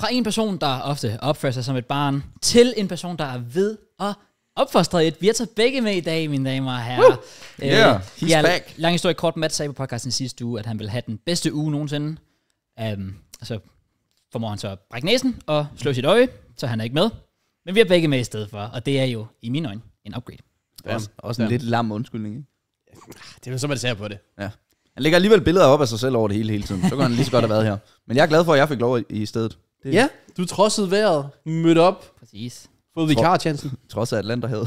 Fra en person, der ofte opfører sig som et barn, til en person, der er ved at opfostre et. Vi har taget begge med i dag, mine damer og herrer. Woo! Øh, yeah, uh, he's back. Lang historie kort, Matt sagde på podcasten sidste uge, at han ville have den bedste uge nogensinde. Um, så formår han så at brække næsen og slå sit øje, så han er ikke med. Men vi har begge med i stedet for, og det er jo i mine øjne en upgrade. Ja, også, også en ja. lidt lam undskyldning, ikke? Ah, det er jo så, man ser på det. Ja. Han lægger alligevel billeder op af sig selv over det hele hele tiden. Så kan han lige så godt have været her. Men jeg er glad for, at jeg fik lov i stedet. Det, ja, du trodsede vejret, mødt op, Præcis. fået chancen. Trods af Atlanta havde.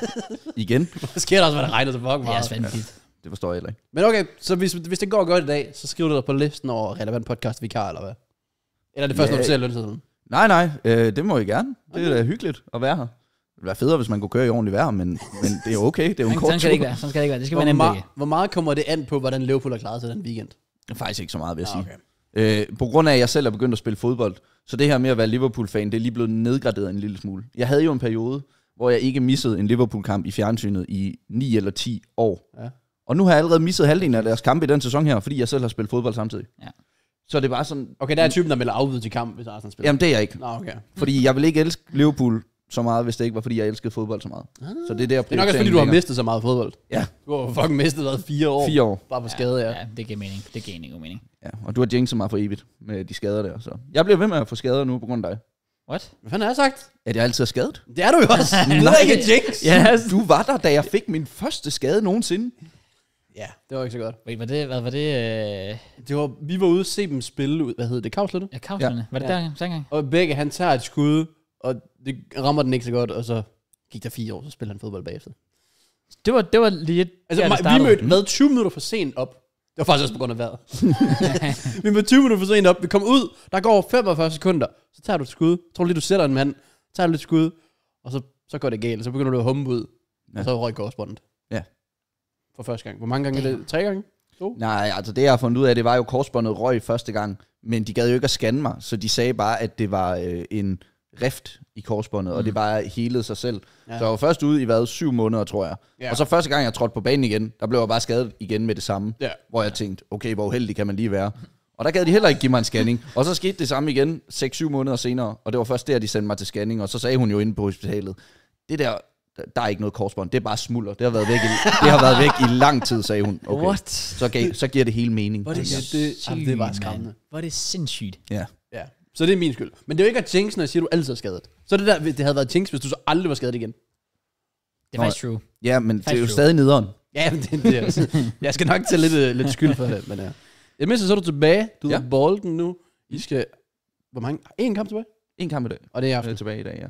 Igen. Det sker der også, hvad der regner så fucking Det er svært også Det forstår jeg heller ikke. Men okay, så hvis, hvis det går godt i dag, så skriver du dig på listen over relevant podcast vi kan, eller hvad? Eller er det først, Ja. når du ser lønsedlen? Nej, nej, øh, det må I gerne. Det er da hyggeligt at være her. Det ville være federe, hvis man kunne køre i ordentligt vejr, men, men det er okay. Det er jo en kort sådan skal det ikke være. Sådan skal det ikke være. Det skal være Hvor, nemt. hvor meget kommer det an på, hvordan Liverpool har klaret sig den weekend? Faktisk ikke så meget, vil jeg ah, sige. okay. Øh, på grund af, at jeg selv er begyndt at spille fodbold, så det her med at være Liverpool-fan, det er lige blevet nedgraderet en lille smule. Jeg havde jo en periode, hvor jeg ikke missede en Liverpool-kamp i fjernsynet i 9 eller 10 år. Ja. Og nu har jeg allerede misset halvdelen af deres kampe i den sæson her, fordi jeg selv har spillet fodbold samtidig. Ja. Så det er bare sådan... Okay, der er typen, der melder afbud til kamp, hvis Arsenal spiller. Jamen, det er jeg ikke. Nå, okay. Fordi jeg vil ikke elske Liverpool så meget, hvis det ikke var, fordi jeg elskede fodbold så meget. Ah. Så det er der Det er nok også, fordi du har mistet så meget fodbold. Ja. Du har fucking mistet været fire år. Fire år. Bare på ja, skade, ja. ja. det giver mening. Det giver ingen mening. Ja, og du har jinxet meget for evigt med de skader der. Så jeg bliver ved med at få skader nu på grund af dig. What? Hvad fanden har jeg sagt? At jeg altid er skadet. Det er du jo også. du er ikke jinx. Yes. Altså. Du var der, da jeg fik min første skade nogensinde. Ja, det var ikke så godt. Wait, var det... Hvad var det, øh... det var, vi var ude og se dem spille ud. Hvad hed det? Kavsløtte? Ja, Kavsløtte. Ja. Var det ja. der dengang? Og begge, han tager et skud, og det rammer den ikke så godt, og så gik der fire år, så spiller han fodbold bagefter. Det var, det var lige... Altså, ja, vi mødte med 20 minutter for sent op. Det var faktisk også på grund af vejret. vi mødte 20 minutter for sent op. Vi kom ud, der går 45 sekunder. Så tager du et skud. Tror du lige, du sætter en mand. Tager du lidt skud. Og så, så går det galt. Så begynder du at humpe ud. Ja. Og så røg korsbåndet. Ja. For første gang. Hvor mange gange er det? Tre gange? To? Nej, altså det jeg har fundet ud af, det var jo korsbåndet røg første gang. Men de gad jo ikke at scanne mig. Så de sagde bare, at det var øh, en rift i korsbåndet, mm. og det mm. bare helede sig selv. Ja. Så jeg var først ude i hvad, syv måneder, tror jeg. Ja. Og så første gang, jeg trådte på banen igen, der blev jeg bare skadet igen med det samme. Ja. Hvor jeg tænkte, okay, hvor uheldig kan man lige være. Og der gad de heller ikke give mig en scanning. Og så skete det samme igen 6-7 måneder senere, og det var først der, de sendte mig til scanning, og så sagde hun jo inde på hospitalet, det der, der er ikke noget korsbånd, det er bare smulder, det har været væk i, det har været væk i lang tid, sagde hun. Okay. What? Så, gav, så giver det hele mening. Hvor det, det, det, det var skræmmende. Hvor er det sindssygt. Ja. Yeah. Ja, så det er min skyld. Men det er jo ikke at jinx, når jeg siger, at du altid er skadet. Så det der, det havde været jinx, hvis du så aldrig var skadet igen. Det er Nå, faktisk true. Ja, men det er jo true. stadig nederen. Ja, men det, det er også. Altså- jeg skal nok tage lidt, øh, lidt skyld for det, men ja. I mister, mindste så er du tilbage. Du ja. er bolden nu. I skal... Hvor mange? En kamp tilbage? En kamp i dag. Og det er Jeg er aften. Øh, tilbage i dag, ja.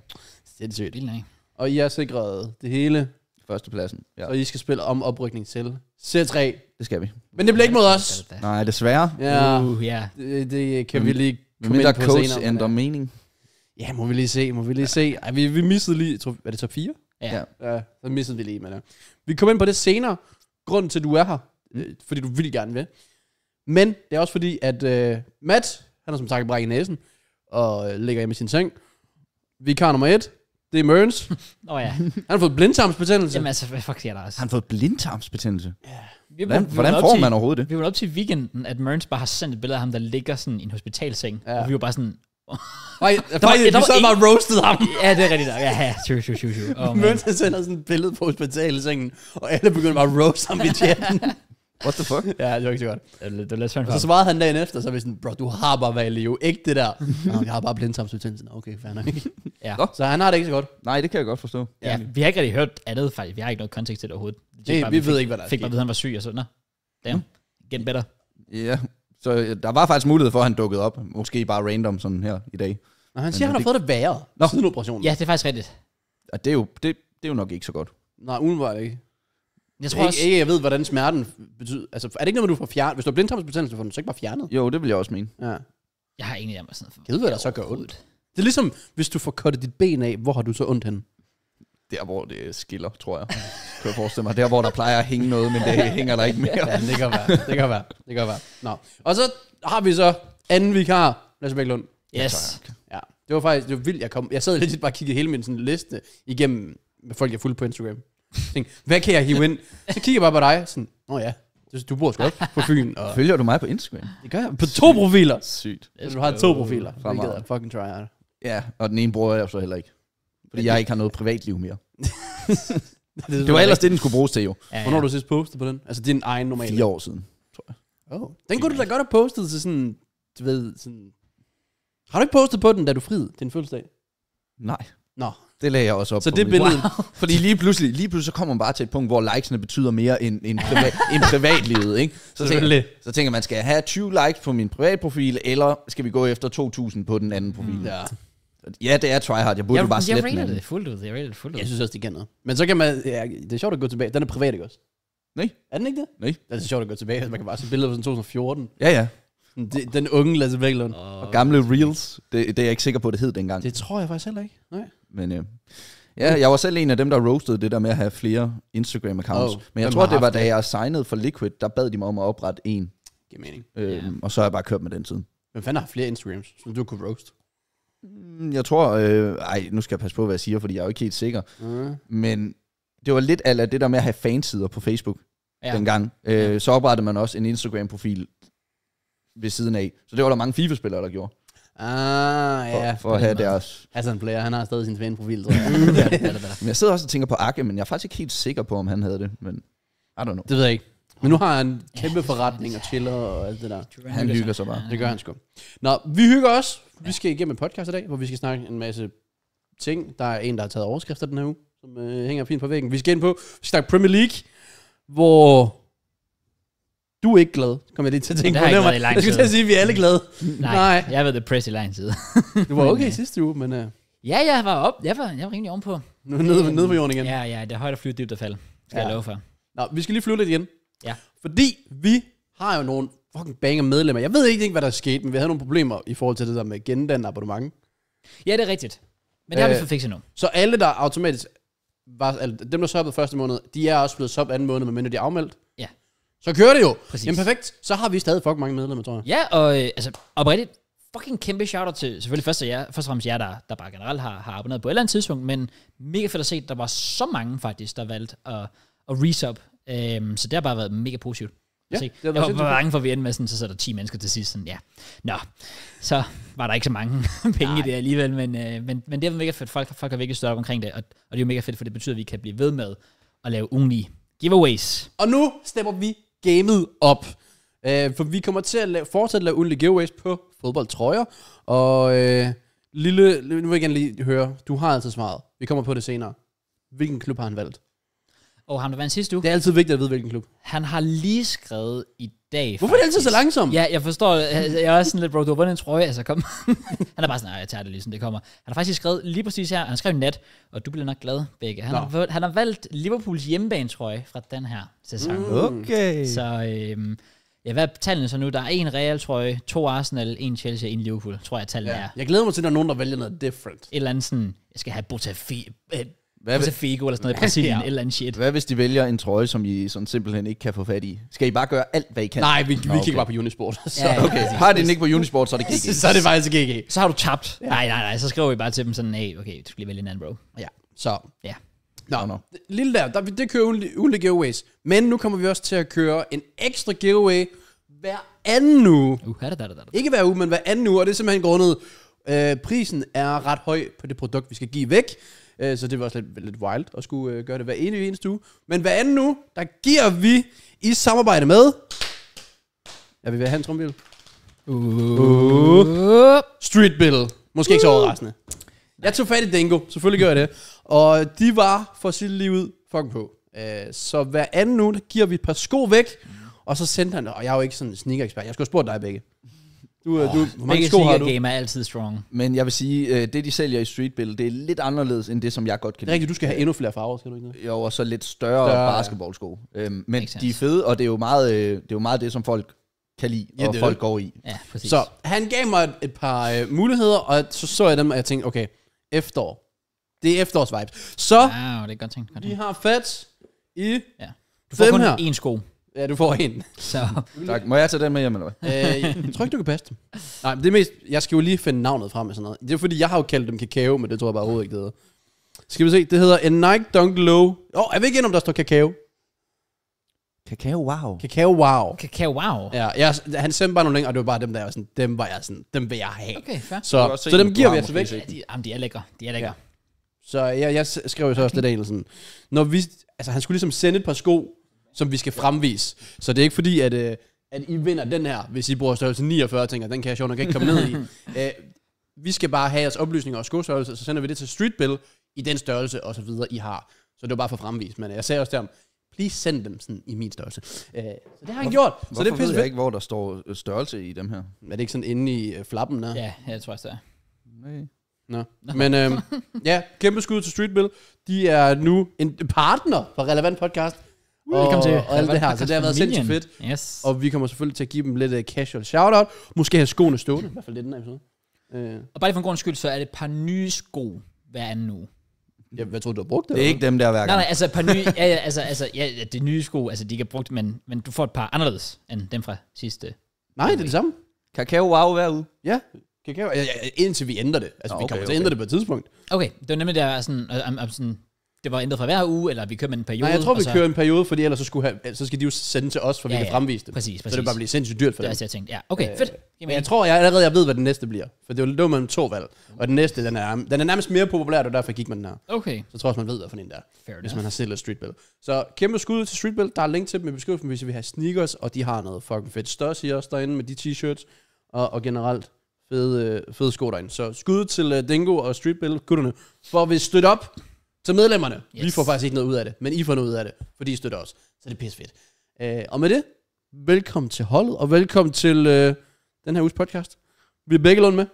Sindssygt. Vildt nok. Og I er sikret det hele. Førstepladsen. Ja, Ja. Og I skal spille om oprykning til C3. det skal vi. Men det bliver ikke mod os. Nej, desværre. Ja, Uh, ja. det, det kan vi lige men der coach senere, ændrer øh, mening. Ja, må vi lige se, må vi lige ja. se. Ej, vi, vi missede lige, tror, er det top 4? Ja. ja. Så missede vi lige men ja. Øh, vi kommer ind på det senere. Grunden til, at du er her, mm. Øh, fordi du vil gerne vil. Men det er også fordi, at uh, Matt, han har som sagt brækket næsen, og uh, ligger hjemme i sin seng. Vi kan nummer et, det er Mørns. Nå oh, ja. Han har fået blindtarmsbetændelse. Jamen altså, hvad fuck siger der også? Han har fået blindtarmsbetændelse? Ja. Vi var, hvordan, vi hvordan får til, overhovedet det? Vi var op til weekenden, at Merns bare har sendt et billede af ham, der ligger sådan i en hospitalseng. Ja. Og vi var bare sådan... Nej, der, var, der vi sad bare roasted ham. ja, det er rigtigt nok. Ja, true, true, true, true. Oh, Merns sender sådan et billede på hospitalsengen, og alle begynder bare at roast ham i chatten. What the fuck? ja, det var ikke så godt. Det var lidt svært Så svarede han dagen efter, så var vi sådan, bro, du har bare value, ikke det der. Nå, jeg har bare blindtarmsbetændelse. Okay, fair nok. ja. Så han har det ikke så godt. Nej, det kan jeg godt forstå. Ja, vi har ikke rigtig hørt andet, faktisk. Vi har ikke noget kontekst til det overhovedet. Det Nej, bare, vi, vi ved fik, ikke, hvad der er Fik bare ved, at han var syg, og så, nå, damn, mm. get better. Ja, så der var faktisk mulighed for, at han dukkede op. Måske bare random sådan her i dag. Nå, han siger, Men han har det- fået det værre Nå. siden operationen. Ja, det er faktisk rigtigt. Og det er jo, det, det er jo nok ikke så godt. Nej, udenbart ikke. Jeg tror ikke, også... ikke, jeg ved, hvordan smerten betyder. Altså, er det ikke noget, du får fjernet? Hvis du har blindtarmsbetændelse, får du så ikke bare fjernet? Jo, det vil jeg også mene. Ja. Jeg har egentlig hjemme sådan noget. Jeg ved, hvad der så gør ondt. Det er ligesom, hvis du får kottet dit ben af, hvor har du så ondt henne? Der, hvor det skiller, tror jeg. kan jeg forestille mig. Der, hvor der plejer at hænge noget, men det hænger der ikke mere. ja, det kan være. Det kan være. Det kan være. Nå. Og så har vi så anden vikar, Lasse Bæklund. Yes. Ja, det var faktisk det var vildt, jeg kom. Jeg sad lidt bare og kiggede hele min sådan, liste igennem med folk, jeg fulgte på Instagram. Tænk, hvad kan jeg hive ind? Så kigger jeg bare på dig, sådan, åh oh, ja, du bor sgu på Fyn. Og Følger du mig på Instagram? Det gør jeg. På to Sygt. profiler. Sygt. Så du har to profiler, hvilket er fucking try out. Ja, og den ene bruger jeg så heller ikke. Fordi jeg ikke har noget privatliv mere. det, det var ellers det, den skulle bruges til jo. Ja, ja. Hvornår du sidst postet på den? Altså din egen normale? Fire år siden, tror jeg. Oh. Den kunne du da godt have postet til sådan, du ved, sådan... Har du ikke postet på den, da du frid din fødselsdag? Nej. Nå. Det lagde jeg også op Så på det billede, wow. fordi lige pludselig, lige pludselig så kommer man bare til et punkt, hvor likesene betyder mere end, end, priva- end privatlivet, ikke? Så tænker, så tænker man, skal jeg have 20 likes på min privatprofil, eller skal vi gå efter 2.000 på den anden profil? Mm. Ja. ja, det er tryhard. Jeg burde jo bare jeg slette den rated det fuldt ud. Jeg rated det fuldt ud. Jeg synes også, det kan noget. Men så kan man... Ja, det er sjovt at gå tilbage. Den er privat, ikke også? Nej. Er den ikke det? Nej. Det er sjovt at gå tilbage. man kan bare se billeder fra 2014. Ja, ja. Den, det- Den unge Lasse Vækkelund. Og gamle reels, det, det er jeg ikke sikker på, det hed dengang. Det tror jeg faktisk heller ikke. Nej. Men øh, ja, jeg var selv en af dem, der roastede det der med at have flere Instagram-accounts. Oh, Men jeg tror, det var, da jeg signede for Liquid, der bad de mig om at oprette en. Giver mening. Øh, yeah. Og så har jeg bare kørt med den siden. Hvem fanden har flere Instagrams, som du kunne roast? Mm, jeg tror, øh, ej, nu skal jeg passe på, hvad jeg siger, fordi jeg er jo ikke helt sikker. Mm. Men det var lidt af det der med at have fansider på Facebook ja. dengang. Øh, ja. Så oprettede man også en Instagram-profil ved siden af. Så det var der mange FIFA-spillere, der gjorde. Ah, ja. For, for at have deres... en Player, han har stadig sin fanprofil, tror jeg. Mm. ja, Men jeg sidder også og tænker på Akke, men jeg er faktisk ikke helt sikker på, om han havde det. Men I don't know. Det ved jeg ikke. Men nu har han kæmpe forretning og chiller og alt det der. Han hygger så bare. Det gør han sgu. Nå, vi hygger os. Vi skal igennem en podcast i dag, hvor vi skal snakke en masse ting. Der er en, der har taget overskrifter den her uge, som øh, hænger fint på væggen. Vi skal ind på, vi skal snakke Premier League, hvor du er ikke glad, kommer jeg lige til at tænke på. Det har jeg ikke skulle til at sige, at vi er alle glade. Nej, Nej. jeg har været depressed i lang tid. du var okay sidste uge, men... Uh... Ja, jeg var op. Jeg var, jeg var rimelig ovenpå. Nu nede, øhm, nede på jorden igen. Ja, ja, det er højt at flyve dybt at falde. Skal ja. jeg love for. Nå, vi skal lige flyve lidt igen. Ja. Fordi vi har jo nogle fucking banger medlemmer. Jeg ved ikke, hvad der er sket, men vi havde nogle problemer i forhold til det der med gendannet abonnement. Ja, det er rigtigt. Men det har vi øh, fået fikset nu. Så alle, der automatisk var, altså, dem, der subbede første måned, de er også blevet sub anden måned, medmindre de er afmeldt. Så kører det jo. Præcis. Jamen perfekt, så har vi stadig fucking mange medlemmer, tror jeg. Ja, og øh, altså, oprigtigt, fucking kæmpe shout til, selvfølgelig først, og jer, først og fremmest jer, der, der bare generelt har, har abonneret på et eller andet tidspunkt, men mega fedt at se, at der var så mange faktisk, der valgte at, at resub. Øhm, så det har bare været mega positivt. Ja, se. det var jeg var bange vi end med sådan, så sætter der 10 mennesker til sidst. Sådan, ja. Nå, så var der ikke så mange penge Nej. i det alligevel, men, øh, men, men det er mega fedt. Folk, folk har virkelig stået omkring det, og, og det er jo mega fedt, for det betyder, at vi kan blive ved med at lave ugenlige giveaways. Og nu stemmer vi gamet op. Øh, for vi kommer til at lave, fortsætte at lave ugenlige giveaways på fodboldtrøjer. Og øh, lille, nu vil jeg gerne lige høre, du har altid svaret. Vi kommer på det senere. Hvilken klub har han valgt? Og ham, der vandt sidste uge. Det er altid vigtigt at vide, hvilken klub. Han har lige skrevet i dag. Hvorfor er det altid så langsomt? Ja, jeg forstår. Altså, jeg, er også sådan lidt, bro, du har vundet en trøje, altså kom. han er bare sådan, nej, jeg tager det lige, sådan det kommer. Han har faktisk skrevet lige præcis her, han skrev nat, og du bliver nok glad, begge. Han, har, han har valgt Liverpools hjemmebanetrøje fra den her sæson. Mm. Okay. Så øhm, Ja, hvad er tallene så nu? Der er en Real, trøje, to Arsenal, en Chelsea, en Liverpool, tror jeg, tallene ja. er. Jeg glæder mig til, at der er nogen, der vælger noget different. Et eller andet sådan, jeg skal have Botafi, øh, hvad hvis, Fego eller sådan noget i Brasilien, ja. eller andet shit. Hvad hvis de vælger en trøje, som I sådan simpelthen ikke kan få fat i? Skal I bare gøre alt, hvad I kan? Nej, vi, vi okay. kigger bare på Unisport. Så. Ja, ja, okay. Har den ikke på Unisport, så er det GG. så er det faktisk GG. Så har du tabt. Ja. Nej, nej, nej, så skriver vi bare til dem sådan, hey, okay, du skal lige vælge en anden, bro. Ja, så ja. Nå, no, no. lille der, der, det kører ugenlige giveaways. Men nu kommer vi også til at køre en ekstra giveaway hver anden uge. Uh, da, da, da, da. Ikke hver uge, men hver anden uge, og det er simpelthen grundet, øh, prisen er ret høj på det produkt, vi skal give væk. Øh, så det var også lidt, lidt wild at skulle øh, gøre det hver ene i eneste uge. Men hvad anden nu, der giver vi i samarbejde med... ved at have hans trumbil. Uh. Street Bill. Måske ikke så uh. overraskende. Jeg tog fat i Dingo, selvfølgelig gør jeg det. Og de var for sit liv ud fucking på. Øh, så hver anden nu, der giver vi et par sko væk, og så sendte han, og jeg er jo ikke sådan en sneaker-ekspert, jeg skulle have spurgt dig begge. Du, oh, du, hvor mange sko har du? game er altid strong. Men jeg vil sige, øh, det de sælger i Street Bill, det er lidt anderledes end det, som jeg godt kan lide. Rigtigt, du skal have øh, endnu flere farver, skal du ikke? Jo, og så lidt større, større basketballsko. Ja. Øhm, men men de er fede, og det er, jo meget, det er jo meget det, som folk kan lide, ja, og det folk det. går i. Ja, præcis. Så han gav mig et, par øh, muligheder, og så så jeg dem, og jeg tænkte, okay, efterår. Det er efterårsvibes. Så wow, det er godt tænkt, godt tænkt. vi har fat i ja. Du får kun én sko. Ja, du får en. Så. Tak. Må jeg tage den med hjem, eller hvad? øh, jeg tror ikke, du kan passe dem. Nej, men det er mest, jeg skal jo lige finde navnet frem og sådan noget. Det er fordi, jeg har jo kaldt dem kakao, men det tror jeg bare overhovedet ikke, det hedder. Skal vi se, det hedder en Nike Dunk Low. Åh, oh, er vi ikke enige om, der står kakao? Kakao wow. Kakao wow. Kakao wow. Ja, jeg, han sendte bare nogle længere, og det var bare dem, der var sådan, dem var jeg sådan, dem vil jeg have. Okay, fair. Så, så, så dem giver vi altså væk. Ja, de, de er lækre. De er lækre. Ja. Så jeg, jeg skrev jo så også okay. lidt af sådan, når vi, altså han skulle ligesom sende et par sko, som vi skal fremvise. Så det er ikke fordi, at, øh, at I vinder den her, hvis I bruger størrelse 49 og tænker, den kan jeg sjovt nok ikke komme ned i. Øh, vi skal bare have jeres oplysninger og skostørrelse, så sender vi det til Streetbill i den størrelse og så videre, I har. Så det var bare for fremvist. Men jeg sagde også derom, please send dem sådan i min størrelse. Øh, så det har han gjort. Hvorfor så det er ved jeg ikke, hvor der står størrelse i dem her? Er det ikke sådan inde i flappen der? Ja, jeg tror også, det er. Nej. Nå. Men øhm, ja, kæmpe skud til Streetbill. De er nu en partner for Relevant Podcast og, og, til og alt det her. Så det har været sindssygt fedt. Yes. Og vi kommer selvfølgelig til at give dem lidt uh, casual shout-out. Måske have skoene stående, i hvert fald lidt den episode. Uh. Og bare lige for en grund skyld, så er det et par nye sko hver anden uge. Jeg, hvad tror du, har brugt det? Det er ikke dem der hver gang. Nej, nej, altså et par nye, ja, ja, altså, altså, ja, det nye sko, altså de ikke er brugt, men, men du får et par anderledes end dem fra sidste. Nej, det er det samme. Kakao wow hver uge. Ja, kakao, ja, ja, indtil vi ændrer det. Altså, okay, vi kommer til at ændre det på et tidspunkt. Okay, det var nemlig der, sådan, um, um, sådan det var ændret fra hver uge, eller vi kører med en periode? Nej, jeg tror, vi så... kører en periode, fordi ellers så, skulle have, så skal de jo sende til os, for ja, vi kan ja, fremvise det. Præcis, præcis. Så det bare bliver sindssygt dyrt for det Det er jeg tænkte. Ja, okay, øh, fedt. Jamen. Men jeg tror jeg allerede, jeg ved, hvad den næste bliver. For det var, det var mellem to valg. Og den næste, den er, den er nærmest mere populær, og derfor gik man den her. Okay. Så jeg tror også, man ved, hvad for en der Fair hvis man har stillet Street Bell. Så kæmpe skud til Street Bell. Der er link til dem i beskrivelsen, hvis vi har sneakers, og de har noget fucking fedt størst i os derinde med de t-shirts. Og, og generelt fede, øh, fede sko derinde. Så skud til uh, Dingo og Street Bell, gutterne, for at vi støtte op så medlemmerne, yes. vi får faktisk ikke noget ud af det, men I får noget ud af det, fordi I støtter os. Så det er pisse fedt. Øh, og med det, velkommen til holdet, og velkommen til øh, den her uges podcast. Vi er begge lånt med.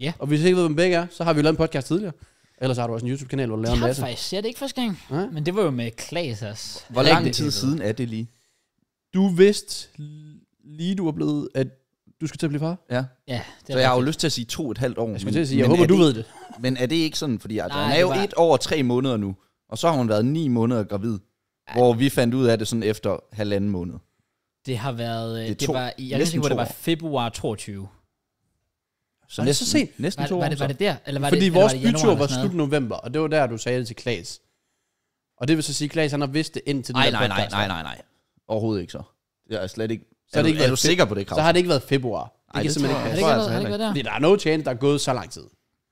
Ja. Yeah. Og hvis I ikke ved, hvem begge er, så har vi lavet en podcast tidligere. Ellers har du også en YouTube-kanal, hvor du laver en masse. faktisk, ja, det ikke første gang. Ja? Men det var jo med Klaas også. Hvor lang tid siden er det lige? Du vidste lige, du var blevet, at du skal til at blive far? Ja. ja det så jeg har jo lyst til at sige to og et halvt år. Jeg skulle til at sige, jeg håber, du ved det. Men er det ikke sådan, fordi altså, Nej, hun er jo var... et over tre måneder nu, og så har hun været ni måneder gravid, Ej. hvor vi fandt ud af det sådan efter halvanden måned. Det har været, det, øh, to, var, jeg næsten sikker det var februar 22. Så var næsten, det så sent? Næsten var, to var, år, var, det, var det der? Eller var Fordi det, vores eller var bytur var slut november, og det var der, du sagde det til Klaas. Og det vil så sige, at Klaas han har vidst det indtil den nej, nej, nej, nej, nej. Overhovedet ikke så. Jeg er slet ikke... Så er, det ikke er, du, er du sikker på det, Krav? Så har det ikke været februar. Det Ej, kan det simpelthen ikke passe. det ikke været, Det, altså, det det, det, det, der er no chance, der er gået så lang tid.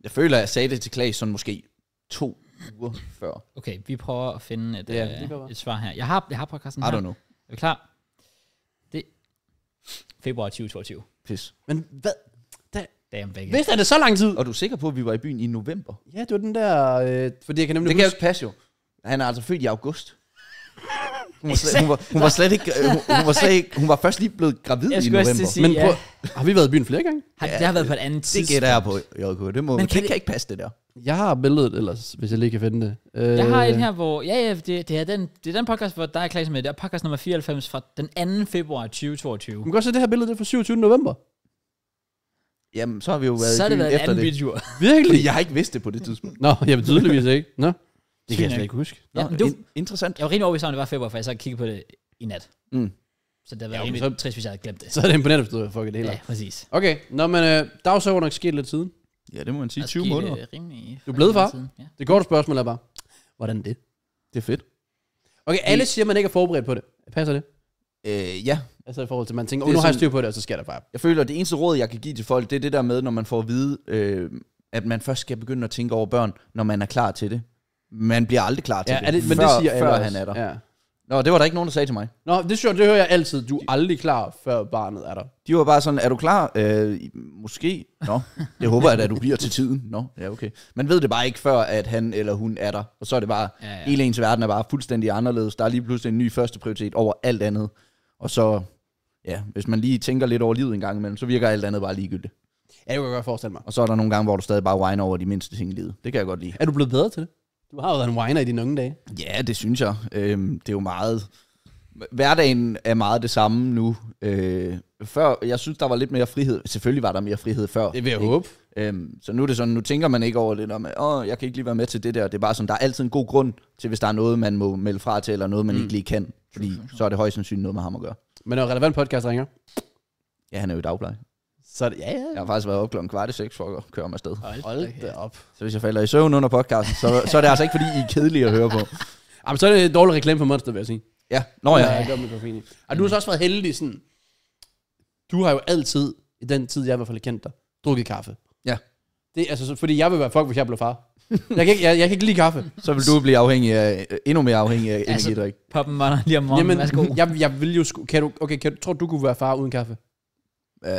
Jeg føler, at jeg sagde det til Klaas sådan måske to uger før. Okay, vi prøver at finde et, Ja, øh, et svar her. Jeg har, jeg har podcasten I her. don't know. Er vi klar? Det februar 2022. Pis. Men hvad? Damn, Hvis er det så lang tid? Og du er sikker på, at vi var i byen i november? Ja, det var den der... Øh, fordi jeg kan nemlig Det kan jo huske, ikke passe jo. Han er altså født i august. Hun var, slet, hun, var, hun var slet ikke... Øh, hun, hun, var slet ikke, hun var først lige blevet gravid i november. Sige, men prøv, ja. har vi været i byen flere gange? Har, ja, det har været på et andet tidspunkt. Det gætter jeg på, JK. Det, må, men kan det, kan ikke passe, det der. Jeg har billedet ellers, hvis jeg lige kan finde det. jeg har et øh. her, hvor... Ja, ja, det, det, er, den, det er den podcast, hvor der er Klaas med. Det er podcast nummer 94 fra den 2. februar 2022. Man kan godt se, det her billede det er fra 27. november. Jamen, så har vi jo været så i byen efter det. Så har det været en anden det. Video. Virkelig? Jeg har ikke vidst det på det tidspunkt. Nå, jamen tydeligvis ikke. Nå. Det kan jeg slet ikke huske. Nå, ja, men du, in- interessant. Jeg var rimelig overbevist om, det var februar, for jeg så kiggede på det i nat. Mm. Så det var ja, rimelig så, trist, hvis jeg havde glemt det. Så er det imponerende, hvis du har fucket det hele. Ja, præcis. Okay, nå, men øh, der er sket lidt siden. Ja, det må man sige. 20 måneder. Øh, rimelig, du er blevet far. Ja. Det korte spørgsmål er bare, hvordan det? Det er fedt. Okay, alle siger, man ikke er forberedt på det. Passer det? Øh, ja. Altså i forhold til, man tænker, oh, nu har jeg styr på det, og så sker der bare. Jeg føler, at det eneste råd, jeg kan give til folk, det er det der med, når man får at vide, øh, at man først skal begynde at tænke over børn, når man er klar til det. Man bliver aldrig klar til ja, det. det men før, det siger før han er der. Ja. Nå, det var der ikke nogen, der sagde til mig. Nå, det, synes, det hører jeg altid. Du er aldrig klar, før barnet er der. De var bare sådan, er du klar? Øh, måske. Nå, det håber jeg at du bliver til tiden. Nå, ja, okay. Man ved det bare ikke, før at han eller hun er der. Og så er det bare, ja, ja. hele ens verden er bare fuldstændig anderledes. Der er lige pludselig en ny første prioritet over alt andet. Og så, ja, hvis man lige tænker lidt over livet en gang imellem, så virker alt andet bare ligegyldigt. Ja, det kan jeg godt forestille mig. Og så er der nogle gange, hvor du stadig bare whiner over de mindste ting i livet. Det kan jeg godt lide. Er du blevet bedre til det? Du har jo været en whiner i dine unge dage. Ja, det synes jeg. Øhm, det er jo meget... Hverdagen er meget det samme nu. Øh, før, jeg synes, der var lidt mere frihed. Selvfølgelig var der mere frihed før. Det vil jeg ikke? håbe. Øhm, så nu er det sådan, nu tænker man ikke over det, om, åh, jeg kan ikke lige være med til det der. Det er bare sådan, der er altid en god grund til, hvis der er noget, man må melde fra til, eller noget, man mm. ikke lige kan. Fordi så er det højst sandsynligt noget med ham at gøre. Men når Relevant Podcast ringer? Ja, han er jo i dagpleje. Så det, ja, ja. Jeg har faktisk været op klokken kvart i seks for at køre mig afsted. Hold, Hold da op. Så hvis jeg falder i søvn under podcasten, så, så er det altså ikke, fordi I er kedelige at høre på. Jamen, så er det dårlig reklame for Monster, vil jeg sige. Ja, nå ja. ja. Jeg og du har så også været heldig sådan, du har jo altid, i den tid, jeg i hvert fald kendt dig, drukket kaffe. Ja. Det, altså, fordi jeg vil være fuck, hvis jeg blev far. Jeg kan, ikke, jeg, jeg kan ikke lide kaffe. Så vil du blive afhængig af, endnu mere afhængig af altså, energidrik. Altså, Poppen var der lige om morgenen, Jamen, Jeg, jeg vil jo sku, kan du, okay, kan, tror du, kunne være far uden kaffe? Øh,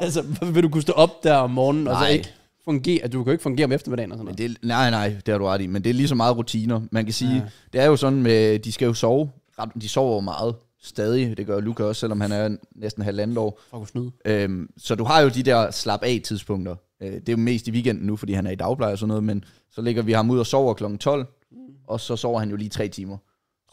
altså, vil du kunne stå op der om morgenen, nej. og så ikke fungere, at altså, du kan jo ikke fungere om eftermiddagen og sådan noget. Men det, nej, nej, det har du ret i, men det er lige så meget rutiner. Man kan sige, ja. det er jo sådan med, de skal jo sove, de sover meget stadig, det gør Luca også, selvom han er næsten halvandet år. Fuck, Øhm, så du har jo de der slap af tidspunkter. Øh, det er jo mest i weekenden nu, fordi han er i dagpleje og sådan noget, men så ligger vi ham ud og sover kl. 12, og så sover han jo lige tre timer.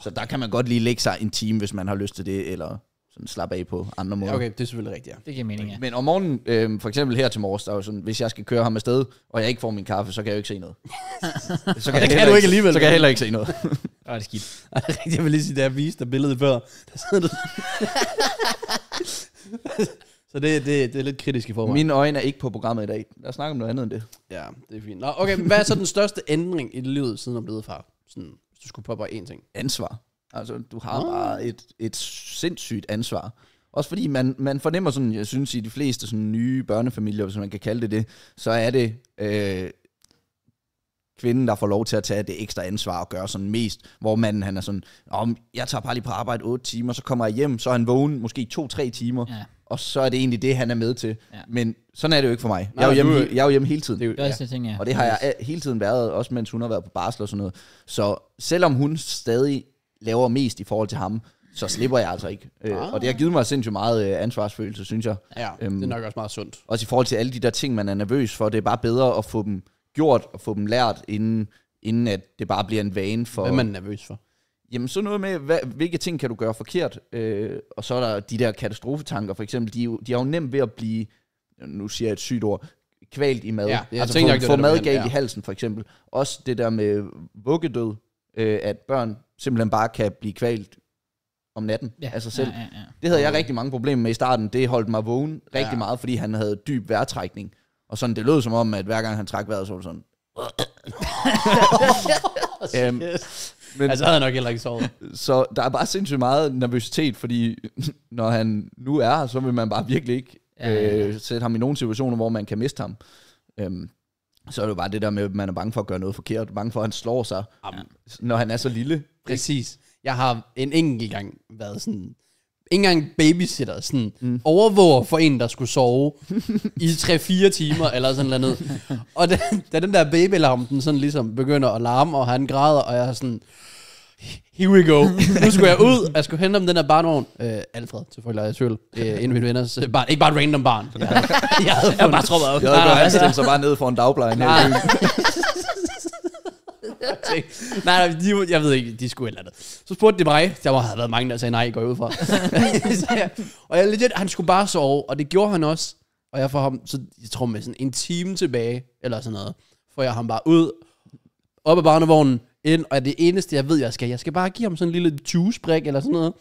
Så der kan man godt lige lægge sig en time, hvis man har lyst til det, eller sådan slappe af på andre måder. Okay, det er selvfølgelig rigtigt, ja. Det giver mening, ja. Men om morgenen, øh, for eksempel her til morges, der er jo sådan, hvis jeg skal køre ham afsted, og jeg ikke får min kaffe, så kan jeg jo ikke se noget. så kan, det kan du ikke alligevel. Så kan jeg heller ikke se noget. Åh, det er skidt. det er jeg vil lige sige, da jeg viste dig billedet før, der sidder du... så det, det, det er lidt kritisk i forhold. Mine øjne er ikke på programmet i dag. Lad os snakke om noget andet end det. Ja, det er fint. Nå, okay, men hvad er så den største ændring i livet, siden du blev far? Sådan, hvis du skulle poppe én ting. Ansvar. Altså, du har oh. bare et, et sindssygt ansvar. Også fordi man, man fornemmer sådan, jeg synes i de fleste sådan nye børnefamilier, hvis man kan kalde det det, så er det øh, kvinden, der får lov til at tage det ekstra ansvar og gøre sådan mest, hvor manden han er sådan, om jeg tager bare lige på arbejde 8 timer, så kommer jeg hjem, så er han vågen måske 2-3 timer, ja. og så er det egentlig det, han er med til. Ja. Men sådan er det jo ikke for mig. Nej, jeg, er hjemme, jeg er jo hjemme hele tiden. Det er jo, ja. det, ting, ja. Og det har jeg hele tiden været, også mens hun har været på barsel og sådan noget. Så selvom hun stadig laver mest i forhold til ham, så slipper jeg altså ikke. Øh, ah. og det har givet mig sindssygt meget øh, ansvarsfølelse, synes jeg. Ja, øhm, det er nok også meget sundt. Også i forhold til alle de der ting, man er nervøs for. Det er bare bedre at få dem gjort og få dem lært, inden, inden at det bare bliver en vane for... Hvad man er man nervøs for? Jamen sådan noget med, hvad, hvilke ting kan du gøre forkert? Øh, og så er der de der katastrofetanker, for eksempel. De, de er jo nemt ved at blive, nu siger jeg et sygt ord, kvalt i mad. Ja, jeg altså få, få mad galt ja. i halsen, for eksempel. Også det der med vuggedød, øh, at børn simpelthen bare kan blive kvalt om natten ja. af sig selv. Ja, ja, ja. Det havde jeg rigtig mange problemer med i starten. Det holdt mig vågen rigtig ja. meget, fordi han havde dyb vejrtrækning. Og sådan, det lød som om, at hver gang han trak vejret, så var det sådan... øhm, men, altså havde han nok heller ikke sovet. Så der er bare sindssygt meget nervøsitet, fordi når han nu er så vil man bare virkelig ikke ja, ja, ja. Øh, sætte ham i nogle situationer, hvor man kan miste ham. Um, så er det jo bare det der med, at man er bange for at gøre noget forkert, bange for, at han slår sig, ja. når han er så lille. Præcis. Jeg har en enkelt gang været sådan, ikke engang babysitter, sådan mm. overvåger for en, der skulle sove i 3-4 timer eller sådan noget. Og da, da den der babylarm, den sådan ligesom begynder at larme, og han græder, og jeg er sådan, here we go. nu skulle jeg ud, jeg skulle hente om den der barnvogn. Øh, Alfred, selvfølgelig er jeg tvivl. Øh, en af mine venners øh, Ikke bare et random barn. Jeg, jeg havde jeg bare troppet op. Jeg havde gået så bare ned for en dagpleje. nej, Nej, de, jeg ved ikke, de skulle et eller andet. Så spurgte de mig. Der havde været mange, der sagde nej, går ud fra. og jeg legit, han skulle bare sove, og det gjorde han også. Og jeg får ham, så jeg tror med sådan en time tilbage, eller sådan noget, får jeg ham bare ud, op af barnevognen, ind, og det eneste, jeg ved, jeg skal, jeg skal bare give ham sådan en lille juice eller sådan noget,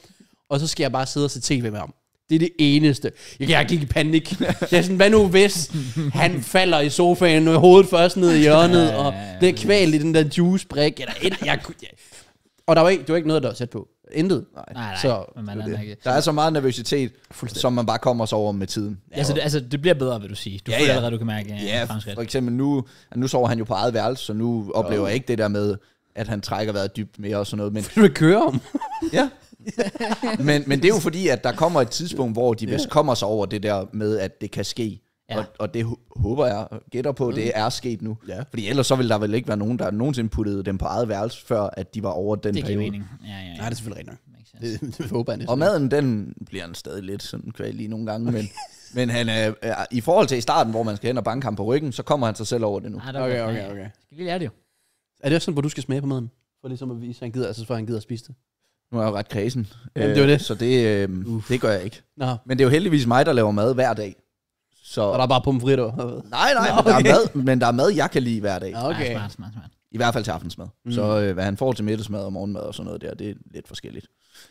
og så skal jeg bare sidde og se tv med ham. Det er det eneste. Jeg, jeg gik i panik. Jeg er sådan, hvad nu hvis han falder i sofaen med hovedet først ned i hjørnet, og er kvalt i den der juicebrik, eller et, jeg, jeg, og der var ikke, det var ikke noget, der var sat på. Intet. Nej, nej, nej så, men man er det. Der er så meget nervøsitet, som man bare kommer sig over med tiden. Ja, altså, det, altså, det bliver bedre, vil du sige. Du ja, føler ja. allerede, du kan mærke ja, øh, fremskridt. For eksempel nu, nu sover han jo på eget værelse, så nu oplever jeg ikke det der med, at han trækker vejret dybt mere og sådan noget. Men... du vil kører om. ja, men, men det er jo fordi, at der kommer et tidspunkt, hvor de vist kommer sig over det der med, at det kan ske. Ja. Og, og det håber jeg, gætter på, mm. det er sket nu. Ja. Fordi ellers så ville der vel ikke være nogen, der nogensinde puttede dem på eget værelse, før at de var over den det periode. Det giver mening. Ja, ja, ja. Nej, det er selvfølgelig rigtigt. Det, det håber jeg Og maden, den bliver han stadig lidt sådan kvæl lige nogle gange, okay. men... Men han er, øh, øh, i forhold til i starten, hvor man skal hen og banke ham på ryggen, så kommer han sig selv over det nu. Ah, okay, okay, okay. Skal vi lige lære det jo. Er det også sådan, hvor du skal smage på maden? For ligesom at vise, at han gider, altså for han gider at spise det? Nu er jeg jo ret kredsen. Jamen, øh, det er det. Så det, øh, det gør jeg ikke. Nå. Men det er jo heldigvis mig, der laver mad hver dag. Så... Og der er bare frites? Nej, nej, Nå, okay. men, der er mad, men der er mad, jeg kan lide hver dag. Nå, Okay. Ja, smart, smart, smart. I hvert fald til aftensmad. Mm. Så øh, hvad han får til middagsmad og morgenmad og sådan noget der, det er lidt forskelligt.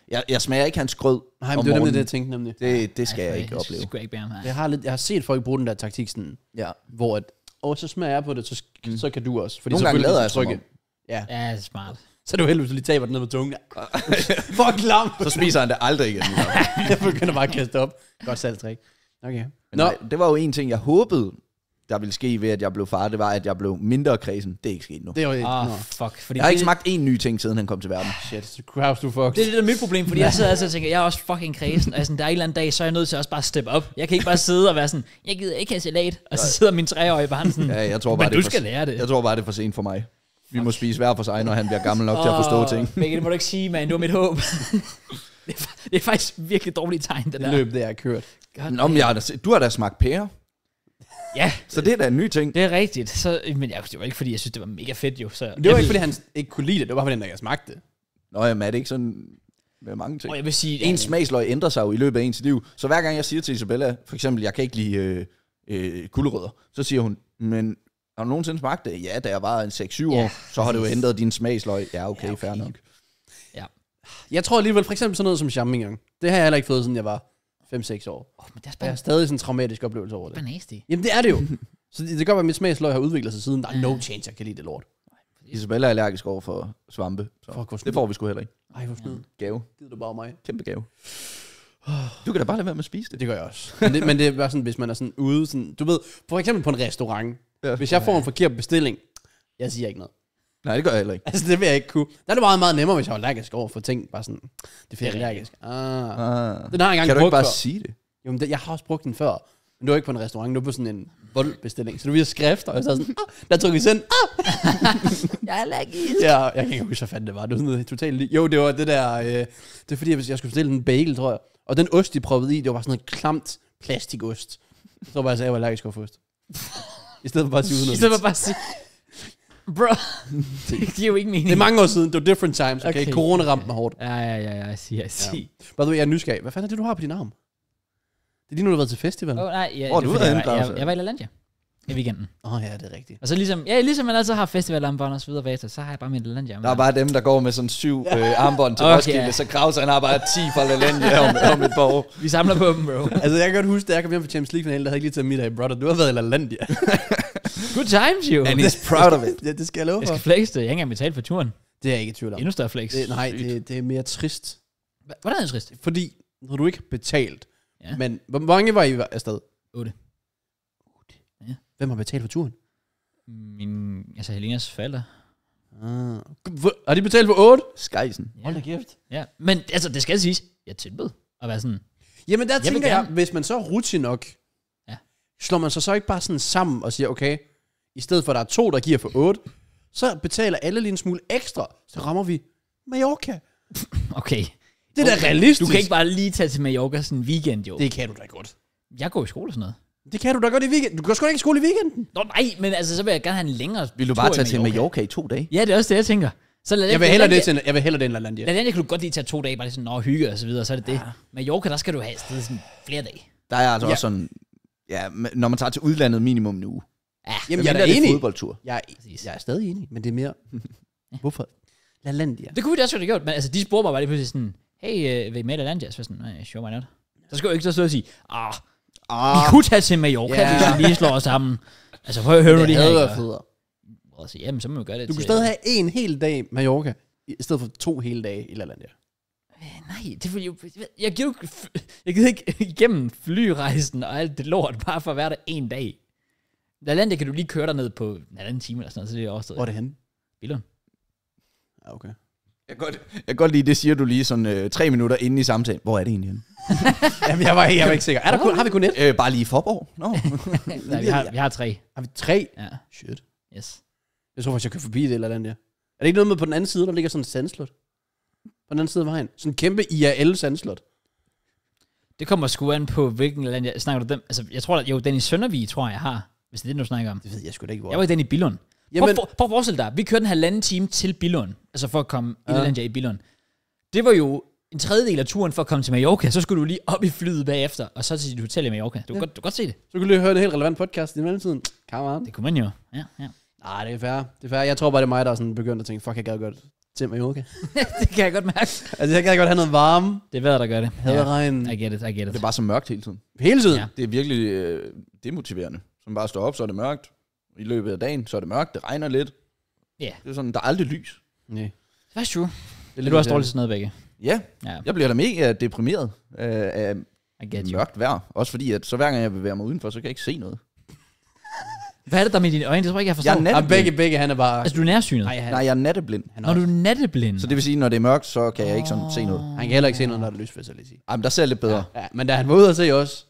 Jeg, jeg smager ikke hans grød Nej, men om det er nemlig det, jeg tænkte nemlig. Det, det skal Ej, jeg ikke Det opleve. skal jeg ikke bære mig. Jeg har, lidt, jeg har set folk bruge den der taktik sådan, Ja. hvor at, åh, så smager jeg på det, så, mm. så kan du også. Fordi Nogle gange selvfølgelig lader jeg så Ja, Ja, det er smart. Så er det jo heldigvis, at du lige taber den ned med tungen. Fuck lam. Så spiser han det aldrig igen. jeg begynder bare at kaste op. Godt salgstrik. Okay. Men Nå. Nej, det var jo en ting, jeg håbede, der ville ske ved, at jeg blev far. Det var, at jeg blev mindre kredsen. Det er ikke sket nu. Det var ikke. Oh, fuck. Fordi Jeg har ikke smagt én ny ting, siden han kom til verden. Ah, shit, så Kraus, du fucked. Det er Det, der er mit problem, fordi jeg sidder altså og tænker, jeg er også fucking kredsen, Altså, der er en eller anden dag, så er jeg nødt til at også bare steppe op. Jeg kan ikke bare sidde og være sådan, jeg gider ikke have salat, og så sidder min treårige barn sådan, Ja, jeg tror bare, men det du for- skal lære det. Jeg tror bare, det er for sent for mig. Vi må spise hver for sig, når han bliver gammel nok til at forstå ting. Begge, det må du ikke sige, man. Det var mit håb. det, er, det er faktisk virkelig dårligt tegn, det, det der. Løb, det er kørt. God Nå, men jeg har da, du har da smagt pære. Ja. Så det er da en ny ting. Det er rigtigt. Så, men jeg, det var ikke, fordi jeg synes, det var mega fedt jo. Så. Det var ikke, fordi han ikke kunne lide det. Det var bare, fordi han smagte det. Nå, jamen er det ikke sådan med mange ting? Og jeg vil sige... En ja, smagsløg ændrer sig jo i løbet af ens liv. Så hver gang jeg siger til Isabella, for eksempel, jeg kan ikke lide øh, øh, kulderødder, så siger hun, men har du nogensinde smagt det? Ja, da jeg var en 6-7 år, ja, så har det jo ændret din smagsløg. Ja, okay, ja, okay. fair nok. Ja. Jeg tror alligevel, for eksempel sådan noget som champignon. Det har jeg heller ikke fået, siden jeg var 5-6 år. Oh, men det er Jeg har stadig sådan en traumatisk oplevelse over det. Det er Jamen det er det jo. så det, det gør, at mit smagsløg har udviklet sig siden. Der er no chance, jeg kan lide det lort. Isabella er allergisk over for svampe. Så for det får vi sgu heller ikke. Ej, hvor snydt. Ja. Gave. Giv det bare mig. Kæmpe gave. Du kan da bare lade være med at spise det. Det gør jeg også. Men det, men det er bare sådan, hvis man er sådan ude, sådan, du ved, for eksempel på en restaurant, Ja. Hvis jeg får en forkert bestilling, jeg siger ikke noget. Nej, det gør jeg heller ikke. Altså, det vil jeg ikke kunne. Der er det meget, meget nemmere, hvis jeg er allergisk over for ting. Bare sådan, det er jeg Ah. ah. Den har jeg engang Kan du ikke bare før. sige det? Jo, men det, jeg har også brugt den før. Men du er ikke på en restaurant, du er på sådan en voldbestilling. Så du viser skrift, og jeg sådan, ah, der tog vi sendt, ah. jeg er allergisk. Ja, jeg kan ikke huske, hvad fanden det var. Det var sådan noget totalt... li- Jo, det var det der... Øh, det er fordi, jeg, jeg skulle bestille en bagel, tror jeg. Og den ost, de proppede i, det var bare sådan noget klamt plastikost. Så var jeg, så jeg var allergisk over for ost. I stedet for bare at sige uden I stedet for bare at sige, bro, det giver jo ikke mening. Det er mange år siden, det var different times, okay? okay. Corona ramte mig hårdt. Ja, ja, ja, ja, I see, I see. Ja. By the way, jeg er nysgerrig. Hvad fanden er det, du har på din arm? Det er lige nu, du har været til festival. Åh, oh, nej, ja, oh, det du jeg, jeg, jeg, jeg var i LaLandia i weekenden. Åh oh, ja, det er rigtigt. Og så altså, ligesom, ja, ligesom man altid har festivalarmbånd og så videre bagefter, så har jeg bare min Lalandia. Der er bare dem, der går med sådan syv øh, armbånd til okay. Roskilde, så kravs han har bare ti fra Lalandia om, om et par år. Vi samler på dem, bro. altså jeg kan godt huske, da jeg kom hjem fra Champions League-finalen, der havde ikke lige taget middag i Brother. Du har været i Lalandia. Good times, you. And he's proud of it. ja, det skal jeg love Jeg skal flex det. Jeg har ikke engang betalt for turen. Det er jeg ikke i tvivl om. Endnu større flex. Det, nej, det, det, er mere trist. Hvordan er det trist? Fordi, når du ikke betalt. Ja. Men hvor mange var I afsted? 8. Hvem har betalt for turen? Min, altså Helenas falder. Ah. Har de betalt for 8? Skejsen. Hold da kæft. Ja, men altså, det skal siges, jeg tilbød at være sådan, Jamen der jeg tænker jeg, hvis man så er nok, Ja. slår man sig så ikke bare sådan sammen og siger, okay, i stedet for at der er to, der giver for 8, så betaler alle lige en smule ekstra, så rammer vi Mallorca. okay. Det er da realistisk. Du kan ikke bare lige tage til Mallorca sådan en weekend, jo. Det kan du da godt. Jeg går i skole og sådan noget. Det kan du da godt i weekenden. Du går sgu da ikke i skole i weekenden. Nå nej, men altså, så vil jeg gerne have en længere Vil du bare tage til Mallorca i to dage? Ja, det er også det, jeg tænker. Så jeg vil hellere det til, jeg vil hellere det end LaLandia. LaLandia kan du godt lige tage to dage, bare lige sådan, og hygge og så videre, så er det ja. det. Mallorca, der skal du have sted sådan flere dage. Der er altså ja. også sådan, ja, når man tager til udlandet minimum en uge. Ja, Jamen, jeg, jeg er, er enig. fodboldtur. Jeg er, jeg er stadig enig, men det er mere, hvorfor? LaLandia. Det kunne vi da også have gjort, men altså, de spurgte mig bare lige pludselig sådan, hey, øh, vil I med LaLandia? Så var sådan, nej, sure, why not? Så skulle jeg ikke så og sige, ah, Ah. Vi kunne tage til Mallorca, yeah. hvis vi lige slår os sammen. Altså, prøv at høre nu det her. Det været ikke? federe. Og så, jamen, så må vi gøre det Du kunne stadig have en hel dag i Mallorca, i stedet for to hele dage i LaLandia. Øh, Nej, det er jo... Jeg gider, jo ikke jeg gider ikke igennem flyrejsen og alt det lort, bare for at være der en dag. Lalandia kan du lige køre ned på en anden time eller sådan noget, så det er også Hvor er det henne? Billund. Ja, okay. Jeg kan, godt, jeg kan godt lide, det siger du lige sådan øh, tre minutter inden i samtalen. Hvor er det egentlig henne? Jamen, jeg var, jeg var ikke sikker. Er der kun, har vi kun et? Øh, bare lige i Forborg? No. Nej, vi har, vi har tre. Har vi tre? Ja. Shit. Yes. Jeg tror faktisk, jeg kører forbi det eller andet der. Er det ikke noget med på den anden side, der ligger sådan en sandslot? På den anden side af vejen. Sådan en kæmpe IRL-sandslot. Det kommer sgu an på, hvilken land jeg snakker du dem. Altså, jeg tror, at, jo, den i Søndervig, tror jeg, jeg har. Hvis det er det, du snakker om. Det ved jeg sgu da ikke, hvor. Jeg var i den i Billund. Jamen, prøv, prøv at forestille dig, vi kørte en halvanden time til Billund, altså for at komme ja. i Landia ja. i Billund. Det var jo en tredjedel af turen for at komme til Mallorca, så skulle du lige op i flyet bagefter, og så til dit hotel i Mallorca. Du, ja. godt, du kan godt se det. Så kunne du lige høre en helt relevant podcast i mellemtiden. on. Det kunne man jo, ja, ja. Nej, det er fair. Det er fair. Jeg tror bare, det er mig, der er sådan begyndt at tænke, fuck, jeg gad godt til Mallorca. det kan jeg godt mærke. Altså, jeg kan godt have noget varme. Det er vejret, der gør det. Haderegn. Ja. I get it, I get it. Det er bare så mørkt hele tiden. Hele tiden? Ja. Det er virkelig øh, demotiverende. Som bare står op, så er det mørkt i løbet af dagen, så er det mørkt, det regner lidt. Ja. Yeah. Det er sådan, der er aldrig lys. Nej. That's true. Det er lidt også dårligt sådan noget, begge. Ja. ja, jeg bliver da mega deprimeret øh, af mørkt vejr. Også fordi, at så hver gang jeg bevæger mig udenfor, så kan jeg ikke se noget. Hvad er det der med dine øjne? Det tror jeg ikke, jeg forstår. Jeg er natteblind. Ah, begge, begge, han er bare... Altså, du er nærsynet? Nej, han... Nej jeg er natteblind. Han er når du er natteblind? Så det vil sige, når det er mørkt, så kan jeg ikke sådan se noget. Han kan heller ikke se noget, når det er lys, vil jeg lige sige. Ej, men der ser jeg lidt bedre. Ja, ja men da han var ude og se også,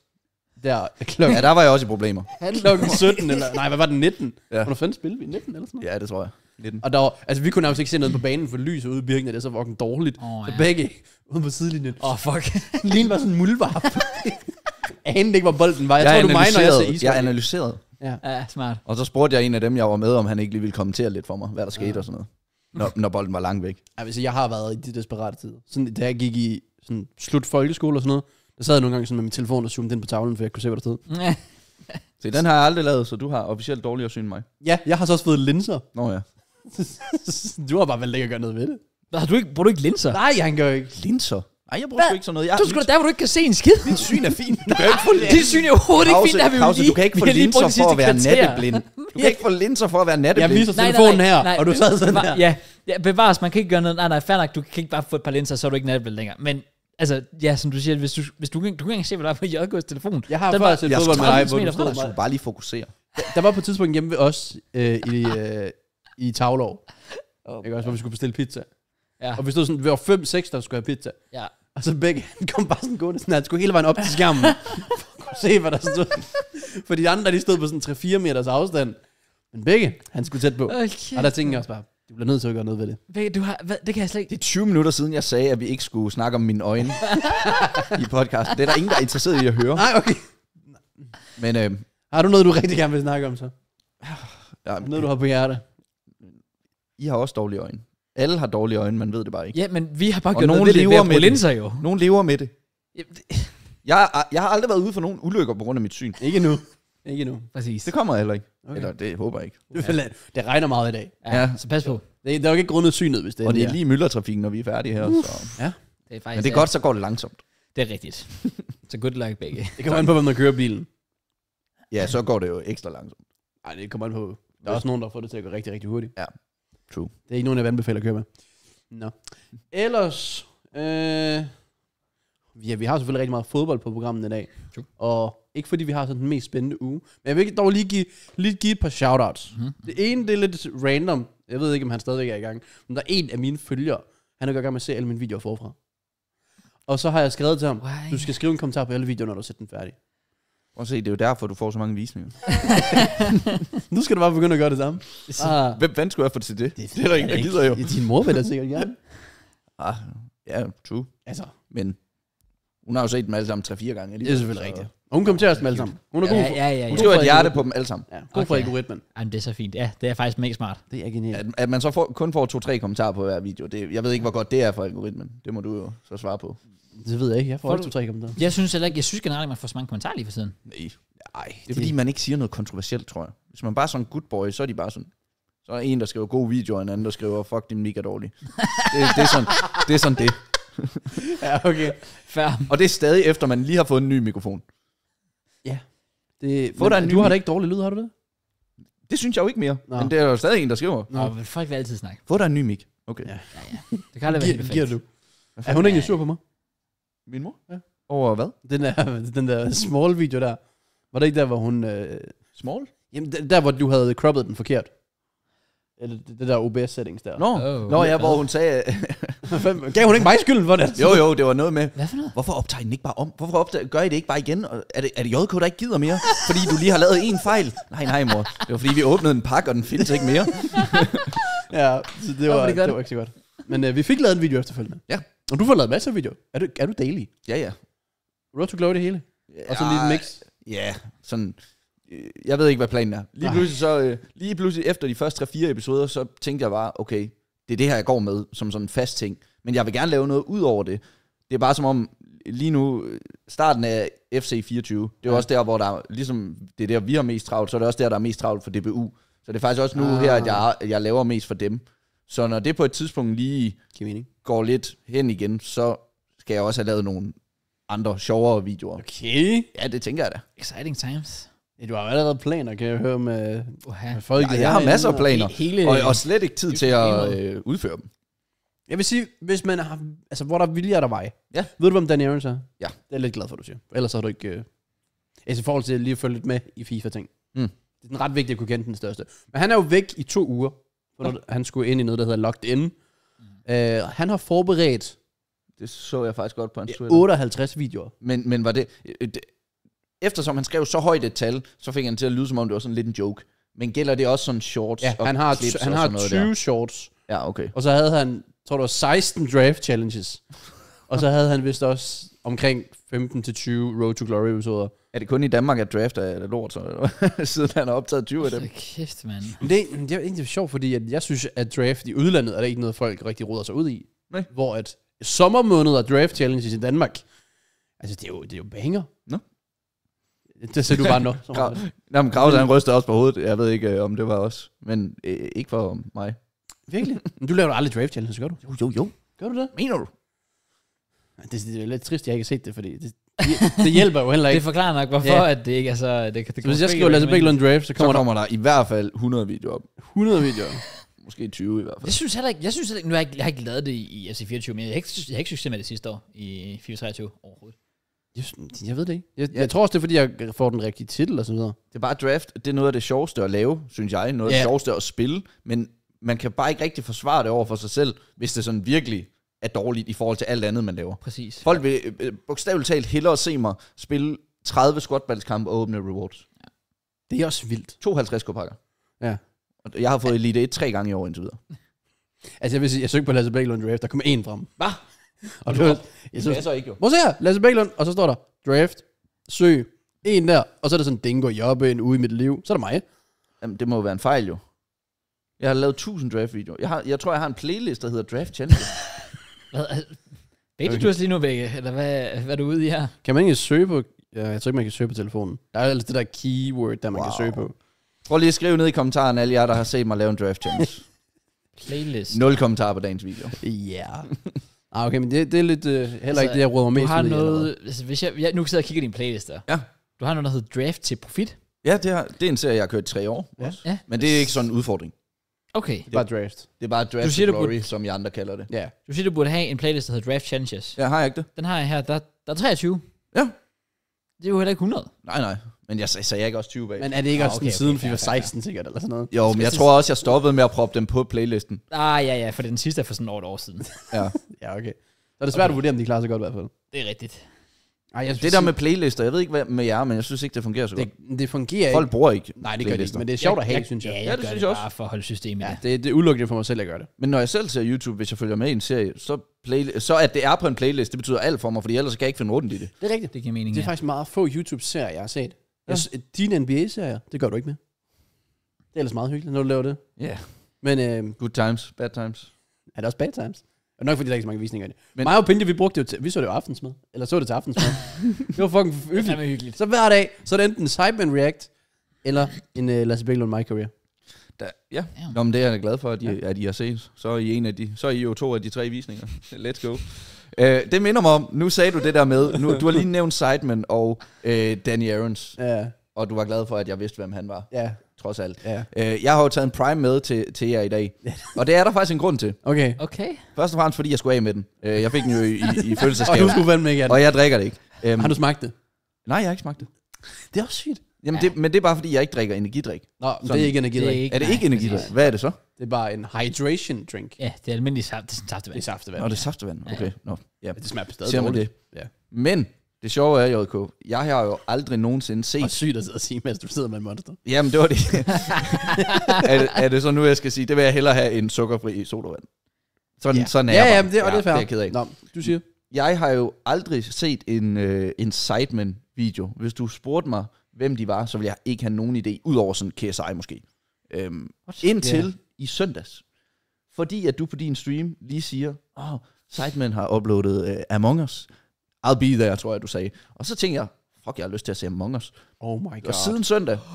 der klokken, Ja, der var jeg også i problemer. klokken 17, eller nej, hvad var det, 19? Ja. Ja. Hvornår fanden spillede vi? 19 eller sådan noget? Ja, det tror jeg. 19. Og der var, altså, vi kunne nærmest ikke se noget på banen, for lys og udbirkende, det er så fucking dårligt. Åh, Så ja. begge ude på sidelinjen. Åh, oh, fuck. Lin var sådan en muldvarp. Anede ikke, hvor bolden var. Jeg, jeg tror, du mener, jeg ser jeg analyserede. ja. Ja, smart. Og så spurgte jeg en af dem, jeg var med, om han ikke lige ville kommentere lidt for mig, hvad der skete ja. og sådan noget. Når, når bolden var langt væk. Ja, altså, jeg har været i de desperate tider. Sådan, da jeg gik i sådan, slut folkeskole og sådan noget, jeg sad nogle gange sådan med min telefon og zoomede ind på tavlen, for jeg kunne se, hvad der stod. Se, den har jeg aldrig lavet, så du har officielt dårligere syn end mig. Ja, jeg har så også fået linser. Nå ja. du har bare valgt ikke at gøre noget ved det. Har du ikke, bruger du ikke linser? Nej, han gør ikke. Linser? Nej, jeg bruger ikke sådan noget. Jeg Du skulle da der, hvor du ikke kan se en skid. Dit syn er fint. Du kan ikke få Din syn er overhovedet ikke fint, der vi jo du kan ikke få linser for sidste at være natteblind. Du kan ikke få linser for at være Jeg viser telefonen her, og du sad sådan her. Ja, ja, bevares, man kan ikke gøre noget. Nej, nej, fair nok, du kan ikke bare få et par linser, så er du ikke natteblind længere. Men Altså, ja, som du siger, hvis du, hvis du, du kan ikke engang se, hvad der er på JK's telefon. Jeg har den før et fodbold med dig, hvor du stod bare lige fokusere. Der, der var på et tidspunkt hjemme ved os øh, i, øh, i Tavlov, oh, ikke også, hvor vi skulle bestille pizza. Ja. Og vi stod sådan, vi var fem, seks, der skulle have pizza. Ja. Og så begge kom bare sådan gående, sådan, at han skulle hele vejen op til skærmen, for at kunne se, hvad der stod. For de andre, de stod på sådan 3-4 meters afstand. Men begge, han skulle tæt på. Okay. Og der tænkte jeg også bare, du bliver nødt til at gøre noget ved det. Hvad, du har, hvad, det kan jeg slet ikke. Det er 20 minutter siden, jeg sagde, at vi ikke skulle snakke om mine øjne i podcasten. Det er der ingen, der er interesseret i at høre. Nej, okay. Men øh, Har du noget, du rigtig gerne vil snakke om så? ja, Noget, du har på hjerte? I har også dårlige øjne. Alle har dårlige øjne, man ved det bare ikke. Ja, men vi har bare gjort noget ved det ved at med det. linser jo. Nogen lever med det. det- Jeg, jeg har aldrig været ude for nogen ulykker på grund af mit syn. Ikke nu. Ikke endnu. Præcis. Det kommer heller ikke. Okay. Eller det håber jeg ikke. Ja. Det regner meget i dag. Ja, ja. Så pas på. Det er nok ikke grundet synet, hvis det er Og det er lige myldretrafikken, når vi er færdige her. Så. Ja. Det er faktisk, Men det er godt, så går det langsomt. Det er rigtigt. så good luck begge. Det kommer an på, hvem der kører bilen. Ja, så går det jo ekstra langsomt. Nej, det kommer an på. Der er også nogen, der får det til at gå rigtig, rigtig hurtigt. Ja, true. Det er ikke nogen, jeg anbefaler at køre med. Nå. No. Ellers, øh, ja, vi har selvfølgelig rigtig meget fodbold på programmet i dag. Sure. Og ikke fordi vi har sådan den mest spændende uge. Men jeg vil dog lige give, lige give et par shoutouts. Mm-hmm. Det ene, det er lidt random. Jeg ved ikke, om han stadigvæk er i gang. Men der er en af mine følgere. Han er i gang med at se alle mine videoer forfra. Og så har jeg skrevet til ham, Why? du skal skrive en kommentar på alle videoer, når du sætter den færdig. Og se, det er jo derfor, du får så mange visninger. nu skal du bare begynde at gøre det samme. Ah. Hvem fanden skulle jeg få til det? Det, det er der ikke, der gider jo. Din mor vil da sikkert gerne. ah, ja, true. Altså. Men hun har jo set dem alle sammen 3-4 gange. Det er selvfølgelig rigtigt. Og hun kommenterer til dem alle sammen. Hun er god. Ja, ja, ja, ja. Hun skriver et hjerte på dem alle sammen. Ja, god okay. for algoritmen. Jamen, det er så fint. Ja, det er faktisk mega smart. Det er genialt. At, at man så får, kun får to-tre kommentarer på hver video, det, jeg ved ikke, hvor godt det er for algoritmen. Det må du jo så svare på. Det ved jeg ikke. Jeg får, får ikke to-tre kommentarer. Jeg synes heller ikke, jeg synes generelt, at man får så mange kommentarer lige for siden. Nej. Nej, det er det... fordi, man ikke siger noget kontroversielt, tror jeg. Hvis man bare er sådan en good boy, så er de bare sådan, så er en, der skriver god video, og en anden, der skriver, fuck, din mega dårlig. det, det, er sådan, det er sådan det. ja, okay. Fair. Og det er stadig efter, man lige har fået en ny mikrofon. Ja. Det, Få men, en ny... Du har da ikke dårlig lyd, har du det? Det synes jeg jo ikke mere. Nå. Men det er jo stadig en, der skriver. Nå, men folk vil altid snakke. Få dig en ny mic. Okay. Ja, ja, ja. Det kan aldrig være perfekt. Giver du. Er hun egentlig sur på mig? Min mor? Ja. Over hvad? Den der, den der small video der. Var det ikke der, hvor hun... Øh... Small? Jamen, der, der hvor du havde croppet den forkert. Eller det, det der OBS-settings der. Nå, oh, Nå ja, hvor hun sagde... Gav hun ikke mig skylden for det? jo, jo, det var noget med... Hvad for noget? Hvorfor optager I den ikke bare om? Hvorfor optager, gør I det ikke bare igen? Og Er det, er det JK, der ikke gider mere? Fordi du lige har lavet en fejl? Nej, nej, mor. Det var fordi, vi åbnede en pakke, og den findes ikke mere. Ja, så det var, det, det var ikke så godt. Men øh, vi fik lavet en video efterfølgende. Ja. Og du får lavet masser af videoer. Er du, er du daily? Ja, ja. Road to glow det hele? Og så lige et mix? Ja, sådan... Øh, jeg ved ikke, hvad planen er. Lige pludselig, så, øh, lige pludselig efter de første 3-4 episoder, så tænkte jeg bare, okay, det er det her, jeg går med, som sådan en fast ting. Men jeg vil gerne lave noget ud over det. Det er bare som om, lige nu, øh, starten af FC 24, det er ja. også der, hvor der, ligesom det er der, vi har mest travlt, så er det også der, der er mest travlt for DBU. Så det er faktisk også nu ah. her, at jeg, jeg laver mest for dem. Så når det på et tidspunkt lige går lidt hen igen, så skal jeg også have lavet nogle andre sjovere videoer. Okay. Ja, det tænker jeg da. Exciting times. Du har allerede planer, kan jeg høre med, Oha. med folk. Ja, jeg har masser af planer, hele, og, og slet ikke tid til at øh, udføre dem. Jeg vil sige, hvis man har, altså hvor der er vilje, er der vej. Ja. Ved du, hvem Danny Aarons er? Ja. Det er jeg lidt glad for, du siger. Ellers har du ikke... Øh, altså i forhold til lige at følge lidt med i FIFA-ting. Mm. Det er den ret vigtigt at kunne kende den største. Men han er jo væk i to uger, for ja. han skulle ind i noget, der hedder Locked In. Mm. Øh, han har forberedt... Det så jeg faktisk godt på hans Twitter. 58 videoer. Men, men var det... Øh, det eftersom han skrev så højt et tal, så fik han til at lyde, som om det var sådan lidt en joke. Men gælder det også sådan shorts? Ja, og han har, clips han og har sådan noget 20 der. shorts. Ja, okay. Og så havde han, tror du, 16 draft challenges. og så havde han vist også omkring 15-20 Road to Glory episoder. Er det kun i Danmark, at draft er, det lort, så, siden han har optaget 20 af dem? Så kæft, mand. Men det, er, det er egentlig sjovt, fordi at jeg synes, at draft i udlandet er der ikke noget, folk rigtig ruder sig ud i. Nej. Hvor at sommermåneder draft challenges i Danmark, altså det er jo, det er jo banger. Nå. Det ser du bare nå. nej, men Krause, han rystede også på hovedet. Jeg ved ikke, øh, om det var os. Men øh, ikke for mig. Virkelig? Men du laver aldrig draft challenges, gør du? Jo, jo, jo. Gør du det? Mener du? Det, det er lidt trist, jeg ikke har set det, fordi det, det hjælper jo heller ikke. Det forklarer nok, hvorfor yeah. at det ikke er så... Det, det Så hvis jeg skriver Lasse en draft, så kommer, Så kommer der i hvert fald 100 videoer op. 100 videoer. Måske 20 i hvert fald. Jeg synes heller ikke, jeg synes heller ikke, nu har jeg ikke, jeg har ikke lavet det i FC24, men jeg har ikke, jeg har ikke succes med det sidste år i 24 overhovedet. Jeg, mm. jeg ved det ikke. Jeg, ja. jeg tror også, det er, fordi jeg får den rigtige titel og så videre. Det er bare draft. Det er noget af det sjoveste at lave, synes jeg. Noget af det sjoveste at spille. Men man kan bare ikke rigtig forsvare det over for sig selv, hvis det sådan virkelig er dårligt i forhold til alt andet, man laver. Præcis. Folk vil øh, bogstaveligt talt hellere se mig spille 30 squatballskampe og åbne rewards. Det er også vildt. 52 kopakker. Ja. Og Jeg har fået Elite 1 tre gange i år indtil videre. Altså, jeg vil sige, jeg søgte på Lasse Lund Draft, der kom en frem. Hvad? og det jeg synes, det er så ikke jo. Prøv se her, Lasse Bæklund, og så står der, draft, søg, en der, og så er der sådan, Dingo Jobbe, en uge i mit liv, så er det mig. Jamen, det må jo være en fejl jo. Jeg har lavet tusind draft-videoer. Jeg, har, jeg tror, jeg har en playlist, der hedder Draft Challenge. hvad, du okay. lige nu, Vække, eller hvad, hvad er du ude i her? Kan man ikke søge på... Ja, jeg tror ikke, man kan søge på telefonen. Der er altså det der keyword, der man wow. kan søge på. Prøv lige at skrive ned i kommentaren, alle jer, der har set mig lave en Draft Challenge. playlist. Nul kommentarer på dagens video. Ja. Yeah. Ah, okay, men det, det er lidt uh, heller altså, ikke det, jeg råder mest Du har noget, altså, hvis jeg, jeg, nu sidder jeg og kigger i din playlist der. Ja. Du har noget, der hedder Draft til Profit. Ja, det, har, det er en serie, jeg har kørt i tre år. Ja. Også. ja. Men det er ikke sådan en udfordring. Okay. Det er bare draft. Det er bare draft du siger, glory, du burde, som jeg andre kalder det. Ja. Du siger, du burde have en playlist, der hedder Draft Challenges. Ja, har jeg ikke det? Den har jeg her. Der, der er 23. Ja. Det er jo heller ikke 100. Nej, nej. Men jeg sagde jeg ikke også 20 bag. Men er det ikke ah, også okay, okay, siden okay, FIFA 16 ja, sikkert, eller sådan noget? Jo, men jeg tror også, jeg stoppede med at proppe dem på playlisten. Ah, ja, ja, for den sidste er for sådan over et år siden. ja. ja, okay. Så er det svært okay. at vurdere, om de klarer sig godt i hvert fald. Det er rigtigt. Ej, jeg det der med playlister, jeg ved ikke hvad med jer, men jeg synes ikke, det fungerer så det, godt. Det fungerer Folk ikke. bruger ikke Nej, det gør det ikke, men det er sjovt at have, jeg, synes jeg. Ja, jeg ja, det gør synes jeg også. bare for at holde systemet. Ja, det, det er udelukkende for mig selv, at gøre det. Men når jeg selv ser YouTube, hvis jeg følger med i en serie, så, play, så at det er på en playlist, det betyder alt for mig, fordi ellers kan jeg ikke finde rundt i det. Det er rigtigt. Det giver mening, Det er ja. faktisk meget få YouTube-serier, jeg har set, Ja. Jeg, dine NBA-serier, det gør du ikke med. Det er ellers meget hyggeligt, når du laver det. Ja. Yeah. Men, øh, Good times, bad times. Er det også bad times? Og nok fordi der er ikke så mange visninger i det. Men, Mig og Pindy, vi brugte det til, vi så det jo aftensmad. Eller så det til aftensmad. det var fucking hyggeligt. Det hyggeligt. Så hver dag, så er det enten Sideman React, eller en uh, Lasse Bækkelund My Career. Da, ja, Nå, men det er jeg glad for, at I, ja. at I har set. Så er I, en af de, så er I jo to af de tre visninger. Let's go. Øh, det minder mig om, nu sagde du det der med, nu, du har lige nævnt Seidman og øh, Danny Aarons. Ja. Og du var glad for, at jeg vidste, hvem han var. Ja. Trods alt. Ja. Øh, jeg har jo taget en Prime med til, til jer i dag. Og det er der faktisk en grund til. Okay. okay. Først og fremmest, fordi jeg skulle af med den. Øh, jeg fik den jo i, i, i fødselsdagsgave. og du skulle fandme med igen. Og jeg drikker det ikke. Øhm, har du smagt det? Nej, jeg har ikke smagt det. Det er også sygt. Jamen, ja. det, men det er bare, fordi jeg ikke drikker energidrik. Nå, Sådan. det er ikke energidrik. Det er, ikke, er det ikke nej, energidrik? Hvad er det så? Det er bare en hydration drink. Ja, det er almindelig saft, det er saftevand. Det er saftevand. Nå, det er saftevand. Okay, ja. nå. Ja. Det smager stadig Ser man dårligt. det. Ja. Men det sjove er, JK, jeg har jo aldrig nogensinde set... Og sygt at sidde og sige, mens du sidder med en monster. Jamen, det var det. er, det er det så nu, jeg skal sige, det vil jeg hellere have en sukkerfri sodavand. Sådan, ja. sådan er ja, jeg bare. Ja, det, og det er færdigt. Ja, det er jeg ked af. Nå, du siger. Jeg har jo aldrig set en, øh, en Sidemen-video. Hvis du spurgte mig, hvem de var, så ville jeg ikke have nogen idé, udover sådan KSI måske. Øhm, indtil yeah i søndags. Fordi at du på din stream lige siger, åh, oh, Sidemen har uploadet uh, Among Us. I'll be there, tror jeg, du sagde. Og så tænker jeg, fuck, jeg har lyst til at se Among Us. Oh my god. Og siden søndag.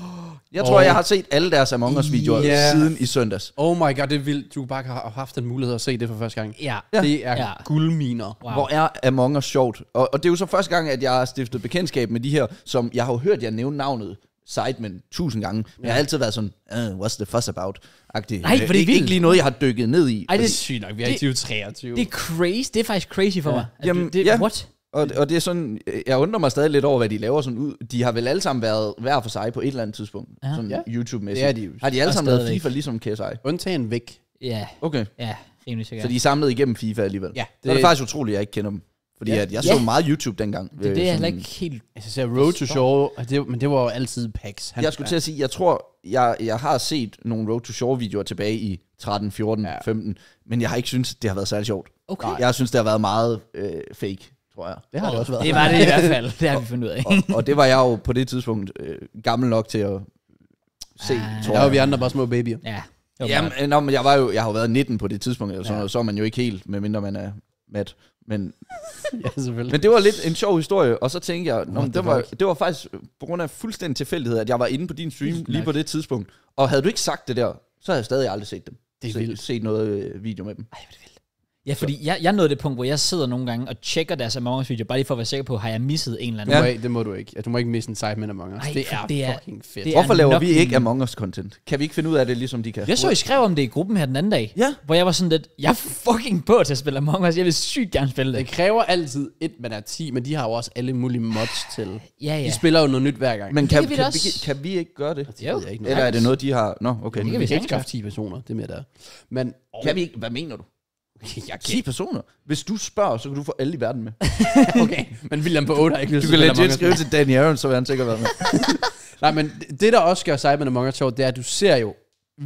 Jeg tror, oh. jeg har set alle deres Among Us-videoer yeah. siden i søndags. Oh my god, det er vildt. Du bare har haft den mulighed at se det for første gang. Ja. ja. Det er ja. guldminer. Wow. Hvor er Among Us sjovt. Og, og det er jo så første gang, at jeg har stiftet bekendtskab med de her, som jeg har jo hørt jer nævne navnet Sidemen tusind gange. Men ja. jeg har altid været sådan, uh, what's the fuss about? -agtig. Nej, for det er ikke, lige noget, jeg har dykket ned i. Nej, det er sygt nok. Vi er i 2023. Det er crazy. Det er faktisk crazy for ja. mig. Altså, Jamen, det, ja. What? Og, og det er sådan, jeg undrer mig stadig lidt over, hvad de laver sådan ud. De har vel alle sammen været hver for sig på et eller andet tidspunkt, ja. sådan ja. YouTube-mæssigt. Ja, de, har de alle sammen været FIFA ligesom KSI? Undtagen væk. Ja. Okay. Ja, rimelig sikkert. Så de er samlet igennem FIFA alligevel. Ja. Det, så er det faktisk utroligt, at jeg ikke kender dem. Fordi ja. at jeg så ja. meget YouTube dengang. Det, det er øh, heller ikke helt... Altså, så Road to Show, det, men det var jo altid Pax. Han, jeg skulle ja. til at sige, jeg tror, jeg, jeg har set nogle Road to Show-videoer tilbage i 13, 14, ja. 15, men jeg har ikke synes det har været særlig sjovt. Okay. Jeg synes, det har været meget øh, fake tror jeg. Det har og det også været. Det var det i hvert fald, det har vi fundet ud af. og, og, og det var jeg jo på det tidspunkt øh, gammel nok til at se, ah, tror jeg. Der var vi andre bare små babyer. Ja. Jamen, øh, men jeg, var jo, jeg har jo været 19 på det tidspunkt, eller sådan ja. så er man jo ikke helt, medmindre man er mat. Men, ja, selvfølgelig. men det var lidt en sjov historie, og så tænkte jeg, nå, det, var, det var faktisk på grund af fuldstændig tilfældighed, at jeg var inde på din stream lige på det tidspunkt. Og havde du ikke sagt det der, så havde jeg stadig aldrig set dem. Det er se, vildt. Set noget øh, video med dem. Ej, det Ja, fordi jeg, jeg nåede det punkt, hvor jeg sidder nogle gange og tjekker deres Among Us-video, bare lige for at være sikker på, har jeg misset en eller anden. Ja. det må du ikke. du må ikke misse en sejt med Among Us. Ej, det, er det er fucking fedt. Det er Hvorfor laver vi ikke Among Us-content? Kan vi ikke finde ud af det, ligesom de kan? Jeg så, I skrev om det i gruppen her den anden dag, ja. hvor jeg var sådan lidt, jeg er fucking på til at spille Among Us, jeg vil sygt gerne spille det. Det kræver altid et, man er 10, men de har jo også alle mulige mods til. Ja, ja. De spiller jo noget nyt hver gang. Men kan, kan, vi, kan, vi, kan vi ikke gøre det? Altså, det jo. Ikke noget. Eller er det noget, de har... Nå, okay. Det kan vi, vi kan ikke skaffe 10 personer, det er mere der. Men kan vi ikke... Hvad mener du? Jeg 10 personer? Hvis du spørger, så kan du få alle i verden med. okay, men William på 8 har ikke lyst Du kan legit skrive til Danny Aaron, så vil han sikkert være med. Nej, men det, der også gør Simon Among Us sjovt, det er, at du ser jo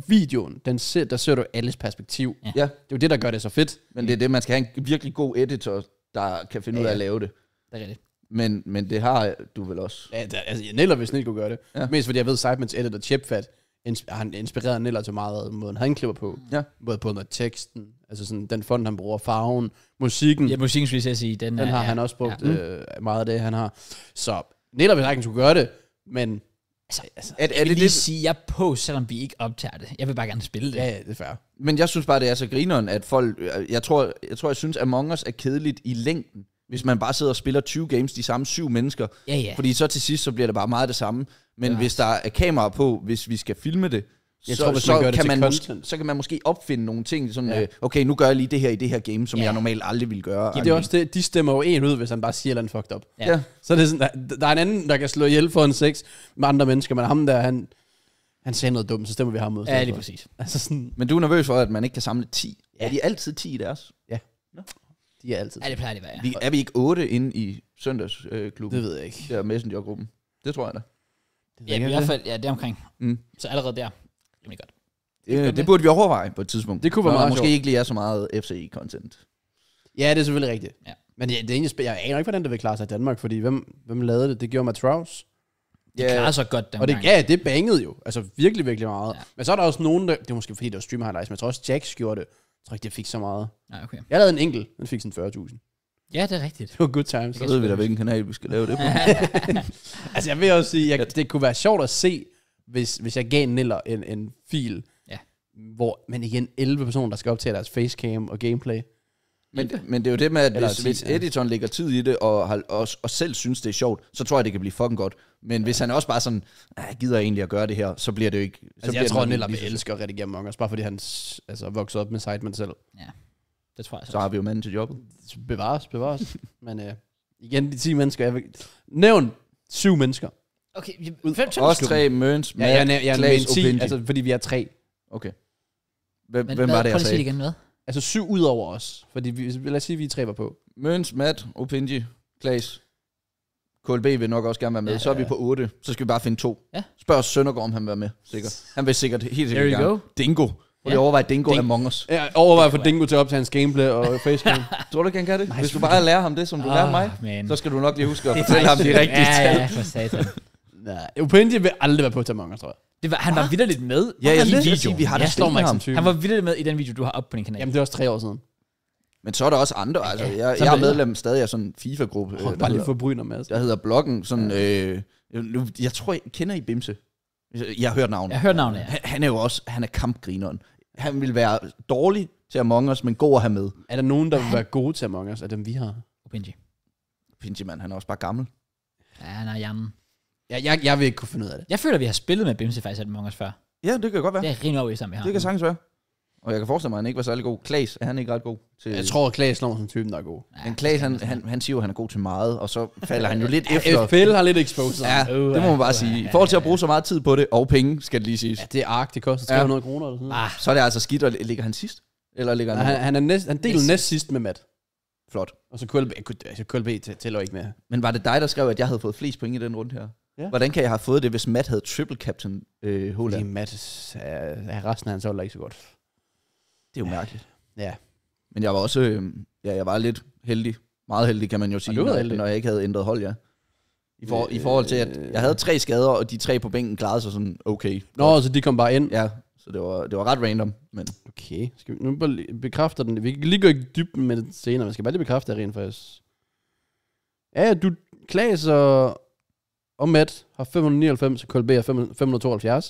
videoen, den ser, der ser du alles perspektiv. Ja. ja. Det er jo det, der gør det så fedt. Men det er det, man skal have en virkelig god editor, der kan finde ja, ud af at lave det. Det er rigtigt. Men, men det har du vel også. Ja, der, altså, jeg næller, hvis ikke kunne gøre det. Ja. Mest fordi jeg ved, Simons editor Chipfat, insp- han inspirerede Niller til meget måden, han klipper på. Ja. Både på med teksten, altså sådan den fond, han bruger, farven, musikken. Ja, musikken skulle jeg sige, den, den har ja, han også brugt ja. Mm. øh, meget af det, han har. Så Niller vil sagtens skulle gøre det, men... Altså, altså, er, er jeg vil det lige det? sige, jeg er på, selvom vi ikke optager det. Jeg vil bare gerne spille det. Ja, ja det er fair. Men jeg synes bare, det er så grineren, at folk... Øh, jeg tror, jeg, tror, jeg synes, Among Us er kedeligt i længden hvis man bare sidder og spiller 20 games, de samme syv mennesker. Ja, ja. Fordi så til sidst, så bliver det bare meget det samme. Men ja. hvis der er kamera på, hvis vi skal filme det, jeg så, tror, hvis man så, det kan man så kan man måske opfinde nogle ting, sådan, ja. øh, okay, nu gør jeg lige det her i det her game, som ja. jeg normalt aldrig ville gøre. Ja, det er også det, de stemmer jo en ud, hvis han bare siger, at han fucked up. Ja. ja. Så er det sådan, der, der, er en anden, der kan slå ihjel for en sex med andre mennesker, men ham der, han, han sagde noget dumt, så stemmer vi ham ud. Ja, lige præcis. Altså sådan. Men du er nervøs for, at man ikke kan samle 10. Ja. Er de altid 10 i deres? Ja. No. De er altid. Ja, det plejer de at være. Vi, er vi ikke 8 inde i søndagsklubben? Øh, klubben? det ved jeg ikke. Der messengergruppen. Det tror jeg da. Ja, i hvert fald, ja, det omkring. Mm. Så allerede der, rimelig godt. Øh, det, det burde vi overveje på et tidspunkt. Det kunne være meget måske sjovt. ikke lige er så meget FC-content. Ja, det er selvfølgelig rigtigt. Ja. Men det, det er egentlig, jeg aner ikke, hvordan det vil klare sig i Danmark, fordi hvem, hvem lavede det? Det gjorde Matt Rouse. Det ja. klarer sig godt den Og det, gang. ja, det bangede jo. Altså virkelig, virkelig meget. Ja. Men så er der også nogen, der... Det er måske fordi, der var highlights, men jeg tror også, Jax gjorde det. Jeg tror ikke, det fik så meget. Ja, okay. Jeg lavede en enkelt. Den fik sådan 40.000. Ja, det er rigtigt. Det var good times. Så ved vi da, hvilken kanal vi skal lave det på. altså, jeg vil også sige, at det kunne være sjovt at se, hvis, hvis jeg gav Niller en, en fil, ja. hvor, men igen, 11 personer, der skal optage deres facecam og gameplay. Men, men det er jo det med, at hvis, hvis editoren lægger tid i det, og, har, og, og selv synes, det er sjovt, så tror jeg, det kan blive fucking godt. Men ja. hvis han også bare sådan, jeg gider egentlig at gøre det her, så bliver det jo ikke... Så altså, jeg, jeg tror, Niller vil elske at redigere Among Us, bare fordi han altså, vokser op med Sideman selv. Ja. Det tror jeg altså Så har vi jo manden til jobbet. Bevares, bevares. Men øh, igen, de 10 mennesker. Jeg vil... Nævn syv mennesker. Okay, fem Os tre, Møns, Ja, jeg, jeg, jeg, Klaas, 10, altså, fordi vi er tre. Okay. Hvem, Men hvem hvad, var det, jeg sagde? igen, hvad? Altså syv ud over os. Fordi vi, lad os sige, at vi tre var på. Møns, Matt, Opinji, Klaas. KLB vil nok også gerne være med. Ja, så er ja, vi ja. på 8. Så skal vi bare finde to. Ja. Spørg Søndergaard, om han vil være med. Sikkert. Han vil sikkert helt sikkert There you go. Dingo. Ja. Jeg overvejer Dingo Ding. Among Us. Ja, overvej for Dingo til at optage hans gameplay og facecam. Tror du ikke, han kan det? Nej, Hvis du bare lærer ham det, som du oh, lærer ah, mig, man. så skal du nok lige huske at fortælle ham de rigtige ja, tal. Ja, for satan. Nej, Upendi vil aldrig være på til Among Us, tror jeg. Det var, han var vidderligt med. Ja, jeg lige sige, vi har det slår mig ham. Han var vidderligt med i den video, du har op på din kanal. Jamen, det er også tre år siden. Men så er der også andre. Altså, ja, jeg, jeg er medlem stadig af sådan en FIFA-gruppe. Oh, bare lige forbryder med. Der hedder Bloggen. Sådan, øh, jeg tror, jeg kender I Bimse. Jeg har hørt navnet. Jeg har hørt navnet, ja. Han er jo også, han er kampgrineren han vil være dårlig til Among Us, men god at have med. Er der nogen, der vil være gode til Among Us, af dem vi har? Opinji. Pinji, mand, han er også bare gammel. Ja, han er jammen. Jeg, jeg, jeg vil ikke kunne finde ud af det. Jeg føler, vi har spillet med Bimse faktisk Among Us før. Ja, det kan godt være. Det er rimelig overbevist om, vi har. Det kan sagtens være. Og jeg kan forestille mig, at han ikke var særlig god. Klaas, er han ikke ret god til... Jeg tror, at Klaas når sådan typen, der er god. Ja, men Klaas, han, han, han siger jo, at han er god til meget, og så falder han jo lidt efter. FPL har lidt exposed. Ja, øh, det må man bare sige. I forhold til at bruge så meget tid på det, og penge, skal det lige siges. Ja, det er ark, det koster 300 ja. kroner eller sådan noget. Ah. Så er det altså skidt, og ligger han sidst? Eller ligger han... han, han, er næst, han deler næst sidst med Matt. Flot. Og så KLB, altså KLB tæller ikke med. Men var det dig, der skrev, at jeg havde fået flest point i den runde her? Ja. Hvordan kan jeg have fået det, hvis Matt havde triple captain øh, Holland? Fordi Matt, øh, resten af hans hold er ikke så godt. Det er jo ja. mærkeligt. Ja. Men jeg var også, øh, ja, jeg var lidt heldig. Meget heldig, kan man jo sige, når, når jeg ikke havde ændret hold, ja. I, for, øh, I forhold til, at jeg havde tre skader, og de tre på bænken klarede sig sådan okay. Nå, så de kom bare ind? Ja, så det var, det var ret random. Men. Okay, skal vi nu bare bekræfter den. Vi kan lige gå i dybden med det senere, men skal bare lige bekræfte det rent faktisk. Ja, du, Klaas og, og Matt har 599, Kolbe har 572.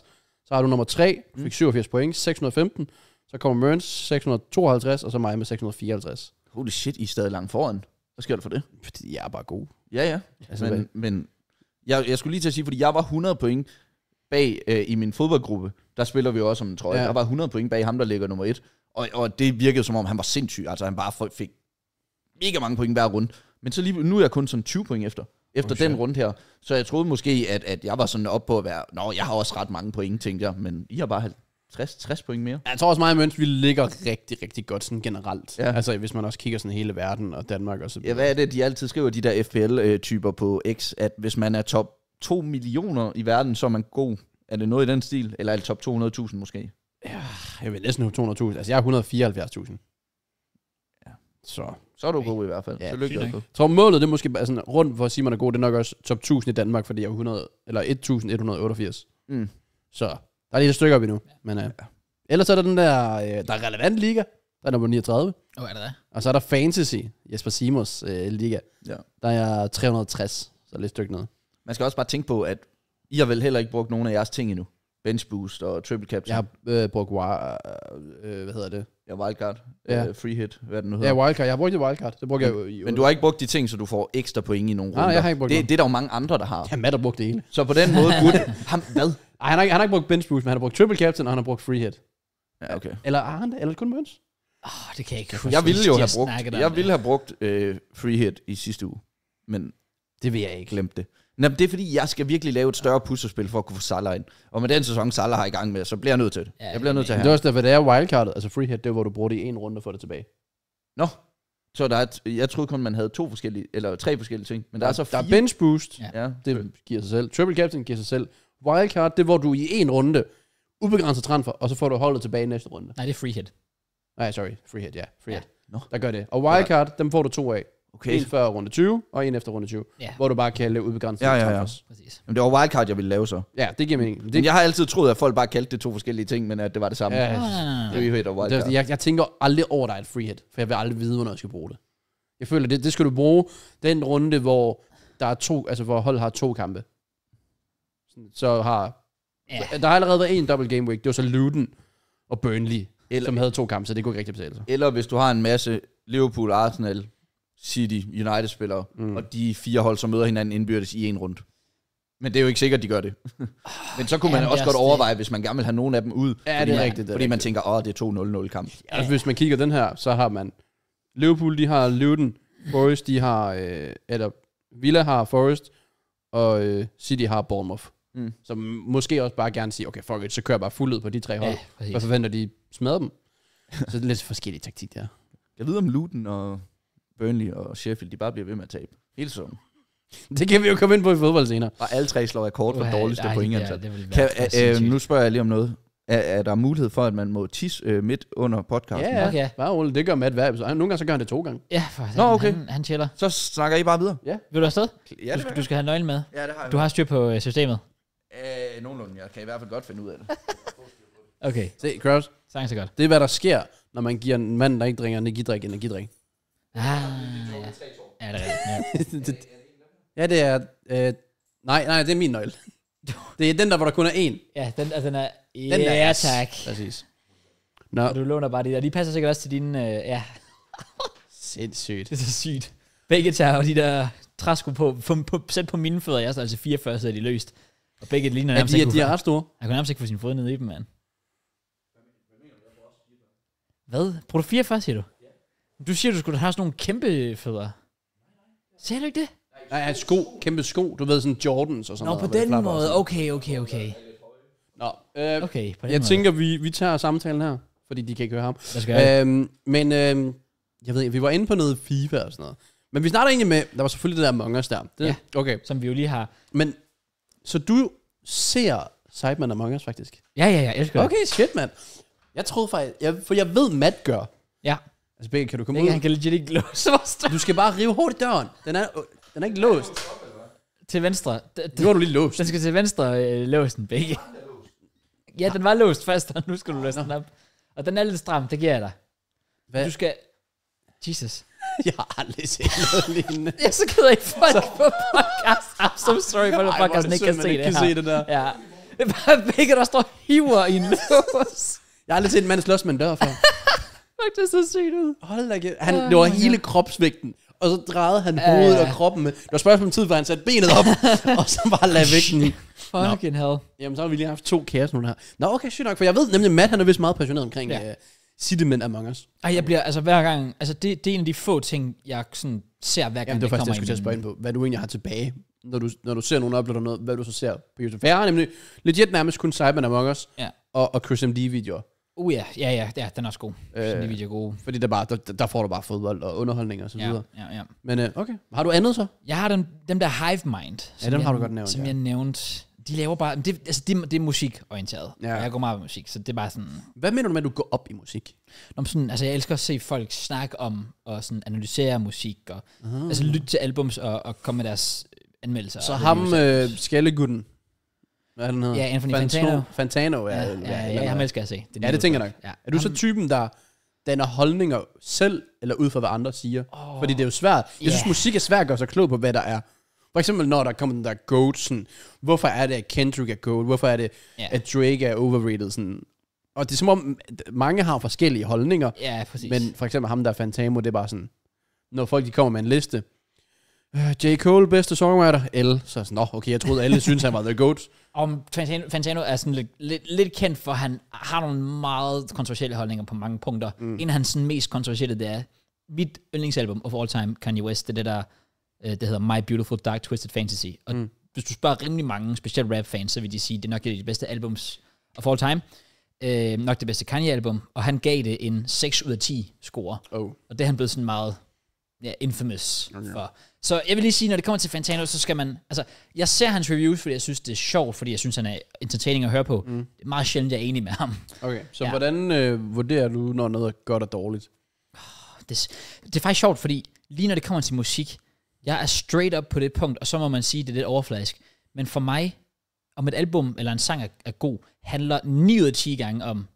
Så har du nummer 3, fik 87 mm. point, 615. Så kommer Mørns 652, og så mig med 654. Holy shit, I er stadig langt foran. Hvad sker der for det? Fordi jeg er bare god. Ja, ja. Altså, men, men jeg, jeg skulle lige til at sige, fordi jeg var 100 point bag øh, i min fodboldgruppe. Der spiller vi jo også om en trøje. Ja. Jeg var 100 point bag ham, der ligger nummer 1. Og, og det virkede som om, han var sindssyg. Altså, han bare fik mega mange point hver runde. Men så lige, nu er jeg kun sådan 20 point efter. Efter okay. den runde her. Så jeg troede måske, at, at jeg var sådan op på at være... Nå, jeg har også ret mange point, tænkte jeg. Men I har bare 60, 60 point mere. Jeg tror også meget, at Møns, vi ligger rigtig, rigtig godt sådan generelt. Ja. Altså hvis man også kigger sådan hele verden og Danmark og så Ja, hvad er det, de altid skriver, de der FPL-typer øh, på X, at hvis man er top 2 millioner i verden, så er man god. Er det noget i den stil? Eller er det top 200.000 måske? Ja, jeg vil næsten 200.000. Altså jeg er 174.000. Ja. Så. Så er du god i hvert fald. Ja, så lykke Jeg tror målet, det er måske bare sådan rundt for at sige, man er god, det er nok også top 1000 i Danmark, fordi jeg er 100, eller 1188. Mm. Så der er lige et stykke op endnu. Ja. Men, øh, ellers er der den der, øh, der er relevant liga. Der er nummer 39. oh, er det der? Og så er der Fantasy, Jesper Simons øh, liga. Ja. Der er 360, så lidt stykke ned. Man skal også bare tænke på, at I har vel heller ikke brugt nogen af jeres ting endnu. Bench boost og triple caps. Jeg har øh, brugt, wire, øh, øh, hvad hedder det? Ja, wildcard. Ja. Øh, free hit, hvad den nu hedder. Ja, wildcard. Jeg har brugt det wildcard. Det brugte jeg i, Men du har ikke brugt de ting, så du får ekstra point i nogle runder. Nej, jeg har ikke brugt det. Det, det er der jo mange andre, der har. Ja, Matt har brugt det hele. Så på den måde, gud, ham, hvad? Ej, han har, ikke, han har ikke brugt bench boost, men han har brugt triple captain, og han har brugt free hit. Ja, okay. Eller har han det? Eller kun Møns? Oh, det kan jeg ikke huske. Jeg ville jo have brugt, jeg, jeg ville have brugt øh, free hit i sidste uge, men det vil jeg ikke. Glemte det. Nå, det er fordi, jeg skal virkelig lave et større puslespil for at kunne få Salah ind. Og med den sæson, Salah har i gang med, så bliver jeg nødt til det. Ja, jeg bliver nødt til at have. Det er også derfor, det er wildcardet, altså free hit, det er, hvor du bruger det i en runde for det tilbage. Nå, så der er et, jeg troede kun, man havde to forskellige, eller tre forskellige ting, men der, der er så fire. Der er bench boost, ja. det giver sig selv. Triple captain giver sig selv. Wildcard, det er, hvor du i en runde ubegrænset transfer, og så får du holdet tilbage i næste runde. Nej, det er free hit. Nej, sorry. Free hit, ja. Free ja. hit. No. Der gør det. Og wildcard, ja. dem får du to af. Okay. En før runde 20, og en efter runde 20. Ja. Hvor du bare kan lave ubegrænset ja, ja, ja. Transfers. Præcis. Jamen, det var wildcard, jeg ville lave så. Ja, det giver mening. Det... Men jeg har altid troet, at folk bare kaldte det to forskellige ting, men at det var det samme. Ja, ja. Det er hit og wildcard. jeg, jeg tænker aldrig over dig et free hit, for jeg vil aldrig vide, hvornår jeg skal bruge det. Jeg føler, det, det skal du bruge den runde, hvor der er to, altså hvor hold har to kampe så har... Ja. Der har allerede været en double game week. Det var så Luton og Burnley, eller, som havde to kampe, så det kunne ikke rigtig betale sig. Eller hvis du har en masse Liverpool, Arsenal, City, United-spillere, mm. og de fire hold, som møder hinanden indbyrdes i en runde. Men det er jo ikke sikkert, de gør det. Men så kunne man Jamen, også godt overveje, hvis man gerne vil have nogen af dem ud. Ja, fordi det er man, rigtigt. Det er fordi rigtigt. man tænker, åh, det er 2-0-0 kamp. Ja. Altså, hvis man kigger den her, så har man... Liverpool, de har Luton. Forest, de har... Øh, eller Villa har Forest. Og øh, City har Bournemouth. Mm. Som måske også bare gerne siger, okay, fuck it, så kører jeg bare fuld ud på de tre hold. Ja, Hvad forventer de? Smadrer dem? så det er lidt forskellige taktik der. Jeg ved om Luton og Burnley og Sheffield, de bare bliver ved med at tabe. Hele sådan. Det kan vi jo komme ind på i fodbold senere. Og alle tre slår rekord for dårligste ingen Ja, altså. kan, øh, øh, nu spørger jeg lige om noget. Er, er der mulighed for, at man må tisse øh, midt under podcasten? Ja, ja. Okay. bare roligt. Det gør Matt hver episode. Nogle gange så gør han det to gange. Ja, for Nå, okay. han, han chiller. Så snakker I bare videre. Ja. Vil du afsted? Ja, du, skal, du skal have nøglen med. Ja, det har jeg du har styr på øh, systemet. Øh, nogenlunde, jeg kan i hvert fald godt finde ud af det. Okay, se, Kraus, Science så godt. det er, hvad der sker, når man giver en mand, der ikke drikker energidrik, energidrik. Ah, ja. det rigtigt. Ja. det, ja, det er... Øh, nej, nej, det er min nøgle. Det er den der, hvor der kun er én. ja, den, altså, den er... Den Den der ja, yes. tak. Præcis. Nå, du låner bare de der. De passer sikkert også til dine... Øh, ja, sindssygt. det er så sygt. Begge tager de der træsko på, på, på, sæt på mine fødder, jeg er altså 44, så er de løst. Og begge ligner nærmest ja, de, ikke, de er ret store. Han kunne nærmest ikke få sin fod ned i dem, mand. Hvad? Bruger du fire først, siger du? Ja. Du siger, du skulle have sådan nogle kæmpe fødder. Ser du ikke det? Nej, ja, sko. Kæmpe sko. Du ved, sådan Jordans og sådan Nå, noget. Nå, på den måde. Okay, okay, okay. Nå, øh, okay, på den jeg måde. tænker, vi, vi tager samtalen her, fordi de kan ikke høre ham. Lad os gøre øhm, Men øh, jeg ved ikke, vi var inde på noget FIFA og sådan noget. Men vi snakker egentlig med, der var selvfølgelig det der Among Us der. Det, ja, okay. som vi jo lige har. Men så du ser Sideman Among Us, faktisk? Ja, ja, ja, jeg elsker Okay, shit, mand. Jeg troede faktisk, jeg, for jeg ved, Matt gør. Ja. Altså, Begge, kan du komme ud? han kan legit ikke låse vores Du skal bare rive hårdt i døren. Den er, den er ikke låst. Til venstre. Nu har du lige låst. Den skal til venstre øh, låse den, Begge. Ja, den var låst først, og nu skal du løse den op. Og den er lidt stram, det giver jeg dig. Hvad? Du skal... Jesus. Jeg har aldrig set noget lignende. Jeg er så ked af folk så. på podcast. I'm so sorry for, at podcasten ikke kan se det kan her. se det der. Ja. Det er bare begge, der står hiver i en lås. Jeg har aldrig set en mand slås med en dør før. Fuck, det så sygt ud. Hold da kæft. Han, det var hele kropsvægten. Og så drejede han hovedet og kroppen. med- Det var spørgsmål om tid, hvor han satte benet op, og så bare lagde vægten. i. Fucking hell. Jamen, så har vi lige haft to kæreste nu her. Nå, okay, sygt nok, for jeg ved nemlig, at Matt han er vist meget passioneret omkring Ja. øh, med Among Us. Ej, jeg bliver, altså hver gang, altså det, det er en af de få ting, jeg sådan ser hver gang, Jamen, det, var det faktisk, jeg skulle til at spørge ind på, hvad du egentlig har tilbage, når du, når du ser nogen uploader noget, hvad du så ser på YouTube. For jeg har nemlig legit nærmest kun Cyberman Among Us ja. og, og Chris MD-videoer. Uh ja, ja, ja, ja, den er også god. Øh, Sådan, de videoer er gode. Fordi der, bare, der, der får du bare fodbold og underholdning og så videre. Ja, ja, ja. Men øh, okay, har du andet så? Jeg har den, dem der Hive Mind. Ja, dem jeg, har du godt nævnt. Som ja. jeg nævnte de laver bare... Det, altså, det, det er musikorienteret. Ja. Jeg går meget på musik, så det er bare sådan... Hvad mener du med, at du går op i musik? Nå, sådan, altså, jeg elsker at se folk snakke om og sådan analysere musik. Og, uh-huh. Altså lytte til albums og, og komme med deres øh, anmeldelser. Så ham, øh, Skellegutten, hvad er den hedder? Ja, Anthony Fantano. Fantano, Fantano ja, ja, ja, ja, ja, ham elsker jeg se. Det ja, det tænker jeg nok. Ja. Er du så typen, der danner holdninger selv, eller ud fra, hvad andre siger? Oh, Fordi det er jo svært. Jeg yeah. synes, musik er svært at gøre sig klog på, hvad der er for eksempel, når der kommer den der GOAT, sådan, hvorfor er det, at Kendrick er GOAT? Hvorfor er det, yeah. at Drake er overrated? Sådan. Og det er som om, mange har forskellige holdninger. Ja, præcis. Men for eksempel ham, der er Fantamo, det er bare sådan, når folk de kommer med en liste, øh, J. Cole, bedste songwriter, L. Så sådan, nå, okay, jeg troede, alle synes, han var the GOAT. Om Fantano, Fantano er sådan lidt, lidt, lidt, kendt for, han har nogle meget kontroversielle holdninger på mange punkter. Mm. En af hans mest kontroversielle, det er mit yndlingsalbum of all time, Kanye West, det er det der øh, det hedder My Beautiful Dark Twisted Fantasy. Og mm. hvis du spørger rimelig mange, specielt rap-fans, så vil de sige, at det er nok et af de bedste albums of all time. Øh, nok det bedste Kanye-album. Og han gav det en 6 ud af 10 score. Oh. Og det er han blevet sådan meget ja, infamous okay. for. Så jeg vil lige sige, når det kommer til Fantano, så skal man... Altså, jeg ser hans reviews, fordi jeg synes, det er sjovt, fordi jeg synes, han er entertaining at høre på. Mm. Det er meget sjældent, jeg er enig med ham. Okay, så ja. hvordan øh, vurderer du, når noget er godt og dårligt? Det, det er faktisk sjovt, fordi lige når det kommer til musik, jeg er straight up på det punkt, og så må man sige, at det er lidt overfladisk. Men for mig, om et album eller en sang er, er god, handler 9 ud af 10 gange om,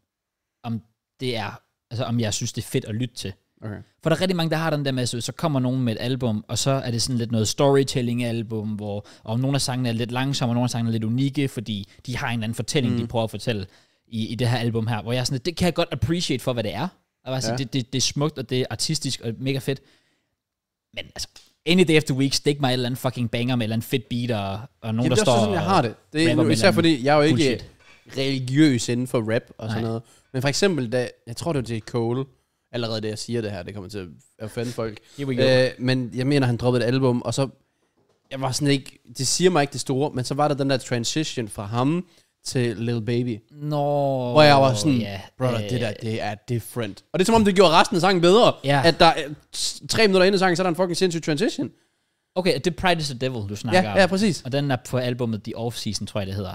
om det er, altså om jeg synes, det er fedt at lytte til. Okay. For der er rigtig mange, der har den der med, så kommer nogen med et album, og så er det sådan lidt noget storytelling-album, hvor og nogle af sangene er lidt langsomme, og nogle af sangene er lidt unikke, fordi de har en anden fortælling, mm. de prøver at fortælle i, i det her album her, hvor jeg sådan, det kan jeg godt appreciate for, hvad det er. Og altså, ja. det, det, det er smukt, og det er artistisk, og mega fedt. Men altså, any day of the week, stik mig et eller andet fucking banger med et eller andet fedt beat, og, og nogen, Jamen, der står... det er sådan, jeg har det. det er, nu, især fordi, jeg er jo ikke bullshit. religiøs inden for rap og sådan Nej. noget. Men for eksempel, da, jeg tror det var J. Cole, allerede det jeg siger det her, det kommer til at offende folk. Øh, men jeg mener, han droppede et album, og så, jeg var sådan ikke, det siger mig ikke det store, men så var der den der transition fra ham, til Little Baby. Nå, Hvor jeg var sådan, yeah, brother, uh, det der, det er different. Og det er som om, det gjorde resten af sangen bedre. Yeah. At der er øh, tre minutter ind i sangen, så er der en fucking sindssyg transition. Okay, det er Pride is the Devil, du snakker ja, om. Ja, præcis. Og den er på albumet The Off-Season, tror jeg, det hedder.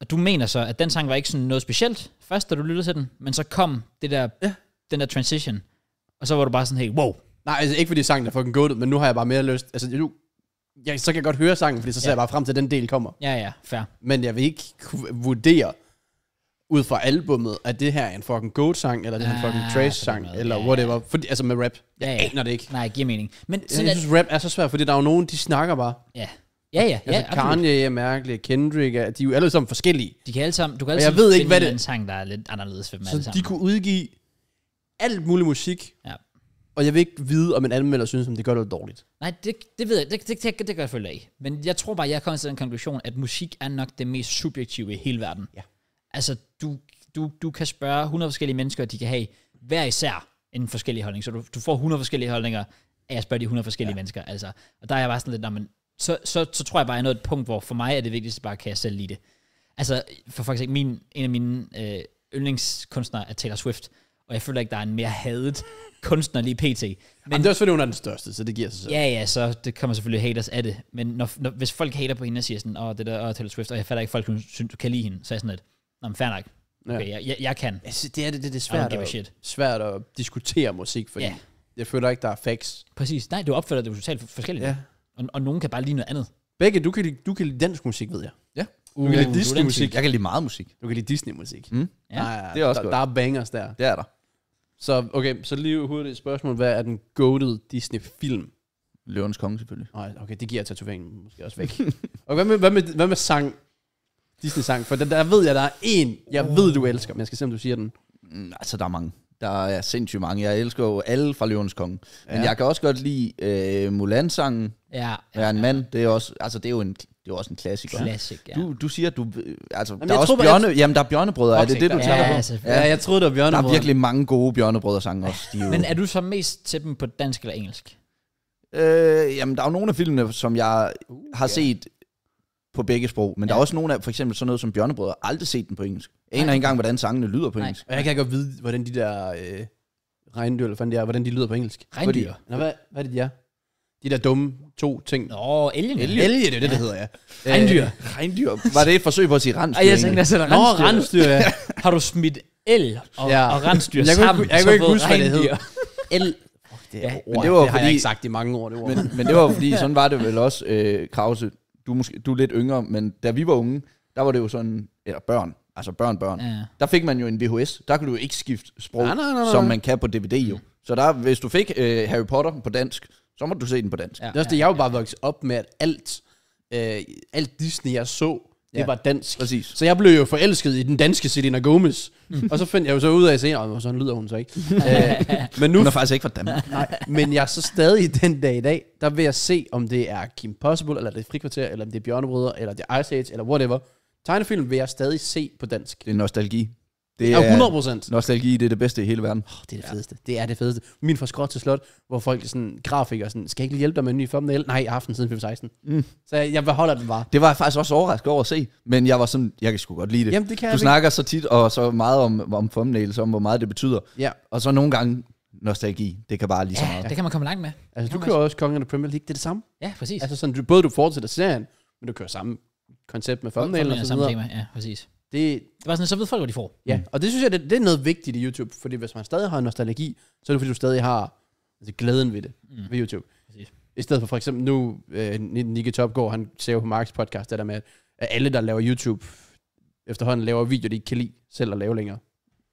Og du mener så, at den sang var ikke sådan noget specielt, først da du lyttede til den, men så kom det der, ja. den der transition, og så var du bare sådan helt, wow. Nej, altså ikke fordi sangen er fucking goated, men nu har jeg bare mere lyst. Altså, nu, ja, så kan jeg godt høre sangen, fordi så ser ja. jeg bare frem til, at den del kommer. Ja, ja, fair. Men jeg vil ikke kunne vurdere ud fra albummet, at det her er en fucking god sang eller det her er ah, en fucking ah, trash-sang, eller ja, whatever. Ja. Fordi, altså med rap. Ja, ja, ja. aner det ikke. Nej, giver mening. Men sådan jeg, synes, at... rap er så svært, fordi der er jo nogen, de snakker bare. Ja. Ja, ja, altså, ja Kanye er mærkelig, Kendrick er, de er jo alle sammen forskellige. De kan alle sammen, du kan alle jeg ved ikke, hvad det en sang, der er lidt anderledes ved dem så alle sammen. de kunne udgive alt mulig musik, ja og jeg vil ikke vide, om en anmelder synes, om det gør noget dårligt. Nej, det, det ved jeg, det, det, det, det gør jeg følge af. Men jeg tror bare, jeg kommer til den konklusion, at musik er nok det mest subjektive i hele verden. Ja. Altså, du, du, du kan spørge 100 forskellige mennesker, og de kan have hver især en forskellig holdning. Så du, du får 100 forskellige holdninger, af at spørge de 100 forskellige ja. mennesker. Altså. Og der er jeg bare sådan lidt, men, man, så, så, så tror jeg bare, at jeg er nået et punkt, hvor for mig er det vigtigste bare, kan jeg selv lide det. Altså, for faktisk min, en af mine øh, yndlingskunstnere er Taylor Swift og jeg føler ikke, der er en mere hadet kunstner lige pt. Men, Jamen, det er også fordi, hun er den største, så det giver sig selv. Ja, ja, så det kommer selvfølgelig haters af det. Men når, når, hvis folk hater på hende og siger sådan, åh, oh, det der, og oh, Taylor Swift, og jeg fatter ikke, folk synes, du kan lide hende, så er jeg sådan lidt, nå, men fair nok. Okay, ja. jeg, jeg, jeg, kan. Altså, det er det, det, er svært, at, shit. svært at diskutere musik, fordi ja. jeg føler ikke, der er facts. Præcis. Nej, du opfører det jo totalt forskelligt. Ja. Og, og nogen kan bare lide noget andet. Begge, du kan, du kan lide dansk musik, ved jeg. Ja. du kan uh, lide Disney-musik. Jeg kan lide meget musik. Du kan lide Disney-musik. Mm. Ja. Nej, ja, det er også der, godt. Der er bangers der. Det er der. Så okay, så lige hurtigt et spørgsmål. Hvad er den goated Disney-film? Løvens Konge selvfølgelig. Nej, okay, det giver tatoveringen måske også væk. og hvad med, hvad med, hvad med sang? Disney-sang? For der, der ved jeg, der er en, jeg oh. ved, du elsker, men jeg skal se, om du siger den. Mm, altså, der er mange. Der er sindssygt mange. Jeg elsker jo alle fra Løvens Konge. Ja. Men jeg kan også godt lide øh, Mulan-sangen. Ja. Jeg er en ja. mand. Det er, også, altså, det er jo en det er også en klassiker. Klassik, ja. Du, du siger, du... Øh, altså, jamen, der er også tror, bjørne, jeg... Jamen, der er bjørnebrødre. er det det, du tænker ja, på? Ja, jeg troede, der var bjørnebrødre. Der er virkelig mange gode bjørnebrødre-sange også. De Men er du så mest til dem på dansk eller engelsk? Øh, jamen, der er jo nogle af filmene, som jeg uh, har yeah. set på begge sprog, men ja. der er også nogle af, for eksempel sådan noget som Bjørnebrødre, aldrig set den på engelsk. Jeg aner ikke engang, hvordan sangene lyder på Nej. engelsk. Og jeg kan ikke godt vide, hvordan de der øh, regndyr, eller fanden de er, hvordan de lyder på engelsk. Regndyr? nå, hvad, hvad er det, de er? De der dumme to ting. Nå, elgen. Elgen, elge det er det, ja. det hedder, ja. Regndyr. Øh, regndyr. Var det et forsøg på at sige rensdyr? Ej, jeg tænkte, altså, rensdyr. Nå, rensdyr, ja. Har du smidt el og, ja. og rensdyr jeg sammen? Kunne, jeg kunne ikke huske, hvad det hedder. El det, ja, ord, men det, var det fordi, har jeg ikke sagt i mange år. Det ord. Men, men det var fordi, sådan var det vel også, øh, Krause, du, måske, du er lidt yngre, men da vi var unge, der var det jo sådan, eller børn, altså børn, børn, ja. der fik man jo en VHS, der kunne du jo ikke skifte sprog, nej, nej, nej, nej. som man kan på DVD jo. Så der, hvis du fik øh, Harry Potter på dansk, så må du se den på dansk. Ja, det er også ja, jeg jo ja, bare vokset op med, at alt, øh, alt Disney, jeg så, det ja. var dansk. Præcis. Så jeg blev jo forelsket i den danske Selena Gomez. Mm. Og så fandt jeg jo så ud af senere, og sådan lyder hun så ikke. Æh, øh, men nu, hun er faktisk ikke fra Danmark. Nej, men jeg er så stadig den dag i dag, der vil jeg se, om det er Kim Possible, eller det er Frikvarter, eller om det er Bjørnebrødre, eller det er Ice Age, eller whatever. Tegnefilm vil jeg stadig se på dansk. Det er nostalgi. Det er 100 procent. Nostalgi, det er det bedste i hele verden. Oh, det er det ja. fedeste. Det er det fedeste. Min fra skråt til slot, hvor folk sådan, og sådan, skal jeg ikke hjælpe dig med en ny formel? Nej, aften siden 516. Mm. Så jeg, jeg beholder den bare. Det var jeg faktisk også overrasket over at se, men jeg var sådan, jeg kan sgu godt lide det. Jamen, det kan du jeg snakker ikke. så tit og så meget om, om thumbnails, om hvor meget det betyder. Ja. Og så nogle gange nostalgi, det kan bare lige så ja, meget. det kan man komme langt med. Altså, du kører også Kongen af Premier League, det er det samme. Ja, præcis. Altså sådan, du, både du fortsætter serien, men du kører samme koncept med thumbnails og så videre. ja, præcis. Det, det var sådan, så ved folk, hvad de får. Ja, mm. og det synes jeg, det, det er noget vigtigt i YouTube, fordi hvis man stadig har nostalgi, så er det fordi, du stadig har altså, glæden ved det, mm. ved YouTube. Præcis. I stedet for for eksempel nu, uh, Nicky Topgaard, han ser jo på Marks podcast, det der med, at alle, der laver YouTube, efterhånden laver video, de ikke kan lide selv at lave længere.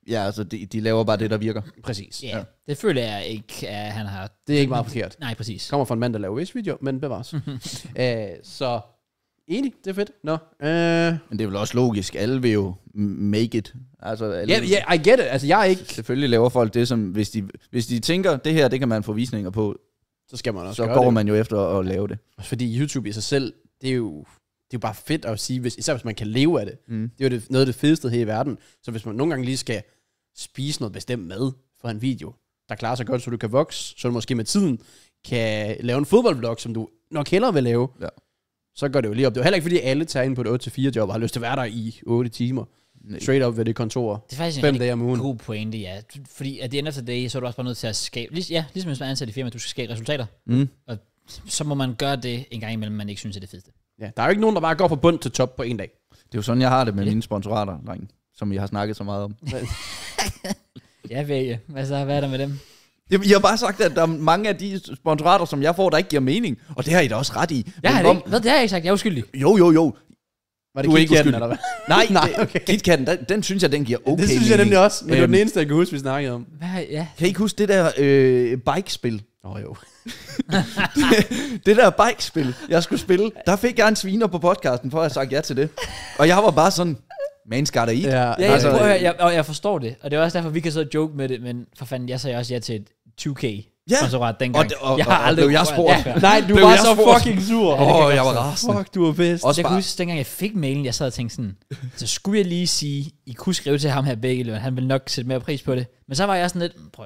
Ja, altså de, de laver bare det, der virker. Præcis. Yeah. Ja, det føler jeg ikke, at han har... Det er ikke meget forkert. Nej, præcis. Kommer fra en mand, der laver visse video, men bevares. øh, så Enig, det er fedt. Nå. No. Uh... Øh, Men det er vel også logisk. Alle vil jo make it. Altså, alle, yeah, yeah, I get it. Altså, jeg er ikke... Selvfølgelig laver folk det, som hvis de, hvis de tænker, det her, det kan man få visninger på, så skal man også Så går det. man jo efter at lave det. Fordi YouTube i sig selv, det er jo det er jo bare fedt at sige, hvis, især hvis man kan leve af det. Mm. Det er jo det, noget af det fedeste her i verden. Så hvis man nogle gange lige skal spise noget bestemt mad for en video, der klarer sig godt, så du kan vokse, så du måske med tiden kan lave en fodboldvlog, som du nok hellere vil lave, ja så går det jo lige op. Det er heller ikke, fordi alle tager ind på et 8-4 job og har lyst til at være der i 8 timer. Nej. Straight up ved det kontor. Det er faktisk en dage om ugen. god pointe, ja. Fordi at det ender til det, så er du også bare nødt til at skabe... Liges, ja, ligesom hvis man er ansat i firma, du skal skabe resultater. Mm. Og så må man gøre det en gang imellem, man ikke synes er det fedeste. Ja, der er jo ikke nogen, der bare går fra bund til top på en dag. Det er jo sådan, jeg har det med ja. mine sponsorater, dreng, som jeg har snakket så meget om. ja, Vægge. Hvad så? Hvad er der med dem? Jamen, jeg har bare sagt, at der er mange af de sponsorater, som jeg får, der ikke giver mening. Og det har I da også ret i. Jeg har det om... Hvad, det har jeg ikke sagt. Jeg er uskyldig. Jo, jo, jo. Var det du er ikke uskyldig. Eller hvad? Nej, Nej okay. KitKatten, den, den synes jeg, den giver okay Det synes jeg nemlig også. Men øhm, det er den eneste, jeg kan huske, vi snakkede om. Hvad, ja. Kan I ikke huske det der øh, bikespil? Nå oh, jo. det, det der bikespil, jeg skulle spille, der fik jeg en sviner på podcasten, for at jeg sagde ja til det. Og jeg var bare sådan, man skal der i. Ja, ja altså, øh, jeg, prøver, jeg, jeg forstår det, og det er også derfor, vi kan sidde og joke med det, men for fanden, jeg sagde også ja til et 2K. Ja. Sponsorat dengang. Og, det, og, jeg har aldrig blev jeg spurgt. Ja. Nej, du var så fucking sur. Åh, ja, oh, jeg var rasende. Fuck, du var bedst. Også jeg bare... kan huske, dengang jeg fik mailen, jeg sad og tænkte sådan, så skulle jeg lige sige, I kunne skrive til ham her begge løn, han ville nok sætte mere pris på det. Men så var jeg sådan lidt, prøv,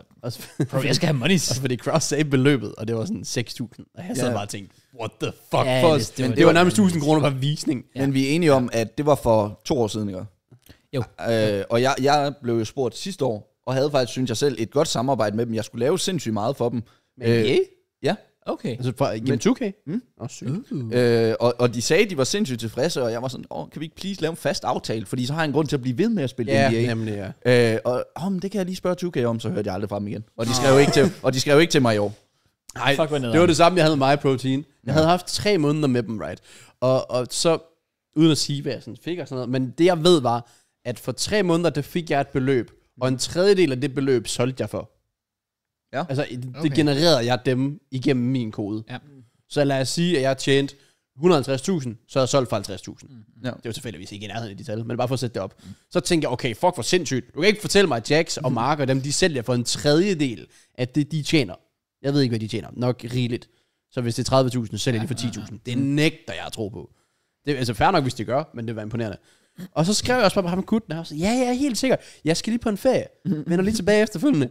prøv jeg skal have money. Også fordi Kraus sagde beløbet, og det var sådan 6.000. Og jeg sad ja. bare og tænkte, what the fuck ja, for os. Det, det, men det, det var nærmest 1.000 kroner per visning. Ja. Men vi er enige om, at det var for to år siden, ikke? Jo. Øh, og jeg, jeg blev jo spurgt sidste år, og havde faktisk, synes jeg selv, et godt samarbejde med dem. Jeg skulle lave sindssygt meget for dem. Men e? øh, yeah. Ja. Okay. Altså fra Game 2K? Mm. Oh, Uh. Øh, og, og de sagde, at de var sindssygt tilfredse, og jeg var sådan, åh, kan vi ikke please lave en fast aftale, fordi så har jeg en grund til at blive ved med at spille ja, NBA. Nemlig, ja, øh, Og åh, men det kan jeg lige spørge 2K om, så hørte jeg aldrig fra dem igen. Og de ah. skrev, ikke, til, og de skrev ikke til mig i år. Nej, det var det samme, jeg havde med MyProtein. Jeg havde haft tre måneder med dem, right? Og, og så, uden at sige, hvad jeg sådan fik og sådan noget, men det jeg ved var, at for tre måneder, der fik jeg et beløb, og en tredjedel af det beløb solgte jeg for. Ja. Altså, det okay. genererede jeg dem igennem min kode. Ja. Så lad os sige, at jeg tjente 150.000, så har jeg solgt for 50.000. Mm. Ja. Det var tilfældigvis ikke i nærheden af de tal, men bare for at sætte det op. Mm. Så tænkte jeg, okay, fuck hvor sindssygt. Du kan ikke fortælle mig, at Jax og Mark og dem, de sælger for en tredjedel af det, de tjener. Jeg ved ikke, hvad de tjener. Nok rigeligt. Så hvis det er 30.000, sælger ja, de for 10.000. Ja, ja. Det nægter jeg at tro på. Det er altså fair nok, hvis de gør, men det var imponerende. Og så skrev jeg også bare på ham gutten, og han var sådan, ja, ja, helt sikkert. Jeg skal lige på en ferie. Vender lige tilbage efterfølgende.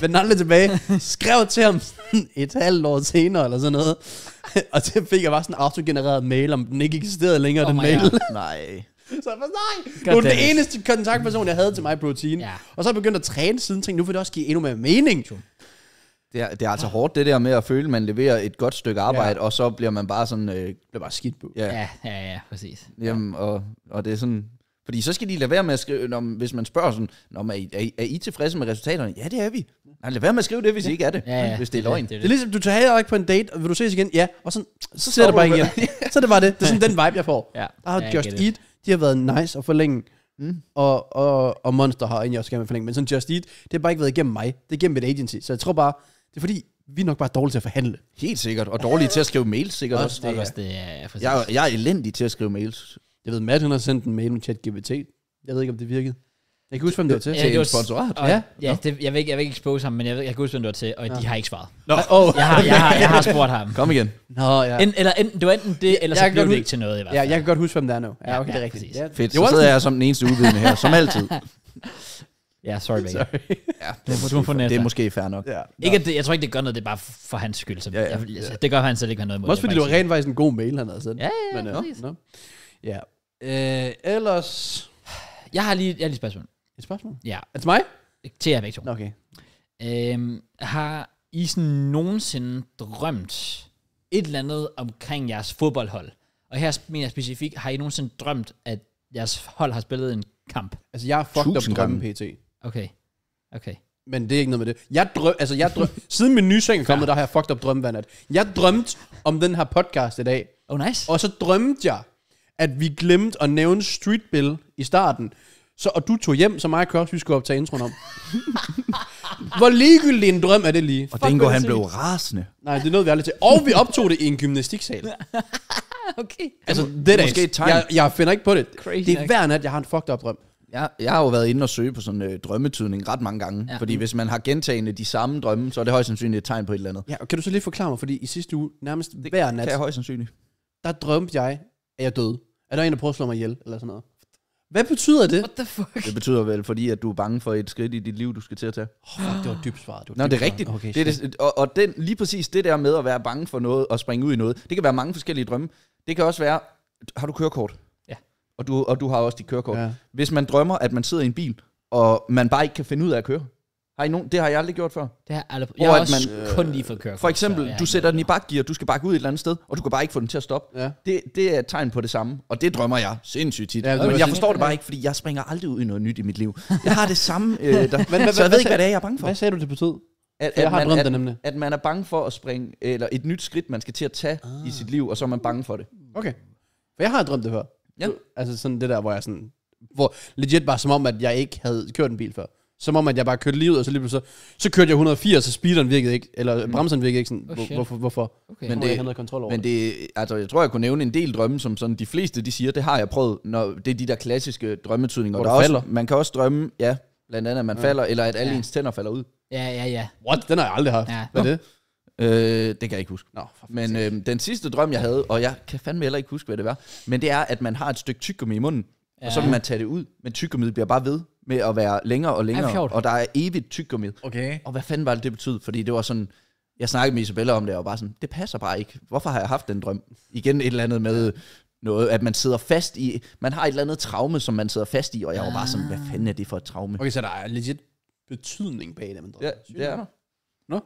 Vender aldrig tilbage. Skrev til ham et halvt år senere, eller sådan noget. Og det fik jeg bare sådan en autogenereret mail, om den ikke eksisterede længere, oh den mail. God. Nej. Så jeg var nej, God du den eneste kontaktperson, jeg havde til mig protein. Ja. Og så begyndte jeg at træne siden, tænkte, nu vil det også give endnu mere mening. Det er, det er altså hårdt, det der med at føle, at man leverer et godt stykke arbejde, ja. og så bliver man bare sådan, øh, bliver bare skidt på. Ja, ja, ja, ja præcis. Jamen, og, og det er sådan, fordi så skal de lade være med at skrive, når, hvis man spørger sådan, når man, er, I, er I tilfredse med resultaterne? Ja, det er vi. Nej, lad være med at skrive det, hvis I ikke er det, ja, ja, hvis det er løgn. Det, det, det. det er ligesom, du tager ikke på en date, og vil du ses igen? Ja, og sådan, så sidder det bare igen. så er det bare det. Det er sådan den vibe, jeg får. Ja. Der ah, har ja, Just Eat, de har været nice og forlænge. Mm. Og, og, og Monster har egentlig også gerne forlænge, men sådan Just Eat, det har bare ikke været igennem mig. Det er igennem et agency, så jeg tror bare, det er fordi, vi er nok bare dårlige til at forhandle. Helt sikkert, og dårlige til at skrive mails sikkert også. Det, også det ja. Ja, jeg, jeg er elendig til at skrive mails. Jeg ved, Matt han har sendt en mail med ChatGPT. Jeg ved ikke, om det virkede. Jeg kan huske, hvem det var til. Ja, til en sponsorat. Og, ja, ja det, jeg, vil ikke, jeg vil ikke expose ham, men jeg, ved, jeg kan huske, hvem det var til, og ja. de har ikke svaret. Nå. Oh. Jeg, har, jeg, har, jeg har spurgt ham. Kom igen. Nå, ja. En, eller en, det enten det, eller jeg så blev det ikke til noget i hvert fald. Ja, jeg kan godt huske, hvem det er nu. Ja, okay, ja, det er rigtigt. Ja, Fedt, så sidder jeg som den eneste udvidende her, som altid. Ja, sorry, baby. Sorry. Ja, det, er måske, for, det er måske fair nok. Ja. Ikke, at det, jeg tror ikke, det gør noget, det er bare for hans skyld. Så ja, ja, jeg, altså, ja. Det gør han selv ikke har noget imod. Også fordi det var rent faktisk en god mail, han havde sendt. Ja, ja, Men, ja. Øh, no, ja. Øh, ellers... Jeg har lige, jeg har lige et spørgsmål. Et spørgsmål? Ja. Er det mig? Til jer begge to. Okay. Øhm, har I sådan nogensinde drømt et eller andet omkring jeres fodboldhold? Og her mener jeg specifikt, har I nogensinde drømt, at jeres hold har spillet en kamp? Altså, jeg har fucked up drømme, PT. Okay. Okay. Men det er ikke noget med det. Jeg drøm, altså jeg drøm, siden min nye seng er kommet, der har jeg fucked up drømme hver nat. Jeg drømte om den her podcast i dag. Oh, nice. Og så drømte jeg, at vi glemte at nævne Street Bill i starten. Så, og du tog hjem, så mig og Kørs, vi skulle optage introen om. Hvor ligegyldig en drøm er det lige. Og Dingo, det han blev rasende. Nej, det noget, vi aldrig til. Og vi optog det i en gymnastiksal. okay. Altså, det er måske et jeg, jeg finder ikke på det. Crazy Det er hver nat, jeg har en fucked up drøm. Ja, jeg har jo været inde og søge på sådan øh, drømmetydning ret mange gange, ja. fordi hvis man har gentagende de samme drømme, så er det højst sandsynligt et tegn på et eller andet. Ja, og kan du så lige forklare mig, fordi i sidste uge, nærmest det hver nat, kan jeg højst sandsynligt. der drømte jeg, at jeg døde. Er der en, der prøver at slå mig ihjel, eller sådan noget? Hvad betyder det? What the fuck? Det betyder vel, fordi at du er bange for et skridt i dit liv, du skal til at tage. Oh, fuck, det var dybt svaret. Det Nå, det er rigtigt. Okay, det er det, og og den, lige præcis det der med at være bange for noget og springe ud i noget, det kan være mange forskellige drømme. Det kan også være, har du kørekort? og du, og du har også dit kørekort. Ja. Hvis man drømmer, at man sidder i en bil, og man bare ikke kan finde ud af at køre. Har I nogen? Det har jeg aldrig gjort før. Det har aldrig. Jeg har også man, øh, kun lige fået kørekort. For eksempel, du sætter den i bakgear, du skal bakke ud et eller andet sted, og du kan bare ikke få den til at stoppe. Ja. Det, det er et tegn på det samme, og det drømmer jeg sindssygt tit. Ja, men jeg forstår det bare ikke, fordi jeg springer aldrig ud i noget nyt i mit liv. Jeg har det samme, øh, der, men, men, så jeg hvad, ved ikke, hvad det er, jeg er bange for. Hvad sagde du det betød? At, at, jeg har man, at, nemlig. at man er bange for at springe, eller et nyt skridt, man skal til at tage ah. i sit liv, og så er man bange for det. Okay. For jeg har drømt det før. Ja. Altså sådan det der, hvor jeg sådan... Hvor legit var som om, at jeg ikke havde kørt en bil før. Som om, at jeg bare kørte lige ud, og så lige så, så kørte jeg 180, og speederen virkede ikke, eller mm. bremsen virkede ikke sådan. Oh, hvor, hvorfor? hvorfor? Okay. Men, det, jeg havde kontrol over men det, altså, jeg tror, jeg kunne nævne en del drømme, som sådan de fleste, de siger, det har jeg prøvet, når det er de der klassiske drømmetydninger. Hvor der falder. Også, man kan også drømme, ja, blandt andet, at man ja. falder, eller at alle ja. ens tænder falder ud. Ja, ja, ja. What? Den har jeg aldrig haft. Ja. Hvad er det? Øh, det kan jeg ikke huske. Nå, Men øh, den sidste drøm, jeg havde, og jeg kan fandme heller ikke huske, hvad det var, men det er, at man har et stykke tyggegummi i munden, ja. og så kan man tage det ud, men tyggegummiet bliver bare ved med at være længere og længere, og der er evigt tyggegummi. Okay. Og hvad fanden var det, det betød? Fordi det var sådan, jeg snakkede med Isabella om det, og var bare sådan, det passer bare ikke. Hvorfor har jeg haft den drøm? Igen et eller andet med noget, at man sidder fast i, man har et eller andet traume, som man sidder fast i, og jeg var bare sådan, hvad ah. fanden er det for et traume? Okay, så der er legit betydning bag det, man drømmer. Ja, det er der. Nå?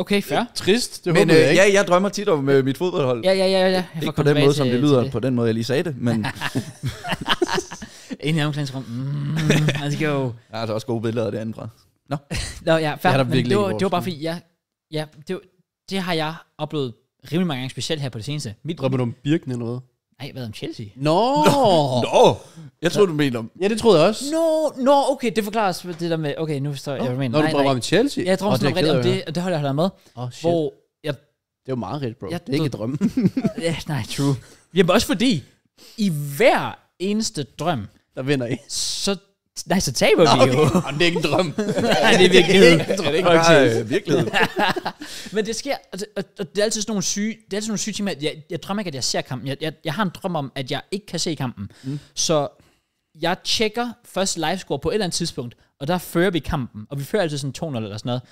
Okay, fair. Trist, det men, håber øh, jeg ikke. Ja, jeg drømmer tit om øh, mit fodboldhold. Ja, ja, ja. ja. Jeg ikke på den måde, som det lyder, det. på den måde, jeg lige sagde det, men... Ind i omklædningsrum. Mm, let's go. Der er altså også gode billeder af det andet fra. Nå. Nå, ja, fair. Det, men det, var, det var bare fordi, ja, ja, det, det har jeg oplevet rimelig mange gange, specielt her på det seneste. Mit, Drømmer du om Birken eller noget? Nej, hvad om Chelsea? Nå! Nå! Jeg troede, du mente om... Ja, det troede jeg også. Nå, no, no, okay, det forklarer os det der med... Okay, nu forstår jeg, hvad du mener. Når du drømmer om Chelsea? Ja, jeg drømmer oh, sådan rigtigt om det, og det holder jeg holdt med. Oh, shit. Hvor jeg, det er jo meget rigtigt, bro. Jeg, det er ikke et drøm. ja, nej, true. Jamen også fordi, i hver eneste drøm... Der vinder I. Så Nej, så taber Nå, vi jo. Jamen, det er ikke en drøm. Nej, det er virkelig. det er ikke bare okay. Øh, virkelighed. Men det sker, og det, og det er altid sådan nogle syge, det er altid nogle syge at jeg, jeg drømmer ikke, at jeg ser kampen. Jeg, jeg, jeg har en drøm om, at jeg ikke kan se kampen. Mm. Så jeg tjekker først livescore på et eller andet tidspunkt, og der fører vi kampen, og vi fører altid sådan 2-0 eller sådan noget.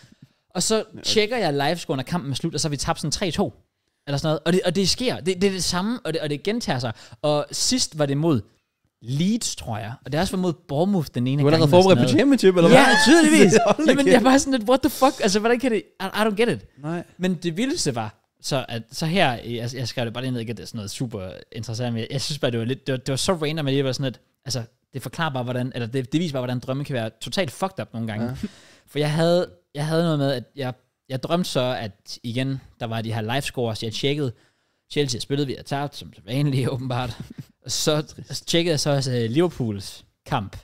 Og så tjekker jeg livescore, når kampen er slut, og så har vi tabt sådan 3-2. Eller sådan noget. Og det, og det sker. Det, det er det samme, og det, og det gentager sig. Og sidst var det mod Leeds, tror jeg. Og det er også mod Bournemouth den ene gang. Du har allerede forberedt på championship, eller hvad? Ja, tydeligvis. Jamen, jeg er bare sådan lidt, what the fuck? Altså, hvordan kan det... I, I don't get it. Nej. Men det vildeste var, så, at, så her, jeg, jeg skrev det bare lige ned, ikke at det er sådan noget super interessant, men jeg, jeg synes bare, det var, lidt, det var, det var så random, at det var sådan lidt, altså, det forklarer bare, hvordan, eller det, det viser bare, hvordan drømme kan være totalt fucked up nogle gange. Ja. For jeg havde, jeg havde noget med, at jeg, jeg drømte så, at igen, der var de her live scores, jeg tjekkede, Chelsea spillede, vi har tabt, som vanligt åbenbart. så tjekkede jeg så også øh, Liverpools kamp.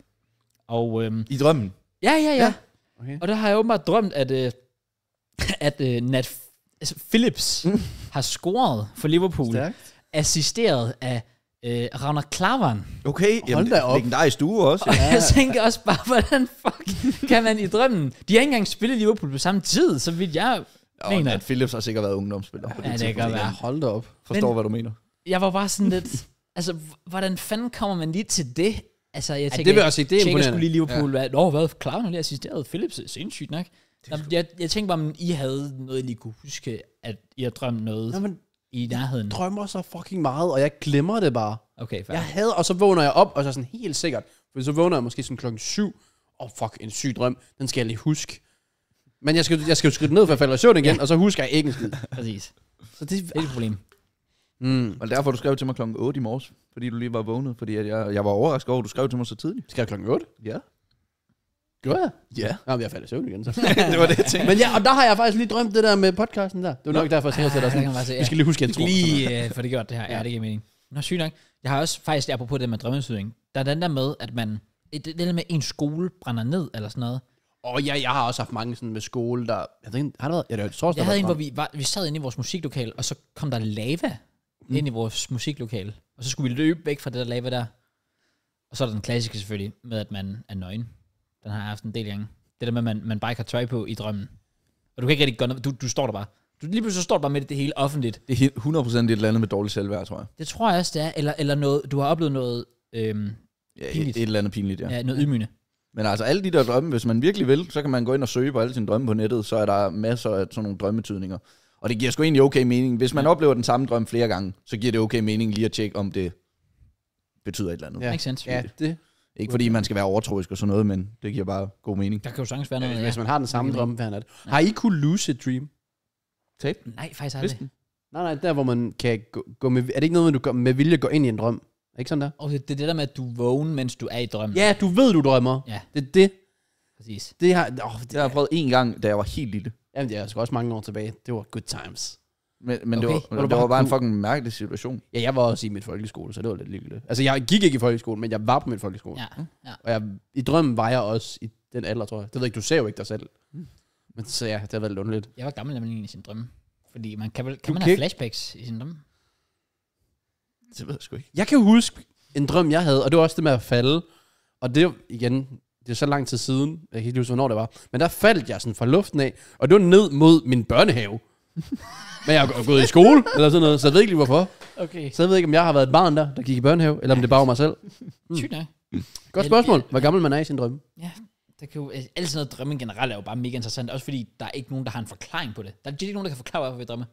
Og, øhm, I drømmen? Ja, ja, ja. ja. Okay. Og der har jeg åbenbart drømt, at, uh, at uh, Nat altså Phillips har scoret for Liverpool. Stærkt. Assisteret af øh, Ragnar Klavan. Okay, Hold jamen, da op. i stue også. Ja. Og jeg tænker også bare, hvordan fuck kan man i drømmen... De har ikke engang spillet Liverpool på samme tid, så vidt jeg og mener. at Philips har sikkert været ungdomsspiller. På ja, det, det kan være. Hold da op. Forstår, Men, hvad du mener. Jeg var bare sådan lidt... altså, hvordan fanden kommer man lige til det? Altså, jeg tænker, ja, det vil jeg også sige, det er imponerende. lige Liverpool, ja. Nå, hvad, Klaven lige assisterede Philips, sindssygt nok. Jamen, jeg, jeg tænkte bare, om I havde noget, I lige kunne huske, at I har drømt noget Nå, men i nærheden. Jeg drømmer så fucking meget, og jeg glemmer det bare. Okay, fair. Jeg havde, og så vågner jeg op, og så sådan helt sikkert, for så vågner jeg måske sådan klokken syv, og oh, fuck, en syg drøm, den skal jeg lige huske. Men jeg skal, jeg skal jo skrive det ned, for jeg falder i søvn igen, ja. og så husker jeg ikke en skid. Præcis. Så det, det er et problem. Mm. Og derfor du skrev til mig klokken 8 i morges, fordi du lige var vågnet, fordi jeg, jeg var overrasket over, at du skrev til mig så tidligt. Skrev klokken 8? Ja. Gjorde jeg? Ja. Nå, men jeg faldt i søvn igen, så. det var det, jeg tænkte. Men ja, og der har jeg faktisk lige drømt det der med podcasten der. Det var Nå. nok derfor, jeg tænkte, at der sådan, vi skal lige huske, at jeg tror. Lige øh, for det gjort det her. Ja, det giver mening. Nå, sygt nok. Jeg har også faktisk, apropos det med drømmesydning, der er den der med, at man, det, det der med, at en skole brænder ned, eller sådan noget, og jeg, jeg har også haft mange sådan med skole, der... Jeg ved ikke, har det været... Ja, det jeg, tror, jeg havde en, hvor vi, var, vi sad inde i vores musiklokale, og så kom der lava mm. ind i vores musiklokale. Og så skulle vi løbe væk fra det der lava der. Og så er der den klassiske selvfølgelig, med at man er nøgen. Den har jeg haft en del gange. Det der med, at man, man bare ikke har tøj på i drømmen. Og du kan ikke rigtig gøre noget. Du, du står der bare. Du, lige pludselig står du bare med det, det hele offentligt. Det er 100% et eller andet med dårlig selvværd, tror jeg. Det tror jeg også, det er. Eller, eller noget, du har oplevet noget... Øhm, pinligt. ja, et, et eller andet pinligt, ja. ja noget ydmygende. Men altså alle de der drømme, hvis man virkelig vil, så kan man gå ind og søge på alle sine drømme på nettet, så er der masser af sådan nogle drømmetydninger. Og det giver sgu egentlig okay mening. Hvis man ja. oplever den samme drøm flere gange, så giver det okay mening lige at tjekke, om det betyder et eller andet. Ja, Make sense. ja det. Ikke fordi man skal være overtroisk og sådan noget, men det giver bare god mening. Der kan jo sagtens være noget. Ja, hvis man har den samme ja. drøm hver nat. Har I lose lucid dream? Tape? Nej, faktisk aldrig. Nej, nej, der hvor man kan gå, gå med... Er det ikke noget, du gør, med vilje går ind i en drøm? Ikke sådan der? Og det er det der med, at du er vågen, mens du er i drømmen. Ja, du ved, du drømmer. Ja. Det er det. Præcis. Det har, åh, det har jeg prøvet en gang, da jeg var helt lille. Jamen, det er sgu også mange år tilbage. Det var good times. Men, men okay. det, var, var, det bare, var bare en fucking mærkelig situation. Ja, jeg var også i mit folkeskole, så det var lidt lykkeligt. Altså, jeg gik ikke i folkeskole, men jeg var på min folkeskole. Ja, ja. Og jeg, i drømmen var jeg også i den alder, tror jeg. Det ved jeg ikke, du ser jo ikke dig selv. Mm. Men så ja, det har været lidt underligt. Jeg var gammel nemlig i sin drømme. Fordi man kan, vel, kan okay. man have flashbacks i sin drømme? Det ved jeg sgu ikke. Jeg kan huske en drøm, jeg havde, og det var også det med at falde. Og det, igen, det er så lang tid siden, jeg kan ikke huske, hvornår det var, men der faldt jeg sådan fra luften af, og det var ned mod min børnehave. men jeg har gået i skole, eller sådan noget, så jeg ved ikke lige hvorfor. Okay. Så jeg ved ikke, om jeg har været et barn der, der gik i børnehave, eller om det bare mig selv. Mm. Godt spørgsmål. Hvor gammel man er i sin drømme? Ja, der kan jo, altid noget drømme generelt er jo bare mega interessant, også fordi der er ikke nogen, der har en forklaring på det. Der er ikke nogen, der kan forklare, hvorfor vi drømmer.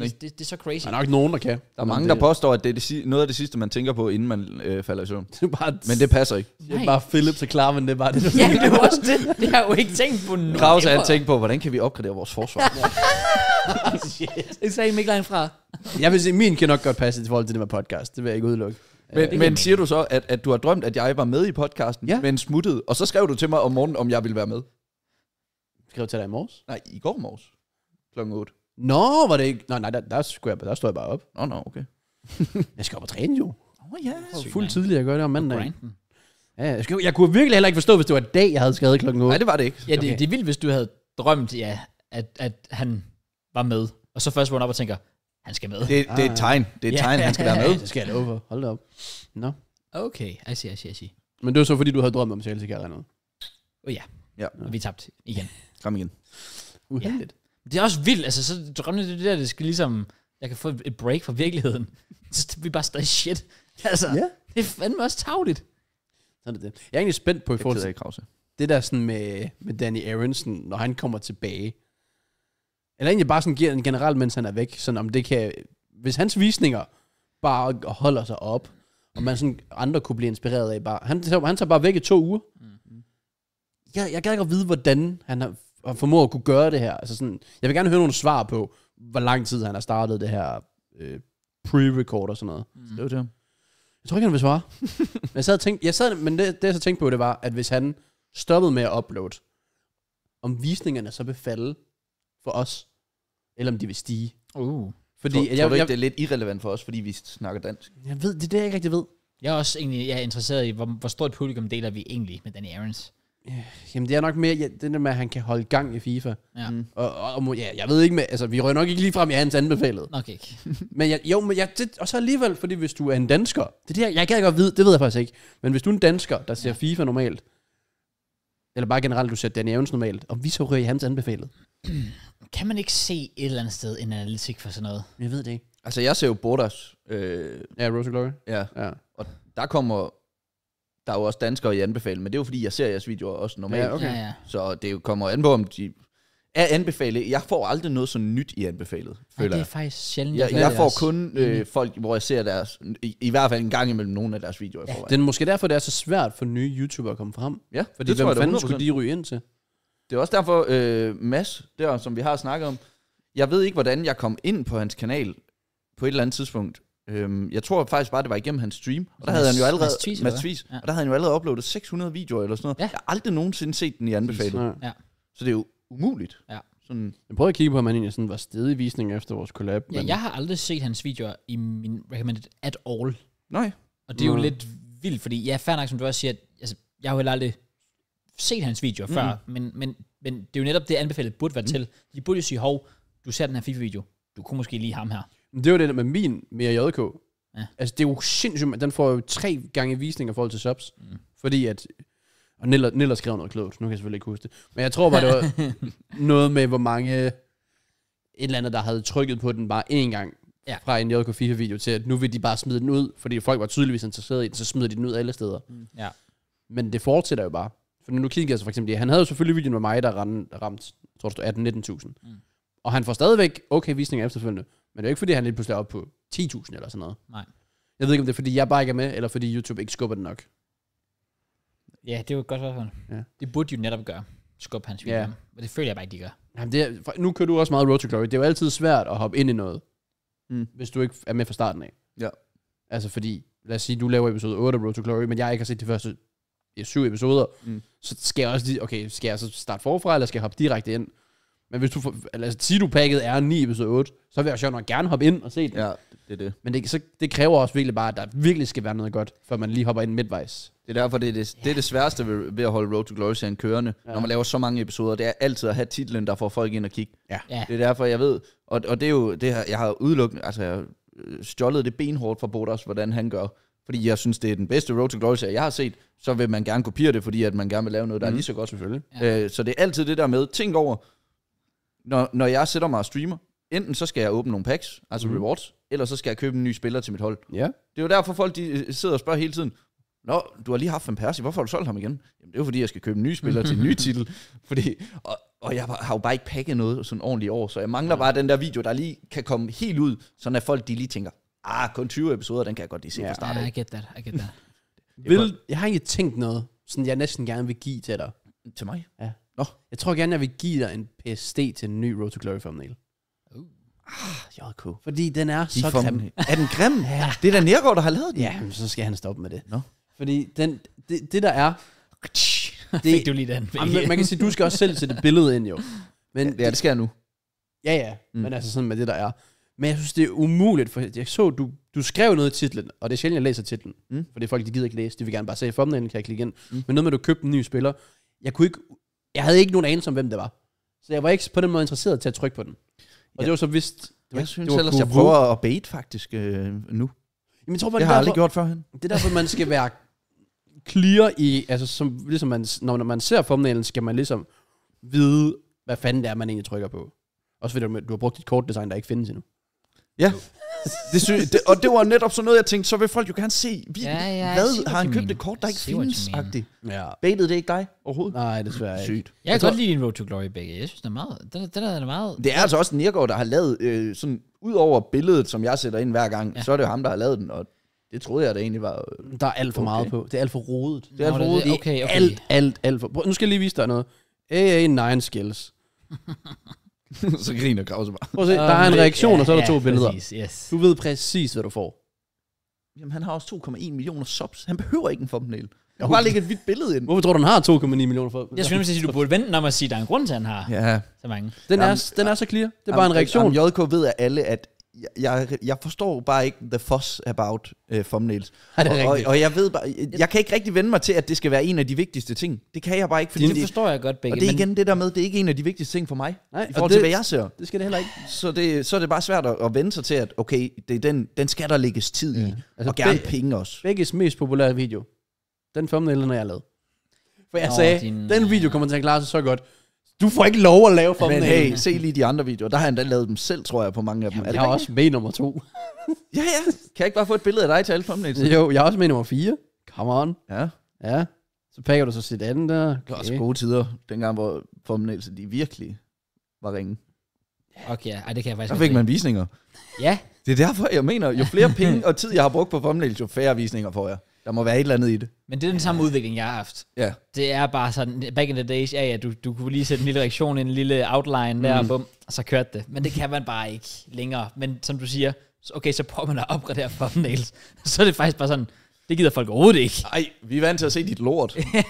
Det, det, det er så crazy. Der er nok nogen, der kan. Der er mange, der påstår, at det er det, noget af det sidste, man tænker på, inden man øh, falder i søvn. Det er bare, Men det passer ikke. Det er bare Philip så klar, men det er bare det. Ja, det er også det. Det har jeg jo ikke tænkt på nu. Krause har tænkt på, hvordan kan vi opgradere vores forsvar? Det sagde Mikkel fra. Jeg vil sige, min kan nok godt passe i forhold til det med podcast. Det vil jeg ikke udelukke. Men, men siger du så, at, at du har drømt, at jeg var med i podcasten, Ja. men smuttede, og så skrev du til mig om morgenen, om jeg ville være med? Skrev til dig i morges. Nej, i går morges. Klokken 8. Nå, var det ikke... Nå, nej, der, der, skulle jeg, der stod jeg bare op. Nå, nå, okay. jeg skal op og træne jo. Åh, oh, ja. Yeah. Fuld tidligere, jeg gør det om mandag. Ja, jeg, skulle, jeg kunne virkelig heller ikke forstå, hvis det var dag, jeg havde skrevet klokken 8. Nej, det var det ikke. Ja, det, okay. det er vildt, hvis du havde drømt, ja, at, at han var med. Og så først vågner op og tænker, han skal med. Det, det er et ah. tegn. Det er et ja, tegn, han skal være med. Ja, det skal jeg love for. Hold da op. Nå. No. Okay, I see, I see, I see. Men det var så, fordi du havde drømt om Chelsea, kan jeg noget. Åh oh, ja. ja. Og vi tabte igen. Kom igen. Uheldigt. Det er også vildt, altså så drømmer det der, det skal ligesom, jeg kan få et break fra virkeligheden. Så vi bliver bare stadig shit. Altså, ja. det er fandme også tavligt. Sådan er det. Jeg er egentlig spændt på i forhold til Krause. det der sådan med, med Danny Aronsen, når han kommer tilbage. Eller egentlig bare sådan giver den generelt, mens han er væk. Sådan om det kan, hvis hans visninger bare holder sig op, og man sådan andre kunne blive inspireret af bare. Han, han tager bare væk i to uger. Mm. Jeg, jeg gad ikke vide, hvordan han har har formået at kunne gøre det her. Altså sådan, jeg vil gerne høre nogle svar på, hvor lang tid han har startet det her øh, pre-record og sådan noget. Mm. Det var det. Jeg tror ikke, han vil svare. jeg sad og tænkte, jeg sad, men det, det, jeg så tænkte på, det var, at hvis han stoppede med at uploade, om visningerne så vil falde for os, eller om de vil stige. Uh. Fordi, tror, jeg, tror du ikke, jeg, det er lidt irrelevant for os, fordi vi snakker dansk? Jeg ved, det er det, jeg ikke rigtig ved. Jeg er også egentlig jeg er interesseret i, hvor, hvor stort publikum deler vi egentlig med Danny Aarons. Jamen det er nok mere ja, det der med, at han kan holde gang i FIFA. Ja. Mm. Og, og, og, ja, jeg ved ikke med, altså vi rører nok ikke lige frem i hans anbefalede. Nok ikke. men jeg, jo, men jeg, det, og så alligevel, fordi hvis du er en dansker, det der, jeg kan godt vide, det ved jeg faktisk ikke, men hvis du er en dansker, der ser ja. FIFA normalt, eller bare generelt, du ser Daniel Evans normalt, og vi så rører i hans anbefalede. Kan man ikke se et eller andet sted en analytik for sådan noget? Jeg ved det ikke. Altså jeg ser jo Borders. Øh, ja, Rose Glory. Ja. ja. Og der kommer der er jo også danskere, jeg anbefaler, men det er jo fordi, jeg ser jeres videoer også normalt. Ja, okay. ja, ja. Så det kommer an på, om de er anbefalet. Jeg får aldrig noget så nyt i anbefalet, føler Ej, det er faktisk sjældent. Jeg, jeg, får kun øh, folk, hvor jeg ser deres, i, i hvert fald en gang imellem nogle af deres videoer. Ja. Det er måske derfor, det er så svært for nye YouTubere at komme frem. Ja, fordi det hvem tror jeg, fanden skulle de ryge ind til? Det er også derfor, øh, Mads, der, som vi har snakket om, jeg ved ikke, hvordan jeg kom ind på hans kanal på et eller andet tidspunkt, Øhm, jeg tror faktisk bare, det var igennem hans stream. Og der havde han jo allerede... Mads Twiz, ja. Og der havde han jo allerede uploadet 600 videoer eller sådan noget. Ja. Jeg har aldrig nogensinde set den i anbefaling. Ja. Så det er jo umuligt. Ja. Sådan. Jeg prøvede at kigge på, om han egentlig sådan var stedig visning efter vores collab. Ja, men... jeg har aldrig set hans videoer i min recommended at all. Nej. Og det er jo Nej. lidt vildt, fordi jeg ja, er nok, som du også siger, at, altså, jeg har jo heller aldrig set hans videoer mm. før, men, men, men det er jo netop det, anbefalet burde være mm. til. De burde jo sige, hov, du ser den her FIFA-video, du kunne måske lige ham her. Men det var det med min mere JK. Ja. Altså, det er jo sindssygt, den får jo tre gange visninger i forhold til subs. Mm. Fordi at, og Nilla, skrev noget klogt, nu kan jeg selvfølgelig ikke huske det. Men jeg tror bare, det var noget med, hvor mange, et eller andet, der havde trykket på den bare én gang, ja. fra en JK FIFA video til, at nu vil de bare smide den ud, fordi folk var tydeligvis interesseret i den, så smider de den ud alle steder. Mm. Ja. Men det fortsætter jo bare. For nu kigger jeg så for eksempel, han havde jo selvfølgelig videoen med mig, der ramte, ramte tror du, 18-19.000. Mm. Og han får stadigvæk okay visninger efterfølgende. Men det er jo ikke, fordi han lige pludselig er oppe på 10.000 eller sådan noget. Nej. Jeg ved ikke, om det er, fordi jeg bare ikke er med, eller fordi YouTube ikke skubber det nok. Ja, det er jo et godt spørgsmål. Ja. Det burde de jo netop gøre. Skubbe hans video. Ja. Men det føler jeg bare ikke, de gør. Jamen, det er, nu kører du også meget Road to Glory. Det er jo altid svært at hoppe ind i noget, mm. hvis du ikke er med fra starten af. Ja. Altså fordi, lad os sige, du laver episode 8 af Road to Glory, men jeg ikke har set de første ja, syv episoder. Mm. Så skal jeg også lige, okay, skal jeg så starte forfra, eller skal jeg hoppe direkte ind? Men hvis du får, altså Tito-packet er 9 episode 8, så vil jeg sjovt nok gerne hoppe ind og se det. Ja, det, det er det. Men det, så, det kræver også virkelig bare, at der virkelig skal være noget godt, før man lige hopper ind midtvejs. Det er derfor, det er det, yeah. det, er det sværeste ved, ved at holde Road to Glory-serien kørende, ja. når man laver så mange episoder. Det er altid at have titlen, der får folk ind og kigge. Ja. ja. Det er derfor, jeg ved. Og, og det er jo, det her, jeg har udelukket, altså jeg øh, stjålet det benhårdt fra Bodas, hvordan han gør. Fordi jeg synes, det er den bedste Road to Glory-serie, jeg har set. Så vil man gerne kopiere det, fordi at man gerne vil lave noget, der mm. er mhm. lige så godt. Selvfølgelig. Ja. Øh, så det er altid det der med, tænk over, når, når jeg sætter mig og streamer, enten så skal jeg åbne nogle packs, altså mm. rewards, eller så skal jeg købe en ny spiller til mit hold. Ja. Det er jo derfor folk de øh, sidder og spørger hele tiden, Nå, du har lige haft en Persie, hvorfor har du solgt ham igen? Jamen, det er jo fordi, jeg skal købe en ny spiller til en ny titel. Fordi, og, og jeg har jo bare ikke pakket noget sådan ordentligt år, så jeg mangler ja. bare den der video, der lige kan komme helt ud, sådan at folk de lige tænker, ah, kun 20 episoder, den kan jeg godt lige se ja. fra starten. Ja, yeah, I get that, I get that. vil, jeg har ikke tænkt noget, sådan jeg næsten gerne vil give til dig. Til mig? Ja. Nå. Jeg tror gerne, jeg vil give dig en PSD til en ny Road to Glory thumbnail. Uh. Ah, cool. Fordi den er De så form- grim. Er den grim? ja. Det er da Nergård, der har lavet den. Ja, men så skal han stoppe med det. Nå. Fordi den, det, det, der er... Det, Fik du lige den. Jamen, man, kan sige, du skal også selv sætte billedet ind, jo. Men ja, det, ja, det skal jeg nu. Ja, ja. Mm. Men altså sådan med det, der er. Men jeg synes, det er umuligt, for jeg så, du, du skrev noget i titlen, og det er sjældent, jeg læser titlen. Mm. For det er folk, de gider ikke læse. De vil gerne bare se i kan jeg klikke ind. Mm. Men noget med, at du købte en ny spiller. Jeg kunne ikke jeg havde ikke nogen anelse om, hvem det var. Så jeg var ikke på den måde interesseret til at trykke på den. Og ja. det var så vist... Det var, jeg synes det var ellers, jeg prøver at bait faktisk øh, nu. Jamen, jeg tror, det har jeg aldrig gjort førhen. Det er derfor, man skal være clear i... Altså, som, ligesom man, når, når man ser thumbnailen, skal man ligesom vide, hvad fanden det er, man egentlig trykker på. Også fordi du, du har brugt dit kortdesign, der ikke findes endnu. Ja det synes, det, og det var netop sådan noget, jeg tænkte, så vil folk jo gerne se, vi, ja, ja, hvad har han købt det kort, der ikke findes? Ja. Baited det ikke dig overhovedet? Nej, desværre ikke. Sygt. Jeg, kan altså- godt lide din Road to Glory begge. Jeg synes, den er meget... Den, den er meget det er altså også Nergård, der har lavet øh, sådan... Udover billedet, som jeg sætter ind hver gang, ja. så er det jo ham, der har lavet den, og det troede jeg, det egentlig var... Øh, der er alt for okay. meget på. Det er alt for rodet. Det er alt for rodet. Okay, okay. Alt, alt, alt for... Prøv, nu skal jeg lige vise dig noget. AA9 skills. så griner Krause bare. Prøv at se, der er en reaktion, og så er der to billeder. Præcis, yes. Du ved præcis, hvad du får. Jamen, han har også 2,1 millioner subs. Han behøver ikke en thumbnail. Jeg har bare lægge et hvidt billede ind. Hvorfor tror du, han har 2,9 millioner for? Jeg skulle nemlig sige, du burde vente om at sige, at der er en grund til, at han har ja. så mange. Den, er, den er så clear. Det er bare en reaktion. Jamen, JK ved af alle, at jeg, jeg forstår bare ikke the fuss about uh, thumbnails. Ja, det er og, og, og jeg ved bare, jeg kan ikke rigtig vende mig til, at det skal være en af de vigtigste ting. Det kan jeg bare ikke. Fordi det, det forstår jeg godt begge. Og det er igen det der med, det er ikke en af de vigtigste ting for mig, Nej, i forhold det, til hvad jeg ser. Det skal det heller ikke. Så, det, så er det bare svært at, at vende sig til, at okay, det er den, den skal der lægges tid ja. i, altså og gerne be, penge også. Begges mest populære video, den thumbnail, har jeg lavede. For jeg Nå, sagde, din... den video kommer til at klare sig så godt, du får ikke lov at lave for Men hey, se lige de andre videoer. Der har han da lavet dem selv, tror jeg, på mange af dem. Jamen, jeg er også med nummer to. ja, ja. Kan jeg ikke bare få et billede af dig til alle thumbnails? Jo, jeg er også med nummer fire. Come on. Ja. Ja. Så pakker du så sit andet der. Okay. Det var også gode tider, dengang, hvor thumbnails de virkelig var ringe. Okay, ja. Ej, det kan jeg faktisk Der fik ikke. man visninger. ja. Det er derfor, jeg mener, jo flere penge og tid, jeg har brugt på thumbnails, jo færre visninger får jeg. Der må være et eller andet i det. Men det er den samme udvikling, jeg har haft. Ja. Det er bare sådan, back in the days, ja ja, du, du kunne lige sætte en lille reaktion, en lille outline der, mm. bum, og så kørte det. Men det kan man bare ikke længere. Men som du siger, okay, så prøver man at opgradere thumbnails. Så er det faktisk bare sådan, det gider folk overhovedet ikke. Nej, vi er vant til at se dit lort. ja,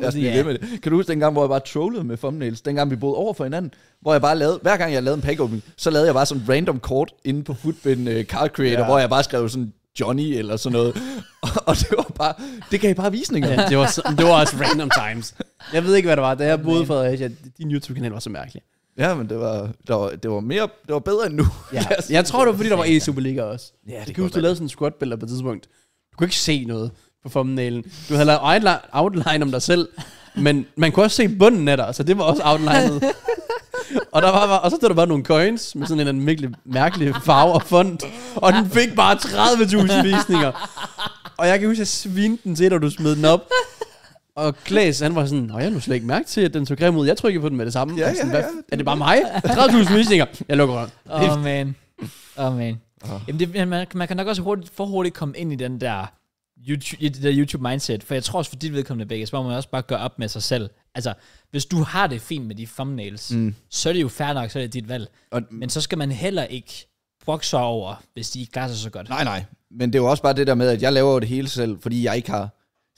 jeg ja. med det. Kan du huske dengang, hvor jeg bare trollede med thumbnails? Dengang vi boede over for hinanden, hvor jeg bare lavede, hver gang jeg lavede en pack opening, så lavede jeg bare sådan random kort inde på Footbin uh, øh, Card Creator, ja. hvor jeg bare skrev sådan Johnny eller sådan noget. Og, og det var bare, det gav bare visninger. Ja, det, var, så, det var også random times. Jeg ved ikke, hvad det var. Da jeg boede for Asia, din YouTube-kanal var så mærkelig. Ja, men det var, det var, det var, mere, det var bedre end nu. Ja. Yes. Jeg tror, det var, fordi der var e Superliga også. Ja, det, det kan huske, du lavede sådan en squat på et tidspunkt. Du kunne ikke se noget på thumbnailen. Du havde lavet outline om dig selv, men man kunne også se bunden af dig, så det var også outlinet. og, der var, og så stod der bare nogle coins med sådan en eller virkelig mærkelig farve og fond. Og den fik bare 30.000 visninger. Og jeg kan huske, at jeg svinte den til, da du smed den op. Og Klaas, han var sådan, Nå, jeg nu slet ikke mærke til, at den så grim ud. Jeg trykkede på den med det samme. Ja, sådan, ja, ja. Er det bare mig? 30.000 visninger. Jeg lukker røven. Åh, oh, man. Åh, oh, man. Oh. Jamen, det, man, man kan nok også hurtigt, for hurtigt komme ind i den der YouTube, det der YouTube mindset, for jeg tror også for dit vedkommende begge, så må man også bare gøre op med sig selv. Altså, hvis du har det fint med de thumbnails, mm. så er det jo fair nok, så er det dit valg. Og, Men så skal man heller ikke brokke sig over, hvis de ikke klarer sig så godt. Nej, nej. Men det er jo også bare det der med, at jeg laver det hele selv, fordi jeg ikke har...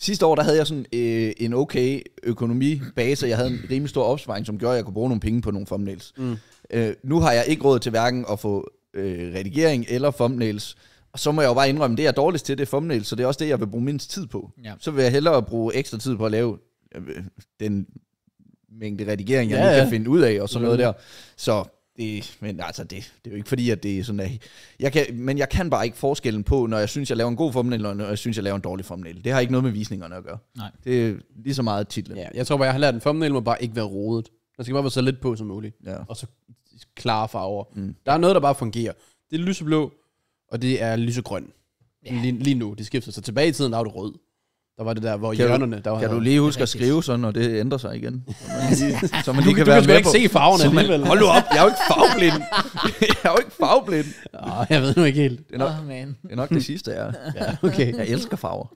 Sidste år, der havde jeg sådan øh, en okay økonomibase, jeg havde en rimelig stor opsparing, som gjorde, at jeg kunne bruge nogle penge på nogle thumbnails. Mm. Øh, nu har jeg ikke råd til hverken at få øh, redigering eller thumbnails, og så må jeg jo bare indrømme, det jeg er dårligst til, det er thumbnail, så det er også det, jeg vil bruge mindst tid på. Ja. Så vil jeg hellere bruge ekstra tid på at lave øh, den mængde redigering, jeg ja, ja. kan finde ud af, og sådan mm. noget der. Så det, men altså, det, det er jo ikke fordi, at det er sådan, at jeg kan, men jeg kan bare ikke forskellen på, når jeg synes, jeg laver en god thumbnail, og når jeg synes, jeg laver en dårlig thumbnail. Det har ikke noget med visningerne at gøre. Nej. Det er lige så meget titlen. Ja, jeg tror bare, jeg har lært en thumbnail, må bare ikke være rodet. Der skal bare være så lidt på som muligt. Ja. Og så klare farver. Mm. Der er noget, der bare fungerer. Det er lyseblå, og det er lysegrøn. Ja. Lige, lige nu, de skifter sig tilbage i tiden, der var det rød. Der var det der, hvor kan hjørnerne... Der kan var kan du lige huske at skrive sådan, og det ændrer sig igen? Så man lige, kan man lige kan, du kan med ikke på. se farverne alligevel. Hold nu op, jeg er jo ikke farveblind. jeg er jo ikke farveblind. Nå, jeg ved nu ikke helt. Det er nok, oh, man. Det, er nok det sidste, jeg er. ja, okay. Jeg elsker farver.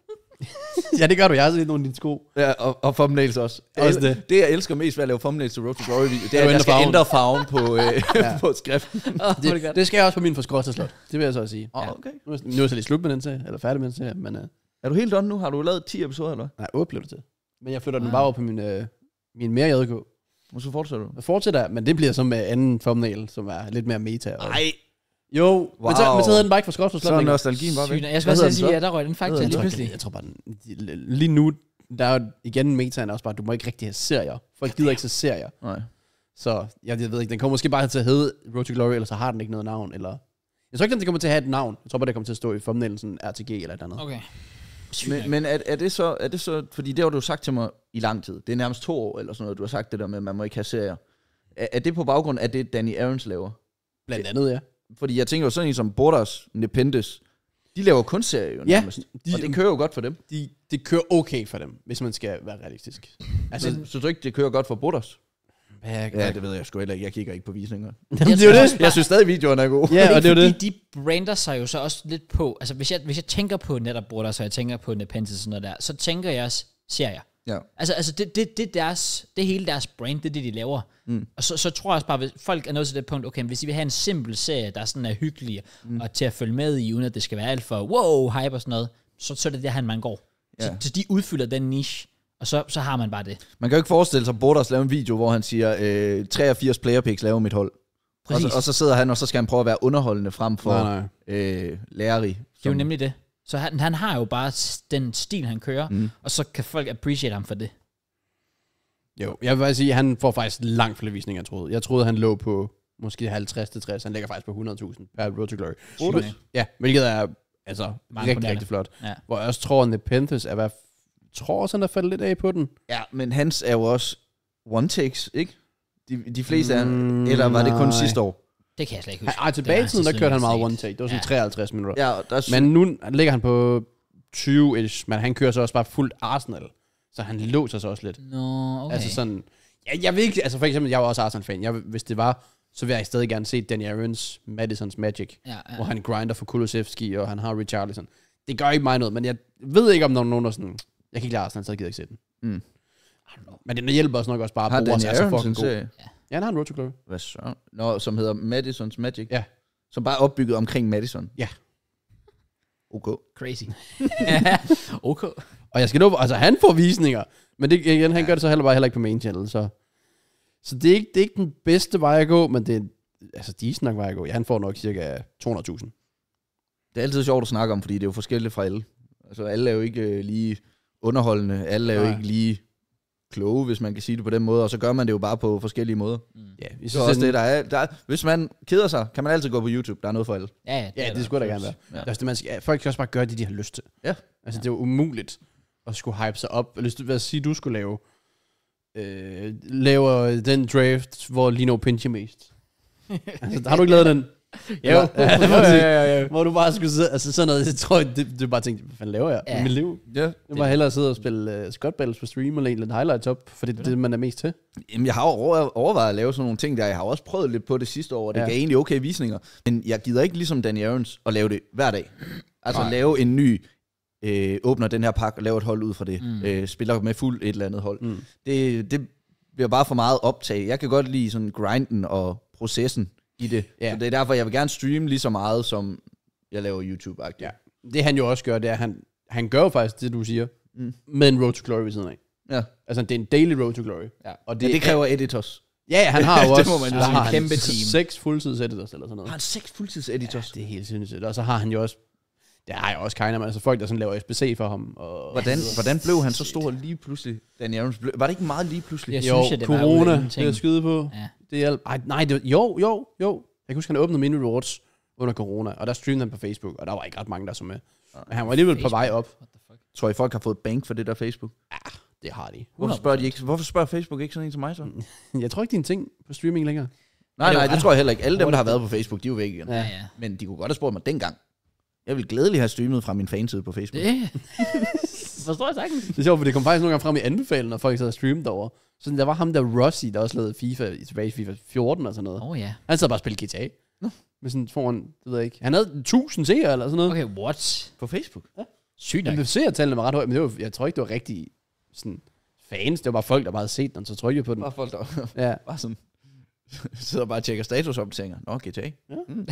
ja, det gør du. Jeg har set nogle af dine sko. Ja, og, og thumbnails også. også det. det, jeg elsker mest ved at lave thumbnails til Road to Glory video, det er, at jeg skal farven. ændre farven på, øh, ja. på skriften. Oh, det, det, det, skal jeg også på min fra Slot. Det vil jeg så sige. Oh, okay. Nu, nu er jeg lige slut med den til, eller færdig med den til, men... Øh, er du helt done nu? Har du lavet 10 episoder, eller Nej, 8 blev det til. Men jeg flytter ah. den bare over på min, øh, min mere JK. Og så fortsætter du? Jeg fortsætter, men det bliver så med anden thumbnail, som er lidt mere meta. Nej, jo, wow. men, så, men så havde den bare ikke for Skotland. Så nostalgien bare væk. Jeg skal også sige, at ja, der røg den faktisk lige pludselig. Jeg tror bare, lige nu, der er igen metaen også bare, du må ikke rigtig have serier. Folk gider ikke se serier. Nej. Så jeg, jeg ved ikke, den kommer måske bare til at hedde Road to Glory, eller så har den ikke noget navn, eller... Jeg tror ikke, den kommer til at have et navn. Jeg tror bare, det kommer til at stå i thumbnailen sådan RTG eller et andet. Okay. Men, men er, er, det så, er det så, fordi det har du sagt til mig i lang tid, det er nærmest to år eller sådan noget, du har sagt det der med, at man må ikke have serier. Er, er det på baggrund af det, Danny Aarons laver? Blandt andet, ja fordi jeg tænker jo sådan en som Bordas, Nepentes, de laver kun serier jo ja, nærmest. De, og det kører jo godt for dem. De, det kører okay for dem, hvis man skal være realistisk. Altså, Men, så du ikke, det kører godt for Bordas? Ja, ja, det ved jeg sgu heller ikke. Jeg kigger ikke på visninger. Jamen, det er det. Jeg synes stadig, videoerne er gode. Ja, og det er det. De brander sig jo så også lidt på... Altså, hvis jeg, hvis jeg tænker på netop Bordas, og jeg tænker på Nepenthes og sådan noget der, så tænker jeg også serier. Ja. Altså, altså det, det, det, deres, det er hele deres brand, det er det, de laver. Mm. Og så, så tror jeg også bare, at folk er nået til det punkt, okay, hvis I vil have en simpel serie, der sådan er hyggelig mm. og til at følge med i, uden at det skal være alt for wow, hype og sådan noget, så, så er det der, han man går. Ja. Så, så de udfylder den niche, og så, så har man bare det. Man kan jo ikke forestille sig, at Borders laver en video, hvor han siger, øh, 83 player picks laver mit hold. Og så, og så sidder han, og så skal han prøve at være underholdende frem for nej, nej. Øh, lærerig. Som, det er jo nemlig det. Så han, han har jo bare den stil, han kører, mm. og så kan folk appreciate ham for det. Jo, jeg vil sige, at han får faktisk langt flere visninger, jeg troede. Jeg troede, han lå på måske 50-60. Han ligger faktisk på 100.000 per Road to Glory. Ja, hvilket er altså Mange rigtig, rigtig flot. Ja. Hvor jeg også tror, at Nepenthes er, hvad tror også, han er faldet lidt af på den. Ja, men hans er jo også one takes, ikke? De, de fleste mm, af dem. Eller var nej. det kun sidste år? Det kan jeg slet ikke huske. Ej, tilbage i tiden, der kørte han meget one take. Det var sådan ja. 53 minutter. Ja, der er Men nu ligger han på 20-ish, men han kører så også bare fuldt Arsenal. Så han låser sig også lidt. Nå, okay. Altså sådan... Jeg, jeg ved ikke... Altså for eksempel, jeg var også Arsenal-fan. Jeg, hvis det var så vil jeg stadig gerne se Danny Aarons Madisons Magic, ja, ja. hvor han grinder for Kulusevski, og han har Richarlison. Det gør ikke mig noget, men jeg ved ikke, om der er nogen, der sådan, jeg kan ikke lade Arsenal, så gider ikke se den. Mm. Men det hjælper os nok også bare, at Har Danny altså, Aarons en serie? Ja. Ja, han har en Road to Glory. Hvad så? Nå, som hedder Madison's Magic. Ja. Som bare er opbygget omkring Madison. Ja. Okay. Crazy. okay. Og jeg skal nu, altså han får visninger, men det, igen, han ja. gør det så heller bare heller ikke på main channel, så... Så det er, ikke, det er ikke den bedste vej at gå, men det er, altså de nok vej at gå. Ja, han får nok cirka 200.000. Det er altid sjovt at snakke om, fordi det er jo forskelligt fra alle. Altså alle er jo ikke øh, lige underholdende, alle er jo ikke lige kloge, hvis man kan sige det på den måde, og så gør man det jo bare på forskellige måder. Mm. Ja, hvis, synes det er også det, der er, der er, Hvis man keder sig, kan man altid gå på YouTube, der er noget for alle. Ja, ja, det, ja, det, det skulle der gerne være. Ja. Det er, man skal, ja, folk kan også bare gøre det, de har lyst til. Ja. Altså, ja. det er jo umuligt at skulle hype sig op. Hvis du hvad sige, du skulle lave, øh, laver den draft, hvor Lino pincher mest. altså, har du ikke lavet den? ja, jo. ja, ja, ja. Hvor du bare skulle sidde, altså sådan noget, jeg tror, det, du bare tænkte, hvad fanden laver jeg ja. i mit liv? Ja. Jeg var hellere sidde og spille uh, øh, Scott Battles på stream og lægge lidt highlight op, for det er det, man er mest til. Jamen, jeg har overvejet at lave sådan nogle ting der, jeg har også prøvet lidt på det sidste år, og det ja. gav egentlig okay visninger, men jeg gider ikke ligesom Danny Aarons at lave det hver dag. Altså Nej. lave en ny, øh, åbner den her pakke og laver et hold ud fra det, mm. øh, spiller med fuld et eller andet hold. Mm. Det, det bliver bare for meget optag. Jeg kan godt lide sådan grinden og processen, i det. Ja. Så det er derfor, jeg vil gerne streame lige så meget, som jeg laver YouTube-agtigt. Ja. Det han jo også gør, det er, at han, han gør jo faktisk det, du siger, mm. med en Road to Glory ved siden af. Ja. Altså, det er en daily Road to Glory. Ja. Og det, ja, det kræver editors. Ja, ja, han har jo også man, må har en kæmpe team. seks fuldtids editors eller sådan noget. Han Har seks fuldtids editors? Ja, det er helt sindssygt. Og så har han jo også det har jeg også kinder, men altså folk, der sådan laver SBC for ham. Og hvordan, hvordan blev han så stor lige pludselig, Dan Adams? Blev, var det ikke meget lige pludselig? Jeg jo, synes, jeg, det corona, var det jeg skyde på. Ja. Det hjalp. Ej, nej, det jo, jo, jo. Jeg kan huske, han åbnede mine rewards under corona, og der streamede han på Facebook, og der var ikke ret mange, der så med. Men han var alligevel Facebook. på vej op. Tror I, folk har fået bank for det der Facebook? Ja, det har de. Hvorfor spørger, de ikke, hvorfor spørger Facebook ikke sådan en som mig så? jeg tror ikke, det er en ting på streaming længere. Nej, nej, det tror jeg heller ikke. Alle dem, der har været på Facebook, de er jo væk igen. Ja, ja. Men de kunne godt have spurgt mig dengang. Jeg vil glædeligt have streamet fra min fanside på Facebook. Det forstår jeg sagtens. Det er sjovt, for det kom faktisk nogle gange frem i anbefalingen, når folk sad og streamede derovre. Så der var ham der Rossi, der også lavede FIFA, tilbage i FIFA 14 og sådan noget. Åh oh, ja. Han sad bare og spillede GTA. Nå. Med sådan foran, det ved jeg ikke. Han havde 1000 seere eller sådan noget. Okay, what? På Facebook? Ja. Sygt nok. Men seertallene var ret højt, men det var, jeg tror ikke, det var rigtig sådan fans. Det var bare folk, der bare havde set den, så trykkede på den. Bare folk, der ja. bare sådan sidder bare og tjekker statusopdateringer. Nå, GTA. Ja. Mm.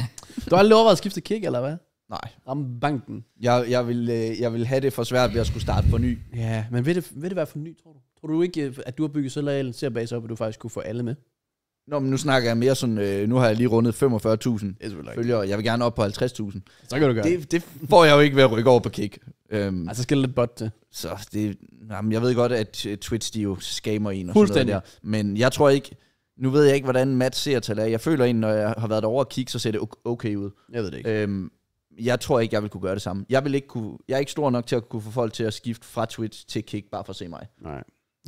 du har aldrig overvejet at skifte kick, eller hvad? Nej. Ramme banken. Jeg, jeg, vil, øh, jeg vil have det for svært ved at skulle starte for ny. Ja, men vil det, vil det være for ny, tror du? Tror du ikke, øh, at du har bygget så lojal serbase op, at du faktisk kunne få alle med? Nå, men nu snakker jeg mere sådan, øh, nu har jeg lige rundet 45.000 følgere, jeg vil gerne op på 50.000. Så kan du gøre det. Det, får jeg jo ikke ved at rykke over på kick. Øhm, altså skal lidt bot til. Så det, jamen, jeg ved godt, at øh, Twitch de jo scammer en og sådan noget der. Men jeg tror ikke, nu ved jeg ikke, hvordan Matt ser til Jeg føler en, når jeg har været over at kigge, så ser det okay ud. Jeg ved det ikke. Øhm, jeg tror ikke, jeg vil kunne gøre det samme. Jeg, vil ikke kunne, jeg er ikke stor nok til at kunne få folk til at skifte fra Twitch til Kick, bare for at se mig. Nej. Jeg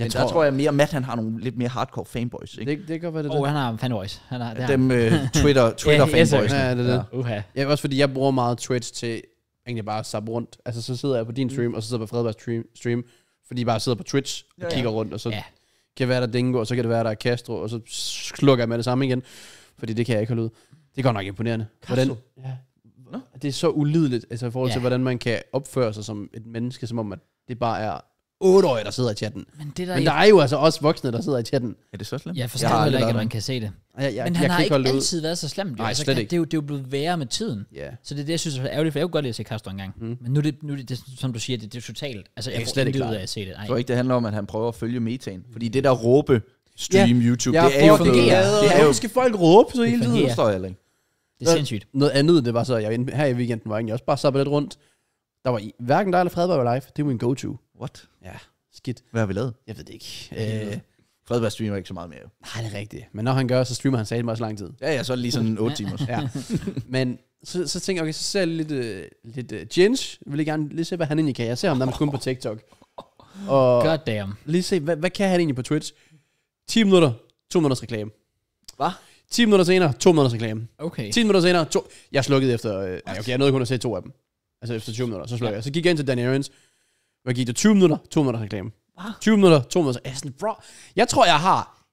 Men tror, der tror jeg mere, Matt han har nogle lidt mere hardcore fanboys. Ikke? Det, det kan være det. Åh, oh, han har fanboys. Han har, det Dem øh, Twitter, Twitter yeah, fanboys. Ja, det er det. Ja. Uh-huh. Ja, også fordi jeg bruger meget Twitch til egentlig bare at rundt. Altså, så sidder jeg på din mm. stream, mm. og så sidder jeg på Fredbergs stream, stream, fordi jeg bare sidder på Twitch og ja, ja. kigger rundt, og så ja. kan være der Dingo, og så kan det være der er Castro, og så slukker jeg med det samme igen, fordi det kan jeg ikke holde ud. Det er godt nok imponerende. Hvordan, ja, Nå? det er så ulideligt, altså i forhold til, ja. hvordan man kan opføre sig som et menneske, som om at det bare er otteårige, der sidder i chatten. Men, det der, Men der er jo altså også voksne, der sidder i chatten. Er det så slemt? Jeg forstår heller ikke, at man kan se det. Jeg, jeg, Men han jeg har ikke altid ud. været så slemt. Jo. Nej, altså, slet ikke. Det, er jo, det er jo blevet værre med tiden. Yeah. Så det er det, jeg synes er ærgerligt, for jeg kunne godt lide at se Castro engang. Mm. Men nu, det, nu det, det, som du siger, det, det er totalt. Altså, jeg, jeg slet ikke ud af at se det. Ej. Jeg tror ikke, det handler om, at han prøver at følge metan. Mm. Fordi det der råbe stream ja. YouTube, ja, det er jo det. Det er jo, skal folk råbe så hele tiden. Det forstår jeg ikke. Det er noget, sindssygt. Noget andet, det var så, jeg her i weekenden var jeg også bare sappet lidt rundt. Der var hverken dig eller Fredberg var live. Det var min go-to. What? Ja, skidt. Hvad har vi lavet? Jeg ved det ikke. Æh, øh, Fredberg streamer ikke så meget mere. Nej, det er rigtigt. Men når han gør, så streamer han satme også lang tid. Ja, ja, så er det lige sådan 8 timer. ja. Men så, så tænker jeg, okay, så ser jeg lidt, uh, lidt uh, Jens. Jeg vil gerne lige se, hvad han egentlig kan. Jeg ser ham nærmest kun på TikTok. Og God damn. Lige se, hvad, hvad kan han egentlig på Twitch? 10 minutter, 2 minutters reklame. Hvad? 10 minutter senere, to minutter reklame. Okay. 10 minutter senere, to... Jeg slukkede efter... Øh, okay, jeg nåede kun at se to af dem. Altså efter 20 minutter, så slukkede ja. jeg. Så gik jeg ind til Dan Aarons, og gik det? 20 minutter, to minutter reklame. Hva? 20 minutter, to minutter. Jeg, sådan, bro, jeg tror, jeg har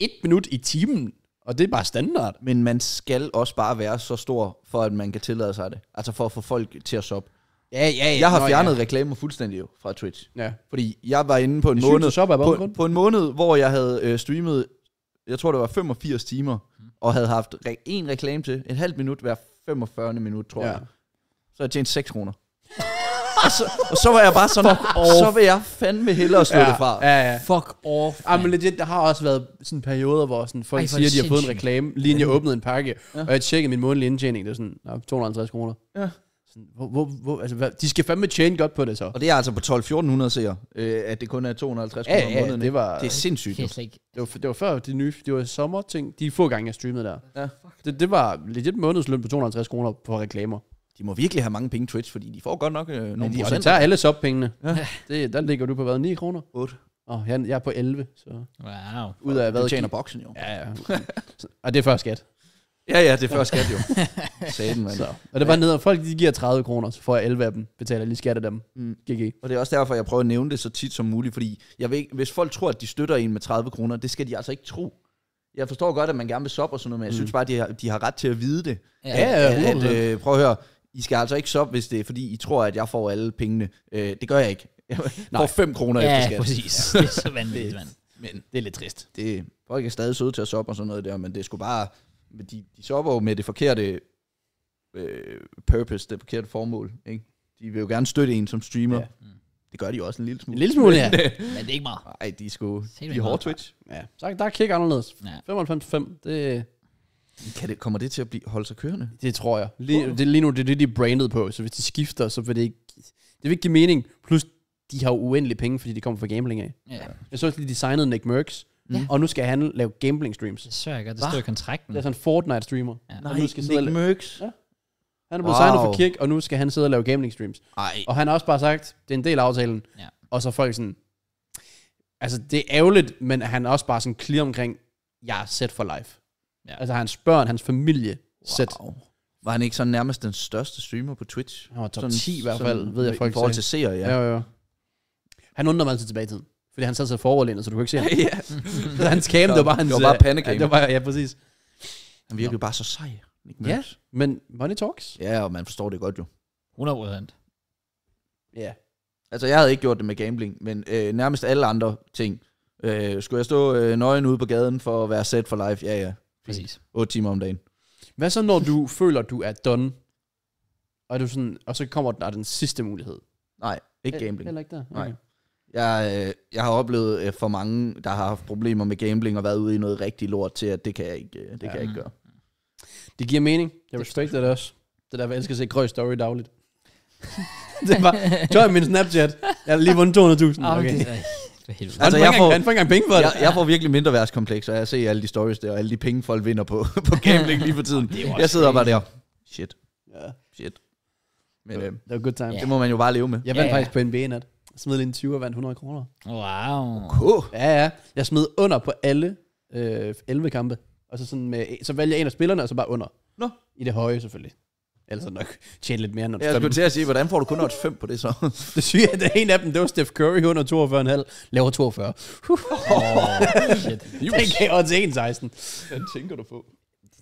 et minut i timen, og det er bare standard. Men man skal også bare være så stor, for at man kan tillade sig det. Altså for at få folk til at shoppe. Ja, ja, ja. Jeg har Nå, fjernet ja. reklamer fuldstændig jo fra Twitch. Ja. Fordi jeg var inde på en måned, synes, på, på en måned, hvor jeg havde øh, streamet jeg tror det var 85 timer, og havde haft re- en reklame til, et halvt minut hver 45. minut, tror ja. jeg. Så jeg tjente 6 kroner. og, så, og så var jeg bare sådan, off. så vil jeg fandme hellere slå ja, det fra. Ja, ja. Fuck off. Ja, men legit, der har også været sådan perioder, hvor sådan, folk Ej, siger, at de har fået en reklame, lige inden jeg åbnede en pakke, ja. og jeg tjekkede min månedlige indtjening, det er sådan, 250 kroner. Ja. Sådan, hvor, hvor, hvor, altså, hvad, de skal fandme tjene godt på det så. Og det er altså på 12-1400 ser, øh, at det kun er 250 kroner ja, om måneden. det var... Det er sindssygt. Det, ikke. det, var, det var før de nye, det var sommerting, de få gange jeg streamede der. Ja. Det, det var legit månedsløn på 250 kroner på reklamer. De må virkelig have mange penge Twitch, fordi de får godt nok øh, nogle procent. Og de tager alle så pengene Ja. Det, der ligger du på hvad, 9 kroner? 8. Og oh, jeg, jeg er på 11, så... Wow. Ud af hvad? Du tjener boksen jo. Ja, ja. og det er før skat. Ja, ja, det er før skat jo. Saten, mand. Så. Og det var ned, folk de giver 30 kroner, så får jeg 11 af dem, betaler lige skat af dem. Mm. GG. Og det er også derfor, jeg prøver at nævne det så tit som muligt, fordi jeg ved, hvis folk tror, at de støtter en med 30 kroner, det skal de altså ikke tro. Jeg forstår godt, at man gerne vil soppe og sådan noget, men jeg synes mm. bare, at de har, de har ret til at vide det. Ja, ja, ja. At, at, øh, prøv at høre, I skal altså ikke soppe, hvis det er, fordi I tror, at jeg får alle pengene. Øh, det gør jeg ikke. Jeg får 5 kroner ja, efter skat. præcis. Det er så vanvittigt, mand. Men det er lidt trist. Det, folk er stadig søde til at soppe og sådan noget der, men det skulle bare de, de sover jo med det forkerte øh, purpose, det forkerte formål. Ikke? De vil jo gerne støtte en som streamer. Ja. Mm. Det gør de jo også en lille smule. En lille smule, ja. Men det er ikke meget. Nej, de er sgu... De er hårde Twitch. Ja. Så der er kick anderledes. Ja. 95-5, det... Kan det, kommer det til at blive, holde sig kørende? Det tror jeg. Lige, det, lige nu det er det, de er branded på. Så hvis de skifter, så vil det ikke... Det vil ikke give mening. Plus, de har jo uendelig penge, fordi de kommer fra gambling af. Ja. Jeg så også lige, designet Nick Merckx Mm. Og nu skal han lave gambling streams. Det sørger jeg godt, det Hva? står i kontrakten. Det er sådan en Fortnite streamer. Ja. Nej, nu skal Nick Merckx. Ja. Han er blevet wow. signet for Kirk, og nu skal han sidde og lave gambling streams. Ej. Og han har også bare sagt, det er en del af aftalen. Ja. Og så folk sådan, altså det er ærgerligt, men han er også bare sådan clear omkring, jeg er set for life. Ja. Altså hans børn, hans familie, wow. set. Var han ikke så nærmest den største streamer på Twitch? Han var top sådan, 10 i hvert fald, sådan, ved jeg folk I forhold til seere, ja. ja, ja. Han undrer mig altid tilbage i tiden. Fordi han sad så foroverlændet, så du kunne ikke se ham. ja. så hans cam, det var bare hans... Det var bare øh, pandekam. Ja, det var, ja, præcis. Han virkede jo bare så sej. Ja, men money talks. Ja, og man forstår det godt jo. 100 procent. Ja. Altså, jeg havde ikke gjort det med gambling, men øh, nærmest alle andre ting. Øh, skulle jeg stå øh, nøgen ude på gaden for at være set for life? Ja, ja. Præcis. 8 timer om dagen. Hvad så, når du føler, du er done? Og, er du sådan, og så kommer der den sidste mulighed? Nej, ikke gambling. Heller ikke der? Okay. Nej. Jeg, øh, jeg har oplevet øh, for mange, der har haft problemer med gambling og været ude i noget rigtig lort til, at det kan jeg ikke, øh, det ja. kan jeg ikke gøre. Det giver mening. Jeg respekter det også. Det der, jeg elsker at se Krøj Story dagligt. det var, bare, min Snapchat. Jeg har lige vundet 200.000. Ah, okay. okay. altså, han, jeg får, får ikke engang penge for det. Jeg, jeg får virkelig mindre værtskompleks, og jeg ser alle de stories der, og alle de penge, folk vinder på, på gambling lige for tiden. jeg sidder bare der, shit, ja. shit. Men, det var good time. Yeah. Det må man jo bare leve med. Jeg vandt yeah. faktisk på NBA nat smed lige en 20 og vandt 100 kroner. Wow. Cool. Ja, ja. Jeg smed under på alle øh, 11 kampe. Og så, sådan med, så valgte jeg en af spillerne, og så bare under. Nå. I det høje selvfølgelig. Ellers så nok tjene lidt mere, når du Jeg skulle til at sige, hvordan får du kun odds 5 på det så? det syge er, at en af dem, det var Steph Curry, 142,5, laver 42. oh, shit. Den gav 1, 16. Hvad tænker du på?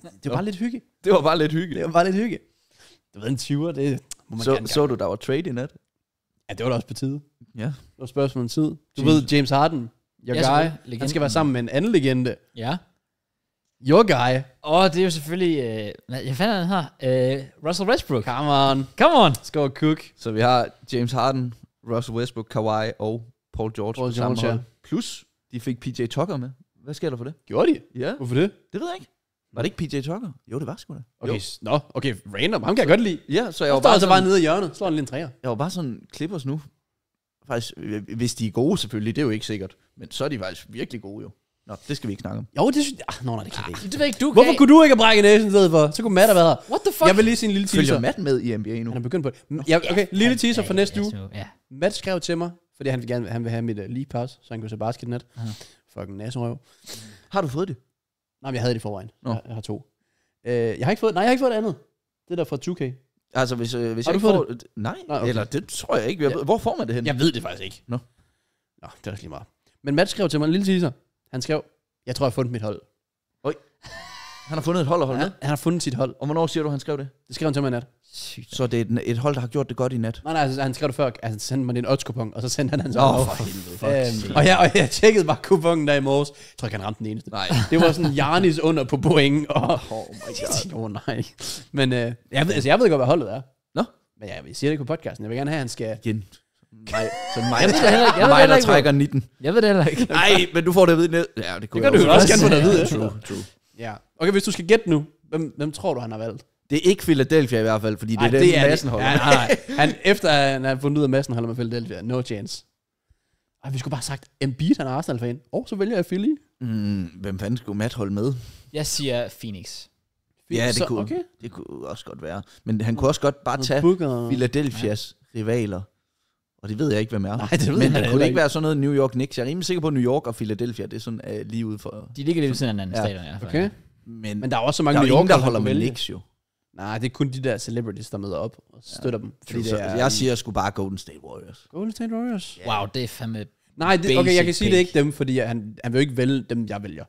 Det var bare lidt hygge. Det var bare lidt hygge. Det var bare lidt hygge. Det var en 20'er, det må man så, gerne så du, der var trade i nat? Ja, det var da også på tide. Ja. Det var spørgsmål om tid. Du James. ved, James Harden, your ja, guy, legenden. han skal være sammen med en anden legende. Ja. Your guy. Åh, oh, det er jo selvfølgelig... Øh, jeg fandt den her. Øh, Russell Westbrook. Come on. Come on. Skår Cook. Så vi har James Harden, Russell Westbrook, Kawhi og Paul George. Paul George, ja. Plus, de fik PJ Tucker med. Hvad sker der for det? Gjorde de? Ja. Hvorfor det? Det ved jeg ikke. Var det ikke PJ Tucker? Jo, det var sgu da. Okay, s- nå, okay, random. Ham kan jeg godt lide. Ja, så jeg var, Jeg bare altså bare nede i hjørnet, slår en lille træer. jeg var bare sådan, Clippers nu. Faktisk, hvis de er gode selvfølgelig, det er jo ikke sikkert. Men så er de faktisk virkelig gode jo. Nå, det skal vi ikke snakke om. Jo, det synes jeg... Ah, nå, nej, det kan jeg ah, ikke. Det ved ikke, du Hvorfor kunne du ikke have brækket næsen stedet for? Så kunne Matt have været her. What the fuck? Jeg vil lige se en lille teaser. Følger Matt med i NBA nu? Han er begyndt på det. Ja, okay, lille teaser for næste uge. Ja. Matt skrev til mig, fordi han vil gerne han vil have mit uh, league pass, så han kunne se basketnet. Fucking nasserøv. Har du fået det? Nej, men jeg havde det i forvejen. Nå. Jeg, jeg har to. Øh, jeg har ikke fået, nej, jeg har ikke fået det andet. Det der fra 2K. Altså, hvis, øh, hvis har jeg ikke får... Det? det? Nej, nej okay. eller det tror jeg ikke. Jeg, ja. Hvor får man det hen? Jeg ved det faktisk ikke. Nå. Nå, det er også lige meget. Men Matt skrev til mig en lille teaser. Han skrev, jeg tror, jeg har fundet mit hold. Oj. Han har fundet et hold at holde ja, med? Han har fundet sit hold. Og hvornår siger du, han skrev det? Det skrev han til mig i nat. Sygt. Så det er et hold, der har gjort det godt i nat. Nej, nej, altså, han skrev det før. Altså, han sendte mig en odds og så sendte han hans oh, for helvede. Øhm, og, jeg, og jeg tjekkede bare kuponen der i morges. Jeg tror ikke, han ramte den eneste. Nej. Det var sådan Jarnis under på point. Og, oh my god. Åh oh, nej. Men øh, jeg, ved, altså, jeg ved godt, hvad holdet er. Nå? No? Men jeg, jeg siger det på podcasten. Jeg vil gerne have, at han skal... Igen. Nej, så mig, jeg ved det ved, jeg mig der trækker 19. Jeg ved det heller ikke. Nej, men du får det at vide ned. Ja, det, kunne det kan jeg du også gerne få det at vide. True, true. Ja. Okay, hvis du skal gætte nu, hvem, hvem tror du, han har valgt? Det er ikke Philadelphia i hvert fald, fordi det Ej, er det, det er massen holder. Ja, nej, nej. Han, efter han har fundet ud af, massen, holder med Philadelphia, no chance. Ej, vi skulle bare have sagt, Embiid han er Arsenal-fan. Og oh, så vælger jeg Philly. Mm, hvem fanden skulle Matt holde med? Jeg siger Phoenix. Phoenix ja, det, så, kunne, okay. det kunne også godt være. Men han kunne også godt bare tage Booker. Philadelphias ja. rivaler. Og det ved jeg ikke, hvem er. Nej, det ved Men han kunne ikke, ikke være sådan noget New York Knicks. Jeg er rimelig sikker på, at New York og Philadelphia, det er sådan uh, lige ude for... De ligger lidt ved siden af anden ja. hvert ja. Okay. Men, Men der er også så mange New Yorkere, der holder med Knicks jo. Nej, det er kun de der celebrities, der møder op og støtter ja. dem. Fordi det så, er, jeg siger sgu bare Golden State Warriors. Golden State Warriors? Yeah. Wow, det er fandme Nej, det, okay, jeg kan sige, pick. det ikke dem, fordi han, han vil ikke vælge dem, jeg vælger.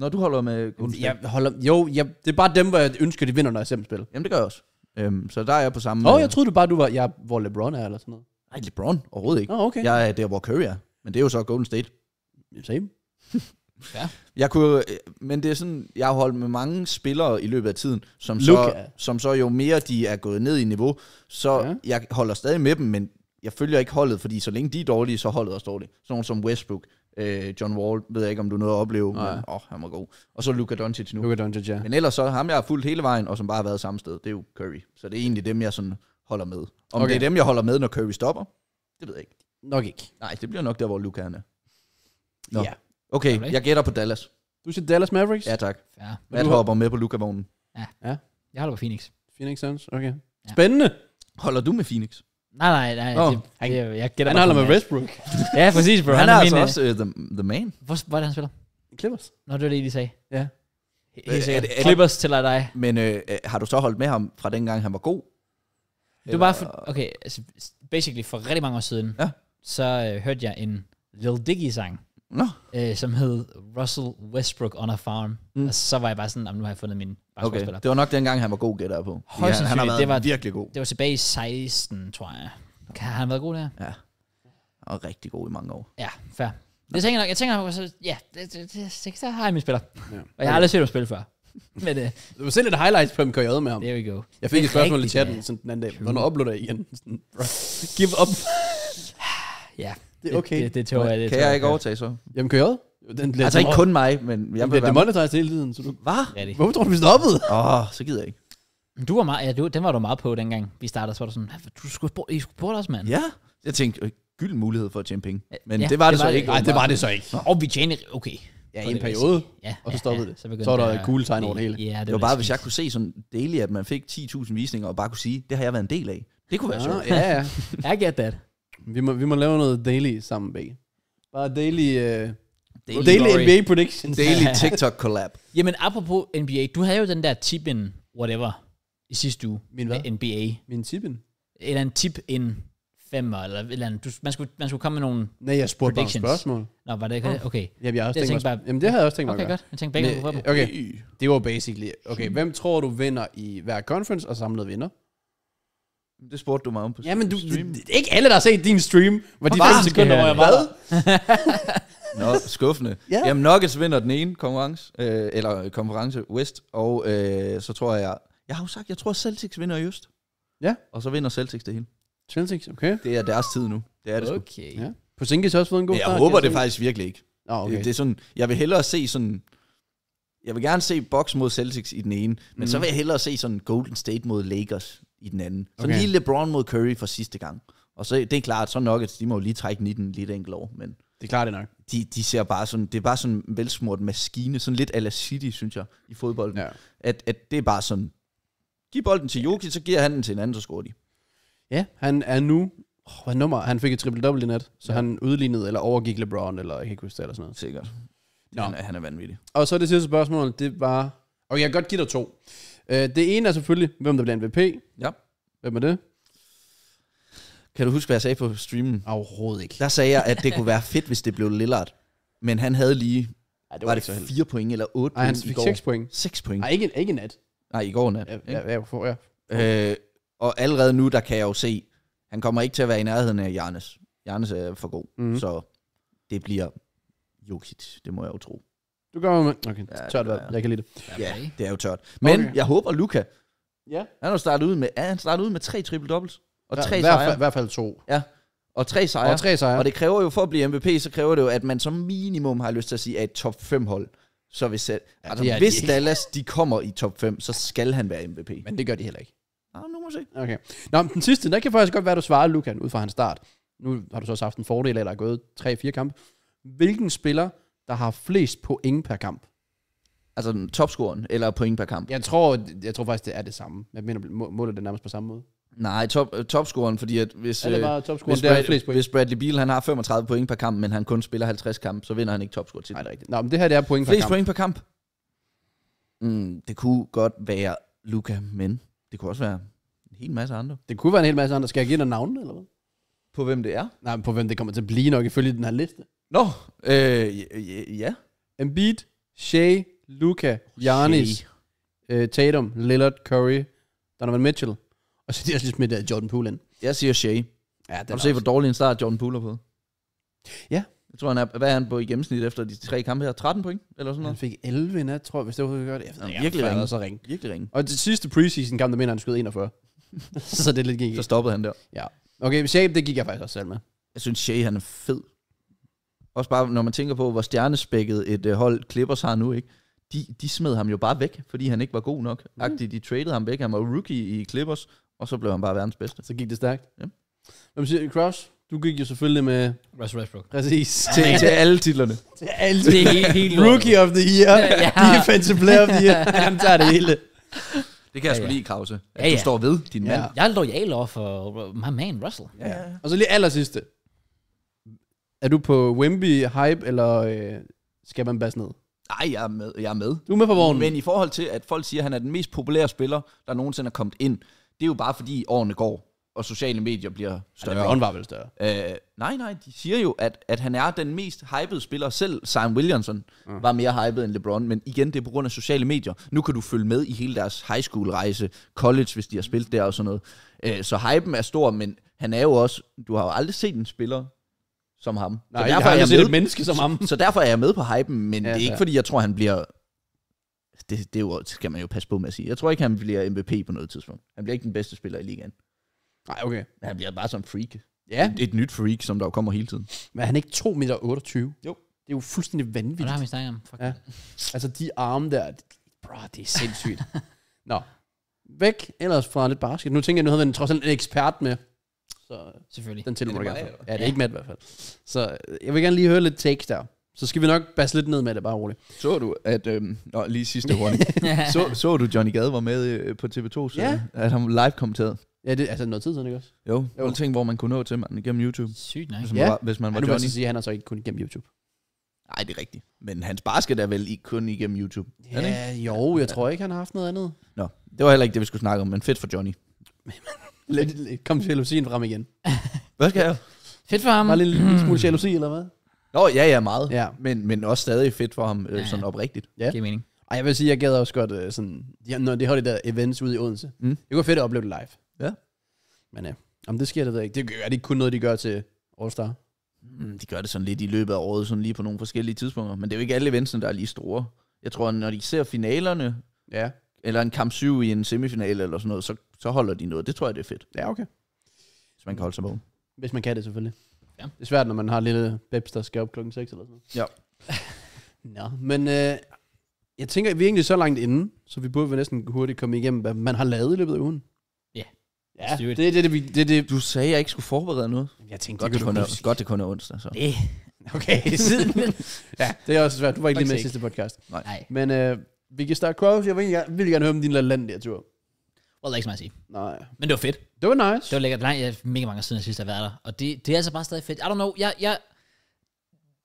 Når du holder med Golden State? Jeg holder, jo, jeg, det er bare dem, hvor jeg ønsker, de vinder, når jeg selv spiller. Jamen, det gør jeg også. Øhm, så der er jeg på samme... Åh, oh, jeg troede du bare, du var, jeg, hvor LeBron er, eller sådan noget. Nej, LeBron overhovedet ikke. Oh, okay. Jeg er der, hvor Curry er. Men det er jo så Golden State. Same. Ja. Jeg kunne, øh, men det er sådan, jeg har holdt med mange spillere i løbet af tiden, som, så, som så jo mere de er gået ned i niveau, så ja. jeg holder stadig med dem, men jeg følger ikke holdet, fordi så længe de er dårlige, så holdet også dårligt. Sådan nogen som Westbrook, øh, John Wall, ved jeg ikke, om du noget at opleve, Nej. men åh, oh, han var god. Og så Luka Doncic nu. Luka Doncic, ja. Men ellers så ham, jeg har fulgt hele vejen, og som bare har været samme sted, det er jo Curry. Så det er egentlig dem, jeg sådan holder med. Om okay. det er dem, jeg holder med, når Curry stopper, det ved jeg ikke. Nok ikke. Nej, det bliver nok der, hvor Luka er. Nå. Ja. Okay, jeg gætter på Dallas. Du siger Dallas Mavericks? Ja, tak. Ja. Matt hopper med på luka vognen Ja. ja. Jeg holder på Phoenix. Phoenix Suns, okay. Ja. Spændende. Holder du med Phoenix? Nej, nej, nej. Oh. Det, det, jeg gætter han holder med Westbrook. ja, præcis, bro. Han, han er, er altså min, øh, også uh, the, the man. Hvor, hvor er det, han spiller? Clippers. Nå, det var det, lige sagde. Ja. Helt sikkert. Er, er, Clippers til dig. Men øh, øh, har du så holdt med ham fra dengang, han var god? Du var bare for, okay, altså, basically for rigtig mange år siden, ja. så øh, hørte jeg en Lil diggy sang no. øh, som hed Russell Westbrook on a Farm. Mm. Og så var jeg bare sådan, nu har jeg fundet min okay. Det var nok dengang, han var god gætter på. Højst ja, han har været det var, virkelig god. Det var tilbage i 16, tror jeg. Kan, han været god der? Ja. Og rigtig god i mange år. Ja, fair. Det tænker jeg nok, jeg tænker nok, så, ja, det, det, det, så har jeg min spiller. Ja. Og jeg har aldrig set ham spille før. Men, uh, du må se lidt highlights på, at karriere med ham. There we go. Jeg fik et spørgsmål i chatten sådan den anden dag. Hvornår uploader I igen? Give up. ja, det er okay. Det, det, det tror jeg, det Kan tror jeg ikke overtage så? Jamen, kører den Altså ikke kun mig, men jeg jeg vil bliver demonetized hele tiden. Så du, Hvad? Ja, det. hvorfor tror du, vi stoppede? Åh, så gider jeg ikke. Men Du var meget, ja, du, den var du meget på dengang vi startede, så var du sådan, du skulle bo, I skulle bo os, mand. Ja, jeg tænkte, øh, gyld mulighed for at tjene penge. Men ja, det var det, det var så det. ikke. Nej, det var det så ikke. Og vi tjener, okay. Ja, i en periode, Ja, og så stoppede det. Så, så var der et gule tegn over det hele. Ja, det, Det var bare, hvis jeg kunne se sådan daily, at man fik 10.000 visninger, og bare kunne sige, det har jeg været en del af. Det kunne være ah, sjovt. Ja, ja. I get that. Vi må, vi må lave noget daily sammen begge. Bare daily... Uh, daily, daily NBA predictions. Daily TikTok collab. Jamen, apropos NBA, du havde jo den der tip-in, whatever, i sidste uge. Min hvad? NBA. Min tip-in? Eller en tip-in femmer, eller, eller andet. Du, man, skulle, man skulle komme med nogle Nej, jeg spurgte bare om spørgsmål. Nå, var det ikke okay. okay. Jamen, jeg også det, tænkt bare, jamen, det havde jeg også tænkt mig okay, godt. Jeg tænkte begge Men, Okay, det var basically. Okay, hvem tror du vinder i hver conference og samlet vinder? Det spurgte du mig om på Ja, men du, stream. ikke alle, der har set din stream, var de 5 sekunder, hvor jeg var der. Nå, skuffende. Ja. Jamen, Nuggets vinder den ene konkurrence, øh, eller øh, konference West, og øh, så tror jeg, jeg har jo sagt, jeg tror Celtics vinder i Øst. Ja. Og så vinder Celtics det hele. Celtics, okay. Det er deres tid nu. Det er det okay. sgu. Ja. På Sinkes har også fået en god start. Jeg håber det faktisk virkelig ikke. Oh, okay. det, det, er sådan, jeg vil hellere se sådan... Jeg vil gerne se Box mod Celtics i den ene, men mm. så vil jeg hellere se sådan Golden State mod Lakers i den anden. Så okay. lige LeBron mod Curry for sidste gang. Og så det er klart, så Nuggets, de må jo lige trække 19 lidt enkelt år, men... Det er klart, det er nok. De, de ser bare sådan, det er bare sådan en velsmurt maskine, sådan lidt ala City, synes jeg, i fodbolden. Ja. At, at det er bare sådan, giv bolden til Jokic, så giver han den til en anden, så scorer de. Ja, han er nu, oh, hvad nummer, han fik et triple-double i nat, så ja. han udlignede eller overgik LeBron, eller ikke kunne eller sådan noget. Sikkert. Nå. Han, er, han er vanvittig. Og så det sidste spørgsmål, det var, og jeg kan godt give dig to. Øh, det ene er selvfølgelig, hvem der bliver MVP. Ja. Hvem er det? Kan du huske, hvad jeg sagde på streamen? Overhovedet ikke. Der sagde jeg, at det kunne være fedt, hvis det blev Lillard. Men han havde lige... Ej, det var, var det 4 point eller 8 Ej, point han fik 6 point. 6 point. Nej, ikke, ikke nat. Nej, i går nat. Ja, ja, ja, for, ja. Øh, og allerede nu, der kan jeg jo se, han kommer ikke til at være i nærheden af Jarnes. Jarnes er for god, mm. så det bliver Jokic, det må jeg jo tro. Du gør med... Okay, ja, tørt vejr. Jeg kan lide det. Ja, det er jo tørt. Men okay. jeg håber, Luca, ja. han har startet ud med, ja, han startet ud med tre triple doubles. Og ja, tre hver, sejre. I hvert fald to. Ja. Og tre sejre. Og tre sejre. Og det kræver jo, for at blive MVP, så kræver det jo, at man som minimum har lyst til at sige, at et top 5 hold. Så hvis, ja, altså, det hvis de Dallas de kommer i top 5, så skal han være MVP. Men det gør de heller ikke. Nå, nu må se. Okay. Nå, den sidste, der kan faktisk godt være, at du svarer Lukan ud fra hans start. Nu har du så også haft en fordel, eller er gået 3-4 kampe. Hvilken spiller der har flest point per kamp. Altså topscoren, eller point per kamp? Jeg tror, jeg tror faktisk, det er det samme. Jeg mener, måler det nærmest på samme måde. Nej, top, topscoren, fordi at hvis, ja, det var øh, hvis, hvis Bradley Beal han har 35 point per kamp, men han kun spiller 50 kampe, så vinder han ikke topscore til. Nej, det er rigtigt. Nå, men det her det er point flest per kamp. point per kamp? Mm, det kunne godt være Luca, men det kunne også være en hel masse andre. Det kunne være en hel masse andre. Skal jeg give dig navnene, eller hvad? På hvem det er? Nej, men på hvem det kommer til at blive nok ifølge den her liste. Nå, no, øh, ja. Embiid, Shea, Luca, Giannis, øh, Tatum, Lillard, Curry, Donovan Mitchell. Og så de også lige smidt Jordan Poole ind. Jeg siger Shea. Ja, har du set, hvor dårlig en start Jordan Poole har fået? Ja. Jeg tror, han er, hvad er han på i gennemsnit efter de tre kampe her? 13 point, eller sådan noget? Han fik 11 nat, tror jeg, hvis det var, gør det. Efter, ja, virkelig ringe. Så ringe. Virkelig ringe. Og det sidste preseason kamp, der mener han skød 41. så det lidt gik Så stoppede han der. Ja. Okay, Shea, det gik jeg faktisk også selv med. Jeg synes, Shea, han er fed. Også bare, når man tænker på, hvor stjernespækket et øh, hold Clippers har nu, ikke? De, de smed ham jo bare væk, fordi han ikke var god nok. Mm. de traded ham væk. Han var rookie i Clippers, og så blev han bare verdens bedste. Så gik det stærkt. Ja. Hvad siger Kraus? Du gik jo selvfølgelig med... Russell Westbrook. Præcis. Til, til alle titlerne. til alle Det er helt, helt Rookie of the year. ja. Defensive player of the year. Han tager det hele. Det kan jeg ja, ja. sgu lige, Krause. At ja, ja. du står ved din ja. mand. Jeg er lojal over for my man, Russell. Ja. ja. Og så lige allersidste. Er du på Wemby hype, eller øh, skal man bare ned? Nej, jeg er med. Jeg er med. Du er med på vognen. Men i forhold til, at folk siger, at han er den mest populære spiller, der nogensinde er kommet ind, det er jo bare fordi årene går, og sociale medier bliver større. Han var vel større. Øh, nej, nej, de siger jo, at, at han er den mest hypede spiller. Selv Simon Williamson uh. var mere hypet end LeBron, men igen, det er på grund af sociale medier. Nu kan du følge med i hele deres high school-rejse, college, hvis de har spillet der og sådan noget. Øh, så hypen er stor, men han er jo også, du har jo aldrig set en spiller, som ham. Nej, så derfor jeg har aldrig set et menneske som ham. Så derfor er jeg med på hypen, men ja, det er ikke, ja. fordi jeg tror, han bliver... Det, det, jo, skal man jo passe på med at sige. Jeg tror ikke, han bliver MVP på noget tidspunkt. Han bliver ikke den bedste spiller i ligaen. Nej, okay. Han bliver bare som freak. Ja. Et, et nyt freak, som der kommer hele tiden. Men er han ikke 2,28 meter? 28? Jo. Det er jo fuldstændig vanvittigt. Det har vi snakket om. Fuck. Ja. Altså, de arme der, bro, det er sindssygt. Nå, væk ellers fra lidt basket. Nu tænker jeg, nu havde vi en, trods alt en ekspert med. Så øh, Selvfølgelig. den tilmer mig gerne for. Ja, det er ja. ikke med i hvert fald. Så øh, jeg vil gerne lige høre lidt take der. Så skal vi nok basse lidt ned med det, bare roligt. Så du, at... Øhm, nå, lige sidste hurtigt. så, så du, Johnny Gade var med øh, på TV2, så ja. at han live kommenterede. Ja, det er altså noget tid siden, ikke også? Jo, jo. en ting, hvor man kunne nå til man gennem YouTube. Sygt nok. Hvis man ja. var, hvis man var ja, Johnny. Nu sige, at han er så ikke kun gennem YouTube. Nej, det er rigtigt. Men hans basket er vel ikke kun igennem YouTube? Ja, ikke? jo, jeg ja. tror ikke, han har haft noget andet. Nå, det var heller ikke det, vi skulle snakke om, men fedt for Johnny. Lidt, kom jalousien frem igen. Hvad skal jeg? Fedt for ham. Bare lidt, lidt smule jalousi, eller hvad? Nå, ja, ja, meget. Ja. Men, men også stadig fedt for ham, øh, ja, ja. sådan oprigtigt. Ja. Giver mening. Ej, jeg vil sige, jeg gad også godt, øh, sådan, de, når de har det der events ude i Odense. Mm. Det kunne fedt at opleve det live. Ja. Men ja, øh, om det sker, det ved ikke. Det er det ikke kun noget, de gør til All Star. Mm, de gør det sådan lidt i løbet af året, sådan lige på nogle forskellige tidspunkter. Men det er jo ikke alle eventsene, der er lige store. Jeg tror, når de ser finalerne, ja. eller en kamp 7 i en semifinale eller sådan noget, så så holder de noget. Det tror jeg, det er fedt. Ja, okay. Så man kan holde sig vågen. Hvis man kan det, selvfølgelig. Ja. Det er svært, når man har lille babs, der skal op klokken 6 eller sådan noget. Ja. Nå, men øh, jeg tænker, vi er egentlig så langt inde, så vi burde næsten hurtigt komme igennem, hvad man har lavet i løbet af ugen. Ja. Ja, det er det, det, det, det, Du sagde, at jeg ikke skulle forberede noget. Jeg tænkte, godt, det, det godt, det kun er onsdag, så. Det. Okay, siden. ja, det er også svært. Du var ikke lige med i sidste podcast. Nej. Men øh, vi kan starte Cross. Jeg vil, vil gerne høre om din der tur og ikke så meget at sige. Nej. Men det var fedt. Det var nice. Det var lækkert. Nej, jeg er mega mange siden, jeg sidst har været der. Og det, det er altså bare stadig fedt. I don't know, jeg, jeg,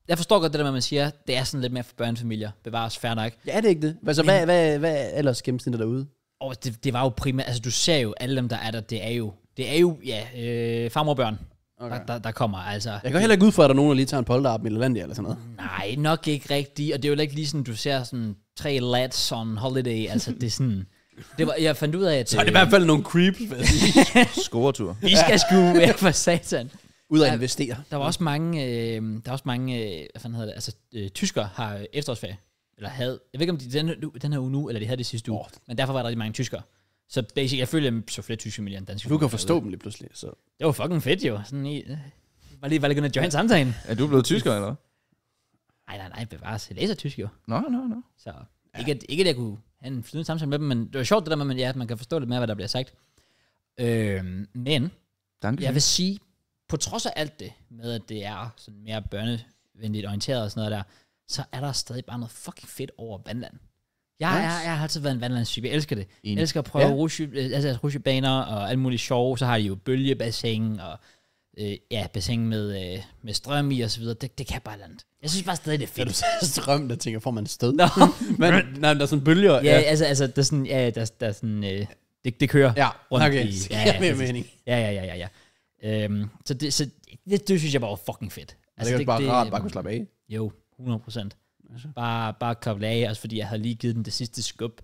jeg forstår godt det der med, at man siger, det er sådan lidt mere for børnefamilier. Bevares færre nok. Ja, det er ikke det. Altså, hvad, hvad, hvad er ellers gennemsnitter derude? Og det, det var jo primært, altså du ser jo, alle dem, der er der, det er jo, det er jo, ja, øh, farmorbørn, okay. der, der, der kommer, altså. Jeg går heller ikke ud fra, at der er nogen, der lige tager en polterap eller Lalandia eller sådan noget. Nej, nok ikke rigtigt, og det er jo ikke lige sådan, du ser sådan tre lads on holiday, altså det er sådan, det var, jeg fandt ud af, at... Så er det i hvert fald nogle creeps, vil jeg Skoretur. Vi skal skue ja, for satan. Ud at investere. Der var også mange, øh, der var også mange øh, hvad fanden hedder det, altså øh, tyskere har efterårsferie, eller havde, jeg ved ikke om de den, den her uge nu, eller de havde det sidste uge, oh. men derfor var der rigtig mange tyskere. Så basic, jeg følte, at så flere tyske miljøer end danske. Du kan forstå dem lige pludselig. Så. Det var fucking fedt jo. Sådan i, var lige, var lige at join samtalen. Er du blevet tysker, eller Nej, nej, nej, bevares. Jeg læser tysk jo. Nå, no, nå, no, nå. No. Så ikke, at, ikke at jeg kunne en flydende samtale med dem, men det var sjovt det der med, at, ja, man kan forstå lidt mere, hvad der bliver sagt. Øh, men Danke. jeg vil sige, på trods af alt det med, at det er sådan mere børnevenligt orienteret og sådan noget der, så er der stadig bare noget fucking fedt over vandland. Jeg, nice. jeg, jeg har altid været en vandlandstype. Jeg elsker det. Enig. Jeg elsker at prøve ja. rusjebaner øh, altså, og alt muligt sjov. Så har de jo bølgebassin og øh, ja, bassin med, øh, med strøm i og så videre, det, det kan bare andet. Jeg synes bare stadig, det er fedt. Er du strøm, der tænker, får man et Nå. men, nej, der er sådan bølger. Ja, ja. altså, altså der er sådan, ja, der, der er sådan, øh, det, det kører ja, rundt okay. i... Ja, ja, ja, mening. Ja, ja, ja, ja, ja. Øhm, så det, så det, det, synes jeg bare var fucking fedt. Altså, det er bare det, rart, bare kunne slappe af. Jo, 100 procent. Altså. Bare, bare koble af, også fordi jeg havde lige givet den det sidste skub,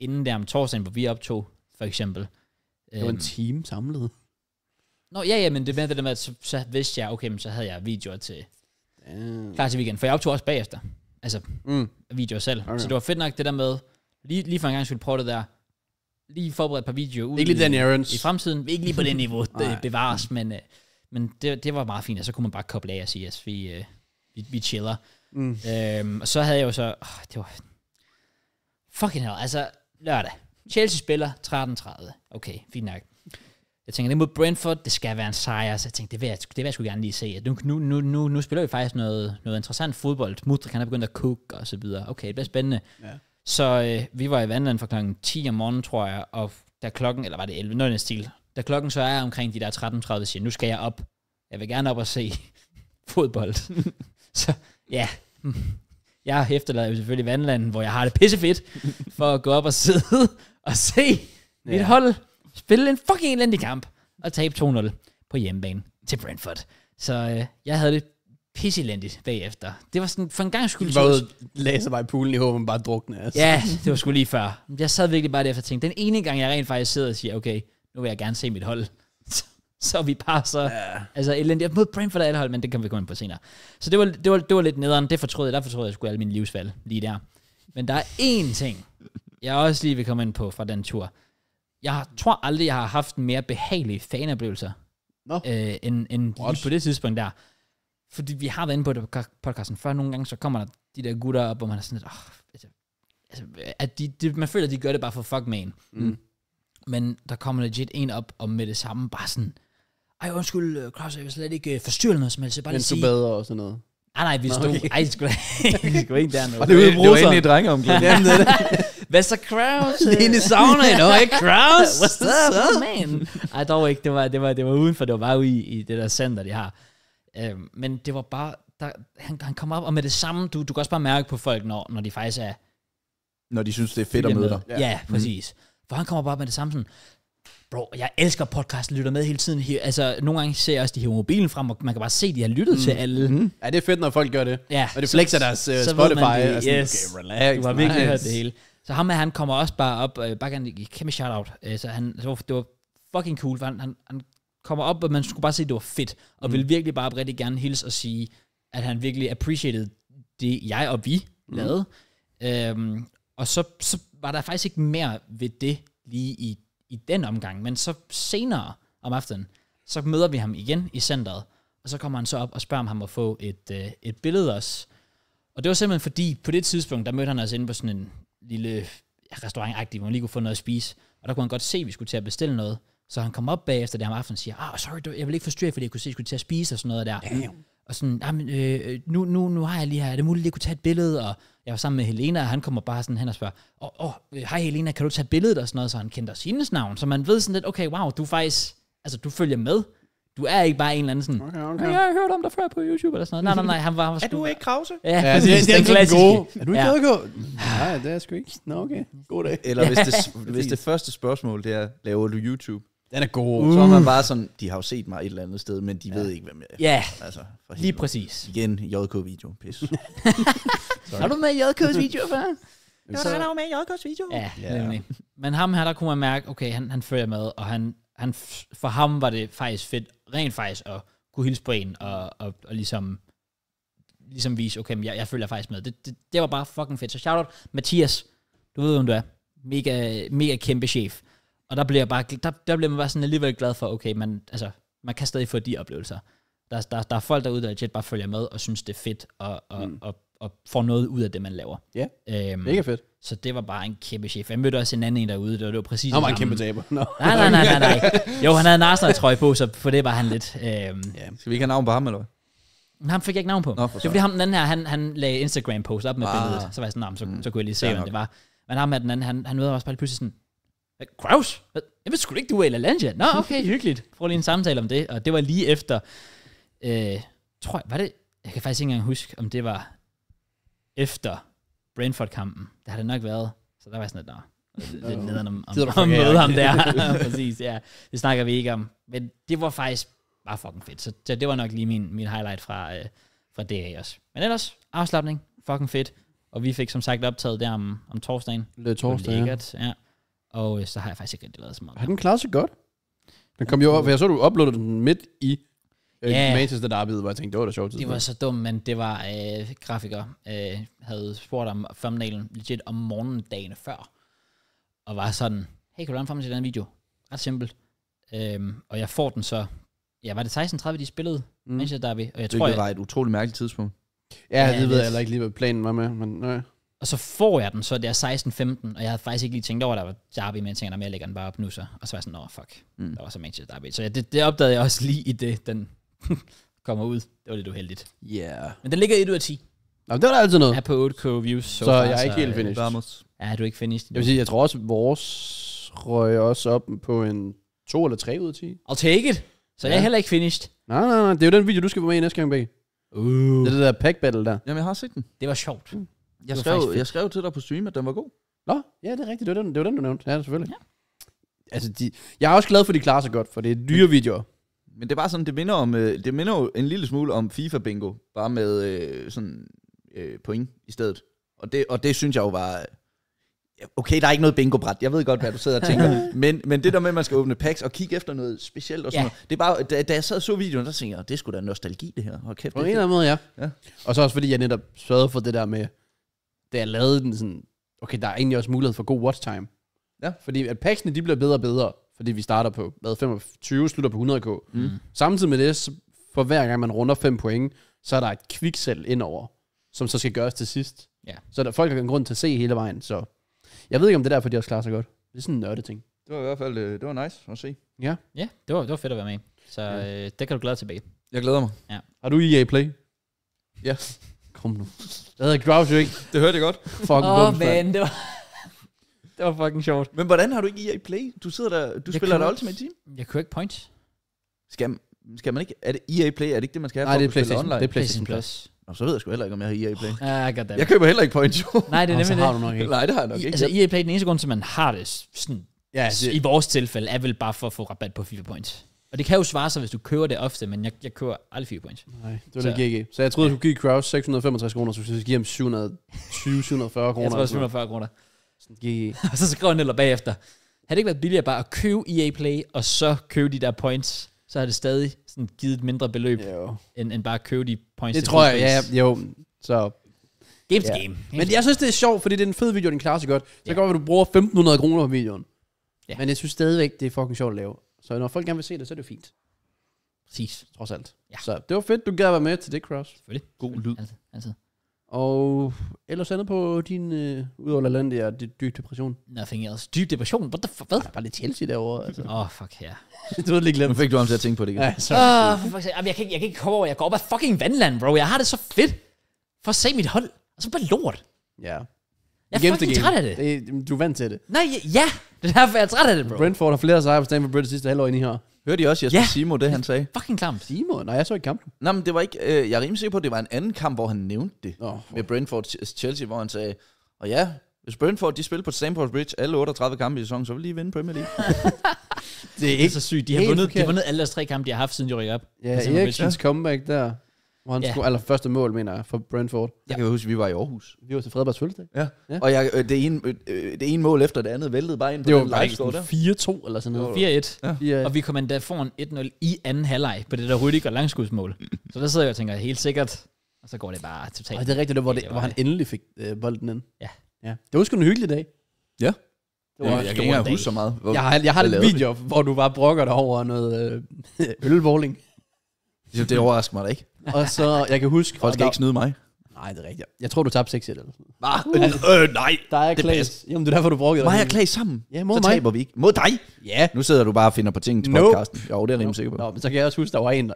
inden der om torsdagen, hvor vi optog, for eksempel. Det var øhm, en time samlet. Nå, ja, ja, men det med det der med, at så, så vidste jeg, okay, men så havde jeg videoer til Damn. klar til weekend. For jeg optog også bagefter. Altså, mm. videoer selv. Okay. Så det var fedt nok det der med, lige, lige for en gang skulle prøve det der, lige forberede et par videoer ud ikke lige i, den i fremtiden. Ikke lige på det niveau, det bevares, men, øh, men det, det var meget fint, og så kunne man bare koble af og sige, at vi, øh, vi, vi chiller. Mm. Øhm, og så havde jeg jo så, åh, det var fucking hell, altså lørdag. Chelsea spiller 13.30. Okay, fint nok. Jeg tænker, det mod Brentford, det skal være en sejr, så jeg tænkte, det vil jeg, det vil jeg sgu gerne lige se. Nu, nu, nu, nu, nu spiller vi faktisk noget, noget interessant fodbold. Mudrik, han er begyndt at cook og så videre. Okay, det bliver spændende. Ja. Så øh, vi var i vandland fra klokken 10 om morgenen, tror jeg, og da klokken, eller var det 11, noget stil, da klokken så er omkring de der 13.30, siger, nu skal jeg op. Jeg vil gerne op og se fodbold. så ja, jeg efterlader jo selvfølgelig vandlanden, hvor jeg har det pissefedt, for at gå op og sidde og se ja. mit hold spille en fucking elendig kamp og tabe 2-0 på hjemmebane til Brentford. Så øh, jeg havde det pisselendigt bagefter. Det var sådan, for en gang skulle... Du var ude læse mig i poolen i håben, bare drukne. Altså. Ja, det var sgu lige før. Jeg sad virkelig bare derefter og tænkte, den ene gang, jeg rent faktisk sidder og siger, okay, nu vil jeg gerne se mit hold. Så, vi bare så... Ja. Altså elendigt. Mod Brentford er alle hold, men det kan vi komme ind på senere. Så det var, det var, det var lidt nederen. Det fortrød jeg. Der fortrød jeg sgu alle mine livsvalg lige der. Men der er én ting, jeg også lige vil komme ind på fra den tur jeg tror aldrig, jeg har haft en mere behagelig fanoplevelser, no. øh, end, end lige på det tidspunkt der. Fordi vi har været inde på det på podcasten før, nogle gange så kommer der de der gutter op, og man er sådan lidt, oh, altså, altså, at de, de, man føler, at de gør det bare for fuck man. Mm. Men der kommer legit en op, og med det samme bare sådan, ej undskyld, Klaus, øh, jeg vil slet ikke øh, forstyrre noget som helst, bare Men lige sige. Men du bedre og sådan noget. Ah, nej, vi stod, okay. ej, skulle, vi skulle ikke dernede. Og det, det var, det var egentlig Hvad så Kraus? Lene sauna, nå, ikke Kraus? What's up, man? Ej, dog ikke. Det var, det var, det var udenfor. Det var bare ude i, i det der center, de har. Øhm, men det var bare... Der, han, han kom op, og med det samme, du, du kan også bare mærke på folk, når, når de faktisk er... Når de synes, det er fedt at møde dig. Ja, ja mm. præcis. For han kommer bare med det samme sådan, bro, jeg elsker podcasten, lytter med hele tiden. Altså, nogle gange ser jeg også, de her mobilen frem, og man kan bare se, de har lyttet mm. til alle. Mm. Ja, det er fedt, når folk gør det. Ja. Og det flexer deres uh, så Spotify. Man det. Og sådan, yes. Okay, relax. Du har virkelig nice. hørt det hele. Så ham her, han kommer også bare op, øh, bare gerne give kæmpe shout-out. Øh, så han, så det var fucking cool, for han, han, han kommer op, og man skulle bare se, at det var fedt, og mm. ville virkelig bare rigtig gerne hilse og sige, at han virkelig appreciated det, jeg og vi mm. lavede. Øhm, og så, så var der faktisk ikke mere ved det lige i, i den omgang, men så senere om aftenen, så møder vi ham igen i centret, og så kommer han så op og spørger, om han må få et, øh, et billede også. Og det var simpelthen fordi, på det tidspunkt, der mødte han os inde på sådan en, lille restaurantagtig, hvor man lige kunne få noget at spise. Og der kunne han godt se, at vi skulle til at bestille noget. Så han kom op bagefter der om aftenen og siger, ah, oh, sorry, jeg vil ikke forstyrre, fordi jeg kunne se, at jeg skulle til at spise og sådan noget der. Damn. Og sådan, jamen, ah, øh, nu, nu, nu har jeg lige her, er det muligt, at jeg kunne tage et billede? Og jeg var sammen med Helena, og han kommer bare sådan hen og spørger, åh, oh, oh, hej Helena, kan du tage billedet? Og sådan noget, så han kendte os hendes navn. Så man ved sådan lidt, okay, wow, du faktisk, altså du følger med. Du er ikke bare en eller anden sådan, okay, okay. Hey, jeg har hørt om dig før på YouTube eller sådan noget. Nej, nej, nej, han var, han var sgu... Er du ikke Krause? Ja, ja det, det, er den klassiske. Er du ikke ja. Gode? Nej, det er sgu ikke. Nå, okay. God dag. Eller hvis, det, hvis det første spørgsmål, det er, laver du YouTube? Den er god. Uh. Så er man uh. bare sådan, de har jo set mig et eller andet sted, men de ja. ved ikke, hvem jeg er. Ja, altså, lige præcis. Igen, JK-video. Pis. har du med JK's video før? Det var så, der, der var med i JK's video. Ja, ja. Nemlig. Men ham her, der kunne man mærke, okay, han, han følger med, og han, han, for ham var det faktisk fedt rent faktisk at kunne hilse på en, og, og, og ligesom, ligesom vise, okay, men jeg, jeg følger faktisk med. Det, det, det var bare fucking fedt. Så shoutout Mathias, du ved, hvem du er. Mega, mega kæmpe chef. Og der bliver, bare, der, der bliver man bare sådan alligevel glad for, okay, man, altså, man kan stadig få de oplevelser. Der, der, der er folk derude, der legit bare følger med og synes, det er fedt, og, og, mm. og og får noget ud af det, man laver. Ja, øhm, mega fedt. Så det var bare en kæmpe chef. Jeg mødte også en anden en derude, det var, det var præcis Han var en kæmpe taber. No. Nej, nej, nej, nej, nej. Jo, han havde en Arsenal-trøje på, så for det var han lidt. Øhm, Yeah. Skal vi ikke have navn på ham, eller hvad? Han fik jeg ikke navn på. Nå, for det var fordi ham den anden her, han, han lagde Instagram-post op med ah. billedet. Så var jeg sådan, så, mm. så, kunne jeg lige se, ja, hvem det var. Men ham med den anden, han, han mødte også bare pludselig sådan, Kraus? Jeg ved sgu ikke, du er i LaLandia. Nå, okay, hyggeligt. Prøv lige en samtale om det. Og det var lige efter, øh, tror jeg, var det, jeg kan faktisk ikke engang huske, om det var efter Brentford-kampen, det har det nok været, så der var sådan lidt, nå, lidt nederen om, om, om møde ham der. Præcis, ja. Det snakker vi ikke om. Men det var faktisk bare fucking fedt. Så, så det var nok lige min, min highlight fra, øh, fra af også. Men ellers, afslappning, fucking fedt. Og vi fik som sagt optaget der om, om torsdagen. Det torsdag, ja. ja. Og øh, så har jeg faktisk ikke rigtig lavet så meget. Har den klaret sig godt? Den kom jo op, for jeg så, du uploadede den midt i Øh, ja. Manchester arbejdede, hvor jeg tænkte, det var da sjovt. Det var så dumt, men det var øh, grafiker, øh, havde spurgt om thumbnailen legit om morgenen dagen før, og var sådan, hey, kan du lave en til den video? Ret simpelt. Øhm, og jeg får den så, ja, var det 16.30, de spillede mm. Manchester Derby? Og jeg det tror, jeg, var et utroligt mærkeligt tidspunkt. Ja, ja det ved jeg heller ikke lige, hvad planen var med, men nej. Og så får jeg den, så det er 16.15, og jeg havde faktisk ikke lige tænkt over, at der var Derby, men jeg tænkte, at jeg lægger den bare op nu så. Og så var jeg sådan, åh, oh, fuck, mm. der var så Manchester Derby. Så ja, det, det opdagede jeg også lige i det, den kommer ud. Det var lidt uheldigt. Yeah. Men den ligger 1 ud af 10. Nå, det var da altid noget. Er på 8k views. So så far, jeg er ikke helt øh, finished. Vamos. Ja, du er ikke finished. Jeg vil sige, jeg tror også, vores røg også op på en 2 eller 3 ud af 10. I'll take it. Så ja. jeg er heller ikke finished. Nej, nej, nej. Det er jo den video, du skal være med i næste gang, B. Uh. Det er det der pack battle der. Jamen, jeg har set den. Det var sjovt. Mm. Jeg, skrev, jeg skrev til dig på stream, at den var god. Nå, ja, det er rigtigt. Det var den, det var den du nævnte. Ja, selvfølgelig. Ja. Altså, de, jeg er også glad for, at de klarer sig godt, for det er dyre videoer men det er bare sådan, det minder, om, øh, det minder jo en lille smule om FIFA-bingo, bare med øh, sådan øh, point i stedet. Og det, og det synes jeg jo var... Øh, okay, der er ikke noget bingo-bræt. Jeg ved godt, hvad du sidder og tænker. men, men det der med, at man skal åbne packs og kigge efter noget specielt og sådan ja. noget. Det er bare, da, da jeg sad og så videoen, der tænkte jeg, det skulle da nostalgi, det her. Hold kæft, På en det eller anden måde, ja. ja. Og så også fordi, jeg netop sørgede for det der med, da jeg lavede den sådan, okay, der er egentlig også mulighed for god watch time. Ja. Fordi at packsene, de bliver bedre og bedre fordi vi starter på hvad, 25, slutter på 100k. Mm. mm. Samtidig med det, så for hver gang man runder 5 point, så er der et kviksel indover, som så skal gøres til sidst. Ja. Så der, folk har en grund til at se hele vejen, så jeg ved ikke, om det er derfor, de også klarer sig godt. Det er sådan en nørdet ting. Det var i hvert fald øh, det var nice at se. Ja. Ja, det var, det var fedt at være med Så ja. øh, det kan du glæde dig tilbage. Jeg glæder mig. Ja. Har du EA Play? Ja. Kom nu. Det hedder Grouch ikke. Det hørte jeg godt. Åh, oh, man. Det var det var fucking sjovt. Men hvordan har du ikke EA Play? Du sidder der, du jeg spiller der Ultimate Team. Jeg kører ikke points. Skal, skal man ikke, er det EA Play, er det ikke det, man skal have Nej, for det er at PlayStation, online? det er PlayStation Plus. Nå, så ved jeg sgu heller ikke, om jeg har EA Play. Oh, yeah, jeg køber heller ikke points, jo. Nej, det er nemlig det. har du nok ikke. Nej, det har jeg nok I, ikke. Altså, EA Play, den eneste grund til, man har det, sådan, ja, det, altså, i vores tilfælde, er vel bare for at få rabat på FIFA Points. Og det kan jo svare sig, hvis du kører det ofte, men jeg, jeg kører aldrig 4 points. Nej, det var lidt GG. Så jeg troede, ja. du skulle give Kraus 665 kroner, så du skulle give ham 720-740 kroner. Jeg tror 740 kroner. Sådan, yeah. og så skrev eller bagefter, havde det ikke været billigere bare at købe EA Play, og så købe de der points, så har det stadig sådan givet et mindre beløb, jo. end, end bare at købe de points. Det tror jeg, ja, jo. Så Games yeah. game. Games men jeg synes, det er sjovt, fordi det er en fed video, den klarer sig godt. Så yeah. kan godt at du bruger 1.500 kroner på videoen. Yeah. Men jeg synes stadigvæk, det er fucking sjovt at lave. Så når folk gerne vil se det, så er det fint. Præcis. Trods alt. Ja. Så det var fedt, du gad at være med til det, Cross. Selvfølgelig. God lyd. Altid. altid. Og ellers andet på din, øh, udover land, det dyb depression. Nothing else. Dyb depression? What the fuck? Hvad? Der er bare lidt Chelsea derovre. Altså. Åh, oh, fuck ja. Yeah. du havde lige glemt. Nu fik du ham til at tænke på det igen. Ja, sorry. Oh, fuck, jeg, kan, jeg kan ikke komme over, jeg går op af fucking vandland, bro. Jeg har det så fedt for at se mit hold. Og så bare lort. Ja. Yeah. Jeg er fucking træt af det. det. Du er vant til det. Nej, ja. Det er derfor, jeg er træt af det, bro. Brentford har flere sejre på Stanford Bridge sidste halvår, ind I her. Hørte I også Jesper ja. Simo, det han sagde? Fucking klamt. Simo? Nej, jeg så ikke kampen. Nej, men det var ikke... Øh, jeg er rimelig sikker på, at det var en anden kamp, hvor han nævnte det. Oh, med Brentford øh, Chelsea, hvor han sagde, og ja, hvis Brentford de spiller på Stamford Bridge alle 38 kampe i sæsonen, så vil de vinde Premier League. det er ikke det er så sygt. De har vundet, de har vundet alle deres tre kampe, de har haft, siden de røg op. Ja, altså, Eriksens comeback der. Hvor han ja. skulle første mål, mener jeg, for Brentford. Ja. Jeg kan huske, at vi var i Aarhus. Vi var til Fredbergs fødselsdag. Ja. ja. Og jeg, øh, det, ene, øh, øh det ene mål efter det andet væltede bare ind på det den live score der. 4-2 eller sådan noget. 4-1. Ja. Og vi kom endda foran 1-0 i anden halvleg på det der Rüdiger langskudsmål. Så der sidder jeg og tænker, helt sikkert. Og så går det bare totalt. Og det er rigtigt, det, hvor, det, hvor han endelig fik øh, bolden ind. Ja. ja. Det var sgu en hyggelig dag. Ja. Det var jeg kan ikke huske så meget. Hvor, jeg har, jeg har en video, det. hvor du bare brokker dig over noget øh, ølbowling. Det, det overrasker mig da ikke. Og så, jeg kan huske... Folk skal der, ikke snyde mig. Nej, det er rigtigt. Jeg tror, du tabte 6 eller sådan ah, øh, nej. Der er Klaas. Jamen, det er derfor, du brugte det. Mig og Klaas sammen. Ja, mod så mig. taber vi ikke. Mod dig? Ja. Nu sidder du bare og finder på ting til no. podcasten. Jo, det er jeg rimelig sikker på. Nå, men så kan jeg også huske, der var en, der...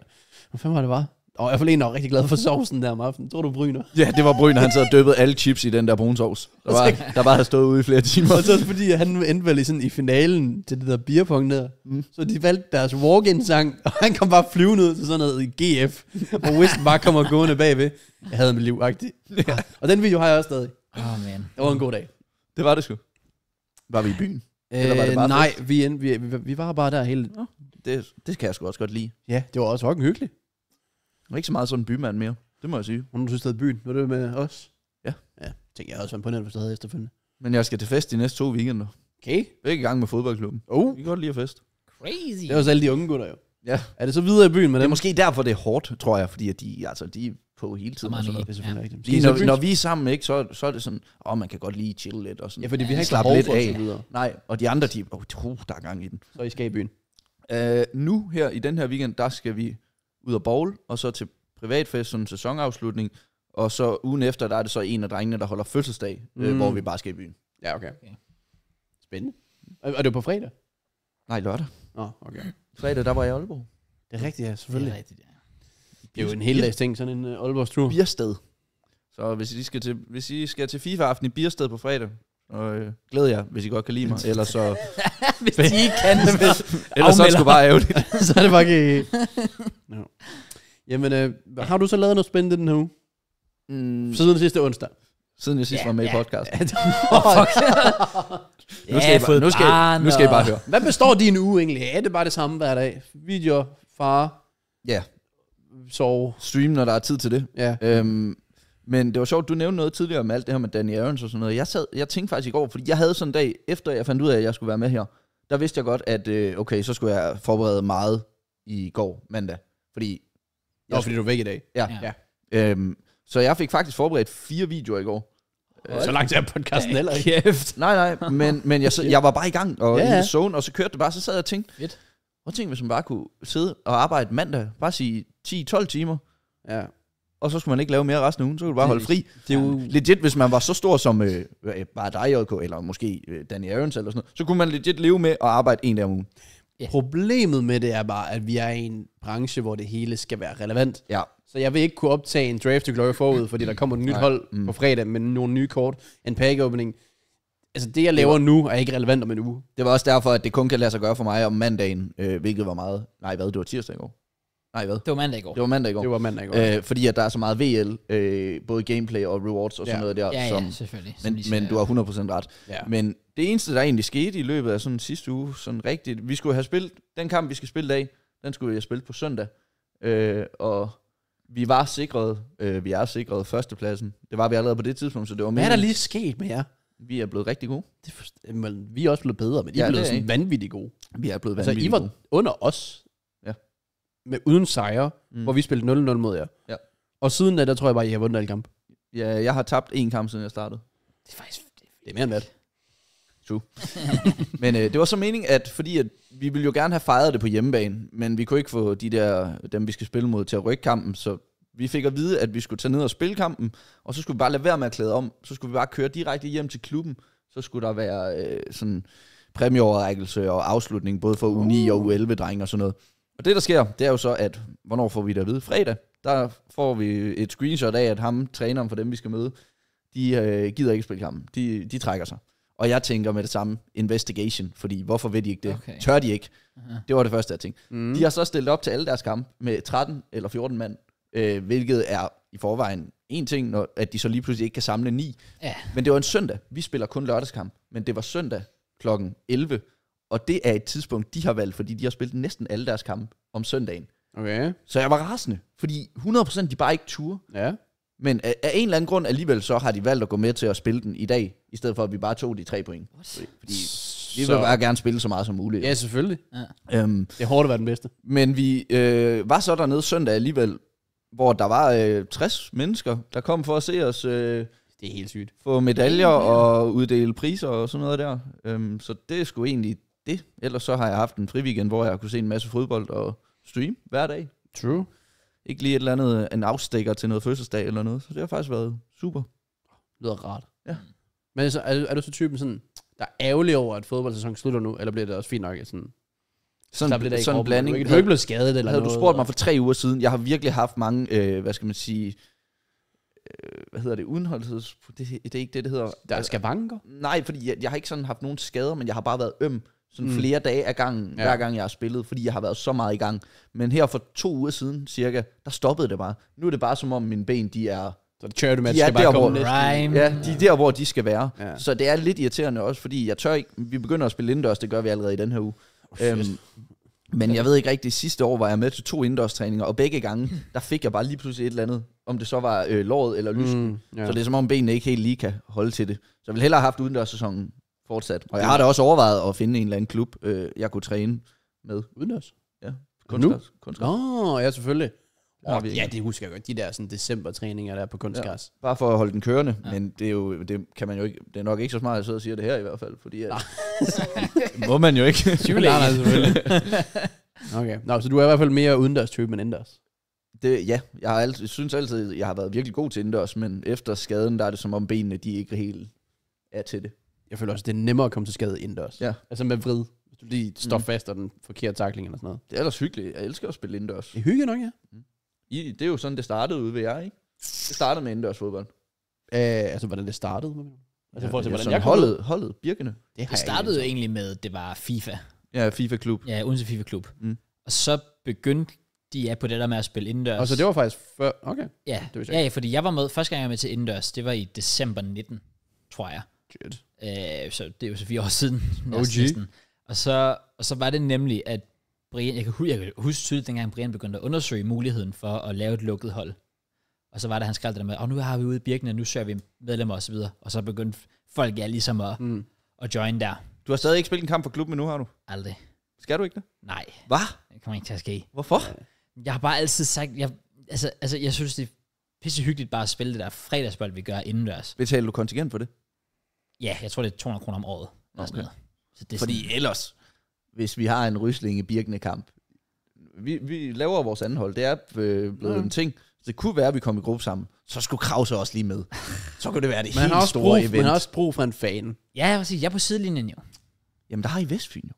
Hvad fanden var det var? Og jeg hvert fald en, der var rigtig glad for sovsen der om aftenen. Tror du Bryner? Ja, det var Bryner. Han sad og døbede alle chips i den der brune sovs. Der var, der var stået ude i flere timer. Og så også fordi, han endte vel i, sådan, i finalen til det der beerpong der. Mm. Så de valgte deres walk-in-sang, og han kom bare flyvende ud til sådan noget GF. Og Wisten bare kommer gående bagved. Jeg havde mit liv, rigtigt. Ja. Og den video har jeg også stadig. Oh, man. Det var en god dag. Det var det sgu. Var vi i byen? Eller var det øh, bare nej, vi, vi, vi, vi var bare der hele... Oh. Det, det kan jeg sgu også godt lide. Ja, det var også fucking hyggeligt. Jeg er ikke så meget sådan en bymand mere. Det må jeg sige. Hun synes, det byen. Var det med os? Ja. Ja, tænker jeg også var imponeret, hvis du havde efterfølgende. Men jeg skal til fest de næste to weekender. Okay. Jeg i gang med fodboldklubben. Oh. Vi kan godt lide at fest. Crazy. Det er også alle de unge gutter jo. Ja. Er det så videre i byen med dem? Det er måske derfor, det er hårdt, tror jeg, fordi at de, altså, de er på hele tiden. Og sådan noget. Ja. Fordi når, når, vi er sammen, ikke, så, så er det sådan, åh, oh, man kan godt lige chille lidt og sådan. Ja, fordi vi har ikke slappet lidt af. Videre. Nej, og de andre, de, oh, der er gang i den. Så I skal i byen. Uh, nu her i den her weekend, der skal vi ud af bowl, og så til privatfest, sådan en sæsonafslutning, og så ugen efter, der er det så en af drengene, der holder fødselsdag, øh, mm. øh, hvor vi bare skal i byen. Ja, okay. okay. Spændende. Og, og det var på fredag? Nej, lørdag. Nå, oh, okay. Fredag, der var jeg i Aalborg. Det er rigtigt, ja, selvfølgelig. Det er rigtigt, ja. Det er jo en hel dags ting, sådan en uh, Aalborgs tur. Biersted. Så hvis I, skal til, hvis I skal til FIFA-aften i Biersted på fredag, og øh, glæder jer, hvis I godt kan lide mig. Eller så... hvis I ikke kan, hvis... Eller så er det sgu bare ærgerligt. så er det bare ikke... no. Jamen, øh, har du så lavet noget spændende den her uge? Mm. Siden sidste onsdag? Siden jeg sidst ja, var med ja. i podcasten. oh, fuck. nu, skal ja, I bare, nu, skal, barn, nu bare høre. Hvad består din uge egentlig Er det bare det samme hver dag? Video, far, ja. Yeah. sove. Stream, når der er tid til det. Ja. Øhm, men det var sjovt, du nævnte noget tidligere om alt det her med Danny Aarons og sådan noget. Jeg, sad, jeg tænkte faktisk i går, fordi jeg havde sådan en dag, efter jeg fandt ud af, at jeg skulle være med her, der vidste jeg godt, at øh, okay, så skulle jeg forberede meget i går mandag. Fordi... Jeg Nå, fordi du er væk i dag. Ja. ja. ja. Øhm, så jeg fik faktisk forberedt fire videoer i går. Så langt er podcasten heller ikke. Kæft. Nej, nej, men, men jeg, så, jeg var bare i gang og ja, ja. i zone, og så kørte det bare, så sad jeg og tænkte, Fedt. hvor tænkte hvis man bare kunne sidde og arbejde mandag, bare sige 10-12 timer, ja og så skulle man ikke lave mere resten af ugen, så kunne du bare holde fri. Det er jo legit, hvis man var så stor som øh, bare dig, JK, eller måske øh, Danny Aarons eller sådan noget, så kunne man legit leve med at arbejde en dag om ugen. Ja. Problemet med det er bare, at vi er i en branche, hvor det hele skal være relevant. Ja. Så jeg vil ikke kunne optage en draft to glory forud, fordi der kommer et nyt Nej. hold mm. på fredag med nogle nye kort, en pack opening. Altså det, jeg laver det var, nu, er ikke relevant om en uge. Det var også derfor, at det kun kan lade sig gøre for mig om mandagen, øh, hvilket var meget... Nej, hvad? Det var tirsdag i går. Nej, hvad? Det var mandag i går. Det var mandag i går. Det var mandag i går. Øh, fordi at der er så meget VL, øh, både gameplay og rewards og ja. sådan noget der. Ja, ja, som, selvfølgelig. Som men, men du har 100% ret. Ja. Men det eneste, der egentlig skete i løbet af sådan sidste uge, sådan rigtigt, vi skulle have spillet, den kamp, vi skal spille i dag, den skulle vi have spillet på søndag. Øh, og vi var sikret, øh, vi er sikret førstepladsen. Det var vi allerede på det tidspunkt, så det var Hvad er der lige sket med jer? Vi er blevet rigtig gode. Det forst- men vi er også blevet bedre, men I ja, er blevet sådan vanvittigt gode. Vi er blevet vanvittigt altså, I var gode. under os med uden sejre, mm. hvor vi spillede 0-0 mod jer. Ja. Og siden da, der tror jeg bare, at I har vundet alle kampe. Ja, jeg har tabt én kamp, siden jeg startede. Det er faktisk... Det er, det er mere end hvad. True. men øh, det var så meningen, at fordi at vi ville jo gerne have fejret det på hjemmebane, men vi kunne ikke få de der, dem vi skal spille mod, til at rykke kampen, så vi fik at vide, at vi skulle tage ned og spille kampen, og så skulle vi bare lade være med at klæde om. Så skulle vi bare køre direkte hjem til klubben. Så skulle der være øh, sådan præmieoverrækkelse og afslutning, både for U9 og U11-drenge og sådan noget. Og det, der sker, det er jo så, at hvornår får vi det at vide? Fredag, der får vi et screenshot af, at ham, træneren for dem, vi skal møde, de øh, gider ikke spille kampen. De, de trækker sig. Og jeg tænker med det samme, investigation, fordi hvorfor ved de ikke det? Okay. Tør de ikke? Uh-huh. Det var det første, jeg tænkte. Mm. De har så stillet op til alle deres kampe med 13 eller 14 mand, øh, hvilket er i forvejen en ting, når, at de så lige pludselig ikke kan samle ni. Ja. Men det var en søndag. Vi spiller kun lørdagskamp, men det var søndag klokken 11. Og det er et tidspunkt, de har valgt, fordi de har spillet næsten alle deres kampe om søndagen. Okay. Så jeg var rasende, fordi 100% de bare ikke turde. Ja. Men af, af en eller anden grund alligevel, så har de valgt at gå med til at spille den i dag, i stedet for at vi bare tog de tre point. Fordi vi vil bare gerne spille så meget som muligt. Ja, selvfølgelig. Ja. Øhm, det er hårdt at være den bedste. Men vi øh, var så dernede søndag alligevel, hvor der var øh, 60 mennesker, der kom for at se os... Øh, det er helt sygt. Få medaljer og uddele priser og sådan noget der. Øhm, så det skulle egentlig det. Ellers så har jeg haft en fri weekend, hvor jeg har kunne se en masse fodbold og stream hver dag. True. Ikke lige et eller andet, en afstikker til noget fødselsdag eller noget. Så det har faktisk været super. lyder rart. Ja. Men så, er, du, er du så typen sådan, der er ærgerlig over, at fodboldsæsonen slutter nu, eller bliver det også fint nok? Sådan, sådan, der bliver sådan en blanding. Du er ikke, ikke blevet skadet eller havde noget. du spurgt mig for tre uger siden, jeg har virkelig haft mange, øh, hvad skal man sige, øh, hvad hedder det, udenholdelses... Det, det er ikke det, det hedder. Der er skavanker? Nej, fordi jeg, jeg har ikke sådan haft nogen skader, men jeg har bare været øm sådan mm. flere dage af gangen, ja. hver gang jeg har spillet, fordi jeg har været så meget i gang. Men her for to uger siden cirka, der stoppede det bare. Nu er det bare som om mine ben, de er... Så det charity match de skal bare der, komme hvor, rhyme. Ja, de er der, hvor de skal være. Ja. Så det er lidt irriterende også, fordi jeg tør ikke... Vi begynder at spille indendørs, det gør vi allerede i den her uge. Oh, øhm, men jeg ved ikke rigtigt, sidste år var jeg med til to indendørstræninger, og begge gange, der fik jeg bare lige pludselig et eller andet, om det så var øh, låret eller lysken. Mm, ja. Så det er som om benene ikke helt lige kan holde til det. Så jeg ville hellere have haft udendørssæsonen, fortsat. Og jeg har da også overvejet at finde en eller anden klub, øh, jeg kunne træne med udendørs. Ja, kunstgræs. Kunstgræs. Nå, ja, selvfølgelig. Oh, ja, det husker jeg godt. De der sådan december-træninger, der på kunstgræs. Ja, bare for at holde den kørende, ja. men det er jo det kan man jo ikke det er nok ikke så smart at sidde og sige det her i hvert fald, fordi at, må man jo ikke. nej, nej, selvfølgelig. okay. Nå, så du er i hvert fald mere udendørs type end indendørs. Det, ja, jeg har altid, synes altid, jeg har været virkelig god til indendørs, men efter skaden, der er det som om benene, de ikke helt er til det jeg føler også, det er nemmere at komme til skade indendørs. Ja. Altså med vrid. Hvis du lige står mm. fast og den forkerte takling eller sådan noget. Det er ellers hyggeligt. Jeg elsker at spille indendørs. Det er hyggeligt nok, ja. Mm. I, det er jo sådan, det startede ude ved jer, ikke? Det startede med indendørs fodbold. Æh, altså, hvordan det startede? Med. Altså, ja, for at se, hvordan jeg holdet, ud. holdet, Birkene. Det, det startede jo egentlig med, det var FIFA. Ja, FIFA-klub. Ja, Odense FIFA-klub. Mm. Og så begyndte de er på det der med at spille indendørs. Og så altså, det var faktisk før, okay. Ja, det ja, ja, fordi jeg var med, første gang jeg var med til indendørs, det var i december 19, tror jeg. Shit. Øh, så det er jo så fire år siden. OG. Og så, og så var det nemlig, at Brian, jeg kan, huske, jeg kan huske tydeligt, dengang Brian begyndte at undersøge muligheden for at lave et lukket hold. Og så var det, han skrev det der med, og oh, nu har vi ude i Birkene, nu søger vi medlemmer osv. Og, og så begyndte folk ja, ligesom at, mm. at join der. Du har stadig ikke spillet en kamp for klubben nu har du? Aldrig. Skal du ikke det? Nej. Hvad? Det kommer ikke til at ske. Hvorfor? Øh, jeg har bare altid sagt, jeg, altså, altså, jeg synes, det er pisse hyggeligt bare at spille det der fredagsbold, vi gør indendørs. Betaler du kontingent for det? Ja, jeg tror, det er 200 kroner om året. Okay. Så det er Fordi sådan, ellers, hvis vi har en i birkende kamp, vi, vi laver vores anden hold, det er øh, blevet mm. en ting. det kunne være, at vi kom i gruppe sammen. Så skulle Krause også lige med. Så kunne det være det helt store brug, event. Man har også brug for en fan. Ja, jeg vil sige, jeg er på sidelinjen jo. Jamen, der har I Vestfyn jo.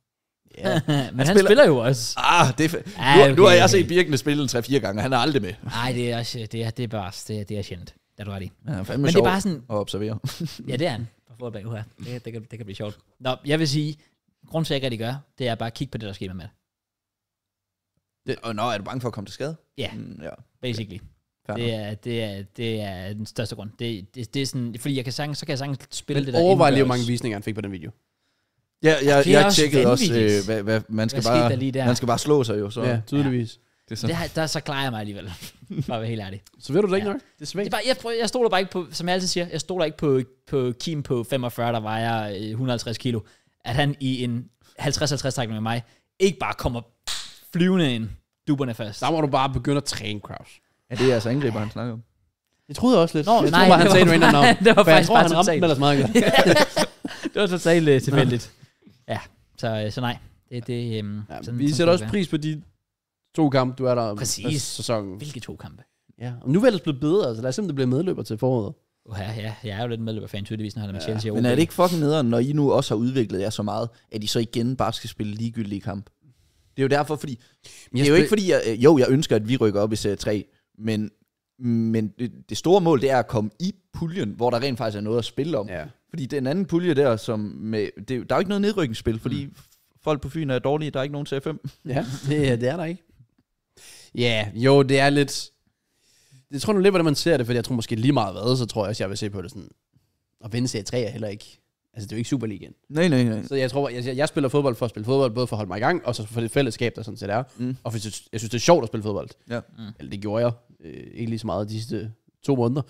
Ja. Men han, han spiller, spiller jo også. Ah, det er ah, okay. nu, nu har jeg set Birkene spille en 3-4 gange, og han er aldrig med. Nej, det er også, det er, det er bare, det er, det er sjældent. Det er du ret i. Ja, Men det er bare sådan, at observere. ja, det er han. Hvor jeg bare, det, det, kan, det kan blive sjovt. Nå, jeg vil sige, grund til, at jeg ikke gør, det er bare at kigge på det, der sker med Matt. Det, og nå, er du bange for at komme til skade? Ja, mm, ja. basically. Det er, det, er, det er den største grund. Det, det, det er sådan, fordi jeg kan sagtens, så kan jeg sagtens spille Men det der overvej lige, hvor mange visninger han fik på den video. Ja, jeg, jeg, jeg tjekkede også, øh, hvad, hvad, man, skal hvad bare, der der? man skal bare slå sig jo, så ja, tydeligvis. Ja. Det er sådan. Det har, der, så klarer jeg mig alligevel. bare være helt ærlig. Så ved du det ikke ja. nok? Det er svært. Det er bare, jeg, prøver, jeg stoler bare ikke på, som jeg altid siger, jeg stoler ikke på, på Kim på 45, der vejer 150 øh, kilo. At han i en 50-50 takning med mig, ikke bare kommer flyvende ind, duberne fast. Der må du bare begynde at træne, Kraus. Ja, det er altså angriber, han snakker om. Jeg troede også lidt. Nå, jeg nej, troede han sagde noget om. Det var faktisk tror, bare han ramte den ellers meget godt. det var totalt øh, tilfældigt. Ja, så, øh, så nej. Det, det, um, ja, sådan, vi sådan sætter også pris på de To kampe, du er der Præcis. sæsonen. Hvilke to kampe? Ja, og nu er det blevet bedre, så lad os simpelthen bliver medløber til foråret. Uh, ja, jeg er jo lidt medløberfan tydeligvis, når han er med ja, Chelsea. Men er det ikke fucking nederen, når I nu også har udviklet jer så meget, at I så igen bare skal spille ligegyldige kamp? Det er jo derfor, fordi... Men det er jo ikke fordi, jeg, jo, jeg ønsker, at vi rykker op i serie 3, men, men det, det store mål, det er at komme i puljen, hvor der rent faktisk er noget at spille om. Ja. Fordi den anden pulje der, som med, det, der er jo ikke noget nedrykningsspil, fordi mm. folk på Fyn er dårlige, der er ikke nogen til 5 Ja, det, det er der ikke. Ja, yeah, jo, det er lidt... Det tror nu lidt, hvordan man ser det, for jeg tror måske lige meget hvad, så tror jeg også, jeg vil se på det sådan... Og vinde serie 3 er heller ikke... Altså, det er jo ikke Superligaen. Nej, nej, nej. Så jeg tror, jeg, jeg, jeg spiller fodbold for at spille fodbold, både for at holde mig i gang, og så for det fællesskab, der sådan set er. Mm. Og for, jeg, jeg synes, det er sjovt at spille fodbold. Ja. Mm. Eller det gjorde jeg øh, ikke lige så meget de sidste to måneder.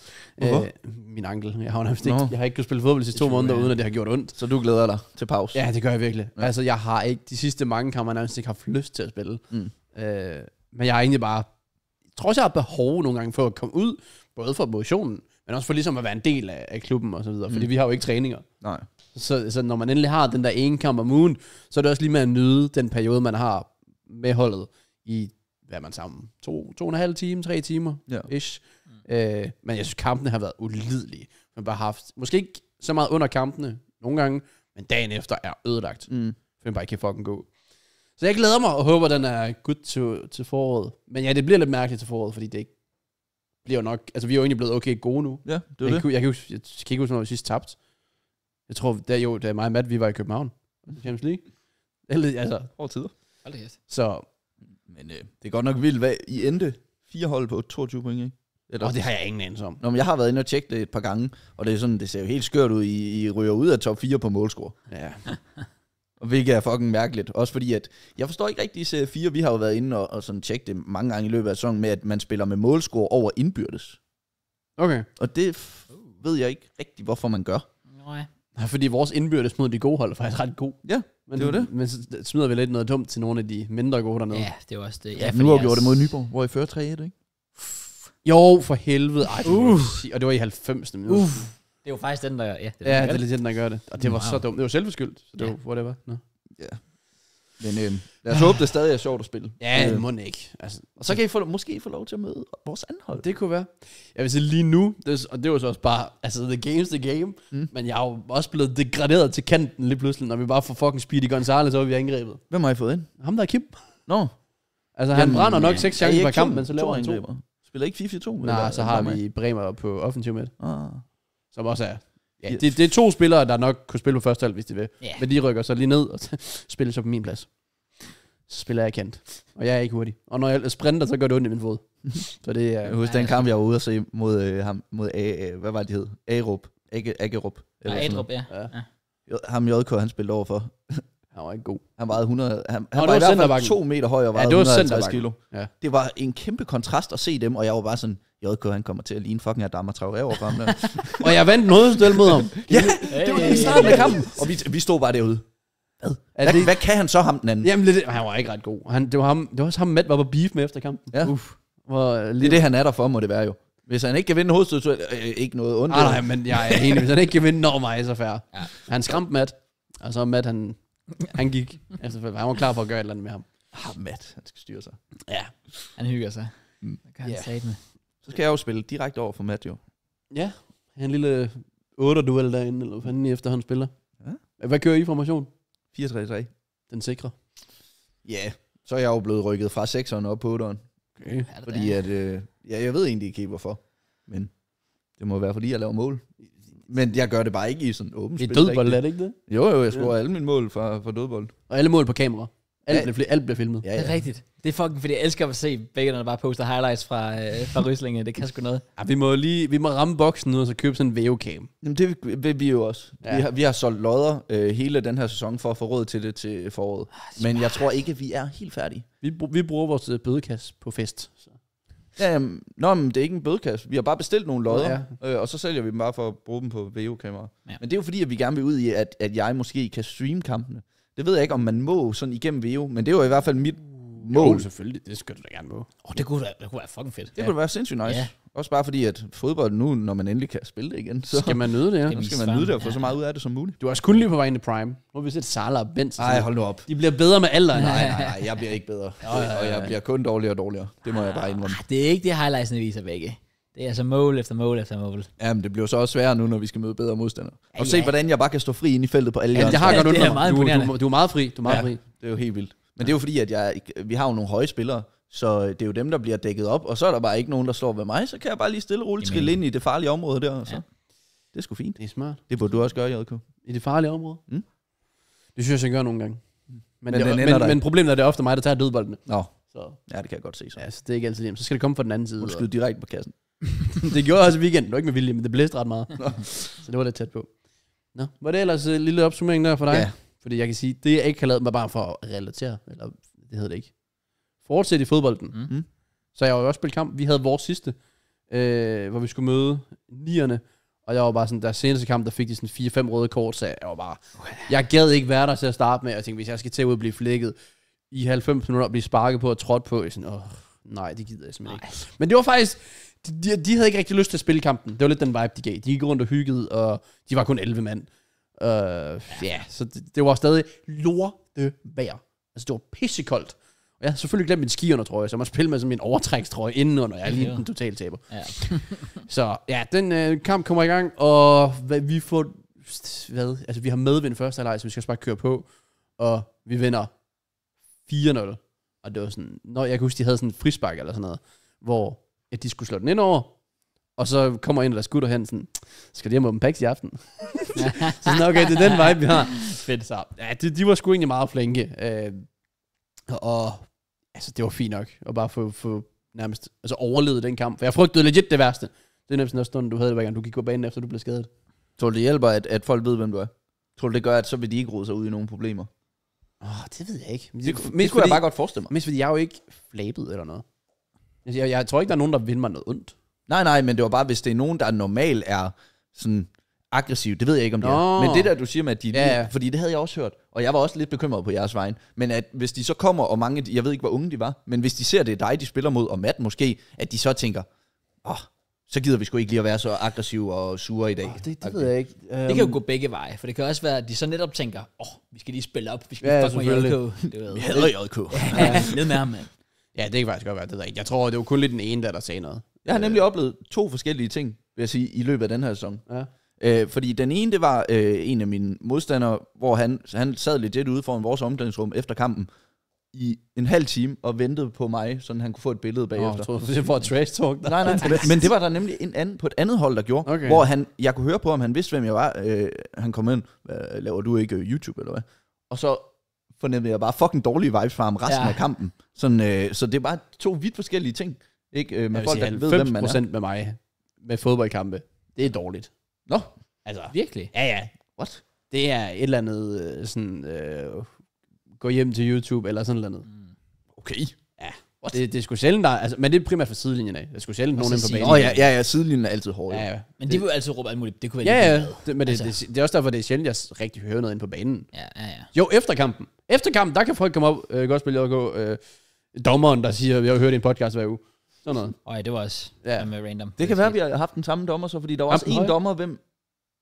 Uh-huh. Øh, min ankel. Jeg har, ikke, jeg har ikke kunnet spille fodbold de sidste to måneder, uden at det har gjort ondt. Så du glæder dig til pause? Ja, det gør jeg virkelig. Ja. Altså, jeg har ikke... De sidste mange kammer jeg nærmest ikke haft lyst til at spille. Mm. Øh, men jeg har egentlig bare, jeg tror også, jeg har behov nogle gange for at komme ud, både for motionen, men også for ligesom at være en del af, af klubben og så videre, mm. fordi vi har jo ikke træninger. Nej. Så, så når man endelig har den der ene kamp om ugen, så er det også lige med at nyde den periode, man har med holdet i, hvad er man sammen, to, to og en halv time, tre timer, ja. ish. Mm. Øh, men jeg synes, kampene har været ulidelige. Man bare haft, måske ikke så meget under kampene nogle gange, men dagen efter er ødelagt. Mm. For man bare ikke kan fucking gå. Så jeg glæder mig og håber, den er good til, til foråret. Men ja, det bliver lidt mærkeligt til foråret, fordi det ikke bliver nok... Altså, vi er jo egentlig blevet okay gode nu. Ja, det er jeg det. Kan, jeg, kan, jeg, jeg kan ikke huske, når vi sidst tabte. Jeg tror, der, jo, da mig og Matt, vi var i København. Champions League. Eller, altså... Over tider. Aldrig yes. Så... Men øh, det er godt nok vildt, hvad I endte fire hold på 22 point, ikke? Eller? Og det har jeg ingen anelse om. Nå, men jeg har været inde og tjekke det et par gange, og det, er sådan, det ser jo helt skørt ud. I, I ryger ud af top 4 på målscore. Ja. Hvilket er fucking mærkeligt. Også fordi, at jeg forstår ikke rigtigt i Serie 4. Vi har jo været inde og, og sådan tjekket det mange gange i løbet af sæsonen med, at man spiller med målscore over indbyrdes. Okay. Og det f- ved jeg ikke rigtigt, hvorfor man gør. Nej. Nej, fordi vores indbyrdes mod de gode hold er faktisk ret god. Ja, men, det var det. Men så smider vi lidt noget dumt til nogle af de mindre gode dernede. Ja, det var også det. Ja, ja nu har vi gjort det mod Nyborg, hvor I fører 3-1, ikke? Jo, for helvede. Ej, det uh. og det var i 90. minut. Uh. Det er jo faktisk den, der... Ja, det er, den, der ja, det er lidt den, der gør det. Og det var wow. så dumt. Det var selvforskyldt, så det var, whatever. Ja. Ja. Men øh, lad os håbe, det stadig er sjovt at spille. Ja, det øh, må ikke. Altså, og så kan I få, måske få lov til at møde vores anhold. Det kunne være. Jeg vil sige lige nu, det, og det var så også bare, altså the game's the game, mm. men jeg er jo også blevet degraderet til kanten lige pludselig, når vi bare får fucking Speedy Gonzales, så er vi angrebet. Hvem har I fået ind? Ham der er Kim. Nå. No. Altså han Jamen, brænder nok seks chancer per kamp, men så laver han to. Spiller ikke 4-4-2? Nej, så har vi Bremer på offensiv midt. Ah som også er... Ja, yes. det, det er to spillere, der nok kunne spille på første halv, hvis de vil. Yeah. Men de rykker så lige ned og spiller så på min plads. Så spiller jeg kendt. Og jeg er ikke hurtig. Og når jeg sprinter, så gør det ondt i min fod. så det er... Jeg husker den kamp, jeg var ude og se mod, øh, ham, mod A, hvad var det, hed? Arup. Agerup. Eller ja, ah, Adrup, ja. ja. ja. Ham JK, han spillede over for. Han var ikke god. Han vejede 100... Han, han var, var i hvert fald to meter høj og vejede ja, det var 150 kilo. Ja. Det var en kæmpe kontrast at se dem, og jeg var bare sådan, JK, han kommer til at ligne fucking og Traoré over ham der. og jeg vandt noget duel mod ham. ja, det var i starten af kampen. Og vi, vi stod bare derude. Hvad? Er hvad, det... hvad kan han så ham den anden? Jamen, det, han var ikke ret god. Han, det, var ham, det var også ham, Matt var på beef med efter kampen. Ja. Uff. Hvor, det er det, han er der for, må det være jo. Hvis han ikke kan vinde hovedstødsel, øh, øh, ikke noget ondt. Nej, ah, nej, men jeg er enig. Hvis han ikke kan vinde, når mig, så færre. Ja. Han skræmte Matt, og så Matt, han han gik. Altså, han var klar for at gøre et eller andet med ham. Ah, Matt, han skal styre sig. Ja. Han hygger sig. Mm. Det kan han yeah. med. Så skal jeg jo spille direkte over for Matt, jo. Ja, han en lille 8-duel derinde, eller hvad fanden efter han spiller. Ja. Hvad kører I formation? 4-3-3. Den sikre. Ja, yeah. så er jeg jo blevet rykket fra 6'eren op på 8'eren. Okay. Fordi at, øh, ja, jeg ved egentlig ikke hvorfor, men det må være fordi, jeg laver mål. Men jeg gør det bare ikke i sådan åben spil. I dødbold, er det ikke det? Jo, jo, jeg scorer ja. alle mine mål fra, fra dødbold. Og alle mål på kamera. Alt, ja. bliver, alt bliver filmet. Ja, ja. Det er rigtigt. Det er fucking, fordi jeg elsker at se begge, der bare poster highlights fra, øh, fra Ryslinge. Det kan sgu noget. Ja, vi må lige, vi må ramme boksen nu, og så købe sådan en VO-cam. Jamen, det vil vi jo også. Ja. Vi, har, vi har solgt lodder øh, hele den her sæson for at få råd til det til foråret. Ah, Men jeg tror ikke, vi er helt færdige. Vi, vi bruger vores øh, bødekasse på fest. Så. Ja, jamen, nå, men det er ikke en bødkasse. Vi har bare bestilt nogle lodder, ja. øh, og så sælger vi dem bare for at bruge dem på VO-kameraer. Ja. Men det er jo fordi, at vi gerne vil ud i, at, at jeg måske kan streame kampene. Det ved jeg ikke, om man må sådan igennem VO, men det var i hvert fald mit mål. Jo, selvfølgelig. Det skal du da gerne på. Åh, oh, det, kunne, det kunne være fucking fedt. Det ja. kunne være sindssygt nice. Ja. Også bare fordi, at fodbold nu, når man endelig kan spille det igen, så skal man nyde det, ja. Så skal man nyde det og få så meget ud af det som muligt. Du er også kun lige på vej ind i Prime. Nu har vi set Salah og Benz. Nej, hold nu op. De bliver bedre med alderen. Nej, nej, nej, jeg bliver ikke bedre. og jeg bliver kun dårligere og dårligere. Det må jeg bare indrømme. Ah, det er ikke det, highlightsene viser begge. Det er altså mål efter mål efter mål. Jamen, det bliver så også sværere nu, når vi skal møde bedre modstandere. Og se, ja. hvordan jeg bare kan stå fri ind i feltet på alle ja, jeg har godt ja, det er meget du, du, du, er meget fri. Du er meget ja, fri. Det er jo helt vildt. Men ja. det er jo fordi, at jeg, vi har jo nogle høje spillere, så øh, det er jo dem, der bliver dækket op, og så er der bare ikke nogen, der står ved mig, så kan jeg bare lige stille og roligt trille ind i det farlige område der. Og så. Ja. Det er sgu fint. Det er smart. Det burde du også gøre, JK. I det farlige område? Mm? Det synes jeg, jeg gør nogle gange. Mm. Men, men, det, men, men, problemet er, at det er ofte mig, der tager dødboldene. Nå. Så. Ja, det kan jeg godt se så. Ja, så det er ikke altid hjem. Så skal det komme fra den anden side. Du skyder direkte på kassen. det gjorde jeg også i weekenden. Det var ikke med vilje, men det blæste ret meget. så det var lidt tæt på. Nå. Var det ellers øh, en lille opsummering der for dig? Ja. Fordi jeg kan sige, det jeg ikke har lavet mig bare for at relatere, eller det hedder det ikke fortsætte i fodbolden. Mm. mm. Så jeg har jo også spillet kamp. Vi havde vores sidste, øh, hvor vi skulle møde nierne. Og jeg var bare sådan, der seneste kamp, der fik de sådan 4-5 røde kort, så jeg var bare, jeg gad ikke være der til at starte med. Jeg tænkte, hvis jeg skal til at blive flækket i 90 minutter og blive sparket på og trådt på, jeg sådan, åh, nej, det gider jeg simpelthen nej. ikke. Men det var faktisk, de, de, havde ikke rigtig lyst til at spille kampen. Det var lidt den vibe, de gav. De gik rundt og hyggede, og de var kun 11 mand. Uh, ja, så det, det var stadig lorte vejr. Altså, det var pissekoldt. Ja, selvfølgelig glemt min skiundertrøje, så jeg må spille med sådan min overtrækstrøje indenunder. Jeg er lige en total taber. Ja. så ja, den øh, kamp kommer i gang, og hvad, vi får... Hvad? Altså, vi har medvind første halvleg, så vi skal bare køre på. Og vi vinder 4-0. Og det var sådan... Når jeg kan huske, de havde sådan en frispark eller sådan noget, hvor at de skulle slå den ind over, og så kommer en af der gutter hen sådan, skal de hjem en packs i aften? så sådan, okay, det er den vibe, vi har. Fedt. Så ja, de, de var sgu egentlig meget flinke. Øh, og altså, det var fint nok at bare få, få nærmest altså, overlevet den kamp. For jeg frygtede legit det værste. Det er nærmest den stund, du havde det hver gang, du gik på banen efter, du blev skadet. Tror du, det hjælper, at, at folk ved, hvem du er? Tror du, det gør, at så vil de ikke rode sig ud i nogle problemer? Åh, oh, det ved jeg ikke. Men det, det, det kunne jeg bare godt forestille mig. Mest fordi jeg er jo ikke flabet eller noget. Jeg, jeg, jeg tror ikke, der er nogen, der vinder mig noget ondt. Nej, nej, men det var bare, hvis det er nogen, der normalt er sådan aggressiv. det ved jeg ikke, om det er. Men det der, du siger med, at de ja, ja. fordi det havde jeg også hørt, og jeg var også lidt bekymret på jeres vejen, men at hvis de så kommer, og mange, jeg ved ikke, hvor unge de var, men hvis de ser, det er dig, de spiller mod, og Matt måske, at de så tænker, åh, oh, så gider vi sgu ikke lige at være så aggressive og sure i dag. Oh, det, det okay. ved jeg ikke. Um, det kan jo øhm. gå begge veje, for det kan også være, at de så netop tænker, åh, oh, vi skal lige spille op, vi skal ja, fucking med JK. Vi hader JK. ja, ned med ham, mand. Ja, det kan faktisk godt være, det ved jeg ikke. Jeg tror, det var kun lidt den ene, der, der sagde noget. Jeg har nemlig øh. oplevet to forskellige ting, vil jeg sige, i løbet af den her sæson. Ja. Øh, fordi den ene, det var øh, en af mine modstandere, hvor han, han sad legit ude foran vores omklædningsrum efter kampen i en halv time og ventede på mig, så han kunne få et billede bagefter. Oh, jeg troede, det var trash talk. Der. Nej, nej, men det var der nemlig en anden, på et andet hold, der gjorde, okay. hvor han, jeg kunne høre på, om han vidste, hvem jeg var. Øh, han kom ind, laver du ikke øh, YouTube eller hvad? Og så fornemmede jeg bare fucking dårlige vibes fra ham resten ja. af kampen. Sådan, øh, så det er bare to vidt forskellige ting. Ikke? Øh, med folk, sige, der ved, hvem man er. med mig med fodboldkampe, det er dårligt. Nå, altså, virkelig? Ja, ja. What? Det er et eller andet øh, sådan, øh, gå hjem til YouTube eller sådan noget. Mm. Okay. Ja. What? Det, det er sgu sjældent, der, altså, men det er primært for sidelinjen af. Det er sgu sjældent nogen inde på banen. Åh, oh, ja, ja, ja, sidelinjen er altid hård. Ja, ja. Men det, de vil jo altid råbe alt muligt. Det kunne være ja, ja. Det, men altså. det, det, er også derfor, det er sjældent, jeg rigtig hører noget ind på banen. Ja, ja, ja. Jo, efter kampen. Efter kampen, der kan folk komme op, øh, godt spille og gå, øh, dommeren, der siger, jeg har hørt en podcast hver uge. Sådan noget. Øj, det var også ja. med random. Det, kan være, vi har haft den samme dommer så, fordi der var Jamen, også en dommer, hvem...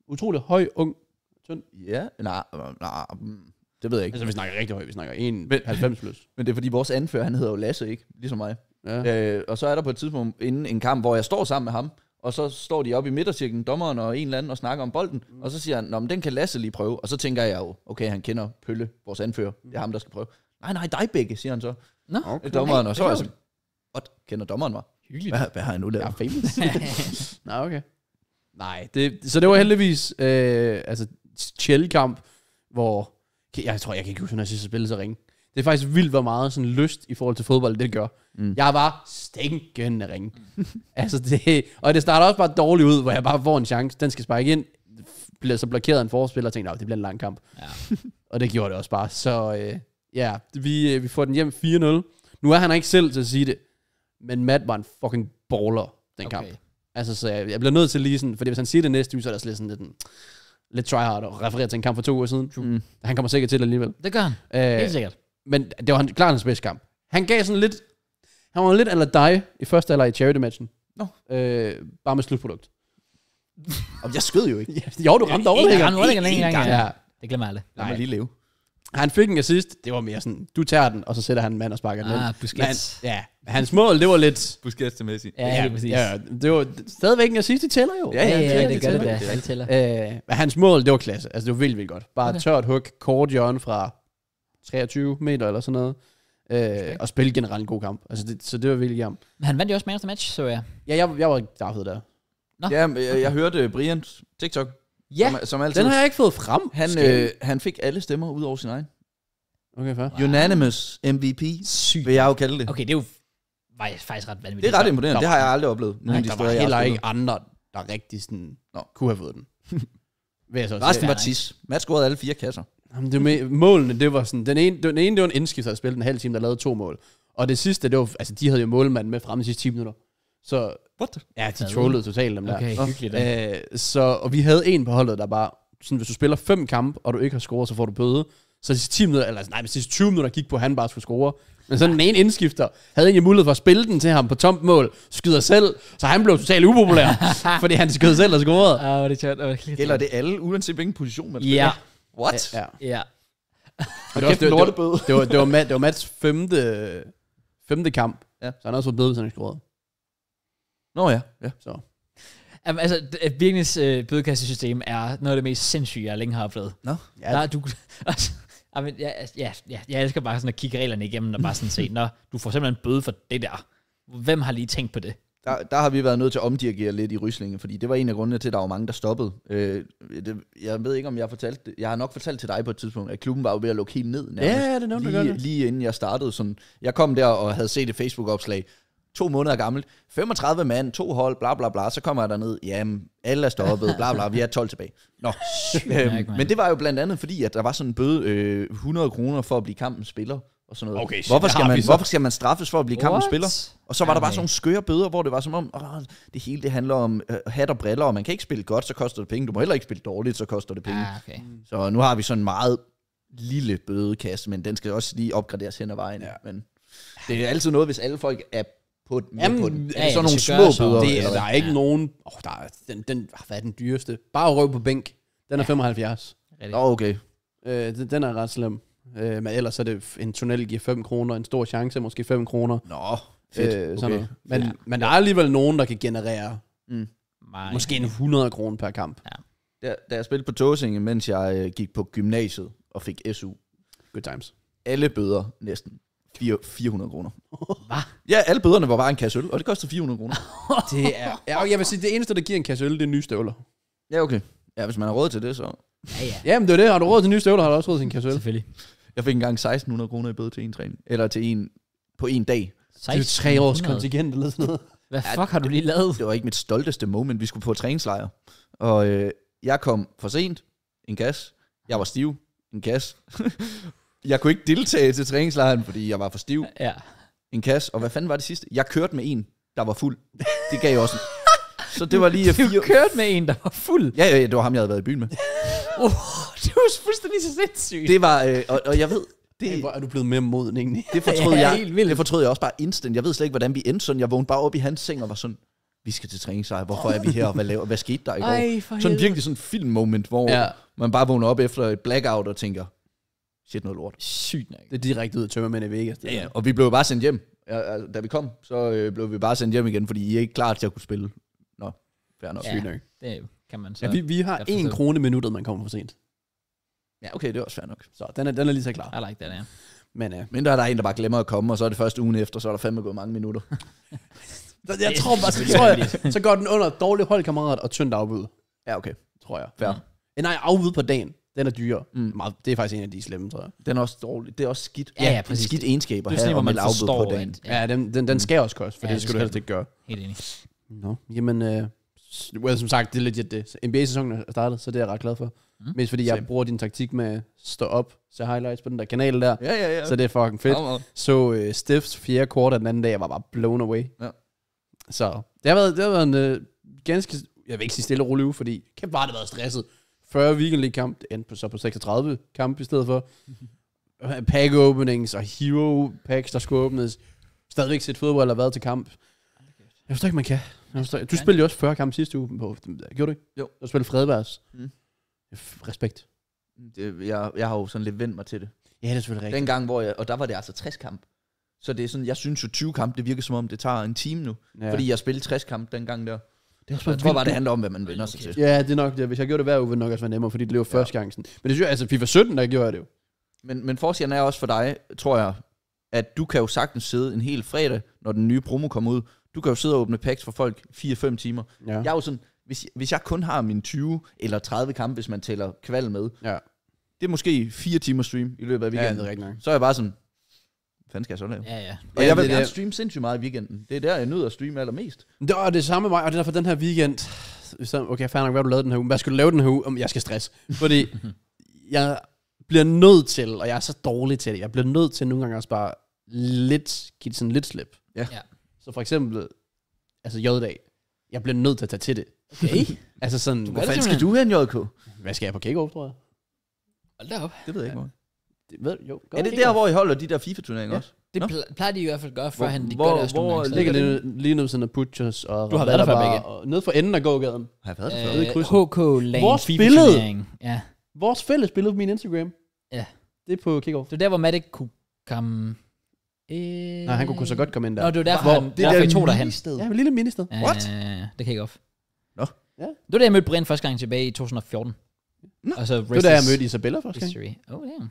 Utrolig høj, ung, tynd. Ja, nej, nej, mm, det ved jeg ikke. Altså, vi snakker rigtig højt, vi snakker 1,90 plus. Men det er fordi, vores anfører, han hedder jo Lasse, ikke? Ligesom mig. Ja. Øh, og så er der på et tidspunkt inden en kamp, hvor jeg står sammen med ham, og så står de oppe i midtercirklen, dommeren og en eller anden, og snakker om bolden, mm. og så siger han, Nå, men den kan Lasse lige prøve. Og så tænker jeg jo, okay, han kender Pølle, vores anfører, mm. det er mm. ham, der skal prøve. Nej, nej, dig begge, siger han så. Nå, okay. dommeren, og så, jeg så, What? Kender dommeren mig? Hyggeligt. Hvad, hvad har jeg nu lavet? Jeg er famous. Nej, okay. Nej, det, så det var heldigvis øh, altså chill-kamp, hvor... Jeg tror, jeg kan ikke huske, når jeg sidste spillede så ringe. Det er faktisk vildt, hvor meget sådan lyst i forhold til fodbold, det gør. Mm. Jeg var stinkende ringe. altså det, og det starter også bare dårligt ud, hvor jeg bare får en chance. Den skal sparke ind. Bliver så blokeret en forspiller og tænker, det bliver en lang kamp. Ja. og det gjorde det også bare. Så øh, ja, vi, øh, vi får den hjem 4-0. Nu er han ikke selv til at sige det, men Matt var en fucking baller, den okay. kamp. Altså, så jeg, jeg bliver nødt til lige sådan, fordi hvis han siger det næste uge, så er der slet sådan lidt lidt tryhard og refererer til en kamp for to uger siden. Mm. Han kommer sikkert til det alligevel. Det gør han. Æh, øh, Helt sikkert. Men det var han, klart hans bedste kamp. Han gav sådan lidt, han var lidt eller dig i første eller i charity-matchen. No. Øh, bare med slutprodukt. og jeg skød jo ikke. jo, du ramte over Jeg ramte over det en gang. Ja. Det glemmer alle. Lad mig lige leve. Han fik en assist, det var mere sådan, du tager den, og så sætter han en mand og sparker den Ah, ind. Busquets. Men, ja, hans mål, det var lidt... Busquets til Messi. Ja, ja, præcis. Ja, det var stadigvæk en assist, det tæller jo. Ja, ja, ja, det gør det da. det tæller. Øh, men hans mål, det var klasse. Altså, det var vildt, vildt godt. Bare Okay. tørt hug, kort hjørne fra 23 meter eller sådan noget. Øh, og spille generelt en god kamp. Altså, det, så det var vildt jam. Men han vandt jo også med match, så ja. Ja, jeg, jeg var ikke der. Nå. Ja, men jeg, jeg hørte Brians TikTok Ja, som, som altid. den har jeg ikke fået frem. Han, øh, han fik alle stemmer ud over sin egen. Okay, fair. Wow. Unanimous MVP, Sygt. vil jeg jo kalde det. Okay, det er jo var faktisk ret vanvittigt. Det er ret imponerende, Nå. det har jeg aldrig oplevet. Nej, der de der var heller jeg ikke andre, der rigtig sådan, Nå. kunne have fået den. så Resten var tis. Mads scorede alle fire kasser. Jamen, det med, målene, det var sådan, den ene, den ene det var en indskift, der spillede en halv time, der lavede to mål. Og det sidste, det var, altså de havde jo målmanden med frem de sidste 10 minutter. Så What? Ja, de trollede totalt dem der. Okay, hyggeligt. Æh, øh, så, og vi havde en på holdet, der bare, sådan, hvis du spiller fem kampe, og du ikke har scoret, så får du bøde. Så de 10 minutter, eller nej, men de 20 minutter gik på, at han bare skulle score. Men sådan en ene indskifter havde egentlig mulighed for at spille den til ham på tomt mål, skyder selv, så han blev totalt upopulær, fordi han skød selv og scorede. Ja, oh, det er oh, Eller det alle, uanset hvilken position man spiller? Ja. What? Ja. ja. Og det, var, det, var, det, var, det, var, det, var, det, var, Mats femte, femte kamp, ja. så han også fået bedre, hvis han ikke scorede. Nå ja, ja. Så. Jamen, altså, Birknes øh, bødekassesystem er noget af det mest sindssyge, jeg længe har oplevet. Nå? Ja. Der, du, altså, mean, ja, ja, ja, jeg elsker bare sådan at kigge reglerne igennem og bare sådan se, når du får simpelthen en bøde for det der. Hvem har lige tænkt på det? Der, der har vi været nødt til at omdirigere lidt i ryslingen, fordi det var en af grundene til, at der var mange, der stoppede. Øh, det, jeg ved ikke, om jeg har fortalt det. Jeg har nok fortalt til dig på et tidspunkt, at klubben var jo ved at lukke helt ned nærmest. Ja, ja det nogen, lige, det. lige inden jeg startede. Sådan, jeg kom der og havde set et Facebook-opslag to måneder gammelt, 35 mand, to hold, bla bla bla, så kommer jeg derned, jamen, alle er stoppet, bla bla, vi er 12 tilbage. Nå, øhm, men det var jo blandt andet fordi, at der var sådan en bøde øh, 100 kroner for at blive kampens spiller, og sådan noget. Okay, shit, hvorfor, skal man, hvorfor skal man straffes for at blive kampens spiller? Og så var okay. der bare sådan nogle skøre bøder, hvor det var som om, åh, det hele det handler om øh, hat og briller, og man kan ikke spille godt, så koster det penge. Du må heller ikke spille dårligt, så koster det penge. Ah, okay. Så nu har vi sådan en meget lille bødekasse, men den skal også lige opgraderes hen ad vejen. Ja. Men det er altid noget, hvis alle folk er på, Jamen, på den. Ja, ja, sådan nogle små så. bøder. Det, der er ikke ja. nogen... Oh, der er, den, den, hvad er den dyreste? Bare røv på bænk. Den er ja. 75. Nå, oh, okay. Øh, den, den er ret slem. Øh, men ellers er det, en tunnel giver 5 kroner, en stor chance måske 5 kroner. Nå, fedt. Øh, sådan okay. noget. Men, ja. men der er alligevel nogen, der kan generere mm. måske en 100 kroner per kamp. Ja. Da, da jeg spillede på Tåsinge, mens jeg øh, gik på gymnasiet og fik SU. Good times. Alle bøder næsten 400 kroner. Hvad? Ja, alle bøderne var bare en kasse øl, og det koster 400 kroner. Det er... Ja, og jeg vil sige, det eneste, der giver en kasse øl, det er nye støvler. Ja, okay. Ja, hvis man har råd til det, så... Ja, ja. Jamen, det er det. Har du råd til nye støvler, har du også råd til en kasse øl. Selvfølgelig. Jeg fik engang 1600 kroner i bøde til en træning. Eller til en på en dag. Det er tre års kontingent eller sådan noget. Hvad ja, fuck har du lige lavet? Det var ikke mit stolteste moment. Vi skulle på træningslejr. Og øh, jeg kom for sent. En gas. Jeg var stiv. En gas. jeg kunne ikke deltage til træningslejren, fordi jeg var for stiv. Ja. En kasse, og hvad fanden var det sidste? Jeg kørte med en, der var fuld. Det gav jeg også. En. Så det var lige... Du fire... kørte med en, der var fuld? Ja, ja, det var ham, jeg havde været i byen med. oh, det var fuldstændig så sindssygt. Det var, øh, og, og jeg ved, det, hey, hvor er du blevet mere moden egentlig? Det fortrød ja, jeg. Helt vildt. Det fortrød jeg også bare instant. Jeg ved slet ikke, hvordan vi endte sådan. Jeg vågnede bare op i hans seng og var sådan, vi skal til træningslejr. Hvorfor er vi her? Og hvad, laver, hvad skete der i går? Ej, sådan virkelig sådan en film moment, hvor ja. man bare vågner op efter et blackout og tænker, shit noget lort. Sygt nok. Det er direkte ud af tømmermænd i Vegas. Ja, ja, og vi blev bare sendt hjem. Ja, altså, da vi kom, så øh, blev vi bare sendt hjem igen, fordi I er ikke klar til at kunne spille. Nå, fair nok. Sygt nok. det kan man så. Ja, vi, vi har en krone minuttet, man kommer for sent. Ja, okay, det er også fair nok. Så den er, den er lige så klar. Jeg like den, ja. Men øh, Men der er der en, der bare glemmer at komme, og så er det første ugen efter, så er der fandme gået mange minutter. Så Jeg tror bare, så, tror jeg, så går den under dårlig holdkammerat og tyndt afbud. Ja, okay, tror jeg. Fair. Mm. Eh, nej, afbud på dagen. Den er dyr. Mm. det er faktisk en af de slemme, tror jeg. Den er også dårlig. Det er også skidt. Ja, ja præcis. Skidt egenskab at det er have, hvor man forstår på den. Ja, ja den, den, den mm. skal også koste, for ja, det, det skal du helst ikke gøre. Helt enig. Nå, jamen, øh, well, som sagt, det er legit det. NBA-sæsonen er startet, så det er jeg ret glad for. Mm. Mest fordi jeg Same. bruger din taktik med at stå op, se highlights på den der kanal der. Ja, ja, ja. Så det er fucking fedt. Ja, så øh, Stiffs fjerde kvartal den anden dag, jeg var bare blown away. Ja. Så det har været, det har været en øh, ganske, jeg vil ikke sige stille og rolig uge, fordi kæft bare det været stresset. 40 weekend league kamp, det endte på, så på 36 kamp i stedet for. Pack openings og hero packs, der skulle åbnes. Stadigvæk set fodbold eller været til kamp. Jeg forstår ikke, man kan. Jeg forstår, du spillede jo også 40 kampe sidste uge. På, gjorde du ikke? Jo. Du spillede Fredbergs. Mm. Respekt. Det, jeg, jeg har jo sådan lidt vendt mig til det. Ja, det er selvfølgelig rigtigt. Den gang, hvor jeg, og der var det altså 60 kamp. Så det er sådan, jeg synes jo 20 kamp, det virker som om, det tager en time nu. Ja. Fordi jeg spillede 60 kamp dengang der. Det er også jeg tror bare, det handler om, hvad man vender sig til. Ja, det er nok det. Hvis jeg gjorde det hver uge, ville det nok også være nemmere, fordi det var ja. første gang. Sådan. Men det synes jeg, altså FIFA 17, der gjorde det jo. Men, men forskellen er også for dig, tror jeg, at du kan jo sagtens sidde en hel fredag, når den nye promo kommer ud. Du kan jo sidde og åbne packs for folk 4-5 timer. Ja. Jeg er jo sådan, hvis, hvis jeg kun har mine 20 eller 30 kampe, hvis man tæller kval med, ja. det er måske 4 timer stream i løbet af weekenden. Ja, det er nok. Så er jeg bare sådan, fanden skal jeg så lave? Ja, ja. Og ja, jeg vil gerne streame sindssygt meget i weekenden. Det er der, jeg nyder at streame allermest. Det er det samme med mig, og det er for den her weekend. Så, okay, fair nok, hvad du lavede den her uge. Hvad skal du lave den her uge? Om jeg skal stress. Fordi jeg bliver nødt til, og jeg er så dårlig til det, jeg bliver nødt til nogle gange også bare lidt, give sådan lidt slip. Ja. ja. Så for eksempel, altså J-dag, jeg bliver nødt til at tage til det. Okay. altså sådan, hvor fanden skal du hen, JK? Hvad skal jeg på kick-off, tror jeg? Hold da op. Det ved jeg ikke, ja. Det, ved, jo, er det, der, hvor I holder de der FIFA-turneringer ja. også? Det Nå? plejer de i hvert fald at gøre, før han de hvor, gør deres Hvor ligger det lige nu sådan Butchers og Du har været der før, Mikke. Og nede for enden af gågaden. Har jeg været der før? Øh, HK Lane Vores billede. Ja. Vores fælles billede på min Instagram. Ja. Det er på kickoff. Det er der, hvor Matt ikke kunne komme... Øh... Nej, han kunne, kunne så godt komme ind der. Nå, det var derfor, hvor, han, det derfor der I tog derhen. Ja, et lille ministed. Uh, What? det kan ikke off. Nå. Ja. Det var da, jeg mødte Brian første gang tilbage i 2014. Nå. Og så det var da, jeg mødte Isabella første gang. Oh, damn.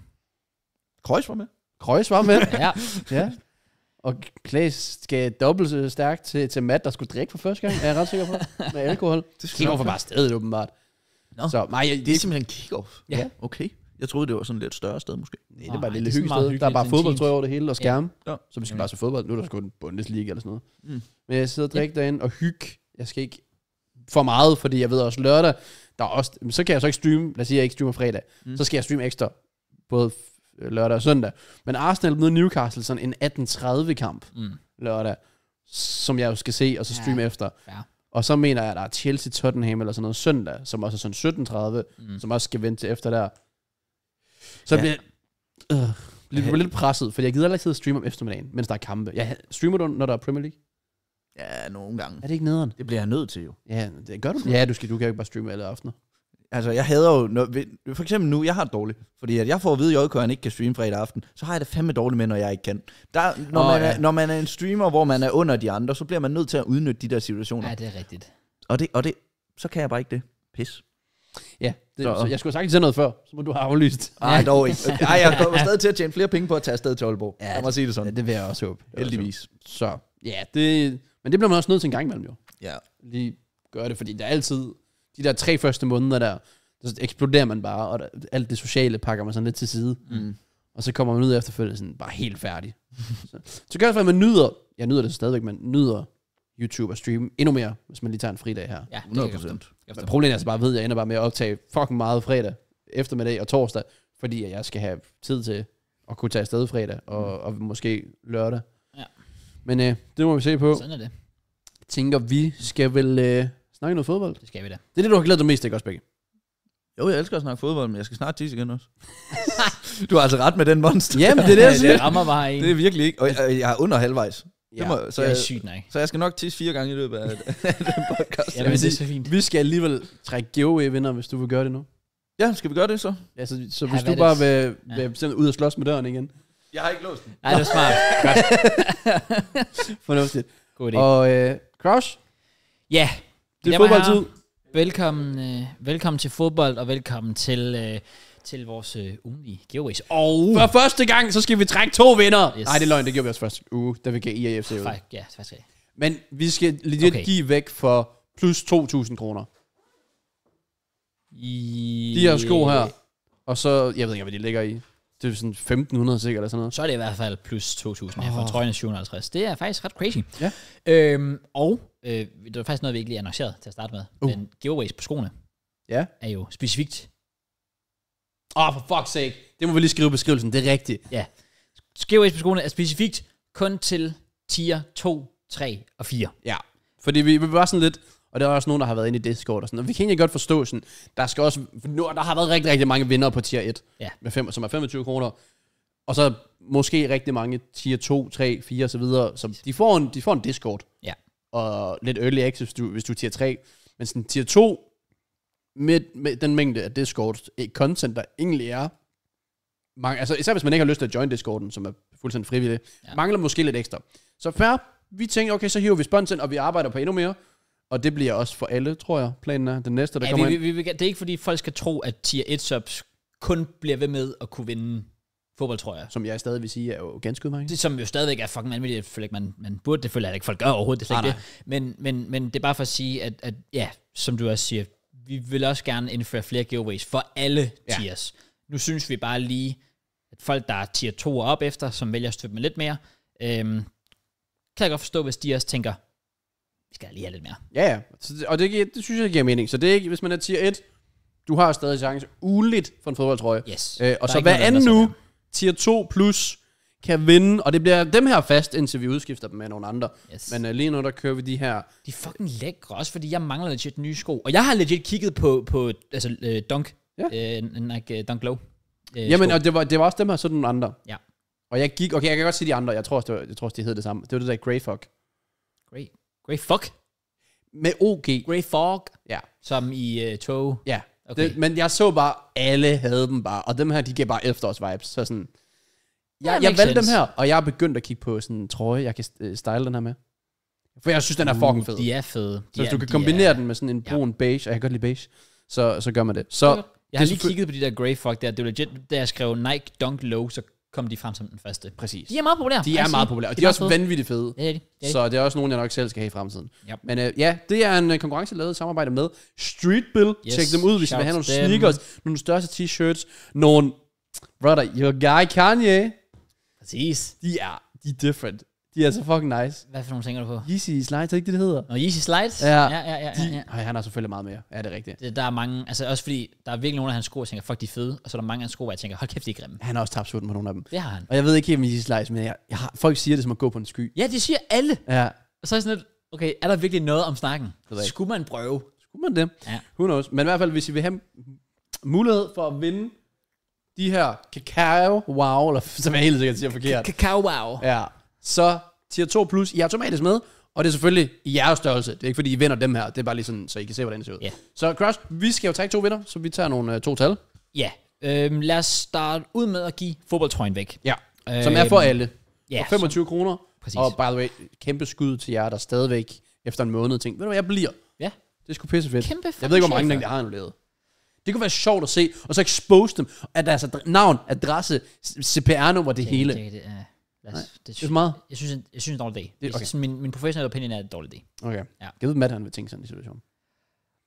Krøjs var med. Krøjs var med. ja. ja. Og Klaas skal dobbelt så stærkt til, til Matt, der skulle drikke for første gang, er jeg ret sikker på, med alkohol. det skal over bare stedet, åbenbart. Nå. Så, nej, det, det er simpelthen kick-off. Ja. ja. Okay. Jeg troede, det var sådan et lidt større sted, måske. Nej, det er bare et lille hyggeligt sted. Der er bare fodbold, tror jeg, over det hele, og skærme. Ja. Ja. Så vi skal ja. bare se fodbold. Nu er der sgu en Bundesliga eller sådan noget. Mm. Men jeg sidder og drikker ja. derinde og hygge. Jeg skal ikke for meget, fordi jeg ved også lørdag, der er også, så kan jeg så ikke streame, lad os sige, jeg ikke streamer fredag, mm. så skal jeg streame ekstra, både lørdag og søndag. Men Arsenal mod Newcastle sådan en 18.30 kamp mm. lørdag, som jeg jo skal se og så streame ja. efter. Ja. Og så mener jeg, at der er Chelsea, Tottenham eller sådan noget søndag, som også er sådan 17.30, mm. som også skal vente til efter der. Så ja. bliver øh, lidt, lidt presset, for jeg gider aldrig sidde og streame om eftermiddagen, mens der er kampe. Jeg streamer du, når der er Premier League? Ja, nogle gange. Er det ikke nederen? Det bliver jeg nødt til jo. Ja, det gør du. Ja, du, skal, du kan jo ikke bare streame alle aftener. Altså, jeg hader jo... Når, for eksempel nu, jeg har det dårligt. Fordi at jeg får at vide, at JK ikke kan streame fredag aften. Så har jeg det fandme dårligt med, når jeg ikke kan. Der, når, oh, man ja. når man er en streamer, hvor man er under de andre, så bliver man nødt til at udnytte de der situationer. Ja, det er rigtigt. Og det, og det så kan jeg bare ikke det. Pis. Ja, det, så, så jeg skulle have sagt sådan noget før, så må du have aflyst. Nej, dog ikke. Ej, jeg kommer stadig til at tjene flere penge på at tage afsted til Aalborg. Ja, må det, sige det sådan. Ja, det vil jeg også håbe. Heldigvis. Så, ja, det, men det bliver man også nødt til en gang imellem jo. Ja. Lige gøre det, fordi der er altid de der tre første måneder der, så eksploderer man bare, og der, alt det sociale pakker man sådan lidt til side. Mm. Og så kommer man ud efterfølgende sådan bare helt færdig. så, så gør det for, at man nyder, jeg nyder det stadigvæk, man nyder YouTube og stream endnu mere, hvis man lige tager en fridag her. Ja, 100 Men Problemet er så bare, ved, at jeg ender bare med at optage fucking meget fredag, eftermiddag og torsdag, fordi jeg skal have tid til at kunne tage afsted fredag, og, mm. og måske lørdag. Ja. Men øh, det må vi se på. Sådan er det. Tænker, vi skal vel øh, Snakke noget fodbold. Det skal vi da. Det er det, du har glædet dig mest til, ikke også, Begge? Jo, jeg elsker at snakke fodbold, men jeg skal snart tisse igen også. du har altså ret med den monster. Jamen, det er det, jeg siger. det rammer bare en. Det er virkelig ikke. Og jeg, jeg er under halvvejs. Ja, det, må, så det er sygt nej. Så jeg skal nok tisse fire gange i løbet af den podcast. ja, det er så fint. Vi skal alligevel trække giveaway-vinder, hvis du vil gøre det nu. Ja, skal vi gøre det så? Ja, så, så ja, hvis du bare vil, vil ja. ud og slås med døren igen. Jeg har ikke låst den. Nej, det er smart. Fornuftigt. God idé. Og øh, Crouch? Ja, det er fodboldtid. Velkommen, øh, velkommen til fodbold, og velkommen til, øh, til vores øh, ugenlige giveaways. Og For første gang, så skal vi trække to vinder. Yes. Nej, det er løgn, det gjorde vi også første uge, uh, da vi gav IAFC ud. Fuck, ja, faktisk. Men vi skal lige Okay. give væk for plus 2.000 kroner. I... De her sko her, og så, jeg ved ikke, hvad de ligger i. Det er sådan 1.500 sikkert, eller sådan noget. Så er det i hvert fald plus 2.000 her for trøjen er 750. Det er faktisk ret crazy. Ja. Øhm, og Øh, det var faktisk noget, vi ikke lige annoncerede til at starte med. Uh. Men giveaways på skoene ja. er jo specifikt. Åh, oh, for fuck's sake. Det må vi lige skrive i beskrivelsen, det er rigtigt. Ja. Giveaways på skoene er specifikt kun til tier 2, 3 og 4. Ja, fordi vi, vi var sådan lidt, og der er også nogen, der har været inde i Discord og sådan, og vi kan egentlig godt forstå sådan, der skal også, nu, der har været rigtig, rigtig mange vinder på tier 1, ja. med fem, som er 25 kroner, og så måske rigtig mange tier 2, 3, 4 og så videre, som de får en, de får en Discord. Ja og lidt early access, hvis du, hvis du er tier 3. Men sådan tier 2, med, med den mængde af Discord eh, content, der egentlig er, mange, altså især hvis man ikke har lyst til at join Discorden, som er fuldstændig frivillig, ja. mangler måske lidt ekstra. Så før vi tænker, okay, så hiver vi sponsen, og vi arbejder på endnu mere. Og det bliver også for alle, tror jeg, planen er. Den næste, der ja, kommer vi, ind. Vi, vi, det er ikke fordi, folk skal tro, at tier 1 subs kun bliver ved med at kunne vinde fodbold, tror jeg. Som jeg stadig vil sige er jo ganske udmærket. Det, som jo stadigvæk er fucking vanvittigt, føler ikke, man, man burde det, føler ikke, folk gør overhovedet, det er slet ikke det. Men, men, men det er bare for at sige, at, at ja, som du også siger, vi vil også gerne indføre flere giveaways for alle ja. tiers. Nu synes vi bare lige, at folk, der er tier 2 og op efter, som vælger at støtte med lidt mere, øhm, kan jeg godt forstå, hvis de også tænker, vi skal lige have lidt mere. Ja, ja. Og det, giver, det synes jeg giver mening. Så det er ikke, hvis man er tier 1, du har stadig chance ugenligt for en fodboldtrøje. Yes. Øh, og der så hver anden nu, tier 2 plus kan vinde, og det bliver dem her fast, indtil vi udskifter dem med nogle andre. Yes. Men uh, lige nu, der kører vi de her. De er fucking lækre, også fordi jeg mangler legit nye sko. Og jeg har legit kigget på, på altså, uh, Dunk, ja. uh, Nike uh, Dunk Low. Uh, Jamen, sko. og det var, det var også dem her, så nogle andre. Ja. Og jeg gik, okay, jeg kan godt se de andre, jeg tror også, det, var, jeg tror også, de hed det samme. Det var det der Grey Fog. Grey, Grey Fog? Med OG. Grey Fog. Ja. Som i uh, tog. Ja. Okay. Det, men jeg så bare, alle havde dem bare, og dem her, de gav bare efterårs-vibes. Så sådan, jeg, jeg valgte sense. dem her, og jeg er begyndt at kigge på sådan en trøje, jeg kan øh, style den her med. For jeg synes, den er mm, fucking fed. de er fede. De så hvis er, du kan kombinere er, den med sådan en brun ja. beige, og jeg kan godt lide beige, så, så gør man det. Så, okay. Jeg har lige kigget på de der grey fuck der. Det var legit, da jeg skrev Nike Dunk Low, så kom de frem som den første. Præcis. De er meget populære. De er meget populære, og de, de er, også fede. vanvittigt fede. det er de. Det er de. Så det er også nogen, jeg nok selv skal have i fremtiden. Yep. Men øh, ja, det er en øh, konkurrence, lavet i samarbejde med Streetbill. Yes. Tjek dem ud, hvis I vil have nogle them. sneakers, nogle største t-shirts, nogle... Brother, your guy Kanye. Præcis. De er, de er different. De er så fucking nice. Hvad for nogle tænker du på? Yeezy Slides, er det ikke det, det hedder? Nå, Yeezy Slides? Ja, ja, ja. ja, ja, ja. Øj, han har selvfølgelig meget mere. Ja, det er rigtigt. Det, der er mange, altså også fordi, der er virkelig nogle af hans sko, jeg tænker, fuck, de er fede. Og så er der mange af hans sko, hvor jeg tænker, hold kæft, de er grimme. Han har også tabt sutten på nogle af dem. Det har han. Og jeg ved ikke helt om Yeezy Slides, men jeg, jeg har, folk siger det som at gå på en sky. Ja, de siger alle. Ja. Og så er sådan lidt, okay, er der virkelig noget om snakken? Skulle man prøve? Skulle man det? Ja. Who knows? Men i hvert fald, hvis I vil have mulighed for at vinde de her kakao wow, eller som jeg helt sikkert siger forkert. Kakao wow. Ja, så tier 2 plus, I er automatisk med, og det er selvfølgelig i jeres størrelse. Det er ikke fordi, I vinder dem her, det er bare lige sådan, så I kan se, hvordan det ser ud. Yeah. Så Cross, vi skal jo trække to vinder, så vi tager nogle uh, to tal. Ja, øhm, lad os starte ud med at give fodboldtrøjen væk. Ja, som er for øhm, alle. Ja, Yeah, 25 som... kroner. Præcis. Og by the way, kæmpe skud til jer, der stadigvæk efter en måned tænkte, ved du hvad, jeg bliver. Ja. Det skulle pisse fedt. Kæmpe jeg ved ikke, hvor mange der har annulleret. Det kunne være sjovt at se, og så expose dem, at deres adre- altså navn, adresse, CPR-nummer, det, det hele. Det, det, ja. Lad os, Nej, det, det er for meget. Jeg synes, jeg, jeg synes, det er en dårlig dag. Altså, okay. min, min professionelle opinion er, at det er en dårlig dag. Okay. Ja. Jeg ved, Matt han vil tænke sådan i situation.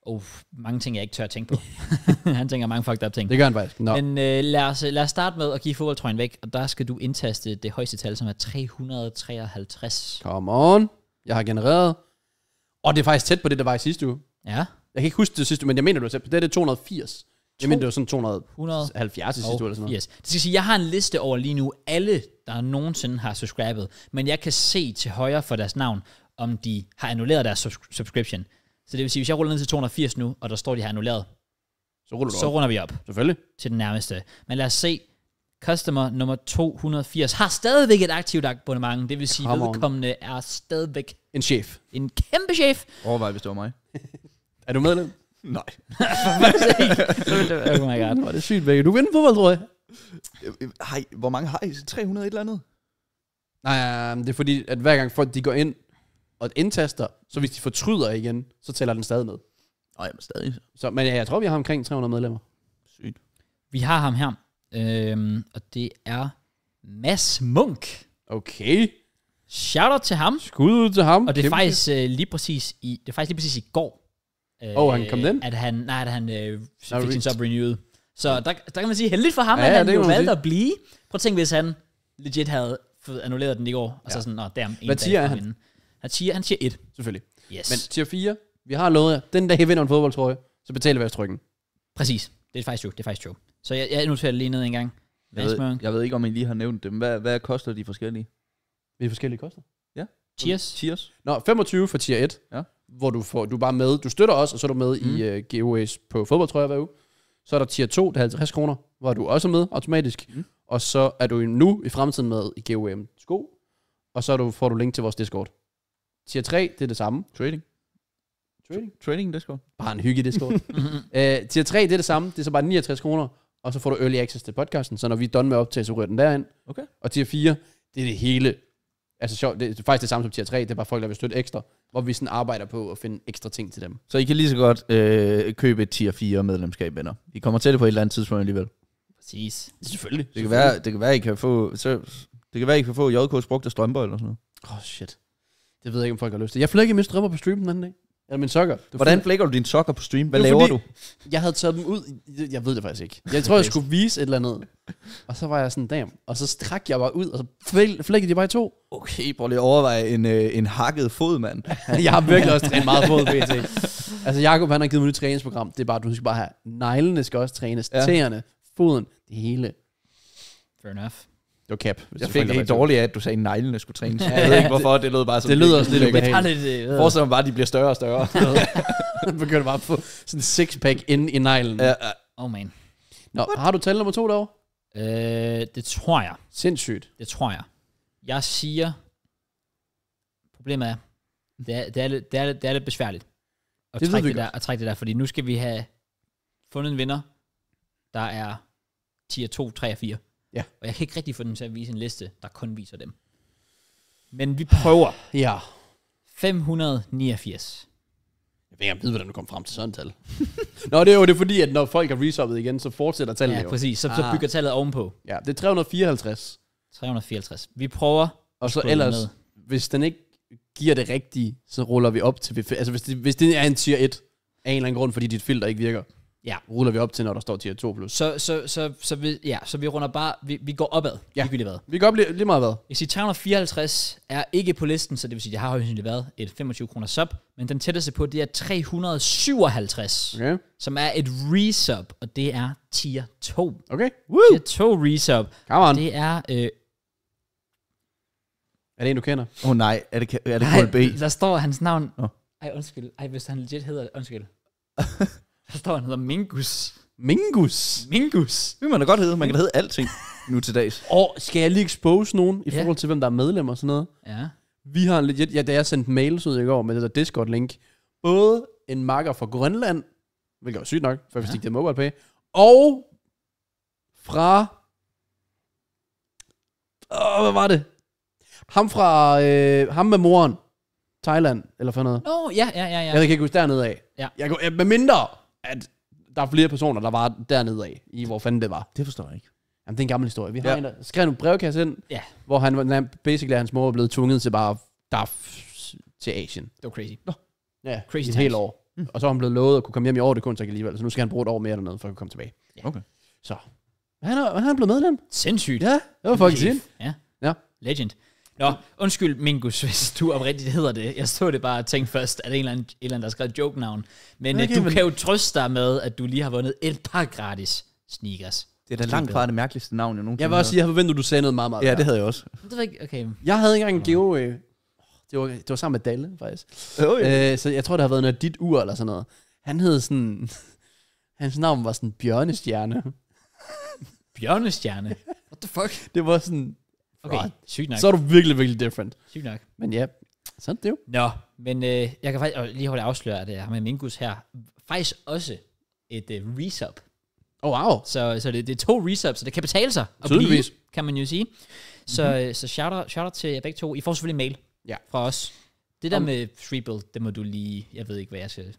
Oh, mange ting, jeg ikke tør at tænke på. han tænker mange fucked up ting. Det gør han faktisk. No. Men øh, lad, os, lad os starte med at give fodboldtrøjen væk, og der skal du indtaste det højeste tal, som er 353. Come on. Jeg har genereret. Og det er faktisk tæt på det, der var i sidste uge. Ja. Jeg kan ikke huske det sidste uge, men jeg mener, du har tæt på det. Det er 280 mener, det var sådan 270 i sidste uge eller sådan noget. Yes. Det skal sige, jeg har en liste over lige nu alle, der nogensinde har subscribet, men jeg kan se til højre for deres navn, om de har annulleret deres subs- subscription. Så det vil sige, hvis jeg ruller ned til 280 nu, og der står, de har annulleret, så, ruller du så op. runder vi op. Selvfølgelig. Til den nærmeste. Men lad os se. Customer nummer 280 har stadigvæk et aktivt abonnement. Det vil sige, at on. vedkommende er stadigvæk En chef. en kæmpe chef. Overvej, hvis det var mig. Er du medlem? Nej. oh my god, var det sygt begge. Du vinder fodbold, tror jeg. Hej, hvor mange har I? 300 et eller andet? Nej, øhm, det er fordi, at hver gang folk de går ind og indtaster, så hvis de fortryder igen, så tæller den stadig med. Nej, men stadig. Så, men jeg tror, vi har omkring 300 medlemmer. Sygt. Vi har ham her, øhm, og det er Mads Munk. Okay. Shout out til ham. Skud ud til ham. Og det er faktisk øh, lige præcis i det er faktisk lige præcis i går Åh, oh, han øh, kom den? At han, nej, at han øh, fik sin job renewed. Så der, der kan man sige, heldigt for ham, ja, at han det, jo valgte sige. at blive. Prøv at tænke, hvis han legit havde annulleret den i går, og ja. så sådan, nå, der en Hvad dag, han? Inden. Han siger, han siger et. Selvfølgelig. Yes. Men tier 4, vi har lovet jer, den dag I vinder en fodboldtrøje, så betaler vi os trykken. Præcis. Det er faktisk jo, det er faktisk jo. Så jeg, jeg noterer lige ned en gang. Jeg ved, jeg ved ikke, om I lige har nævnt dem. Hvad, hvad koster de forskellige? de forskellige koster? Ja. Cheers. Cheers. Nå, 25 for tier 1. Ja hvor du, får, du er bare med, du støtter os, og så er du med mm. i uh, øh, giveaways på fodboldtrøjer hver uge. Så er der tier 2, der er 50 kroner, hvor du også er med automatisk. Mm. Og så er du nu i fremtiden med i GOM sko, og så du, får du link til vores Discord. Tier 3, det er det samme. Trading. Trading? Trading Discord. Bare en hygge Discord. uh, tier 3, det er det samme. Det er så bare 69 kroner, og så får du early access til podcasten, så når vi er done med optagelse, så ryger den derind. Okay. Og tier 4, det er det hele Altså sjovt, det er faktisk det samme som tier 3, det er bare folk, der vil støtte ekstra, hvor vi sådan arbejder på at finde ekstra ting til dem. Så I kan lige så godt øh, købe et tier 4 medlemskab, venner. I kommer til det på et eller andet tidspunkt alligevel. Præcis. Selvfølgelig. Det kan, Være, det kan være, I kan få, så, det kan være, I kan få JK's brugte strømper eller sådan noget. Åh, oh, shit. Det ved jeg ikke, om folk har lyst til. Jeg ikke min strømper på streamen den anden dag. Ja, min sokker. Du Hvordan flækker du dine sokker på stream? Hvad laver du? Jeg havde taget dem ud. Jeg ved det faktisk ikke. Jeg tror, jeg skulle vise et eller andet. Og så var jeg sådan, damn. Og så trak jeg bare ud, og så flækkede de bare i to. Okay, prøv lige at overveje en, øh, en hakket fod, mand. Jeg har virkelig også trænet meget fod, PT. Altså, Jacob, han har givet mig et nyt træningsprogram. Det er bare, du skal bare have... Neglene skal også trænes. Ja. Tæerne, foden, det hele. Fair enough var cap. jeg fik det helt dårligt af, at du sagde, at neglene skulle trænes. jeg ved ikke, hvorfor. Det lød bare så. Det lyder også lidt ubehageligt. Øh. Forestil mig bare, at de bliver større og større. Man begynder bare at få sådan en six-pack inde i neglen. Ja, ja. Oh man. Nå, What? har du tal nummer to derovre? Øh, det tror jeg. Sindssygt. Det tror jeg. Jeg siger... Problemet er, det er, det er, lidt, det er, det er lidt besværligt at, det trække det der, at trække det der, fordi nu skal vi have fundet en vinder, der er tier 2, 3 og 4. Ja. Og jeg kan ikke rigtig få den til at vise en liste, der kun viser dem. Men vi prøver. ja. 589. Jeg ved ikke, om jeg ved, hvordan du kom frem til sådan et tal. Nå, det er jo det er fordi, at når folk har resoppet igen, så fortsætter tallet Ja, jo. præcis. Så, ah. så bygger tallet ovenpå. Ja, det er 354. 354. Vi prøver. Og så ellers, ned. hvis den ikke giver det rigtige, så ruller vi op til... Altså, hvis det, hvis det er en tier 1, af en eller anden grund, fordi dit filter ikke virker, Ja. Ruller vi op til, når der står tier 2 plus. Så, så, så, så, vi, ja, så vi runder bare, vi, vi går opad, ja. ligegyldigt hvad. Vi går op lige, lige meget hvad. Jeg siger, 354 er ikke på listen, så det vil sige, at jeg har højst sandsynligt været et 25 kroner sub, men den tætteste på, det er 357, okay. som er et resub, og det er tier 2. Okay, Woo! Tier 2 resub. Come on. Det er øh, er det en, du kender? Åh oh, nej, er det, er det KLB? Nej, der står hans navn. Oh. Ej, undskyld. Ej, hvis han legit hedder... Undskyld. Der står, han hedder Mingus. Mingus? Mingus. Det man da godt hedde. Man kan da hedde alting nu til dags. Og skal jeg lige expose nogen i Ja. forhold til, hvem der er medlem og sådan noget? Ja. Vi har en legit, ja, da jeg sendte mails ud i går med det der Discord-link, både en marker fra Grønland, hvilket var sygt nok, for hvis Ja. ikke det mobile pay, og fra... Åh, hvad var det? Ham fra... Øh, ham med moren. Thailand, eller for noget. oh, ja, ja, ja, Jeg kan ikke huske dernede af. Ja. Jeg går, med mindre, at der er flere personer, der var dernede af, i hvor fanden det var. Det forstår jeg ikke. Jamen, det er en gammel historie. Vi har ja. en, der skrev en brevkasse ind, ja. hvor han, han basically hans mor er blevet tvunget til bare daf til Asien. Det var crazy. Nå. Ja, crazy et helt år. Mm. Og så er han blevet lovet at kunne komme hjem i år, det kunne han alligevel. Så nu skal han bruge et år mere eller noget, for at kunne komme tilbage. Ja. Okay. Så. Han er, han er blevet medlem. Sindssygt. Ja, det var fucking sindssygt. Ja. ja. Legend. Nå, undskyld Mingus, hvis du oprigtigt hedder det. Jeg så det bare og tænkte først, at det er en eller anden, en eller anden der har skrevet joke-navn. Men okay, øh, du men... kan jo trøste dig med, at du lige har vundet et par gratis sneakers. Det er da langt fra det mærkeligste navn, jeg nogensinde Jeg vil også sige, jeg forventede, at du sagde noget meget, meget Ja, det havde jeg også. Det var ikke, okay. Jeg havde engang en Geo... Øh, det, var, det var sammen med Dalle, faktisk. Oh, yeah. øh, så jeg tror, det har været noget dit ur eller sådan noget. Han hed sådan... Hans navn var sådan Bjørnestjerne. Bjørnestjerne? What the fuck? Det var sådan... Okay, right. sygt nok. Så er du virkelig, virkelig different. Sygt nok. Men ja, sådan det jo. Nå, men øh, jeg kan faktisk lige holde afsløre, at har øh, med Mingus her, faktisk også et øh, resub. Oh, wow. Så, så det, det er to resubs, så det kan betale sig Tydeligvis. blive, kan man jo sige. Så, mm-hmm. så shout, out, shout out til jer begge to. I får selvfølgelig mail ja. fra os. Det der Om. med FreeBuild, det må du lige, jeg ved ikke, hvad jeg skal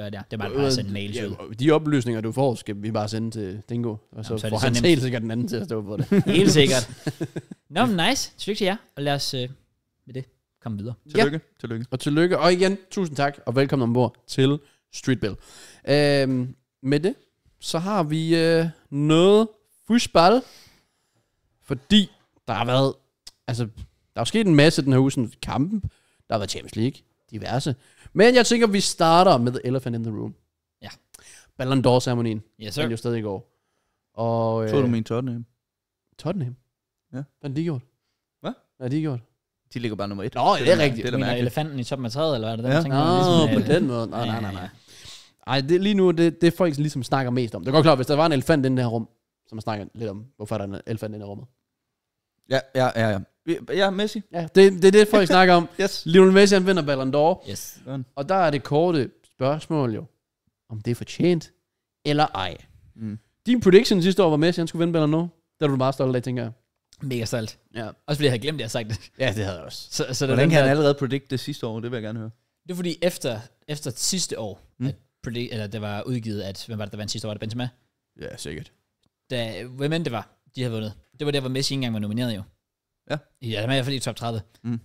gøre der. Det er bare, bare øh, at øh, sende mails ja, ud. De oplysninger, du får, skal vi bare sende til Dingo, og så, Jamen, så får det han helt sikkert den anden til at stå på det. Helt sikkert. Nå, men nice. Tillykke til jer, og lad os øh, med det komme videre. Tillykke. Ja. Tillykke. Og tillykke. Og igen, tusind tak, og velkommen ombord til Street Bill. Øhm, med det, så har vi øh, noget fusball, fordi der har været, altså, der er sket en masse den her uge, sådan kampen, der har været Champions League, diverse. Men jeg tænker, vi starter med The Elephant in the Room. Ja. Ballon d'Or-ceremonien. Yes, sir. Den er jo stadig i går. Og, øh, Tror du øh, min Tottenham? Tottenham? Ja. Hvad har de gjort? Hvad? Hvad har de gjort? De ligger bare nummer et. Nå, det er rigtigt. Det er Mener elefanten i toppen af træet, eller hvad er det? Den, ja. tænker, Nå, ligesom, øh, på øh, den måde. Nej, nej, nej. nej. Ej, det, lige nu, det, det folk ligesom snakker mest om. Det er godt klart, hvis der var en elefant i den her rum, som man snakker lidt om, hvorfor er der en elefant i her rummet, Ja, ja, ja. ja. Ja, Messi. Ja, det, det er det, folk snakker om. yes. Lionel Messi, han vinder Ballon d'Or. Yes. Og der er det korte spørgsmål jo, om det er fortjent eller ej. Mm. Din prediction sidste år var Messi, han skulle vinde Ballon d'Or. Der er du meget stolt af, tænker jeg. Mega stolt. Ja. Også fordi jeg havde glemt, at jeg havde sagt det. Ja, det havde jeg også. Så, så Hvordan kan der... han allerede predict det sidste år? Det vil jeg gerne høre. Det er fordi, efter, efter sidste år, mm. at predict, eller det var udgivet, at hvem var det, der vandt sidste år? Var det Benzema? Ja, sikkert. Da, hvem end det var, de havde vundet. Det var der, hvor Messi ikke engang var nomineret jo. Ja. Ja, han er i hvert fald i top 30. Mm.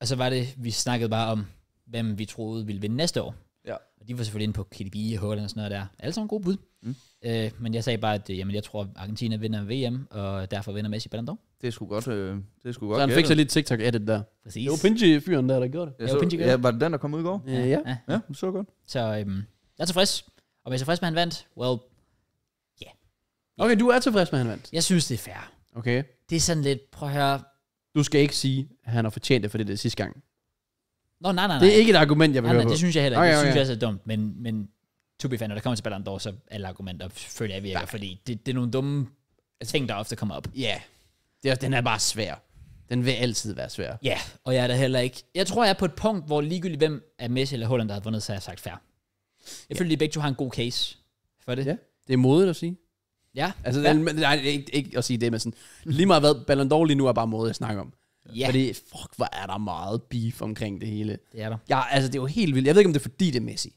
Og så var det, vi snakkede bare om, hvem vi troede ville vinde næste år. Ja. Og de var selvfølgelig inde på KDB og Holland og sådan noget der. Alle sammen gode bud. Mm. Øh, men jeg sagde bare, at øh, jamen, jeg tror, at Argentina vinder VM, og derfor vinder Messi Ballon d'Or. Det skulle godt øh, det skulle godt. Så han fik så lidt TikTok-edit der. Præcis. Det var Pinji-fyren der, der gjorde det. Ja, så, Pinji ja, var det den, der kom ud i går? Ja. Øh, ja, ja. ja så godt. Så øhm, jeg er tilfreds. Og hvis jeg er tilfreds med, at han vandt, well, Okay, du er tilfreds med, at han vandt. Jeg synes, det er fair. Okay. Det er sådan lidt, prøv at høre. Du skal ikke sige, at han har fortjent det, for det er sidste gang. Nå, nej, nej, nej. Det er ikke et argument, jeg vil nej, høre nej, på. det synes jeg heller ikke. Okay, okay. Det synes jeg også er dumt, men, men to be fair, når der kommer til Ballon d'Or, så alle argumenter føler jeg virker, nej. fordi det, det er nogle dumme ting, der ofte kommer op. Ja, yeah. Det er, den er bare svær. Den vil altid være svær. Ja, yeah. og jeg er der heller ikke... Jeg tror, jeg er på et punkt, hvor ligegyldigt hvem er Messi eller Holland, der har vundet, så har jeg sagt fair. Jeg yeah. føler, at de begge to har en god case for det. Ja, det er modigt at sige. Ja. Altså, ja. Den, nej, ikke, ikke at sige det, men sådan, lige meget hvad, Ballon d'Or lige nu er bare måde at snakke om. Ja. Fordi, fuck, hvor er der meget beef omkring det hele. Det er der. Ja, altså, det er jo helt vildt. Jeg ved ikke, om det er fordi, det er Messi.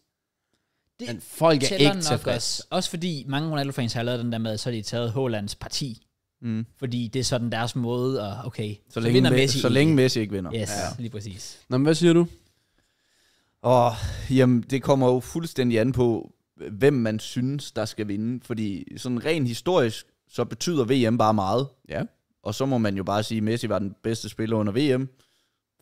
Det men folk er ikke tilfredse. Også, også fordi mange Ronaldo-fans har lavet den der med, så har de taget Hollands parti. Mm. Fordi det er sådan deres måde, og okay, så længe, så vinder Messi, så længe Messi ikke vinder. Yes, ja. lige præcis. Nå, men hvad siger du? Åh, oh, jamen, det kommer jo fuldstændig an på, hvem man synes, der skal vinde. Fordi sådan rent historisk, så betyder VM bare meget. Ja. Og så må man jo bare sige, at Messi var den bedste spiller under VM.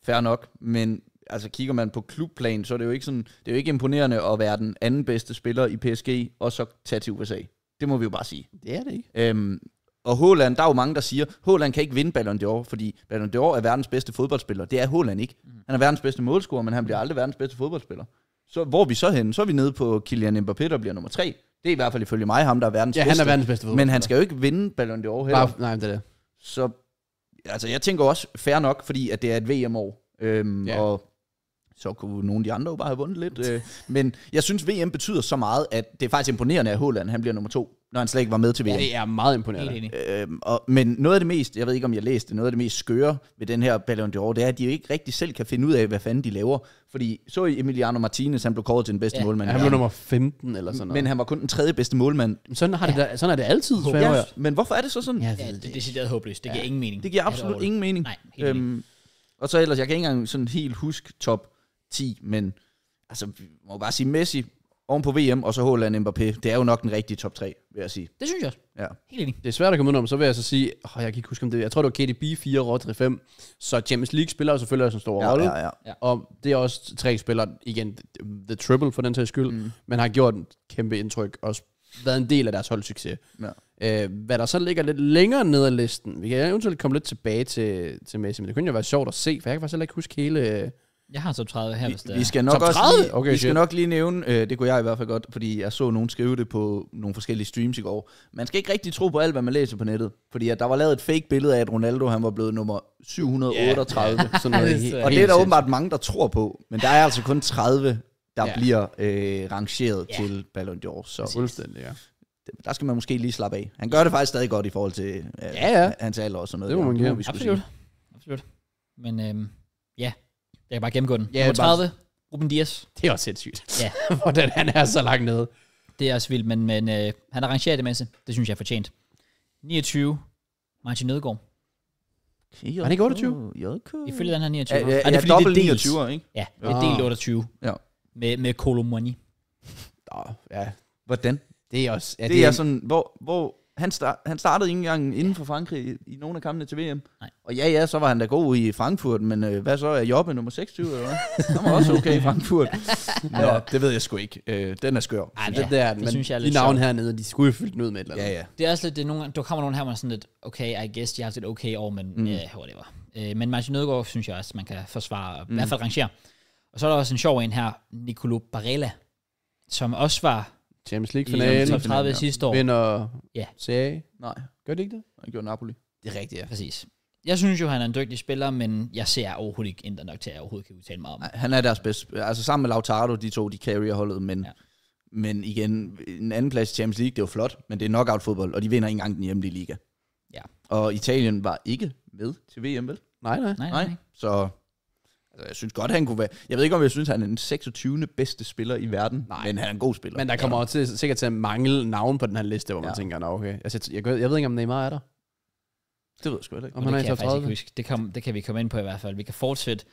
Fær nok. Men altså kigger man på klubplan, så er det jo ikke sådan, det er jo ikke imponerende at være den anden bedste spiller i PSG, og så tage til USA. Det må vi jo bare sige. Det er det ikke. Øhm, og Håland, der er jo mange, der siger, Håland kan ikke vinde Ballon d'Or, fordi Ballon d'Or er verdens bedste fodboldspiller. Det er Håland ikke. Mm. Han er verdens bedste målscorer, men han bliver aldrig verdens bedste fodboldspiller. Så, hvor er vi så henne? Så er vi nede på Kylian Mbappé, der bliver nummer tre. Det er i hvert fald ifølge mig ham, der er verdens ja, bedste. Ja, han er verdens bedste Men han skal jo ikke vinde Ballon d'Or heller. Bare, nej, det er det. Så altså, jeg tænker også, fair nok, fordi at det er et VM-år. Øhm, ja. Og så kunne nogle af de andre jo bare have vundet lidt. Øh. men jeg synes, VM betyder så meget, at det er faktisk imponerende, at Håland han bliver nummer to, når han slet ikke var med til VM. Ja, det er meget imponerende. Øhm, og, men noget af det mest, jeg ved ikke om jeg læste, noget af det mest skøre ved den her Ballon d'Or, det er, at de jo ikke rigtig selv kan finde ud af, hvad fanden de laver. Fordi så I Emiliano Martinez, han blev kåret til den bedste ja, målmand. han blev nummer 15 eller sådan noget. Men han var kun den tredje bedste målmand. Sådan, har ja. det, da, sådan er det altid, Håber. Ja, men hvorfor er det så sådan? Ja, det, det er decideret håbløst. Det giver ja. ingen mening. Det giver absolut ingen mening. Nej, øhm, og så ellers, jeg kan ikke engang sådan helt huske top 10, men altså, vi må bare sige Messi oven på VM, og så Haaland Mbappé. Det er jo nok den rigtige top 3, vil jeg sige. Det synes jeg også. Ja. Helt enig. Det er svært at komme om, så vil jeg så sige, åh, jeg kan ikke huske om det, jeg tror det var KDB 4, Rodri 5, så Champions League spiller jo selvfølgelig også en stor ja, rolle. Ja, ja, ja. Og det er også tre spillere, igen, the triple for den tages skyld, mm. men har gjort en kæmpe indtryk, og været en del af deres holdsucces. Ja. Øh, hvad der så ligger lidt længere ned ad listen, vi kan eventuelt komme lidt tilbage til, til Messi, men det kunne jo være sjovt at se, for jeg kan faktisk heller ikke huske hele jeg har top 30 her, hvis det er. Vi skal nok, top også Lige, okay, vi skal nok lige nævne, øh, det kunne jeg i hvert fald godt, fordi jeg så nogen skrive det på nogle forskellige streams i går. Man skal ikke rigtig tro på alt, hvad man læser på nettet, fordi at der var lavet et fake billede af, at Ronaldo han var blevet nummer 738. Yeah. Sådan noget. det og det er der åbenbart mange, der tror på, men der er altså kun 30, der ja. bliver øh, rangeret ja. til Ballon d'Or. Så fuldstændig, ja der skal man måske lige slappe af. Han gør det faktisk stadig godt i forhold til øh, ja, ja. hans alder og sådan noget. Det må man give. Absolut. Absolut. Men Øh, jeg kan bare gennemgå den. Ja, Nummer 30, bare... Ruben Dias. Det er også sindssygt, Ja. hvordan han er så langt nede. Det er også vildt, men, men øh, han arrangerer det masse. Det synes jeg er fortjent. 29, Martin Nødgaard. er det ikke 28? kan... Ifølge den her 29. Ja, ja, ja, det er dobbelt delt. 29, ikke? Ja, det er delt 28. Ah. Ja. Med, med Colomoni. Nå, ja, Hvordan? Det er også... Er det, det er sådan, hvor, hvor, han, star- han startede ikke engang inden for Frankrig i, i nogle af kampene til VM. Nej. Og ja, ja, så var han da god i Frankfurt, men øh, hvad så er Jobbe nummer 26 eller hvad? Han var også okay i Frankfurt. Nå, ja. det ved jeg sgu ikke. Øh, den er skør. Ej, ja, det, der, det men synes jeg er lidt De navn hernede, de skulle jo fyldt den ud med et eller andet. Ja, ja. Det er også lidt, det er nogle, der kommer nogen her, man sådan lidt, okay, I guess, de har haft et okay år, men mm. øh, whatever. Øh, men Martin Nødgaard synes jeg også, man kan forsvare, mm. i hvert fald rangere. Og så er der også en sjov en her, Nicolo Barella, som også var Champions League-finalen. I top 30 sidste år. Vinder ja. Serie. Nej. Gør det ikke det? Han gjorde Napoli. Det er rigtigt, ja. Præcis. Jeg synes jo, han er en dygtig spiller, men jeg ser overhovedet ikke ændre nok til, at jeg overhovedet kan udtale mig om. Han er deres bedste. Altså sammen med Lautaro, de to, de carrier holdet, men... Ja. Men igen, en anden plads i Champions League, det jo flot, men det er knockout fodbold, og de vinder ikke engang den hjemlige liga. Ja. Og Italien var ikke med til VM, vel? Nej, nej. nej, nej. nej. Så jeg synes godt, han kunne være... Jeg ved ikke, om jeg synes, han er den 26. bedste spiller i verden, Nej. men han er en god spiller. Men der kommer også til, sikkert til at mangle navn på den her liste, hvor man ja. tænker, nå okay. Altså, jeg, jeg, jeg, jeg ved ikke, om Neymar er der. Det ved jeg sgu ikke. Om han det, er kan jeg Ikke det, kan, det kan vi komme ind på i hvert fald. Vi kan fortsætte.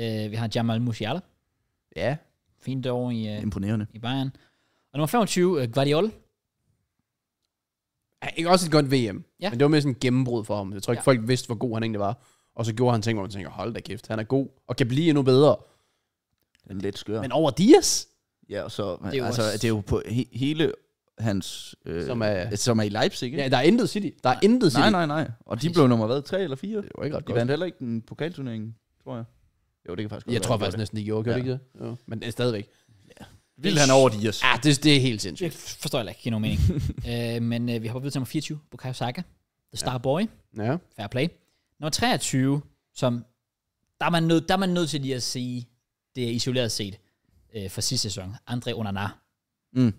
Uh, vi har Jamal Musiala. Ja. Fint over i, uh, Imponerende. i Bayern. Og nummer 25, uh, øh, Guardiol. Ja, ikke også et godt VM. Ja. Men det var mere sådan en gennembrud for ham. Jeg tror ikke, ja. folk vidste, hvor god han egentlig var. Og så gjorde han ting, hvor man tænker, hold da kæft, han er god, og kan blive endnu bedre. Den lidt skør. Men over Dias? Ja, og så, det er altså, også... det er jo på he- hele hans... Øh, som, er, som er i Leipzig, ikke? Ja, der er intet City. Der er nej, intet City. Nej, nej, nej. Og de blev nummer hvad, tre eller fire? Det var ikke ret de godt. De vandt heller ikke den pokalturnering, tror jeg. Jo, det kan faktisk godt Jeg tror faktisk det. næsten, de gjorde, gør ja. det ikke det? Jo. Men stadigvæk. Ja. Vil han over Dias? Ja, det, det er helt sindssygt. Jeg forstår jeg ikke, giver nogen mening. øh, men øh, vi hopper videre til nummer 24, Bukayo Saka. The Star ja. Boy. Ja. Fair play. Nummer 23, som der er man nødt, der man nødt til lige at sige, det er isoleret set øh, for sidste sæson. André Onana. Mm.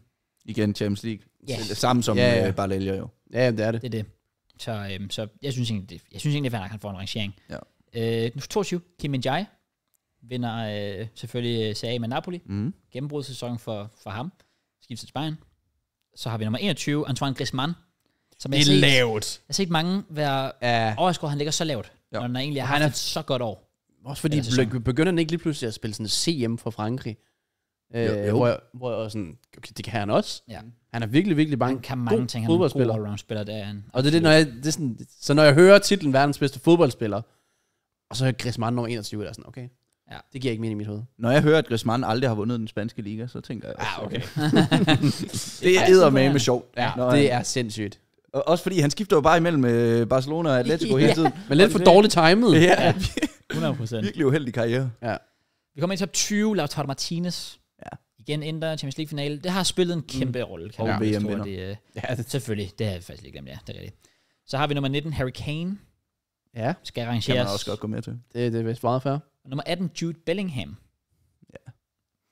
Igen Champions League. Ja. Samme som ja, ja. Øh, Barlelia jo. Ja, det er det. Det er det. Så, øhm, så jeg synes egentlig, det, jeg synes egentlig, at han får en rangering. Ja. Øh, 22, Kim Jai vinder øh, selvfølgelig øh, Serie A med Napoli. Mm. Gennembrudssæson for, for ham. Skiftet til Spanien. Så har vi nummer 21, Antoine Griezmann. Som det er set, lavt. Jeg har set mange være uh, overrasket at han ligger så lavt, jo. når han egentlig har han haft er, et så godt år. Også fordi be- begynder han ikke lige pludselig at spille sådan CM for Frankrig? Øh, jo, jo. Hvor, jeg, hvor jeg sådan, okay, det kan han også. Ja. Han er virkelig, virkelig bare Han kan mange god ting. Han er en god spiller det er han. Og det er det, når jeg, det er sådan, så når jeg hører titlen verdens bedste fodboldspiller, og så er Griezmann nummer 21, der er sådan, okay, Ja. Det giver ikke mening i mit hoved. Når jeg hører, at Griezmann aldrig har vundet den spanske liga, så tænker jeg... Ah, altså, okay. det er med sjovt. Ja, det er sindssygt. Og også fordi han skifter jo bare imellem øh, Barcelona og Atletico hele tiden. Men lidt for dårligt timet. Ja. 100 procent. Virkelig uheldig karriere. Ja. Vi kommer ind til top 20, Lautaro Martinez. Ja. Igen ændrer Champions League-finale. Det har spillet en kæmpe mm. rolle. Og VM-vinder. Øh, ja, det. Selvfølgelig, det har jeg faktisk ikke glemt, ja. Det er rigtigt. Så har vi nummer 19, Harry Kane. Ja. Skal arrangeres. Det kan man også godt gå med til. Det, det er vist meget færre. Og nummer 18, Jude Bellingham.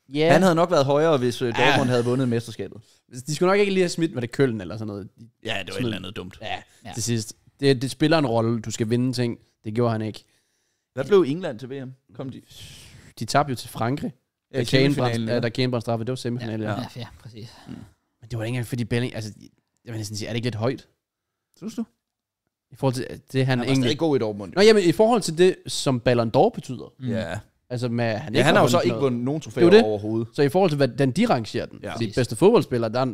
Yeah. Han havde nok været højere, hvis øh, ja. Dortmund havde vundet mesterskabet. Altså, de skulle nok ikke lige have smidt med det køllen eller sådan noget. Ja, det var et eller andet dumt. Ja, ja. til sidst. Det, det spiller en rolle, du skal vinde ting. Det gjorde han ikke. Hvad blev England til VM? Kom de? De tabte jo til Frankrig. Ja, der Kane brændte straffe, det var semifinalen. Ja, ja. ja, ja præcis. Mm. Men det var ikke engang, fordi Belling, altså, jeg vil næsten sige, er det ikke lidt højt? Synes du? I forhold til øh, det, han, han var egentlig... god i Dortmund. Nå, jamen, i forhold til det, som Ballon d'Or betyder. Mm. Ja. Altså med, han ja, han har jo så ikke vundet nogen trofæer det det. overhovedet. Så i forhold til, hvordan de rangerer den, ja. de bedste fodboldspiller, der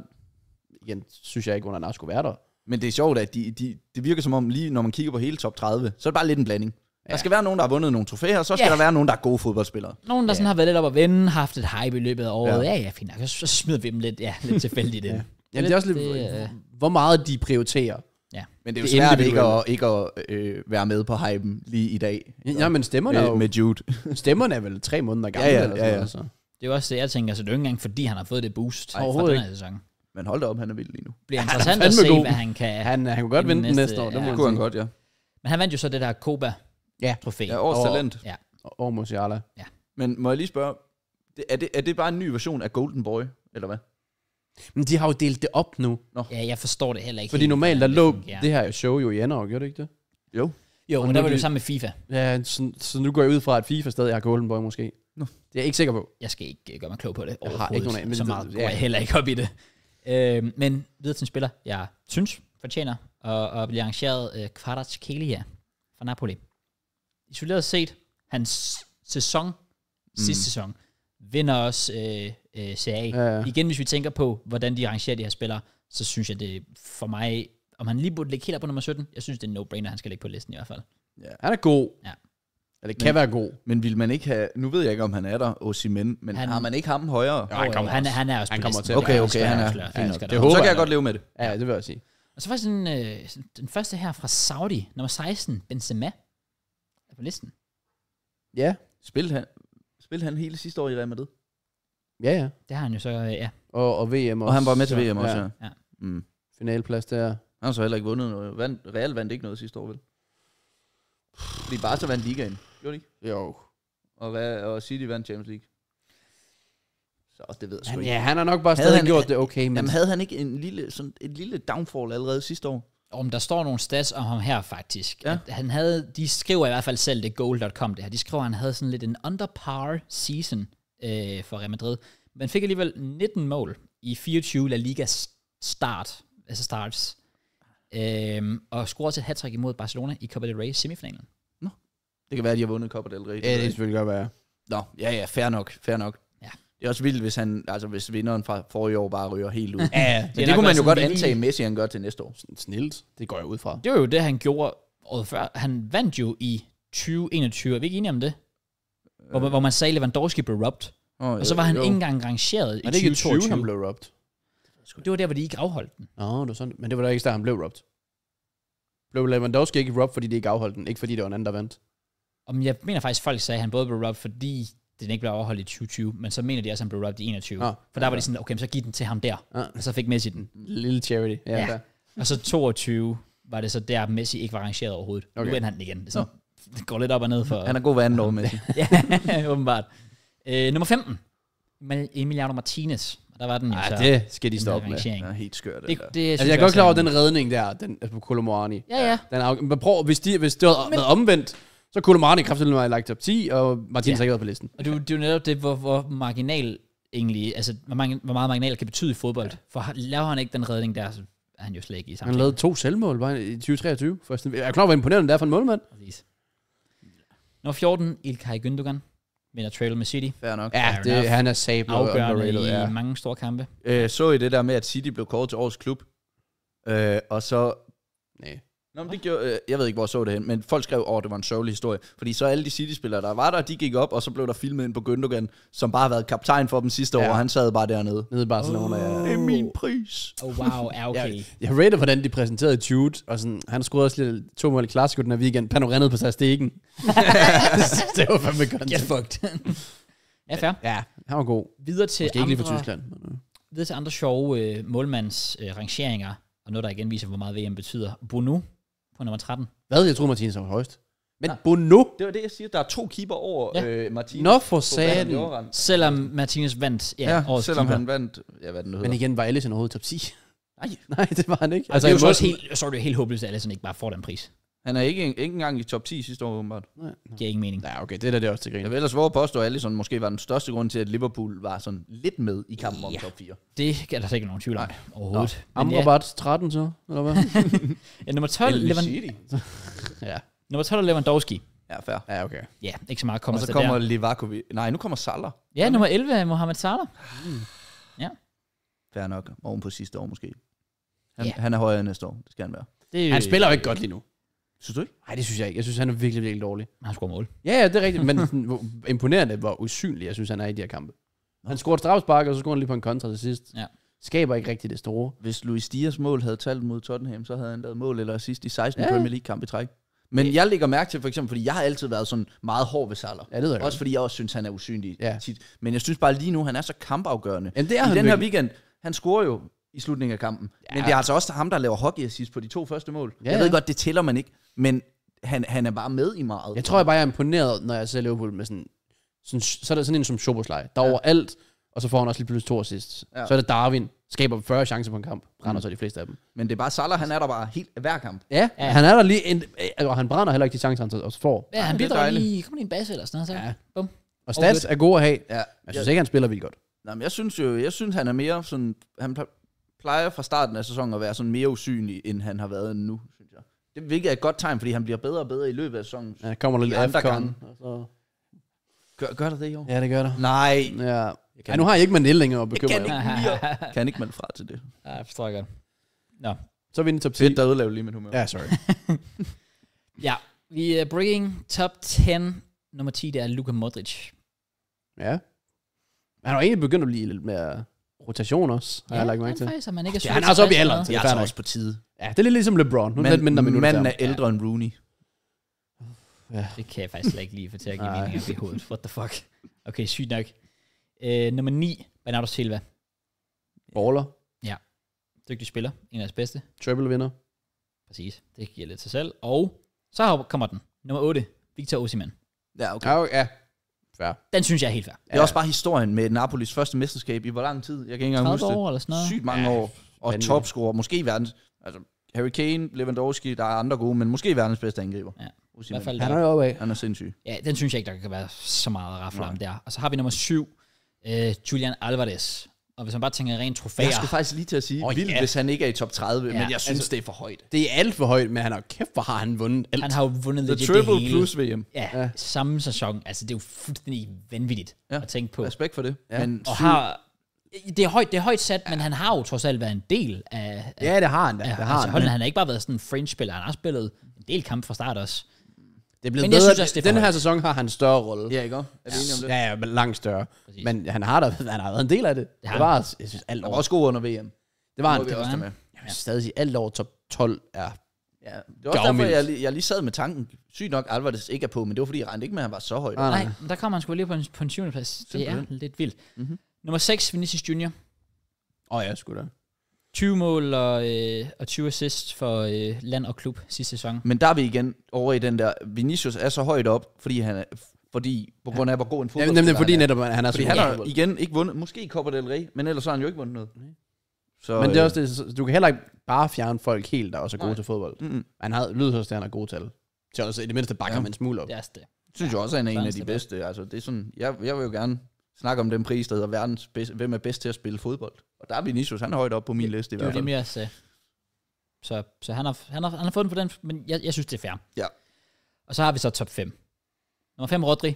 igen, synes jeg ikke, under skulle være der. Men det er sjovt, at de, de, det virker som om, lige når man kigger på hele top 30, så er det bare lidt en blanding. Ja. Der skal være nogen, der har vundet nogle trofæer, og så skal ja. der være nogen, der er gode fodboldspillere. Nogen, der ja. sådan har været lidt op at vende, har haft et hype i løbet af året. Ja, ja, ja fint nok. Så smider vi dem lidt, ja, lidt tilfældigt ind. ja. Jamen, det er også lidt, det, hvor øh, meget de prioriterer Ja. Men det er jo det svært ikke at, ikke at øh, være med på hypen lige i dag. Ja, men stemmerne med, er jo, med Jude. stemmerne er vel tre måneder gamle. Ja, ja, eller sådan ja, ja. så. Det er jo også det, jeg tænker, så det er jo ikke engang, fordi han har fået det boost Ej, fra den her sæson. Men hold da op, han er vild lige nu. Det bliver interessant at se, god. hvad han kan. Han, han kunne godt vinde næste, næste år, det ja, kunne han godt, ja. Men han vandt jo så det der Koba ja. trofæ. Ja, års talent. Ja. Over Musiala. Ja. Men må jeg lige spørge, er det, er det bare en ny version af Golden Boy, eller hvad? Men de har jo delt det op nu. Nå. Ja, jeg forstår det heller ikke. Fordi normalt, der hvordan lå ja. det her show jo i januar, gjorde det ikke det? Jo. Jo, Og men der var det jo sammen med FIFA. Ja, så, så nu går jeg ud fra, at FIFA stadig har Golden Boy måske. Nå. Det er jeg ikke sikker på. Jeg skal ikke øh, gøre mig klog på det Jeg har ikke nogen af- men Så det- meget går ja. jeg heller ikke op i det. Øh, men videre til en spiller, jeg synes fortjener at, at blive arrangeret øh, Kvaratskhelia fra Napoli. Isoleret set, hans sæson, sidste mm. sæson, vinder også øh, øh, CA. Ja, ja. Igen, hvis vi tænker på, hvordan de rangerer de her spillere, så synes jeg det for mig, om han lige burde ligge helt op på nummer 17, jeg synes det er no-brainer, han skal ligge på listen i hvert fald. Ja, han er god. Ja. Eller kan men, være god. Men vil man ikke have, nu ved jeg ikke, om han er der, Osimen, men han, har man ikke ham højere? Jo, han, kommer han, også. han er også han kommer til. Okay, okay, han er. det det håber, så kan jeg godt leve med det. Ja, det vil jeg sige. Og så faktisk den, øh, den første her fra Saudi, nummer 16, Benzema, er på listen. Ja, spil han. Spillede han hele sidste år i Real Madrid? Ja, ja. Det har han jo så, øh, ja. Og, og VM også. Og han var med til VM også, ja. ja. ja. Mm. Finalplads der. Han har så heller ikke vundet noget. Vand, Real vandt ikke noget sidste år, vel? Fordi Barca vandt ligaen. Gjorde de ikke? Jo. Og, hvad, og City vandt Champions League. Så det ved jeg sgu ikke. Ja, han har nok bare havde stadig han, gjort han, det okay. Men... Jamen havde han ikke en lille, sådan, et lille downfall allerede sidste år? om der står nogle stats om ham her faktisk. Ja. At han havde, de skriver i hvert fald selv, det goal.com det her, de skriver, at han havde sådan lidt en under par season øh, for Real Madrid. Men fik alligevel 19 mål i 24 La Liga start, altså starts. Øh, og scorede til hat imod Barcelona i Copa del Rey semifinalen. Nå. Det kan være, at de har vundet Copa del Rey. Ja, det kan selvfølgelig godt være. Nå, ja, ja, fair nok, fair nok. Det er også vildt, hvis, han, altså, hvis vinderen fra forrige år bare ryger helt ud. ja, det, det kunne man jo godt antage, at Messi han gør til næste år. Snilt, det går jeg ud fra. Det var jo det, han gjorde året før. Han vandt jo i 2021. Er vi ikke enige om det? Hvor, øh. hvor man sagde, Lewandowski blev robbed. Oh, og så var han jo. ikke engang rangeret i 2022. det ikke han blev robbed? Det var der, hvor de ikke afholdt den. Nå, no, det var sådan. Men det var da ikke der, han blev robbed. Blev Lewandowski ikke robbed, fordi de ikke afholdt den? Ikke fordi det var en anden, der vandt? Om jeg mener faktisk, folk sagde, at han både blev robbed, fordi den ikke blev overholdt i 2020, men så mener de også, at han blev robbed i 21. Ah, for der ja, var de sådan, okay, så giv den til ham der. Ah, og så fik Messi den. Lille charity. Ja, ja. Der. Og så 22 var det så der, Messi ikke var arrangeret overhovedet. Okay. Nu vandt han den igen. Det, sådan, det går lidt op og ned for... Han er god vandet over Messi. ja, åbenbart. Æ, øh, nummer 15. Emiliano Martinez. Der var den jo Ej, så. det skal de stoppe med. Det er helt skørt. Det, det, det, altså, jeg er godt klar over den redning der, den altså på Colomani. Ja, ja. Den men prøv, hvis, de, hvis det havde men, været omvendt, så kunne Martin kraftigt mig lagt top 10, og Martin ja. ikke været på listen. Og det, det er jo netop det, hvor, hvor marginal egentlig, altså hvor, mange, hvor meget marginal kan betyde i fodbold. Ja. For laver han ikke den redning der, så er han jo slet ikke i samme Han lavede to selvmål bare i 2023. Først. Jeg er klar over, hvor imponerende det er for en målmand. Præcis. Når 14, İlkay Gündogan vinder trail med City. Fair nok. Ja, det, enough. han er sablet underrated. i ja. mange store kampe. Øh, så I det der med, at City blev kåret til årets klub? Øh, og så... Nej. Nå, men det gjorde, øh, jeg ved ikke, hvor jeg så det hen, men folk skrev, at oh, det var en sørgelig historie. Fordi så alle de City-spillere, der var der, de gik op, og så blev der filmet ind på Gündogan, som bare har været kaptajn for dem sidste ja. år, og han sad bare dernede. Nede i Barcelona, oh, ja. Det er min pris. Oh, wow, ja, okay. jeg, jeg rater, hvordan de præsenterede Jude, og sådan, han scorede også lidt to mål i Clasico den her weekend. Han på sig stikken. det var fandme godt. Get fucked. ja, fair. Ja, han var god. Videre til Måske andre, ikke lige for Tyskland. Øh. Videre til andre sjove øh, målmandsrangeringer, øh, og noget, der igen viser, hvor meget VM betyder. Bruno, på nummer 13. Hvad? Jeg troede, Martinez var højst. Men ja. Bono? Det var det, jeg siger. Der er to keeper over ja. øh, Martinez. Nå for saten. Selvom Martinez vandt ja, ja selvom keeper. han vandt, ja, hvad den hedder. Men igen, var Allison overhovedet top 10? Nej, nej, det var han ikke. Altså, altså det er jo så også helt, så helt håbløst, at Allison ikke bare får den pris. Han er ikke, ikke engang i top 10 sidste år, åbenbart. Nej, giver ingen mening. Nej, okay, det der det også til grin. Jeg vil ellers våge at påstå, at Allison måske var den største grund til, at Liverpool var sådan lidt med i kampen om top 4. Det kan der ikke nogen tvivl om Nej. overhovedet. Nå. Amrabat ja. 13 så, eller hvad? ja, nummer 12, Lewandowski. ja. Nummer 12 er Lewandowski. Ja, fair. Ja, okay. Ja, ikke så meget kommer Og så kommer Livakovi. Livakovic. Nej, nu kommer Salah. Ja, okay. nummer 11 er Mohamed Salah. Mm. Ja. Fair nok. Oven på sidste år måske. Han, ja. han er højere næste år. Det skal han være. Det, han spiller jo ikke godt lige nu. Synes du ikke? Nej, det synes jeg ikke. Jeg synes, han er virkelig, virkelig dårlig. Han scorer mål. Ja, ja, det er rigtigt. Men hvor imponerende, hvor usynlig jeg synes, han er i de her kampe. Han scorede et strafspark, og så scorede han lige på en kontra til sidst. Ja. Skaber ikke rigtig det store. Hvis Luis Dias mål havde talt mod Tottenham, så havde han lavet mål eller assist i 16 ja. Premier League-kamp i træk. Men ja. jeg lægger mærke til, for eksempel, fordi jeg har altid været sådan meget hård ved Salah. Ja, det også fordi jeg også synes, han er usynlig ja. tit. Men jeg synes bare lige nu, han er så kampafgørende. Jamen, det er I han den virkelig. her weekend, han scorer jo i slutningen af kampen. Ja. Men det er altså også ham, der laver sidst på de to første mål. Ja, jeg ved godt, det tæller man ikke, men han, han er bare med i meget. Jeg tror jeg bare, jeg er imponeret, når jeg ser Liverpool med sådan, sådan så er der sådan en som Schoboslej, der ja. alt, og så får han også lige pludselig to assist. Ja. Så er det Darwin, skaber 40 chancer på en kamp, brænder mm. så de fleste af dem. Men det er bare Salah, han er der bare helt hver kamp. Ja, ja. han er der lige, en, og han brænder heller ikke de chancer, han også får. Ja, han bidrager lige, kommer lige en base eller sådan noget, så ja. Bum. Og stats er gode at have. Ja. Jeg synes ja. ikke, han spiller vildt godt. Nej, men jeg synes jo, jeg synes, han er mere sådan, han plejer fra starten af sæsonen at være sådan mere usynlig, end han har været nu, synes jeg. Det hvilket er et godt tegn, fordi han bliver bedre og bedre i løbet af sæsonen. Ja, kommer lidt andre gange. Altså. Gør, gør det det jo? Ja, det gør det. Nej. Ja. Jeg kan ja, nu har jeg ikke Manel længere at bekymre. Jeg kan ikke, mere. kan ikke man fra til det. Ja, jeg forstår godt. Nå. Så er vi i top 10. er der ødelagde lige med humør. Ja, sorry. ja, vi er bringing top 10. Nummer 10, det er Luka Modric. Ja. Han har egentlig begyndt at blive lidt mere rotation også, har ja, jeg lagt mærke til. Ja, han man ikke er ja, han er også oppe i alderen. Det er altså også på tide. Ja, det er lidt ligesom LeBron. Nu er lidt Manden er ældre ja. end Rooney. Ja. Det kan jeg faktisk slet ikke lige få til at give mening i hovedet. What the fuck? Okay, sygt nok. Øh, nummer 9, Bernardo Silva. Baller. Ja. Dygtig spiller. En af deres bedste. Triple vinder. Præcis. Det giver lidt sig selv. Og så kommer den. Nummer 8, Victor Osimhen. Ja, okay. Ja, okay. Fair. Den synes jeg er helt fair. Det er ja. også bare historien med Napolis første mesterskab i hvor lang tid? Jeg kan ikke engang huske år eller sådan noget. Sygt mange ja, år. Og topscorer, måske verdens... Altså, Harry Kane, Lewandowski, der er andre gode, men måske verdens bedste angriber. Ja. I hvert fald, han er jo Han er sindssyg. Ja, den synes jeg ikke, der kan være så meget at rafle om der. Og så har vi nummer syv, øh, Julian Alvarez. Og hvis man bare tænker rent trofæer... Jeg skulle faktisk lige til at sige, oh, vildt, ja. hvis han ikke er i top 30, ja. men jeg synes, altså, det er for højt. Det er alt for højt, men han har kæft, hvor har han vundet alt. Han har jo vundet The det hele. triple plus VM. Ja, ja, samme sæson. Altså, det er jo fuldstændig vanvittigt ja. at tænke på. Respekt for det. Ja. Men, og har, det er højt, det er højt sat, ja. men han har jo trods alt været en del af... ja, det har han da. Ja, det har altså, han, han har ikke bare været sådan en fringe-spiller, han har spillet en del kamp fra start også. Det er blevet men jeg bedre. Synes også, det er den her sæson har han en større rolle. Ja, ikke også? Er ja. enige om det? Ja, ja, men langt større. Præcis. Men han har da han har været en del af det. Det, det var, han. jeg synes, alt over. også god under VM. Det var han. Det var også med. Jeg vil stadig sige, alt over top 12 er Ja, det var også Gavmild. derfor, jeg, jeg lige sad med tanken. Sygt nok, Alvarez ikke er på, men det var, fordi jeg regnede ikke med, at han var så højt. Nej, nej. nej der kommer han sgu lige på en, på en syvende plads. Det er lidt vildt. Mm-hmm. Nummer 6, Vinicius Junior. Åh oh, ja, sgu da. 20 mål og, øh, og 20 assist for øh, land og klub sidste sæson. Men der er vi igen over i den der, Vinicius er så højt op, fordi han er, fordi, på grund af, hvor god en fodbold ja, nemlig, fordi netop, han er fordi han har igen ikke vundet, måske Copa del Rey, men ellers har han jo ikke vundet noget. Mm. Så, men det er øh, også det, du kan heller ikke bare fjerne folk helt, der også er gode nej. til fodbold. Mm-hmm. Han har lyder også, at han er god til. Så også i det mindste bakker ja. man smule op. Det er det. Synes ja, også, han er en af de bedste. Altså, det er sådan, jeg, jeg vil jo gerne snakker om den pris, der hedder verdens bedst, hvem er bedst til at spille fodbold. Og der er Vinicius, han er højt op på min liste i hvert fald. Det er det, jeg sagde. Så, så han, har, han, har, han har fået den for den, men jeg, jeg synes, det er fair. Ja. Og så har vi så top 5. Nummer 5, Rodri.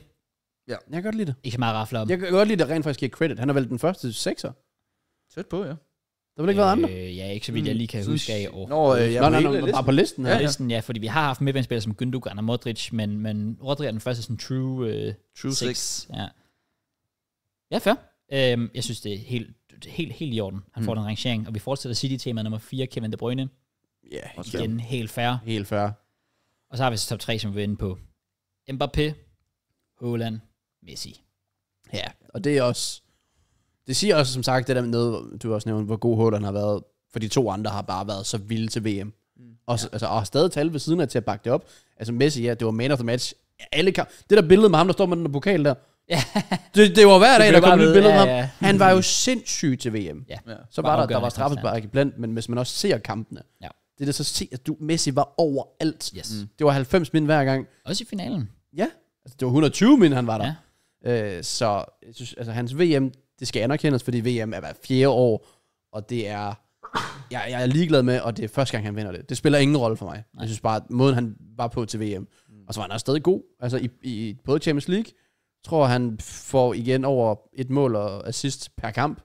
Ja. Jeg kan godt lide det. Ikke så meget rafler om. Jeg kan godt lide det rent faktisk give credit. Han er vel den første sekser. Tæt på, ja. Der vil ikke øh, være andre? Øh, ja, ikke så vidt jeg hmm. lige kan mm. huske af. Oh. Nå, øh, jeg nå, nå, nå, bare på listen her. Ja, ja. listen, ja, fordi vi har haft medbanespillere som Gündogan og Modric, men, men Rodri er den første sådan true, uh, true six. six. Ja. Ja, fair. Øhm, jeg synes, det er helt, helt, helt i orden. Han mm. får hmm. den rangering, og vi fortsætter City-temaet nummer 4, Kevin De Bruyne. Ja, yeah, igen, yeah. helt fair. Helt fair. Og så har vi så top 3, som vi er inde på. Mbappé, Haaland, Messi. Ja, og det er også... Det siger også, som sagt, det der med, du også nævnte, hvor god Haaland har været, for de to andre har bare været så vilde til VM. Mm. Og, ja. altså, og har stadig tal ved siden af til at bakke det op. Altså Messi, ja, det var man of the match. Alle kan... Det der billede med ham, der står med den der pokal der, Ja. Det, det var hver dag, der kom et billede ja, ham. Ja. Han var jo sindssyg til VM. Ja. Så var, der, der var straffespark iblandt, men hvis man også ser kampene, ja. det er det så se, at du, Messi var overalt. Yes. Mm. Det var 90 min hver gang. Også i finalen. Ja, altså, det var 120 min, han var der. Ja. Øh, så jeg synes, altså, hans VM, det skal anerkendes, fordi VM er hver fjerde år, og det er jeg, jeg er ligeglad med, og det er første gang, han vinder det. Det spiller ingen rolle for mig. Nej. Jeg synes bare, at måden han var på til VM, mm. og så var han også stadig god, altså i, i både Champions League, tror, han får igen over et mål og assist per kamp.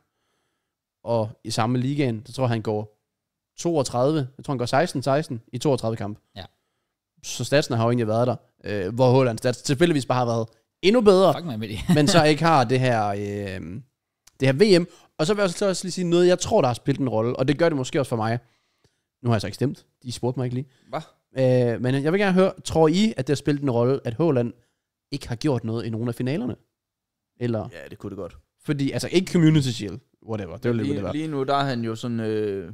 Og i samme ligaen, så tror jeg, han går 32, jeg tror, han går 16-16 i 32 kamp. Ja. Så statsen har jo egentlig været der, øh, hvor Holland stats tilfældigvis bare har været endnu bedre, Fuck med det. men så ikke har det her, øh, det her VM. Og så vil jeg også lige sige noget, jeg tror, der har spillet en rolle, og det gør det måske også for mig. Nu har jeg så ikke stemt. De spurgte mig ikke lige. Hvad? Øh, men jeg vil gerne høre, tror I, at det har spillet en rolle, at Håland ikke har gjort noget i nogen af finalerne. Eller, ja, det kunne det godt. Fordi, altså ikke Community Shield, whatever. Det var lige, det var. lige nu, der er han jo sådan... Øh,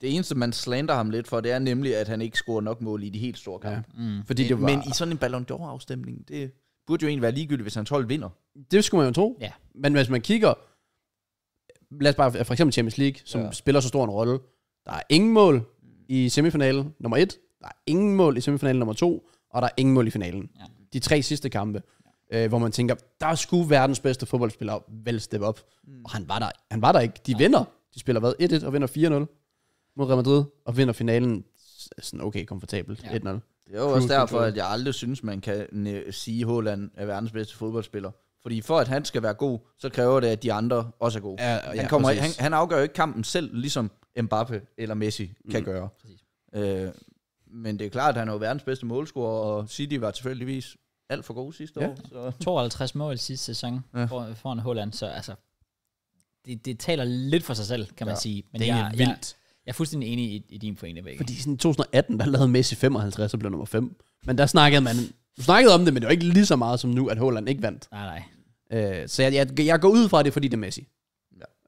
det eneste, man slander ham lidt for, det er nemlig, at han ikke scorer nok mål i de helt store kampe. Ja. Mm. Fordi men, det var, men i sådan en Ballon d'Or-afstemning, det burde jo egentlig være ligegyldigt, hvis han 12 vinder. Det skulle man jo tro. Ja. Men hvis man kigger... Lad os bare for eksempel Champions League, som ja. spiller så stor en rolle. Der er ingen mål i semifinalen nummer 1. Der er ingen mål i semifinalen nummer 2. Og der er ingen mål i finalen. Ja de tre sidste kampe, ja. øh, hvor man tænker, der skulle verdens bedste fodboldspiller vel steppe op. Mm. Og han var, der, han var der ikke. De Nej. vinder. De spiller hvad? 1-1 og vinder 4-0 mod Real Madrid, og vinder finalen sådan okay komfortabelt ja. 1-0. Det er jo også derfor, at jeg aldrig synes, man kan sige, at Haaland er verdens bedste fodboldspiller. Fordi for at han skal være god, så kræver det, at de andre også er gode. Ja, ja, han, kommer, han, han afgør jo ikke kampen selv, ligesom Mbappe eller Messi kan mm. gøre. Præcis. Øh, men det er klart, at han er verdens bedste målscorer, og City var tilfældigvis alt for god sidste ja. år. Så. 52 mål sidste sæson ja. for, foran Holland, så altså, det, det taler lidt for sig selv, kan man sige. Men det er jeg, vildt. Jeg, jeg er fuldstændig enig i, i din pointe, Begge. Fordi i 2018, der lavede Messi 55 og blev nummer 5. Men der snakkede man, du snakkede om det, men det var ikke lige så meget som nu, at Holland ikke vandt. Nej, nej. Øh, så jeg, jeg, jeg går ud fra det, fordi det er Messi.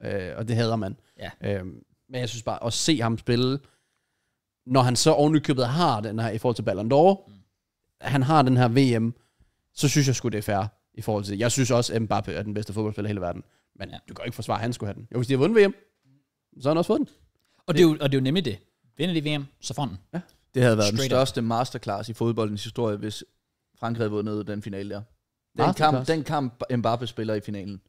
Ja. Øh, og det hader man. Ja. Øh, men jeg synes bare, at se ham spille når han så ovenikøbet har den her, i forhold til Ballon d'Or, mm. han har den her VM, så synes jeg sgu, det er fair i forhold til, jeg synes også, at Mbappe er den bedste fodboldspiller i hele verden. Men ja. du kan jo ikke forsvare, at han skulle have den. Jo, hvis de har vundet VM, så har han også fået den. Og det, er jo, og det er jo nemlig det. Vinder de VM, så får den. Ja. Det havde været Straight den største up. masterclass i fodboldens historie, hvis Frankrig havde vundet den finale der. Den kamp, den kamp Mbappe spiller i finalen.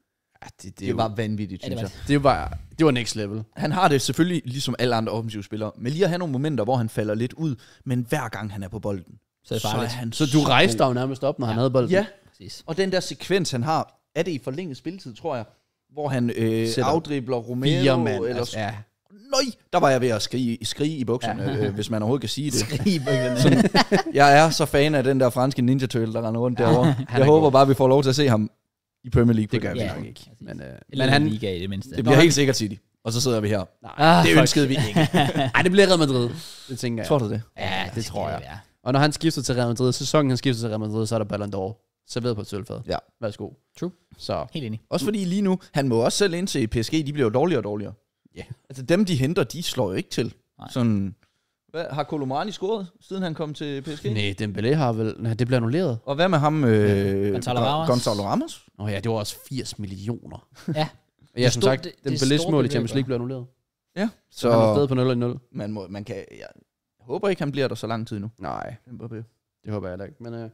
Ja, det, det, det jo, var vanvittigt, synes ja, det var... jeg. Det var, det var next level. Han har det selvfølgelig, ligesom alle andre offensive spillere, men lige at have nogle momenter, hvor han falder lidt ud, men hver gang han er på bolden, så, er så, er han så du rejste dig nærmest op, når ja. han havde bolden. Ja, Præcis. og den der sekvens, han har, er det i forlænget spilletid, tror jeg, hvor han øh, afdribler Romero, mand, eller altså, ja. Nøj, der var jeg ved at skrige, skrige i bukserne, ja. øh, hvis man overhovedet kan sige det. Skrige i bukserne. Sådan, jeg er så fan af den der franske Ninja Turtle, der render rundt derovre. Jeg håber god. bare, vi får lov til at se ham i Premier League. Det gør vi ja, nok ikke. Men, øh, men han, liga i det, mindste. det bliver Nå, helt sikkert City. Og så sidder vi her. Nej, ah, det ønskede fuck. vi ikke. Nej, det bliver Real Madrid. Det tænker jeg. Tror du det? Ja, det, det tror jeg. og når han skifter til Real Madrid, sæsonen han skifter til Real Madrid, så er der Ballon d'Or Så ved på et sølvfad. Ja. Værsgo. True. Så. Helt enig. Også fordi lige nu, han må også selv ind til PSG de bliver jo dårligere og dårligere. Ja. Yeah. Altså dem, de henter, de slår jo ikke til. Nej. Sådan, hvad, har Kolomani scoret, siden han kom til PSG? Nej, Dembélé har vel... Nej, det blev annulleret. Og hvad med ham? Øh, ja. Gonzalo Ramos. Gonzalo Ramos? oh, ja, det var også 80 millioner. Ja. ja, som sagt, det, Dembélés mål i Champions League blev annulleret. Ja. Så, så han er på 0-0. Man, må, man kan... Jeg håber ikke, han bliver der så lang tid nu. Nej. Mbappé. Det håber jeg heller ikke. Men øh,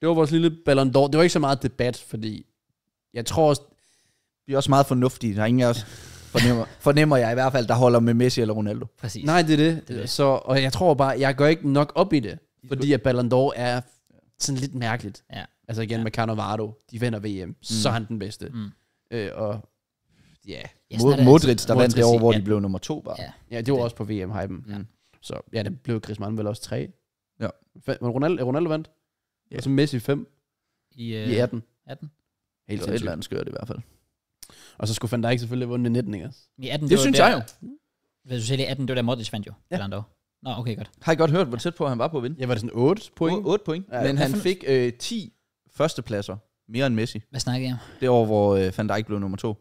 det var vores lille Ballon d'Or. Det var ikke så meget debat, fordi jeg tror også... Vi er også meget fornuftige. Der er ingen af os fornemmer, fornemmer jeg i hvert fald, der holder med Messi eller Ronaldo. Præcis. Nej, det er det. det, er det. Så, og jeg tror bare, jeg går ikke nok op i det, fordi at Ballon d'Or er sådan lidt mærkeligt. Ja. Altså igen ja. med Cannavaro, de vinder VM, mm. så er han den bedste. Mm. Øh, og ja, yes, Mod, Modric, der vandt det år, hvor ja. de blev nummer to bare. Ja, ja det var det. også på VM-hypen. Ja. Så ja, det blev Griezmann vel også tre. Ja. Men Ronaldo, Ronaldo vandt. Ja. Og så Messi 5 i, øh, i 18. 18. Helt sindssygt. Et eller andet skørt i hvert fald. Og så skulle Van Dijk selvfølgelig vundet 19, ikke I 18, det, det synes der, jeg jo. Ved du selv, i 18, det var der Modric vandt jo. Ja. Eller andet Nå, okay, godt. Har I godt hørt, hvor tæt på han var på at vinde? Ja, var det sådan 8 point? 8, 8 point. Ja, men han fik øh, 10 førstepladser mere end Messi. Hvad snakker jeg om? Det år, hvor øh, Van Dijk blev nummer 2.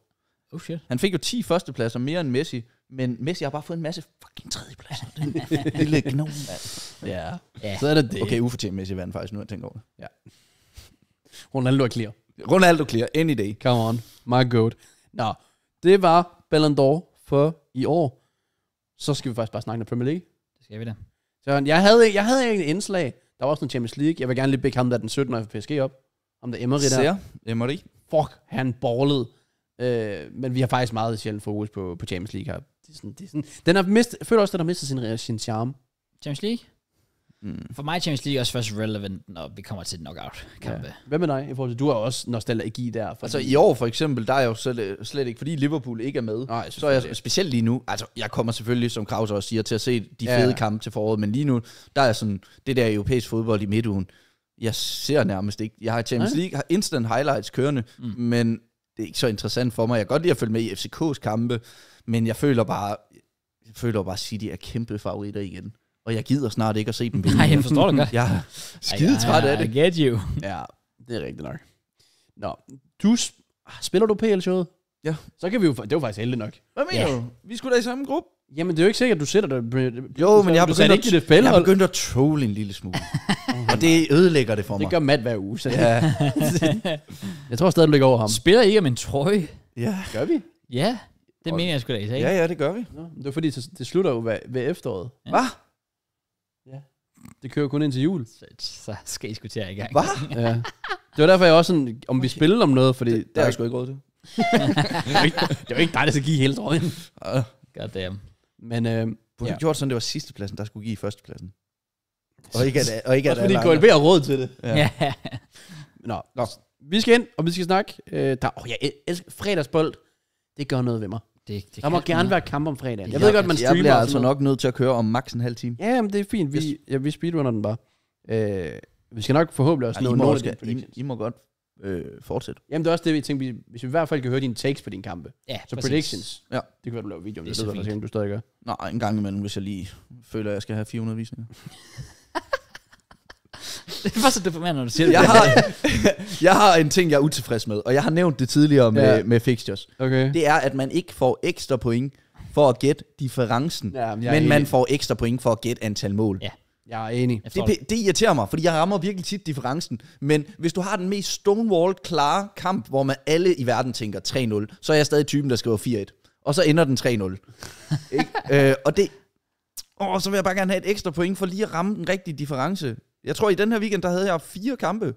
Oh shit. Han fik jo 10 førstepladser mere end Messi, men Messi har bare fået en masse fucking tredjepladser. Lille Det mand. Ja. ja. Så er det det. Okay, ufortjent Messi vandt faktisk nu, jeg tænker over det. Ja. Ronaldo er clear. Ronaldo clear, any day. Come on, my god. Nå, det var Ballon d'Or for i år. Så skal vi faktisk bare snakke om Premier League. Det skal vi da. Så jeg havde, jeg havde en indslag. Der var også en Champions League. Jeg vil gerne lige bække ham, der den 17. for PSG op. Om der Emery der. Ser, Emery. Fuck, han ballede. Øh, men vi har faktisk meget sjældent fokus på, på Champions League her. Det er sådan, det er sådan, den har mistet, føler også, at den har mistet sin, sin charme. Champions League? Mm. For mig Champions League også først relevant, når vi kommer til knockout-kampe. Ja. Hvad med dig? I forhold til, du har også nostalgi der. Fordi... Altså i år for eksempel, der er jeg jo slet, slet ikke, fordi Liverpool ikke er med, Nej, så er jeg specielt lige nu, altså jeg kommer selvfølgelig, som Kraus også siger, til at se de fede kampe til foråret, men lige nu, der er sådan det der europæisk fodbold i midtugen. Jeg ser nærmest ikke. Jeg har Champions League, har instant highlights kørende, mm. men det er ikke så interessant for mig. Jeg kan godt lide at følge med i FCK's kampe, men jeg føler bare, jeg føler bare, at City er kæmpe favoritter igen og jeg gider snart ikke at se dem vinde. Nej, jeg forstår det godt. jeg er skide træt af det. I get you. Ja, det er rigtigt nok. Nå, du ah, spiller du PL-showet? Ja. Så kan vi jo, det var faktisk heldigt nok. Hvad mener ja. du? Vi skulle da i samme gruppe. Jamen, det er jo ikke sikkert, at du sætter dig. Jo, men jeg har begyndt, ikke at, jeg begyndt at trolle en lille smule. og det ødelægger det for mig. Det gør Matt hver uge, så ja. jeg tror stadig, du ligger over ham. Spiller I om en trøje? Ja. Gør vi? Ja, det og... mener jeg sgu da i Ja, ja, det gør vi. Nå, det er fordi, det slutter jo ved, ved efteråret. Ja. Hvad? Det kører kun ind til jul. Så, så skal I sgu til at i gang. Hvad? Ja. Det var derfor, jeg også sådan, om vi okay. spillede om noget, fordi det, det er jeg sgu ikke råd til. det, var ikke, dig, der skal give hele tråden. Ah. God damn. Men øh, du har ja. gjort sådan, det var sidste pladsen, der skulle give første pladsen. Og ikke at, og ikke at Også fordi KLB har råd til det. Ja. ja. Nå, Nå, vi skal ind, og vi skal snakke. Øh, der, åh, jeg elsker fredagsbold. Det gør noget ved mig. Det, det der må gerne noget. være kamp om fredagen. Jeg, ja, ved godt, man altså, streamer. Jeg bliver altså nok nødt til at køre om maks en halv time. Ja, men det er fint. Vi, yes. ja, vi speedrunner den bare. Øh, vi skal nok forhåbentlig også ja, nå noget. skal, I, I må godt øh, fortsætte. Jamen det er også det, vi tænkte, hvis vi i hvert fald kan høre dine takes på dine kampe. Ja, Så præcis. predictions. Ja. Det kan være, du laver video om det. Det, det er så fint. Du stadig gør. Nej, en gang imellem, hvis jeg lige føler, at jeg skal have 400 visninger. Det var så deprimerende, når du siger det. Jeg har, jeg har en ting, jeg er utilfreds med, og jeg har nævnt det tidligere med, ja. med fixtures. Okay. Det er, at man ikke får ekstra point for at gætte differencen, ja, men, men man får ekstra point for at gætte antal mål. Ja. Jeg er enig. Det, det, det irriterer mig, fordi jeg rammer virkelig tit differencen. Men hvis du har den mest stonewall klare kamp, hvor man alle i verden tænker 3-0, så er jeg stadig typen, der skriver 4-1. Og så ender den 3-0. øh, og det... Åh, så vil jeg bare gerne have et ekstra point for lige at ramme den rigtige difference. Jeg tror, i den her weekend, der havde jeg fire kampe,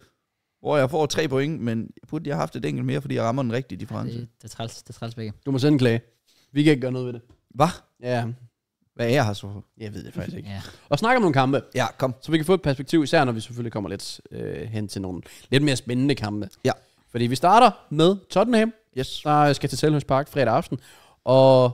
hvor jeg får tre point, men jeg burde have haft et enkelt mere, fordi jeg rammer den rigtige difference. Det, det er træls, det er træls begge. Du må sende en klage. Vi kan ikke gøre noget ved det. Hvad? Ja. Hvad er jeg har så? Jeg ved det faktisk ikke. ja. Og snakke om nogle kampe. Ja, kom. Så vi kan få et perspektiv, især når vi selvfølgelig kommer lidt øh, hen til nogle lidt mere spændende kampe. Ja. Fordi vi starter med Tottenham, yes. der skal til Selhøjs Park fredag aften, og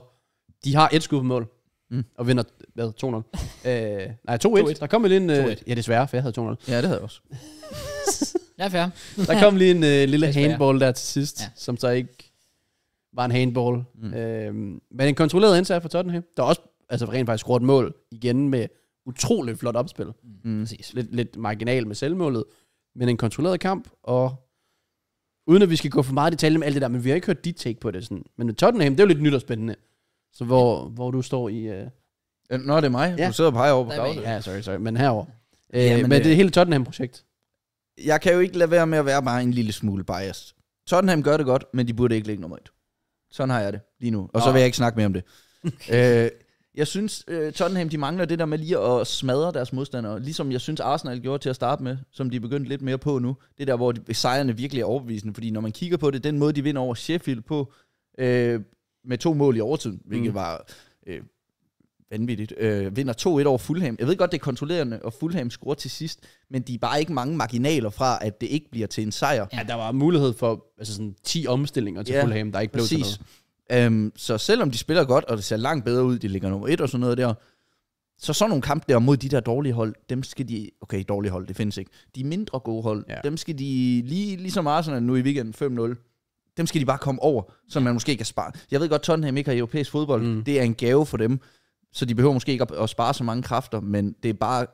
de har et skud på mål, mm. og vinder hvad, 2-0? øh, nej, 2-1. Der kom lige en... Øh, ja, desværre, for jeg havde 2-0. Ja, det havde jeg også. ja, fair. Der kom lige en øh, lille handball der til sidst, ja. som så ikke var en handball. Mm. Øh, men en kontrolleret indsats for Tottenham. Der også altså rent faktisk scoret mål igen med utrolig flot opspil. Mm. mm. Præcis. Lidt, lidt marginal med selvmålet, men en kontrolleret kamp, og uden at vi skal gå for meget i detalje med alt det der, men vi har ikke hørt dit take på det. Sådan. Men med Tottenham, det er jo lidt nyt og spændende. Så hvor, hvor du står i... Øh, Øh, nå, det er mig. Ja. Du sidder og peger over på Claus. Ja, sorry, sorry. Men herover. Øh, ja, men, men det, det øh, hele Tottenham-projekt. Jeg kan jo ikke lade være med at være bare en lille smule biased. Tottenham gør det godt, men de burde ikke ligge nummer et. Sådan har jeg det lige nu. Og Nå. så vil jeg ikke snakke mere om det. øh, jeg synes, Tottenham de mangler det der med lige at smadre deres modstandere. Ligesom jeg synes, Arsenal gjorde til at starte med, som de er begyndt lidt mere på nu. Det der, hvor de, sejrene virkelig er overbevisende. Fordi når man kigger på det, den måde, de vinder over Sheffield på, øh, med to mål i overtiden, hvilket mm. var øh, vanvittigt. Øh, vinder 2-1 over Fulham. Jeg ved godt, det er kontrollerende, og Fulham scorer til sidst, men de er bare ikke mange marginaler fra, at det ikke bliver til en sejr. Ja, der var mulighed for altså sådan 10 omstillinger til ja, Fulham, der ikke blev præcis. til noget. Øhm, så selvom de spiller godt, og det ser langt bedre ud, de ligger nummer 1 og sådan noget der, så sådan nogle kampe der mod de der dårlige hold, dem skal de... Okay, dårlige hold, det findes ikke. De mindre gode hold, ja. dem skal de lige, lige så ligesom Arsenal nu i weekenden 5-0 dem skal de bare komme over, så man måske kan spare. Jeg ved godt, Tottenham ikke har europæisk fodbold. Mm. Det er en gave for dem så de behøver måske ikke at, spare så mange kræfter, men det er bare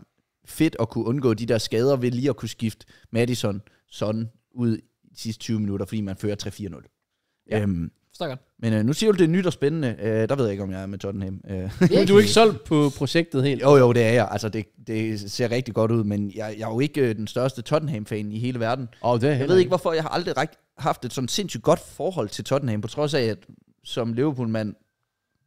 fedt at kunne undgå de der skader ved lige at kunne skifte Madison sådan ud i de sidste 20 minutter, fordi man fører 3-4-0. Ja. Øhm, godt. Men øh, nu siger du, det er nyt og spændende. Øh, der ved jeg ikke, om jeg er med Tottenham. Øh. Men du er ikke solgt på projektet helt? Jo, jo, det er jeg. Altså, det, det ser rigtig godt ud, men jeg, jeg er jo ikke øh, den største Tottenham-fan i hele verden. Oh, det er jeg ved ikke, hvorfor jeg har aldrig haft et sådan sindssygt godt forhold til Tottenham, på trods af, at som Liverpool-mand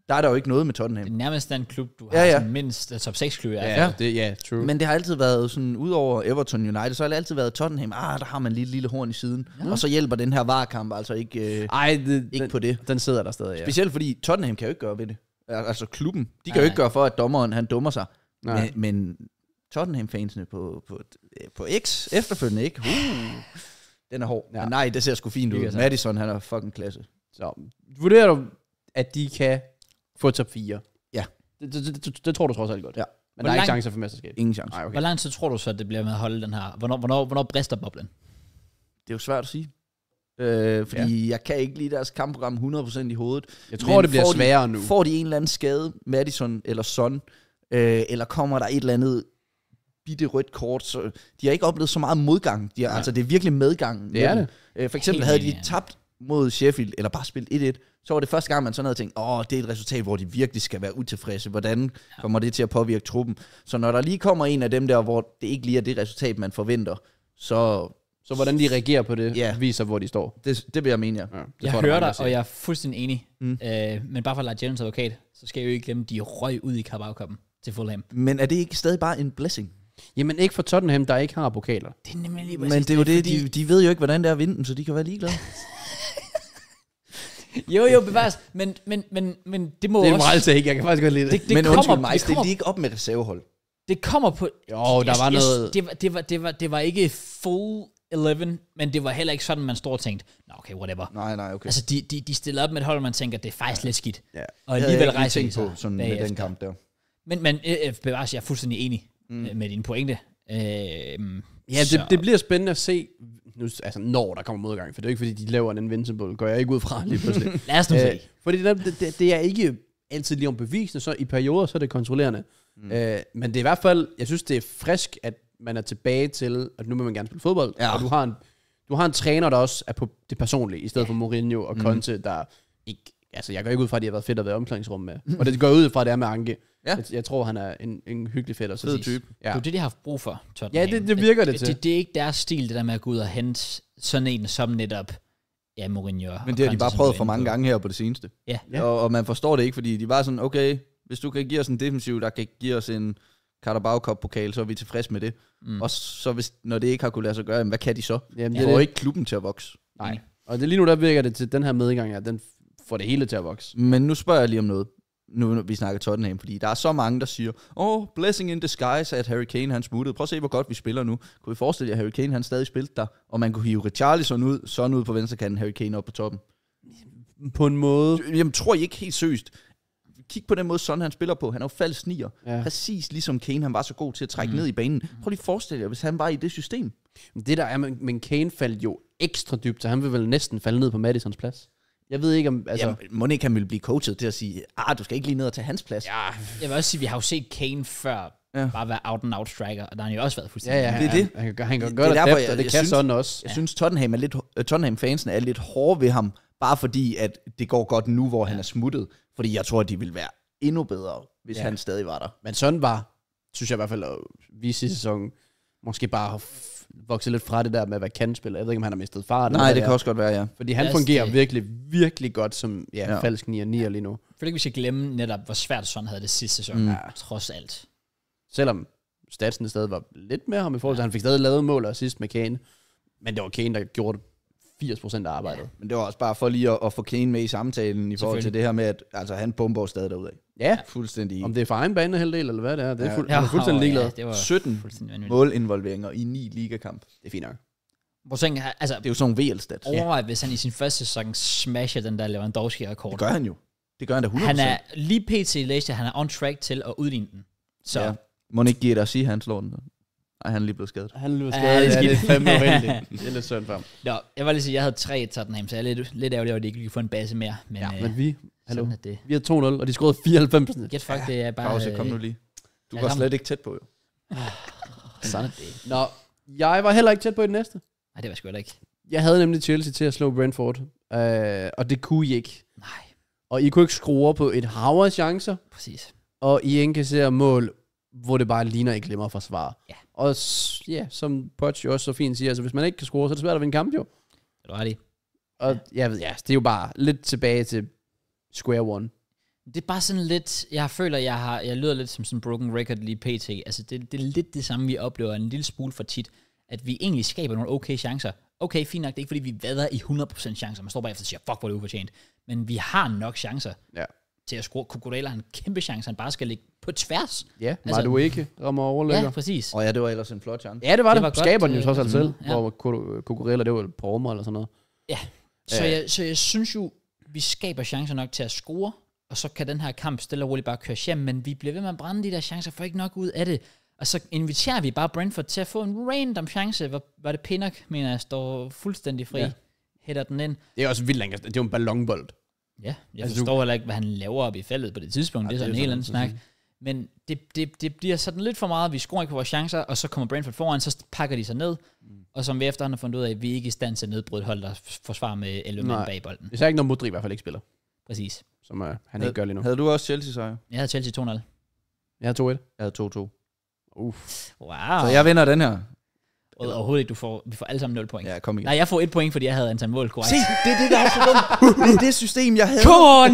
der er der jo ikke noget med Tottenham. Det er nærmest den klub, du har ja, ja. Sådan mindst uh, top 6 klub. Ja, ja. Det, ja, true. Men det har altid været sådan, udover Everton United, så har det altid været Tottenham. Ah, der har man lige et lille horn i siden. Ja. Og så hjælper den her varekamp altså ikke, øh, Ej, det, ikke den, på det. Den sidder der stadig, ja. Specielt fordi Tottenham kan jo ikke gøre ved det. Altså klubben, de kan Ej. jo ikke gøre for, at dommeren han dummer sig. Nej. Men, men Tottenham-fansene på, på, øh, på X efterfølgende ikke. Uh, den er hård. Ja. Men nej, det ser sgu fint ud. Madison, han er fucking klasse. Så vurderer du, at de kan få top 4. Ja. Det, det, det, det, det tror du trods alt godt. Ja. Men Hvor der er ikke chancer for mesterskab. Ingen chance. Nej, okay. Hvor lang tid tror du så, det bliver med at holde den her? Hvornår, hvornår, hvornår brister boblen? Det er jo svært at sige. Øh, fordi ja. jeg kan ikke lide deres kampprogram 100% i hovedet. Jeg tror, Men det bliver sværere de, nu. Får de en eller anden skade, Madison eller Son, øh, eller kommer der et eller andet bitte rødt kort, så de har ikke oplevet så meget modgang. De har, ja. Altså, det er virkelig medgang. Det er det. Øh, for eksempel Helt havde de tabt mod Sheffield, eller bare spillet 1-1, så var det første gang, man sådan havde tænkt, åh, det er et resultat, hvor de virkelig skal være utilfredse. Hvordan kommer det til at påvirke truppen? Så når der lige kommer en af dem der, hvor det ikke lige er det resultat, man forventer, så... Så hvordan de reagerer på det, ja. viser, hvor de står. Det, det vil jeg mene, ja. ja. jeg hører dig, og jeg er fuldstændig enig. Mm. Øh, men bare for at lade advokat, så skal jeg jo ikke glemme, de røg ud i carabao til Fulham. Men er det ikke stadig bare en blessing? Jamen ikke for Tottenham, der ikke har pokaler. Det er nemlig lige Men det er jo det, fordi... de, de ved jo ikke, hvordan det er at vinde dem, så de kan være ligeglade. Jo, jo, bevares. Men, men, men, men det må Det er også... meget ikke, jeg kan faktisk godt lide det. det, det men kommer, undskyld mig, det kommer... ikke op med reservehold. Det kommer på... Jo, der var jeg, noget... Det var, det, var, det, var, det var ikke full 11, men det var heller ikke sådan, man stod og tænkte, nå okay, whatever. Nej, nej, okay. Altså, de, de, de stiller op med et hold, og man tænker, det er faktisk ja. lidt skidt. Ja. Og alligevel rejser de sig på, sådan med øh, den kamp der. Men, men øh, øh, bevares, jeg er fuldstændig enig mm. Øh, med dine pointe. Øh, ja, det, det bliver spændende at se, nu, altså når der kommer modgang, for det er jo ikke fordi, de laver en invincible, går jeg ikke ud fra lige pludselig. Lad os nu øh, se. fordi det, det, det er ikke altid lige om bevisene, så i perioder, så er det kontrollerende. Mm. Øh, men det er i hvert fald, jeg synes det er frisk, at man er tilbage til, at nu vil man gerne spille fodbold, ja. og du har, en, du har en træner, der også er på det personlige, i stedet ja. for Mourinho og mm. Conte, mm. der ikke, altså jeg går ikke ud fra, at de har været fedt at være omklædningsrum med, og det går ud fra, at det er med Anke. Ja. Jeg, jeg tror, han er en, en hyggelig fætter. Fed type. Ja. Det er det, de har haft brug for, Tottenham. Ja, det, det virker det, det til. Det, det er ikke deres stil, det der med at gå ud og hente sådan en som netop ja, Mourinho. Men det har de bare prøvet for mange gange her på det seneste. Ja. ja. Og, og man forstår det ikke, fordi de var sådan, okay, hvis du kan give os en defensiv, der kan give os en Carabao Cup-pokal, så er vi tilfredse med det. Mm. Og så hvis, når det ikke har kunnet lade sig gøre, hvad kan de så? Jamen, de får ikke klubben til at vokse. Nej. Og det, lige nu der virker det til, den her medgang, at den får det hele til at vokse. Men nu spørger jeg lige om noget nu når vi snakker Tottenham, fordi der er så mange, der siger, åh, oh, blessing in disguise, at Harry Kane han smuttede. Prøv at se, hvor godt vi spiller nu. Kunne vi forestille jer, at Harry Kane han stadig spillet der, og man kunne hive Richarlison ud, sådan ud på venstre kanten, Harry Kane op på toppen? På en måde... Jamen, tror I ikke helt søst. Kig på den måde, sådan han spiller på. Han er jo falsk nier. Ja. Præcis ligesom Kane, han var så god til at trække mm. ned i banen. Prøv lige at forestille jer, hvis han var i det system. Men det der er, men Kane faldt jo ekstra dybt, så han vil vel næsten falde ned på Madisons plads. Jeg ved ikke om... Altså... Jamen, Monica ville blive coachet til at sige, ah, du skal ikke lige ned og tage hans plads. Ja. Jeg vil også sige, vi har jo set Kane før ja. bare være out and out striker, og der har han jo også været fuldstændig. Ja, ja, det er det. Han, kan, han kan godt det, derfor, jeg, og det kan synes, sådan også. Jeg ja. synes, Tottenham, er lidt, Tottenham fansene er lidt hårde ved ham, bare fordi, at det går godt nu, hvor ja. han er smuttet. Fordi jeg tror, at de ville være endnu bedre, hvis ja. han stadig var der. Men sådan var, synes jeg i hvert fald, at vi sidste sæson måske bare vokset lidt fra det der med at være kantspiller. Jeg ved ikke, om han har mistet far. Nej, det, det kan også godt være, ja. Fordi han yes, fungerer det. virkelig, virkelig godt som ja, ja. falsk 9 9 lige nu. For ikke, vi skal glemme netop, hvor svært sådan havde det sidste sæson, mm. Ja. trods alt. Selvom statsen stadig var lidt med ham i forhold til, ja. han fik stadig lavet mål og sidst med Kane. Men det var Kane, der gjorde 80% af arbejdet. Ja. Men det var også bare for lige at, at få Kane med i samtalen i forhold til det her med, at altså, han bomber stadig derudad. Ja, fuldstændig. Om det er for egen banehalvdel, eller hvad det er, det er, fuld, ja. han fuldstændig ligeglad. Ja, det var 17 fuldstændig målinvolveringer i 9 ligakamp. Det er fint nok. Hvor sådan, altså, Det er jo sådan en VL-stats. overvej, hvis han i sin første sæson smasher den der Lewandowski-rekord. Det gør han jo. Det gør han da 100%. Han er lige pt. at han er on track til at udligne den. Så ja. Må ikke give dig at sige, at han slår den. Og han er lige blevet skadet. Han er blevet skadet, ja, det er, ja, det er fandme Det er lidt synd for ham. Nå, jeg var lige sige, jeg havde tre Tottenham, så jeg er lidt, lidt ærgerlig over, at de ikke kunne få en base mere. Men, ja, øh, men vi, hallo, det. vi har 2-0, og de scorede 94. Get fuck, ja, det er bare... Pause, kom nu øh, lige. Du var slet ikke tæt på, jo. Ah, sådan er det. Nå, jeg var heller ikke tæt på i den næste. Nej, det var sgu heller ikke. Jeg havde nemlig Chelsea til at slå Brentford, øh, og det kunne I ikke. Nej. Og I kunne ikke skrue på et hav af chancer. Præcis. Og I indkasserer mål, hvor det bare ligner, I glemmer at forsvare. Ja. Og ja, som Poch jo også så fint siger, altså hvis man ikke kan score, så er det svært at vinde kamp jo. Det er ret Og ja, ja, det er jo bare lidt tilbage til square one. Det er bare sådan lidt, jeg føler, jeg har, jeg lyder lidt som sådan en broken record lige pt. Altså det, det er lidt det samme, vi oplever en lille smule for tit, at vi egentlig skaber nogle okay chancer. Okay, fint nok, det er ikke fordi, vi vader i 100% chancer. Man står bare efter og siger, fuck, hvor er det ufortjent. Men vi har nok chancer. Ja til at score. Kukurella har en kæmpe chance, han bare skal ligge på tværs. Ja, altså, du ikke rammer overlægger. Ja, præcis. Og ja, det var ellers en flot chance. Ja, det var det. det var Skaber den jo trods alt altså, selv, ja. hvor Kukurella, det var rummer eller sådan noget. Ja, så, ja. Jeg, så jeg synes jo, vi skaber chancer nok til at score, og så kan den her kamp stille og roligt bare køre hjem, men vi bliver ved med at brænde de der chancer, for ikke nok ud af det. Og så inviterer vi bare Brentford til at få en random chance, hvor, hvor det Pinnock, mener jeg, står fuldstændig fri. Ja. Hætter den ind. Det er også vildt langt. Det er jo en ballonbold. Ja, jeg altså, forstår du... heller ikke, hvad han laver op i feltet på det tidspunkt. Ja, det er sådan det er en helt anden snak. Men det, det, det bliver sådan lidt for meget, vi skruer ikke på vores chancer, og så kommer Brentford foran, så pakker de sig ned, mm. og som vi efterhånden har fundet ud af, at vi er ikke i stand til at nedbryde hold, der forsvarer med 11 mænd bag bolden. Det er ikke, når Modri i hvert fald ikke spiller. Præcis. Som uh, han havde, ikke gør lige nu. Havde du også Chelsea sejr? Jeg havde Chelsea 2-0. Jeg havde 2-1. Jeg havde 2-2. Uff. Wow. Så jeg vinder den her. Eller? Overhovedet ikke, du får, vi får alle sammen 0 point. Ja, kom igen. Nej, jeg får 1 point, fordi jeg havde antal mål korrekt. Se, det er det, der er sådan. det er det system, jeg havde. Come on!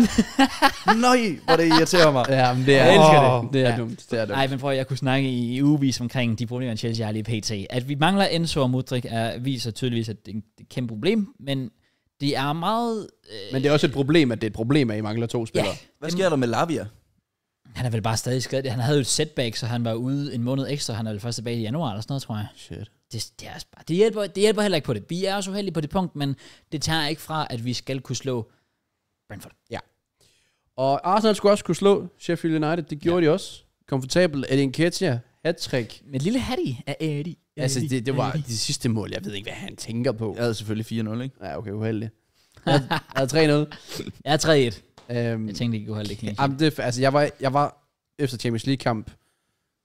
Nej, hvor det irriterer mig. Ja, men det er, jeg elsker oh, det. Det er ja. dumt. Det er dumt. Nej, men prøv, jeg kunne snakke i, i ugevis omkring de problemer, Chelsea har lige pt. At vi mangler Enzo og Mudrik, er, viser tydeligvis, at det er et kæmpe problem, men det er meget... Øh, men det er også et problem, at det er et problem, at I mangler to spillere. Ja, Hvad sker der med Lavia? Han er vel bare stadig skadet. Han havde jo et setback, så han var ude en måned ekstra. Han er vel først tilbage i januar eller sådan noget, tror jeg. Shit det, det, er bare, det, hjælper, det hjælper heller ikke på det. Vi er også uheldige på det punkt, men det tager ikke fra, at vi skal kunne slå Brentford. Ja. Og Arsenal skulle også kunne slå Sheffield United. Det gjorde ja. de også. Komfortabel. Eddie Nketiah. Hat-trick. Med lille Hattie af Eddie. Altså, det, det var det sidste mål. Jeg ved ikke, hvad han tænker på. Jeg havde selvfølgelig 4-0, ikke? Ja, okay, uheldig. Jeg havde 3-0. jeg havde 3-1. Øhm, jeg tænkte ikke uheldig. Okay. Jamen, det, altså, jeg var, jeg var efter Champions League-kamp,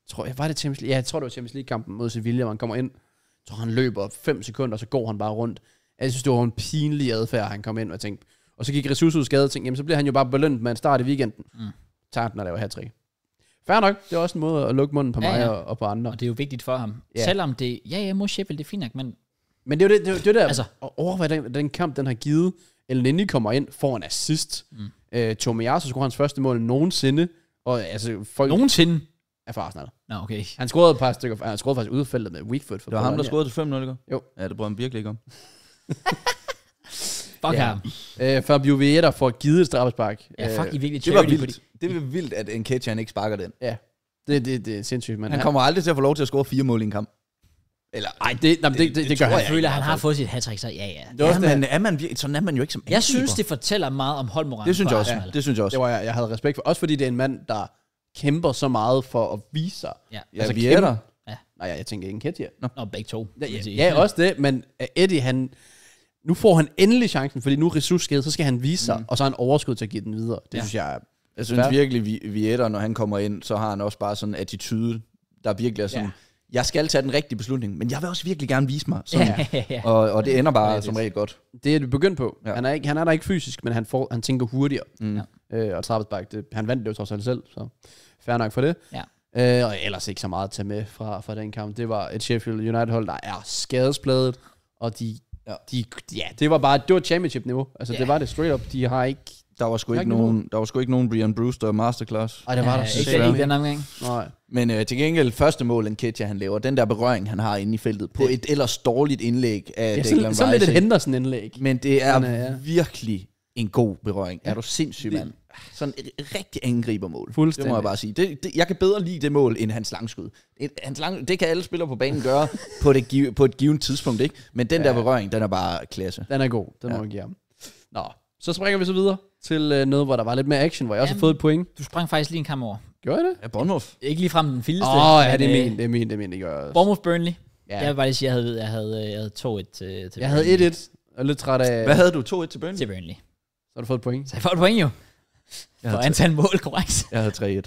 tror jeg, var det Champions League? Ja, jeg tror, det var Champions League-kampen mod Sevilla, hvor han kommer ind, så han løber 5 sekunder, og så går han bare rundt. Altså, jeg synes, det var en pinlig adfærd, han kom ind, og tænkte, og så gik Ressus ud skadet, og tænkte, jamen så bliver han jo bare belønnet med en start i weekenden. Mm. Tager den og laver hat Fair nok, det er også en måde at lukke munden på ja, mig ja. Og, og, på andre. Og det er jo vigtigt for ham. Ja. Selvom det, ja, ja, mod Sheffield, det er fint nok, men... Men det er jo det, det, det der, altså. og overvej den, den kamp, den har givet. Eller Nini kommer ind, får en assist. Mm. Øh, Tomiyasu skulle hans første mål nogensinde. Og altså, folk, nogensinde? af Arsenal. Nå, okay. Han scorede et par stykker, han scorede faktisk udfældet med Weakfoot. For det var ham, der scorede til 5-0, ikke? Jo. Ja, det brød han virkelig ikke om. fuck ja. ham. Øh, Fabio Vieira får givet et straffespark. Ja, fuck, I virkelig charity. Det var vildt, fordi... det var vildt at Enketia han ikke sparker den. Ja, det, det, det er sindssygt. Man han kommer aldrig til at få lov til at score fire mål i en kamp. Eller, ej, det, nej, det, det, det, det gør jeg. Jeg føler, han har fået sit hat så ja, ja. Det er, også, er, man, er man, sådan er man jo ikke som Jeg synes, det fortæller meget om holdmoralen Det synes jeg også. Ja, det synes jeg også. Det var jeg, jeg havde respekt for. Også fordi det er en mand, der kæmper så meget for at vise sig. Ja. Ja, altså, vi er der. Ja. Nej, jeg tænker ikke Ketja. Nå. Nå, begge to. Ja, ja, ja, også det, men Eddie, han, nu får han endelig chancen, fordi nu er Jesus så skal han vise sig, mm. og så har han overskud til at give den videre. Det ja. synes jeg er Jeg synes Færd. virkelig, vi, Vietter, når han kommer ind, så har han også bare sådan en attitude, der virkelig er sådan, ja jeg skal tage den rigtige beslutning, men jeg vil også virkelig gerne vise mig. Sådan. Ja, ja. Og, og det ender bare ja, som regel godt. Det er det begyndt på. Ja. Han, er ikke, han er der ikke fysisk, men han, får, han tænker hurtigere. Mm. Ja. Øh, og Trappersbak, det, han vandt det jo trods alt selv, så fair nok for det. Ja. Øh, og ellers ikke så meget at tage med fra, fra den kamp. Det var et Sheffield United-hold, der er skadespladet, og de, ja. de, ja, det var bare, det var championship-niveau. Altså, ja. det var det straight up. De har ikke, der var sgu ikke, ikke nogen, der var sgu ikke nogen Brian Brewster masterclass. Nej, det var der ikke. Ikke den, omgang. Nej. Men øh, til gengæld, første mål, en Ketja han laver, den der berøring, han har inde i feltet, på det. et ellers dårligt indlæg af ja, Declan Rice. Så lidt et Henderson-indlæg. Men det er Sådan, øh, ja. virkelig en god berøring. Ja. Er du sindssyg, mand? Sådan et rigtig angribermål. Fuldstændig. Det må jeg bare sige. Det, det, jeg kan bedre lide det mål, end hans langskud. Et, hans lang, det kan alle spillere på banen gøre på, det, på et givet tidspunkt, ikke? Men den ja. der berøring, den er bare klasse. Den er god, den ja. må jeg give ham. Nå, så springer vi så videre til øh, noget, hvor der var lidt mere action, hvor jeg Jamen, også har fået et point. Du sprang faktisk lige en kamp over. Gjorde jeg det? Ja, Bournemouth. Ikke lige frem den fildeste. Åh, oh, ja, det er øh, min, det er min, det er min, det gør jeg også. Bournemouth Burnley. Ja. Jeg vil bare lige sige, at jeg havde, jeg havde, øh, jeg havde 2-1 til, til Jeg havde 1-1, og lidt træt af... Hvad havde du? 2-1 til Burnley? Til Burnley. Så har du fået et point. Så jeg får et point jo. Jeg For antal mål, korrekt. Jeg havde 3-1 til,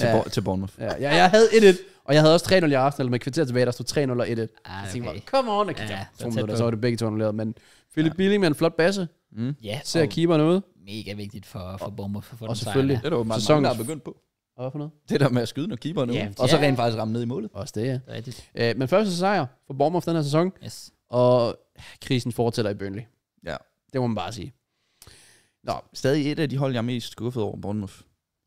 ja. Bo- til Bournemouth. Ja, ja, jeg havde 1-1, og jeg havde også 3-0 i Arsenal med kvarter tilbage, der stod 3-0 og 1-1. Ah, okay. Jeg tænkte, come on, og ja, så var det begge to annulleret. Men Philip ja. Billing med en flot basse, Mm. Ja, Ser keeper ud? Mega vigtigt for, for Bournemouth for, for Og selvfølgelig. Det er der jo meget Sæsonen er begyndt på. Og hvad for noget? Det der med at skyde, når keeperen nu. ja, Og så rent faktisk ramme ned i målet. Også det, ja. rigtigt. Æ, øh, men første sejr for Bournemouth den her sæson. Yes. Og krisen fortsætter i Burnley. Ja. Det må man bare sige. Nå, stadig et af de hold, jeg er mest skuffet over Bournemouth.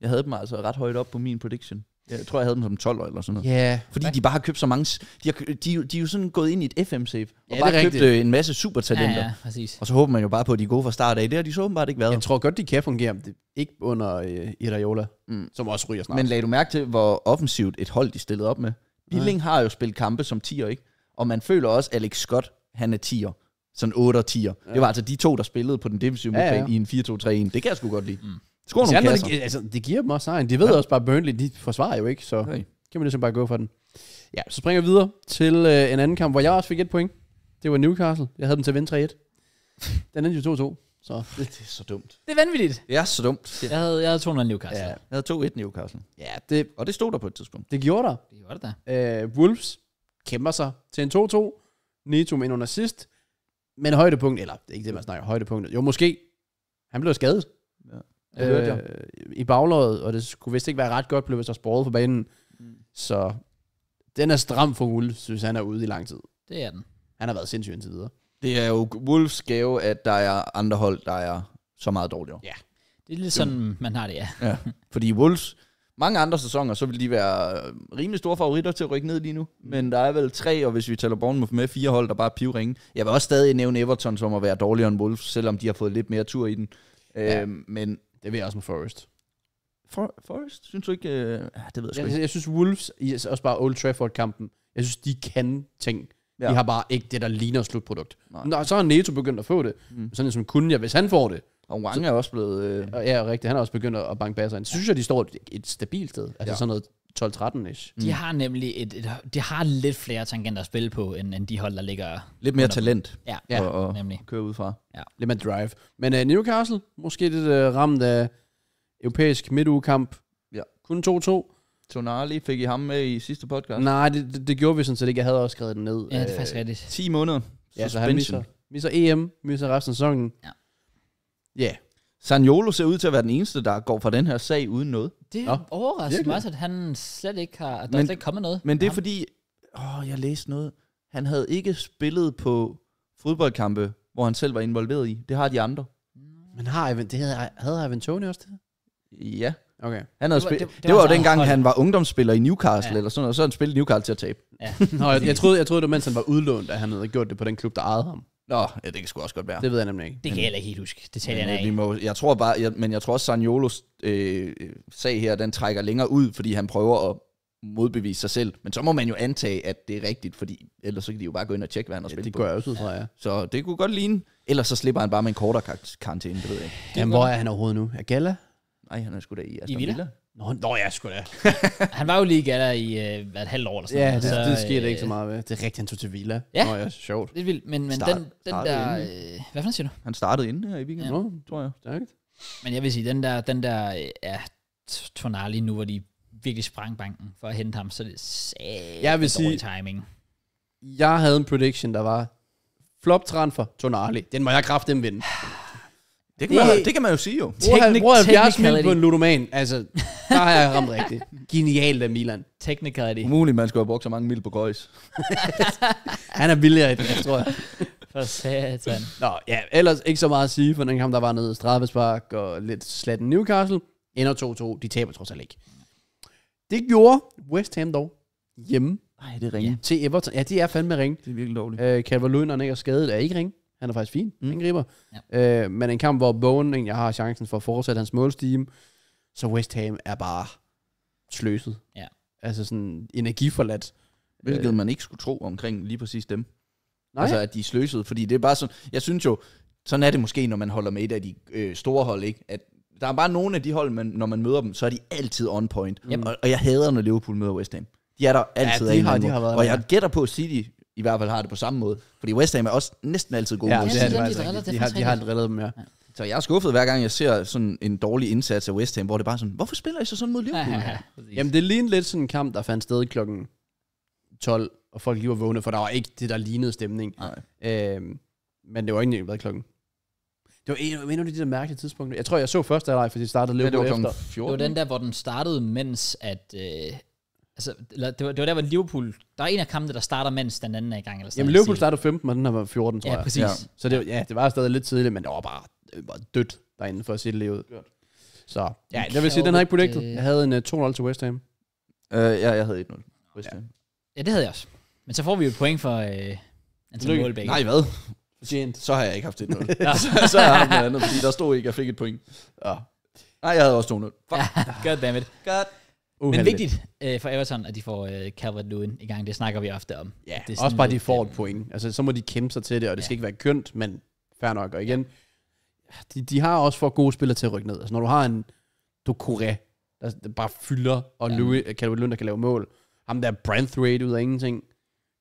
Jeg havde dem altså ret højt op på min prediction. Jeg tror, jeg havde dem som 12 eller sådan noget. Ja. Fordi de bare har købt så mange... De, har, de, de er jo sådan gået ind i et FM-safe. Og bare købt rigtigt. Øh, en masse supertalenter. Ja, ja, præcis. Og så håber man jo bare på, at de er gode fra start af. Det har de så åbenbart ikke været. Jeg tror godt, de kan fungere. Ikke under øh, Iraiola, mm. som også ryger snart. Men lagde du mærke til, hvor offensivt et hold de stillede op med? Billing har jo spillet kampe som 10'er, ikke? Og man føler også, at Alex Scott, han er 10'er sådan 8 og 10'er. Ja. Det var altså de to, der spillede på den defensive ja, ja. i en 4-2-3-1. Det kan jeg sgu godt lide. Mm. Skår nogle kasser. Det, altså, det giver dem også sejren. De ved ja. også bare, Burnley, de forsvarer jo ikke, så hey. kan man ligesom bare gå for den. Ja, så springer vi videre til øh, en anden kamp, hvor jeg også fik et point. Det var Newcastle. Jeg havde dem til at vinde 3-1. Den endte jo 2-2. Så det, det, er så dumt. Det er vanvittigt. Det er så dumt. Jeg havde, jeg havde 200 Newcastle. Ja. Jeg havde 2-1 Newcastle. Ja, det, og det stod der på et tidspunkt. Det gjorde der. Det gjorde det da. Øh, Wolves kæmper sig til en 2-2. Neto med en under sidst. Men højdepunkt, eller det er ikke det, man snakker højdepunktet. Jo, måske. Han blev skadet øh, i baglåret, og det skulle vist ikke være ret godt, blev vist så båret på banen. Mm. Så den er stram for Wolves, synes han er ude i lang tid. Det er den. Han har været sindssyg indtil videre. Det er jo Wolves gave, at der er andre hold, der er så meget dårligere. Ja, det er lidt sådan, man har det, ja. ja. Fordi Wolves, mange andre sæsoner, så vil de være rimelig store favoritter til at rykke ned lige nu. Mm. Men der er vel tre, og hvis vi tæller Bournemouth med, fire hold, der bare pivringe. Jeg vil også stadig nævne Everton som at være dårligere end Wolves, selvom de har fået lidt mere tur i den. Ja. Øh, men det vil jeg også med Forest. For, Forest? Synes du ikke... Øh, ah, det ved jeg sgu jeg, ikke. Jeg synes Wolves, også bare Old Trafford-kampen, jeg synes, de kan ting. Ja. De har bare ikke det, der ligner slutprodukt. Nej. Nå, så har Neto begyndt at få det. Mm. Sådan som ligesom jeg, hvis han får det. Og Wang så, er også blevet... Øh... Ja, rigtigt. Han har også begyndt at banke sig. Så synes jeg, de står et, et stabilt sted. Altså ja. sådan noget 12-13 ish. Mm. De har nemlig et, et, de har lidt flere tangenter at spille på, end, end de hold, der ligger... Lidt mere under. talent. Ja, ja og, og nemlig. køre ud fra. Ja. Lidt mere drive. Men uh, Newcastle, måske lidt uh, ramt af europæisk midtugekamp. Ja. Kun 2-2. Tonali, fik I ham med i sidste podcast? Nej, det, det, det gjorde vi sådan set ikke. Jeg havde også skrevet den ned. Ja, det er øh, faktisk rigtigt. 10 måneder. Ja, så han misser, misser EM, misser resten af sæsonen. Ja. Ja, yeah. Sanjolo ser ud til at være den eneste, der går fra den her sag uden noget. Det Nå, overrasker mig også, at han slet ikke har, at der men, slet ikke kommet noget. Men det er fordi, åh, jeg læste noget. Han havde ikke spillet på fodboldkampe, hvor han selv var involveret i. Det har de andre. Mm. Men har det havde, havde Ivan Tony også det? Ja. Okay. Han havde det, var, det, det, det, var, var jo dengang, han var ungdomsspiller i Newcastle, ja. eller sådan noget, og så han spillede Newcastle til at tabe. Ja. Nå, jeg, jeg, troede, jeg troede, det var, mens han var udlånt, at han havde gjort det på den klub, der ejede ham. Nå, ja, det kan sgu også godt være. Det ved jeg nemlig ikke. Det kan jeg heller ikke helt huske. Det taler jeg øh, af. Vi må, jeg tror bare, jeg, men jeg tror også, Sanjolos øh, sag her, den trækker længere ud, fordi han prøver at modbevise sig selv. Men så må man jo antage, at det er rigtigt, fordi ellers så kan de jo bare gå ind og tjekke, hvad han har ja, spillet det gør jeg også, tror jeg. Så det kunne godt ligne. Ellers så slipper han bare med en kortere karantæne, det ved jeg ikke. Jamen, hvor er han overhovedet nu? Er Gala? Nej, han er sgu da i Aston I Villa. Nå, nå ja, sgu da. han var jo lige gælder i øh, et halvt år eller sådan noget. Ja, det, så, det skete øh, ikke så øh, meget med. Det er rigtigt, han tog til Villa. Ja, nå, ja sjovt. Det er vildt, men, men Start, den, den der... Øh, hvad fanden siger du? Han startede inden her i weekenden, ja. Nå, tror jeg. Stærkt. Men jeg vil sige, den der, den der øh, ja, Tonali nu, hvor de virkelig sprang banken for at hente ham, så det er sæt jeg vil sige, timing. Jeg havde en prediction, der var flop transfer Tonali. Den må jeg kraftigt vinde. Det kan, det, man, det kan man jo sige jo. Teknik, bruger 70 mil på en ludoman. Altså, der har jeg ramt rigtigt. Genialt af Milan. Technicality. Umuligt, man skal have brugt så mange mil på Køjs. Han er billigere i drift, tror jeg. For satan. Nå, ja, ellers ikke så meget at sige for den kamp, der var nede straffespark og lidt slatten Newcastle. Ender 2-2. De taber trods alt ikke. Det gjorde West Ham dog hjemme. Nej, det er ringe. Ja. Til Everton. Ja, det er fandme ringe. Det er virkelig lovligt. Øh, Calvary lewin ikke er skadet, er ikke ringe. Han er faktisk fin, mm. griber. Ja. Øh, men en kamp, hvor Bowen egentlig har chancen for at fortsætte hans målstime, så West Ham er bare sløset. Ja. Altså sådan energiforladt. Hvilket øh, man ikke skulle tro omkring lige præcis dem. Nej. Altså, at de er sløset, fordi det er bare sådan, jeg synes jo, sådan er det måske, når man holder med et af de øh, store hold, ikke? At der er bare nogle af de hold, man, når man møder dem, så er de altid on point. Mm. Og, og jeg hader, når Liverpool møder West Ham. De er der altid ja, de af har, de har været Og jeg gætter på, at City i hvert fald har det på samme måde. Fordi West Ham er også næsten altid gode ja, mod det er det, de, driller, de, har, de har dem, ja. Så jeg er skuffet hver gang, jeg ser sådan en dårlig indsats af West Ham, hvor det bare er sådan, hvorfor spiller I så sådan mod Liverpool? Ja, ja, ja. Jamen det lignede lidt sådan en kamp, der fandt sted klokken 12, og folk lige var vågne, for der var ikke det, der lignede stemning. Nej. Øhm, men det var ikke hvad klokken det var en, en af de der mærkelige tidspunkter. Jeg tror, jeg så først af dig, fordi det startede lidt ja, efter. 14. Det var den der, hvor den startede, mens at, øh, Altså, det var, det var der, hvor Liverpool... Der er en af kampene, der starter, mens den anden er i gang. Eller sådan Jamen, Liverpool startede 15, og den her var 14, tror jeg. Ja, præcis. Så det, ja, det var stadig lidt tidligt, men det var bare, det var dødt derinde for at se det livet. Så ja, jeg vil sige, den har ikke projektet. Jeg havde en uh, øh, 2-0 til West Ham. Uh, ja, jeg havde 1-0. West Ham. Ja. ja, det havde jeg også. Men så får vi jo et point for uh, øh, Anton Målbæk. Nej, hvad? Fortjent. Så har jeg ikke haft 1-0. så, så har jeg haft noget andet, fordi der stod ikke, at jeg fik et point. Ja. Nej, jeg havde også 2-0. Fuck. Ja, goddammit. God Uheldigt. Men vigtigt øh, for Everton, at de får øh, Calvert-Lewin i gang. Det snakker vi ofte om. Ja, det er også bare, at de får et point. Altså, så må de kæmpe sig til det, og det ja. skal ikke være kønt, men fair nok. Og igen, de, de har også for gode spillere til at rykke ned. Altså, når du har en du der, der bare fylder, og ja. Louis, Calvert-Lewin, der kan lave mål. Ham der Branthwaite ud af ingenting.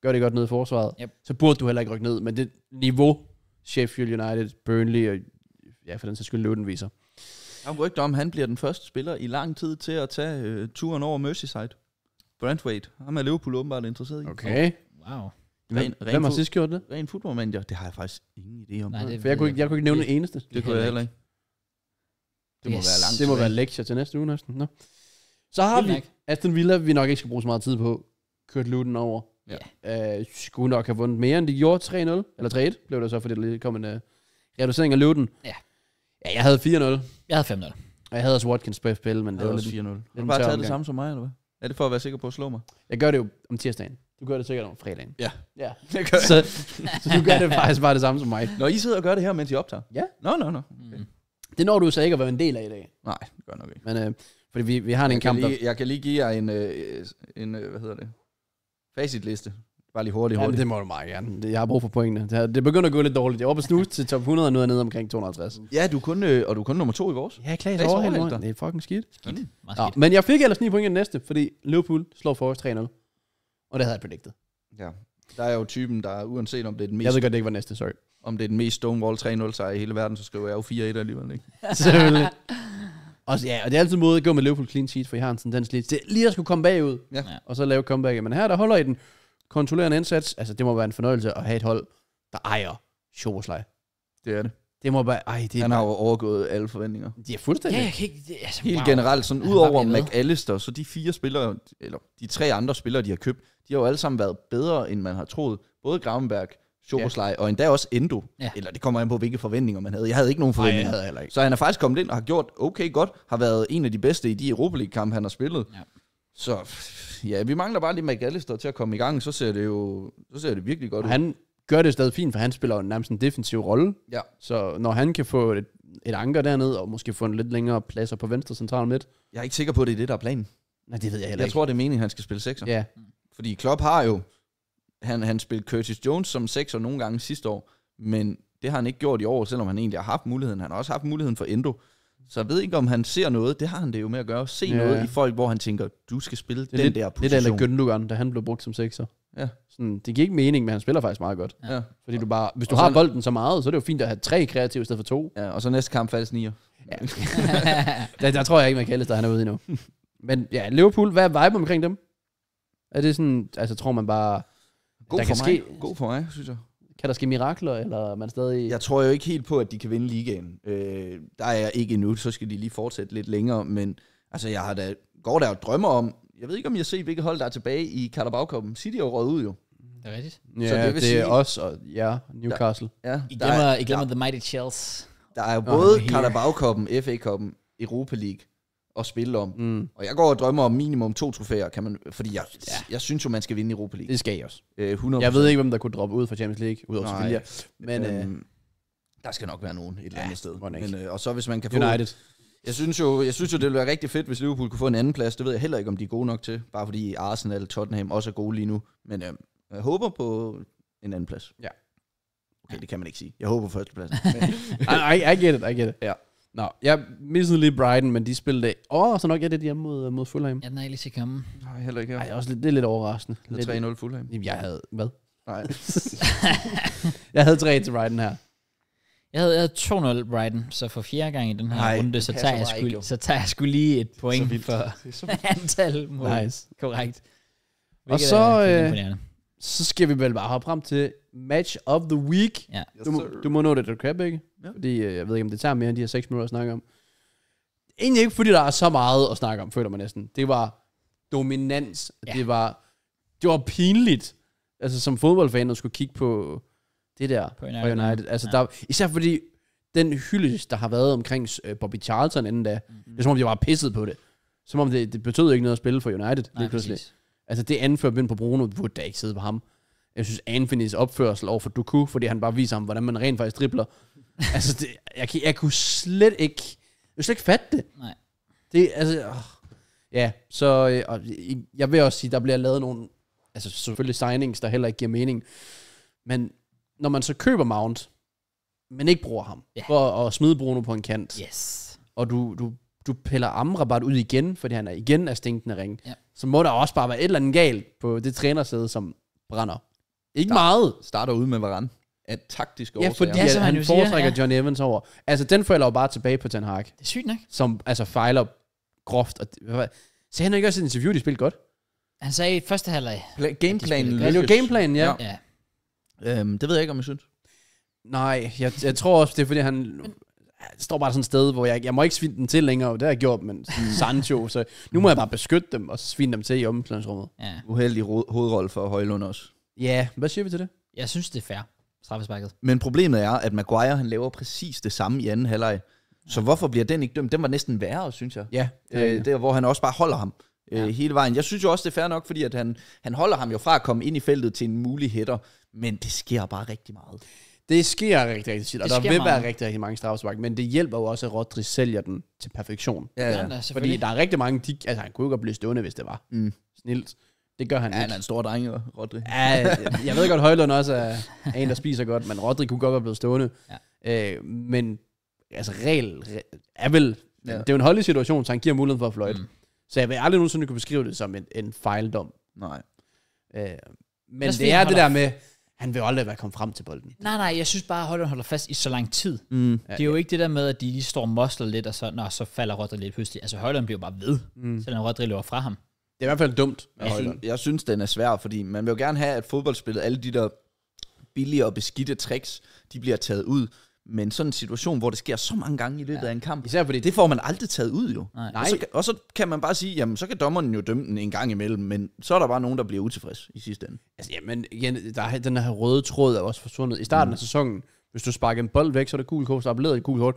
Gør det godt ned i forsvaret. Yep. Så burde du heller ikke rykke ned. Men det niveau, Sheffield United, Burnley og ja, for den sags skyld Luton viser, jeg rygter om, han bliver den første spiller i lang tid til at tage øh, turen over Merseyside. Wade. Ham er Liverpool åbenbart interesseret i. Okay. Wow. Ren, ren Hvem har sidst gjort det? Ren fodboldmanager. Det har jeg faktisk ingen idé om. Nej, det, for jeg, kunne ikke, jeg kunne ikke nævne det, en eneste. Det, det kunne jeg heller ikke. Det må yes. være langt. Det må være lektier til næste uge næsten. Nå. Så har vi Aston Villa, vi nok ikke skal bruge så meget tid på. Kørt Luton over. Ja. Øh, skulle nok have vundet mere, end de gjorde 3-0. Eller 3-1 blev det så, fordi der lige kom en uh, reducering af Luton. Ja. Ja, jeg havde 4-0, Jeg havde 5-0. og jeg havde også Watkins på FPL, men det var lidt... 4-0. Har du bare tør taget det samme som mig, eller hvad? Er det for at være sikker på at slå mig? Jeg gør det jo om tirsdagen. Du gør det sikkert om fredagen. Ja. ja. Det gør Så, så du gør det faktisk bare det samme som mig. Når I sidder og gør det her, mens I optager? Ja. Nå, nå, nå. Mm. Det når du så ikke at være en del af i dag. Nej, det gør nok ikke. Men øh, fordi vi, vi har en Jeg kan, kamp, der... jeg kan lige give jer en, øh, en øh, hvad hedder det, facitliste Bare lige hurtigt, hurtigt. Ja, det må du meget gerne. Det, mm, jeg har brug for pointene. Det, det begynder at gå lidt dårligt. Jeg var på snus til top 100, og nu er jeg nede omkring 250. Ja, du kun, øh, og du er kun nummer to i vores. Ja, Klaas overhælder mig. Det er fucking skidt. skidt. Mm, skidt. Ja, men jeg fik ellers 9 point i den næste, fordi Liverpool slår os 3-0. Og det havde jeg predicted. Ja. Der er jo typen, der uanset om det er den mest... Jeg ved godt, det ikke var næste, sorry. Om det er den mest Stonewall 3-0 sejr i hele verden, så skriver jeg jo 4-1 alligevel, ikke? Selvfølgelig. Og, ja, og det er altid måde at gå med Liverpool clean sheet, for I har en tendens lige til lige at skulle komme bagud, ja. og så lave comeback. Men her, der holder I den kontrollerende en indsats. Altså, det må være en fornøjelse at have et hold, der ejer Sjoberslej. Det er det. Det må bare... Ej, det er Han har jo overgået alle forventninger. De er fuldstændig... Ja, jeg kan ikke... Det, altså, Helt wow. generelt, sådan udover McAllister, så de fire spillere, eller de tre andre spillere, de har købt, de har jo alle sammen været bedre, end man har troet. Både Gravenberg, Schoberslej, ja. og endda også Endo. Ja. Eller det kommer an på, hvilke forventninger man havde. Jeg havde ikke nogen forventninger. Ej, jeg havde ikke. Så han er faktisk kommet ind og har gjort okay godt, har været en af de bedste i de Europa League-kampe, han har spillet. Ja. Så ja, vi mangler bare lige McAllister til at komme i gang, så ser det jo så ser det virkelig godt ud. Han gør det stadig fint, for han spiller jo nærmest en defensiv rolle. Ja. Så når han kan få et, et anker derned, og måske få en lidt længere plads på venstre central midt. Jeg er ikke sikker på, at det er det, der er planen. Nej, det ved jeg heller ikke. Jeg tror, det er meningen, at han skal spille sekser. Ja. Fordi Klopp har jo, han, han spillede Curtis Jones som sekser nogle gange sidste år, men det har han ikke gjort i år, selvom han egentlig har haft muligheden. Han har også haft muligheden for Endo. Så jeg ved ikke, om han ser noget. Det har han det jo med at gøre. Se ja. noget i folk, hvor han tænker, du skal spille den lidt, der position. Det du Gündogan, da han blev brugt som sekser. Ja. Sådan, det giver ikke mening, men han spiller faktisk meget godt. Ja. Fordi du bare, hvis du og har så, bolden så meget, så er det jo fint at have tre kreative i stedet for to. Ja, og så næste kamp falder nier. Ja. der, der, tror jeg ikke, man kan der han er ude endnu. Men ja, Liverpool, hvad er vibe omkring dem? Er det sådan, altså tror man bare... God der for kan mig. Ske... God for mig, synes jeg kan der ske mirakler, eller man stadig... Jeg tror jo ikke helt på, at de kan vinde ligaen. Øh, der er jeg ikke endnu, så skal de lige fortsætte lidt længere, men altså, jeg har da, går der og drømmer om, jeg ved ikke, om jeg ser, hvilket hold der er tilbage i carabao Cupen. City er jo ud jo. Det er rigtigt. Ja, så det, vil det sige, er os og ja, Newcastle. Der, ja, I glemmer, der, I glemmer der, The Mighty Chels. Der er jo både oh, Carabao Cupen, FA Cupen, Europa League, at spille om. Mm. Og jeg går og drømmer om minimum to trofæer, kan man, fordi jeg, ja. jeg synes jo, man skal vinde Europa League. Det skal jeg også. Øh, 100%. Jeg ved ikke, hvem der kunne droppe ud fra Champions League, udover Sevilla. Men øh, øhm, der skal nok være nogen et eller andet ja, sted. Men, øh, og så hvis man kan United. få... United. Jeg synes, jo, jeg synes jo, det ville være rigtig fedt, hvis Liverpool kunne få en anden plads. Det ved jeg heller ikke, om de er gode nok til. Bare fordi Arsenal og Tottenham også er gode lige nu. Men øh, jeg håber på en anden plads. Ja. Okay, det kan man ikke sige. Jeg håber på førstepladsen. plads. I, I get it, I get it. Ja. Nå, jeg missede lige Brighton, men de spillede det. Åh, oh, så nok er det hjemme mod, øh, mod Fulham. Ja, den er ikke lige til komme. Nej, heller ikke. Nej, også lidt, det er lidt overraskende. Det er 3-0 Fulham. Jamen, jeg havde... Hvad? Nej. jeg havde 3 til Brighton her. Jeg havde, jeg havde 2-0 Brighton, så for fjerde gang i den her Nej, runde, så tager, jeg sgu, så tager jeg skulle lige et point for antal mål. Nice. Korrekt. Hvilket og så, er, øh, så skal vi vel bare hoppe frem til match of the week. Ja. Du, må, du må nå det, du kan, ikke? Ja. Fordi øh, jeg ved ikke, om det tager mere end de her 6 minutter at snakke om. Egentlig ikke, fordi der er så meget at snakke om, føler man næsten. Det var dominans. Ja. Det, var, det var pinligt. Altså som fodboldfan at skulle kigge på det der på United. United. Altså, ja. der, især fordi den hyldest, der har været omkring øh, Bobby Charlton inden da, mm-hmm. det er som om, de var pisset på det. Som om det, det betød ikke noget at spille for United. Nej, lige pludselig. Præcis. Altså det anfører vind på Bruno, hvor der ikke sidde på ham. Jeg synes, Anfinis opførsel over for Doku, fordi han bare viser ham, hvordan man rent faktisk dribler. altså, det, jeg, jeg, jeg kunne slet ikke, jeg kunne slet ikke fatte det. Nej. Det, altså, åh. ja, så øh, og, jeg vil også sige, der bliver lavet nogle, altså selvfølgelig signings, der heller ikke giver mening. Men når man så køber Mount, men ikke bruger ham, yeah. for at smide Bruno på en kant. Yes. Og du, du du piller Amrabat ud igen, fordi han er igen er stinkende ring, ja. så må der også bare være et eller andet galt på det trænersæde, som brænder. Ikke Start, meget. Starter ud med Varane af taktiske ja, fordi ja, han, han foretrækker ja. John Evans over. Altså, den falder jo bare tilbage på Ten Hag. Det er sygt nok. Som altså fejler groft. Og, så han ikke også i et interview, de spillede godt? Han sagde i første halvleg. Gameplanen. er jo gameplanen, ja. ja. ja. Øhm, det ved jeg ikke, om jeg synes. Nej, jeg, jeg tror også, det er fordi, han jeg står bare sådan et sted, hvor jeg, jeg må ikke svinde dem til længere, og det har jeg gjort, men Sancho, så nu må jeg bare beskytte dem og svinde dem til i omklædningsrummet. Ja. Uheldig ro- hovedrolle for Højlund også. Ja, hvad siger vi til det? Jeg synes, det er fair, straffesparket. Men problemet er, at Maguire han laver præcis det samme i anden halvleg. Så ja. hvorfor bliver den ikke dømt? Den var næsten værre, synes jeg. Ja. Øh, der, hvor han også bare holder ham øh, ja. hele vejen. Jeg synes jo også, det er fair nok, fordi at han, han holder ham jo fra at komme ind i feltet til en mulig hætter, men det sker bare rigtig meget. Det sker rigtig, rigtig tit, og der vil være rigtig, rigtig mange straffespark, men det hjælper jo også, at Rodri sælger den til perfektion. Ja, ja. ja Fordi der er rigtig mange, de, altså han kunne jo godt blive stående, hvis det var. Mm. Snilt. Det gør han ja, ikke. han er en stor dreng, jo, Rodri. Ja, jeg ved godt, Højlund også er, en, der spiser godt, men Rodri kunne godt være blevet stående. Ja. Øh, men altså, regel, er vel... Ja. Det er jo en holdelig situation, så han giver muligheden for at fløjte. Mm. Så jeg vil aldrig nogensinde kunne beskrive det som en, en fejldom. Nej. Øh, men det er det der med han vil aldrig være kommet frem til bolden. Nej, nej, jeg synes bare, at Holland holder fast i så lang tid. Mm. Det er jo ja. ikke det der med, at de lige står og mosler lidt, og så, når, så falder Rodri lidt pludselig. Altså, Holland bliver bare ved, mm. selvom Rodri løber fra ham. Det er i hvert fald dumt. Jeg, synes, jeg synes, den er svær, fordi man vil jo gerne have, at fodboldspillet, alle de der billige og beskidte tricks, de bliver taget ud. Men sådan en situation, hvor det sker så mange gange i løbet ja. af en kamp, Især fordi det får man aldrig taget ud jo. Nej. Og, så, og så kan man bare sige, jamen så kan dommeren jo dømme den en gang imellem, men så er der bare nogen, der bliver utilfreds i sidste ende. Altså jamen, igen, der er, den her røde tråd er også forsvundet. I starten mm. af sæsonen, hvis du sparker en bold væk, så er det gul kort, så er det gul kort.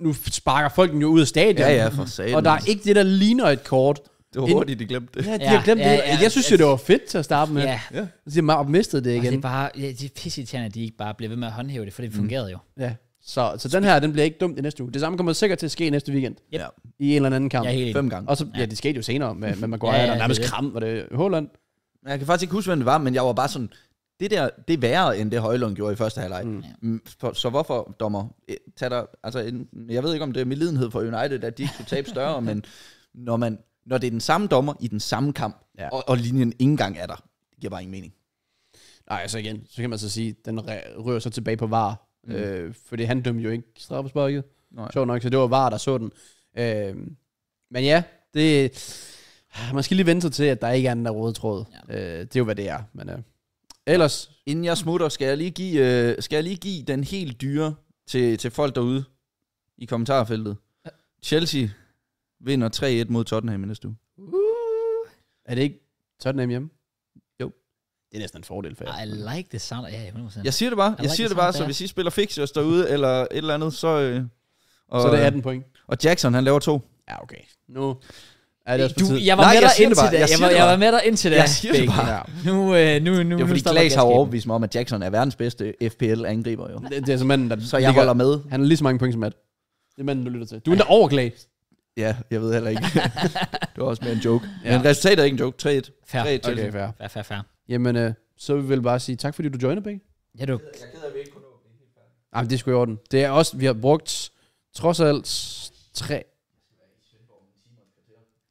Nu sparker folk den jo ud af stadion. Ja, ja, for satan. Og der er altså. ikke det, der ligner et kort. Det var hurtigt, de glemte det. Ja, de har glemt ja, det. Ja, jeg synes jo, altså- det var fedt til at starte med. Ja. ja. Så de har mistet det igen. Og det er bare, ja, det er pisseirriterende, at de ikke bare bliver ved med at håndhæve det, for det mm. fungerede mm. jo. Ja. Så, så den her, den bliver ikke dumt i næste uge. Det samme kommer sikkert til at ske næste weekend. Yep. I en eller anden kamp. Ja, Fem gange. Og så, ja. det skete jo senere med, med Maguire, ja, ja, der nærmest kram, var det Holland. Jeg kan faktisk ikke huske, hvem det var, men jeg var bare sådan, det der, det er værre, end det Højlund gjorde i første halvleg. Mm. Så, mm, så hvorfor, dommer, eh, tag der, altså, en, jeg ved ikke, om det er med lidenhed for United, at de skulle tabe større, men når man når det er den samme dommer i den samme kamp, ja. og, og linjen ikke engang er der. Det giver bare ingen mening. Nej, altså igen, så kan man så sige, den rører sig tilbage på VAR, mm. øh, fordi han dømte jo ikke straffesparket. Sjovt nok, så det var VAR, der så den. Øh, men ja, det... Man skal lige vente sig til, at der ikke er anden der røde tråd. Ja. Øh, det er jo, hvad det er. Men, øh, ellers... Inden jeg smutter, skal jeg lige give, øh, skal jeg lige give den helt dyre til, til folk derude i kommentarfeltet. Ja. Chelsea vinder 3-1 mod Tottenham i næste uge. Uh. Er det ikke Tottenham hjemme? Jo. Det er næsten en fordel for jer. I like the sound. Ja, yeah, Jeg siger det bare. I jeg like siger det bare, så hvis I spiller Fixers derude, eller et eller andet, så... Øh, og, så det er 18 point. Og Jackson, han laver to. Ja, okay. Nu... Er det du, jeg var Nej, med dig indtil det. Jeg, jeg, var, jeg var med dig indtil det. Jeg siger det bare. Nu, øh, nu, nu, det er fordi, Glaze har overbevist mig om, at Jackson er verdens bedste FPL-angriber. Jo. Det, det er så manden, der... Så jeg holder med. Han har lige så mange point som Matt. Det er manden, du lytter til. Du er der over Glaze. Ja, jeg ved heller ikke. det var også mere en joke. Ja. Men resultatet er ikke en joke. 3-1. Fair. 3-1 okay, fair. fair, fair, fair. Jamen, øh, så vil vi bare sige tak, fordi du joiner, Bing. Ja, du. Jeg gider, at vi ikke kunne nå det helt færdigt. Jamen, det er sgu i orden. Det er også, vi har brugt trods alt tre...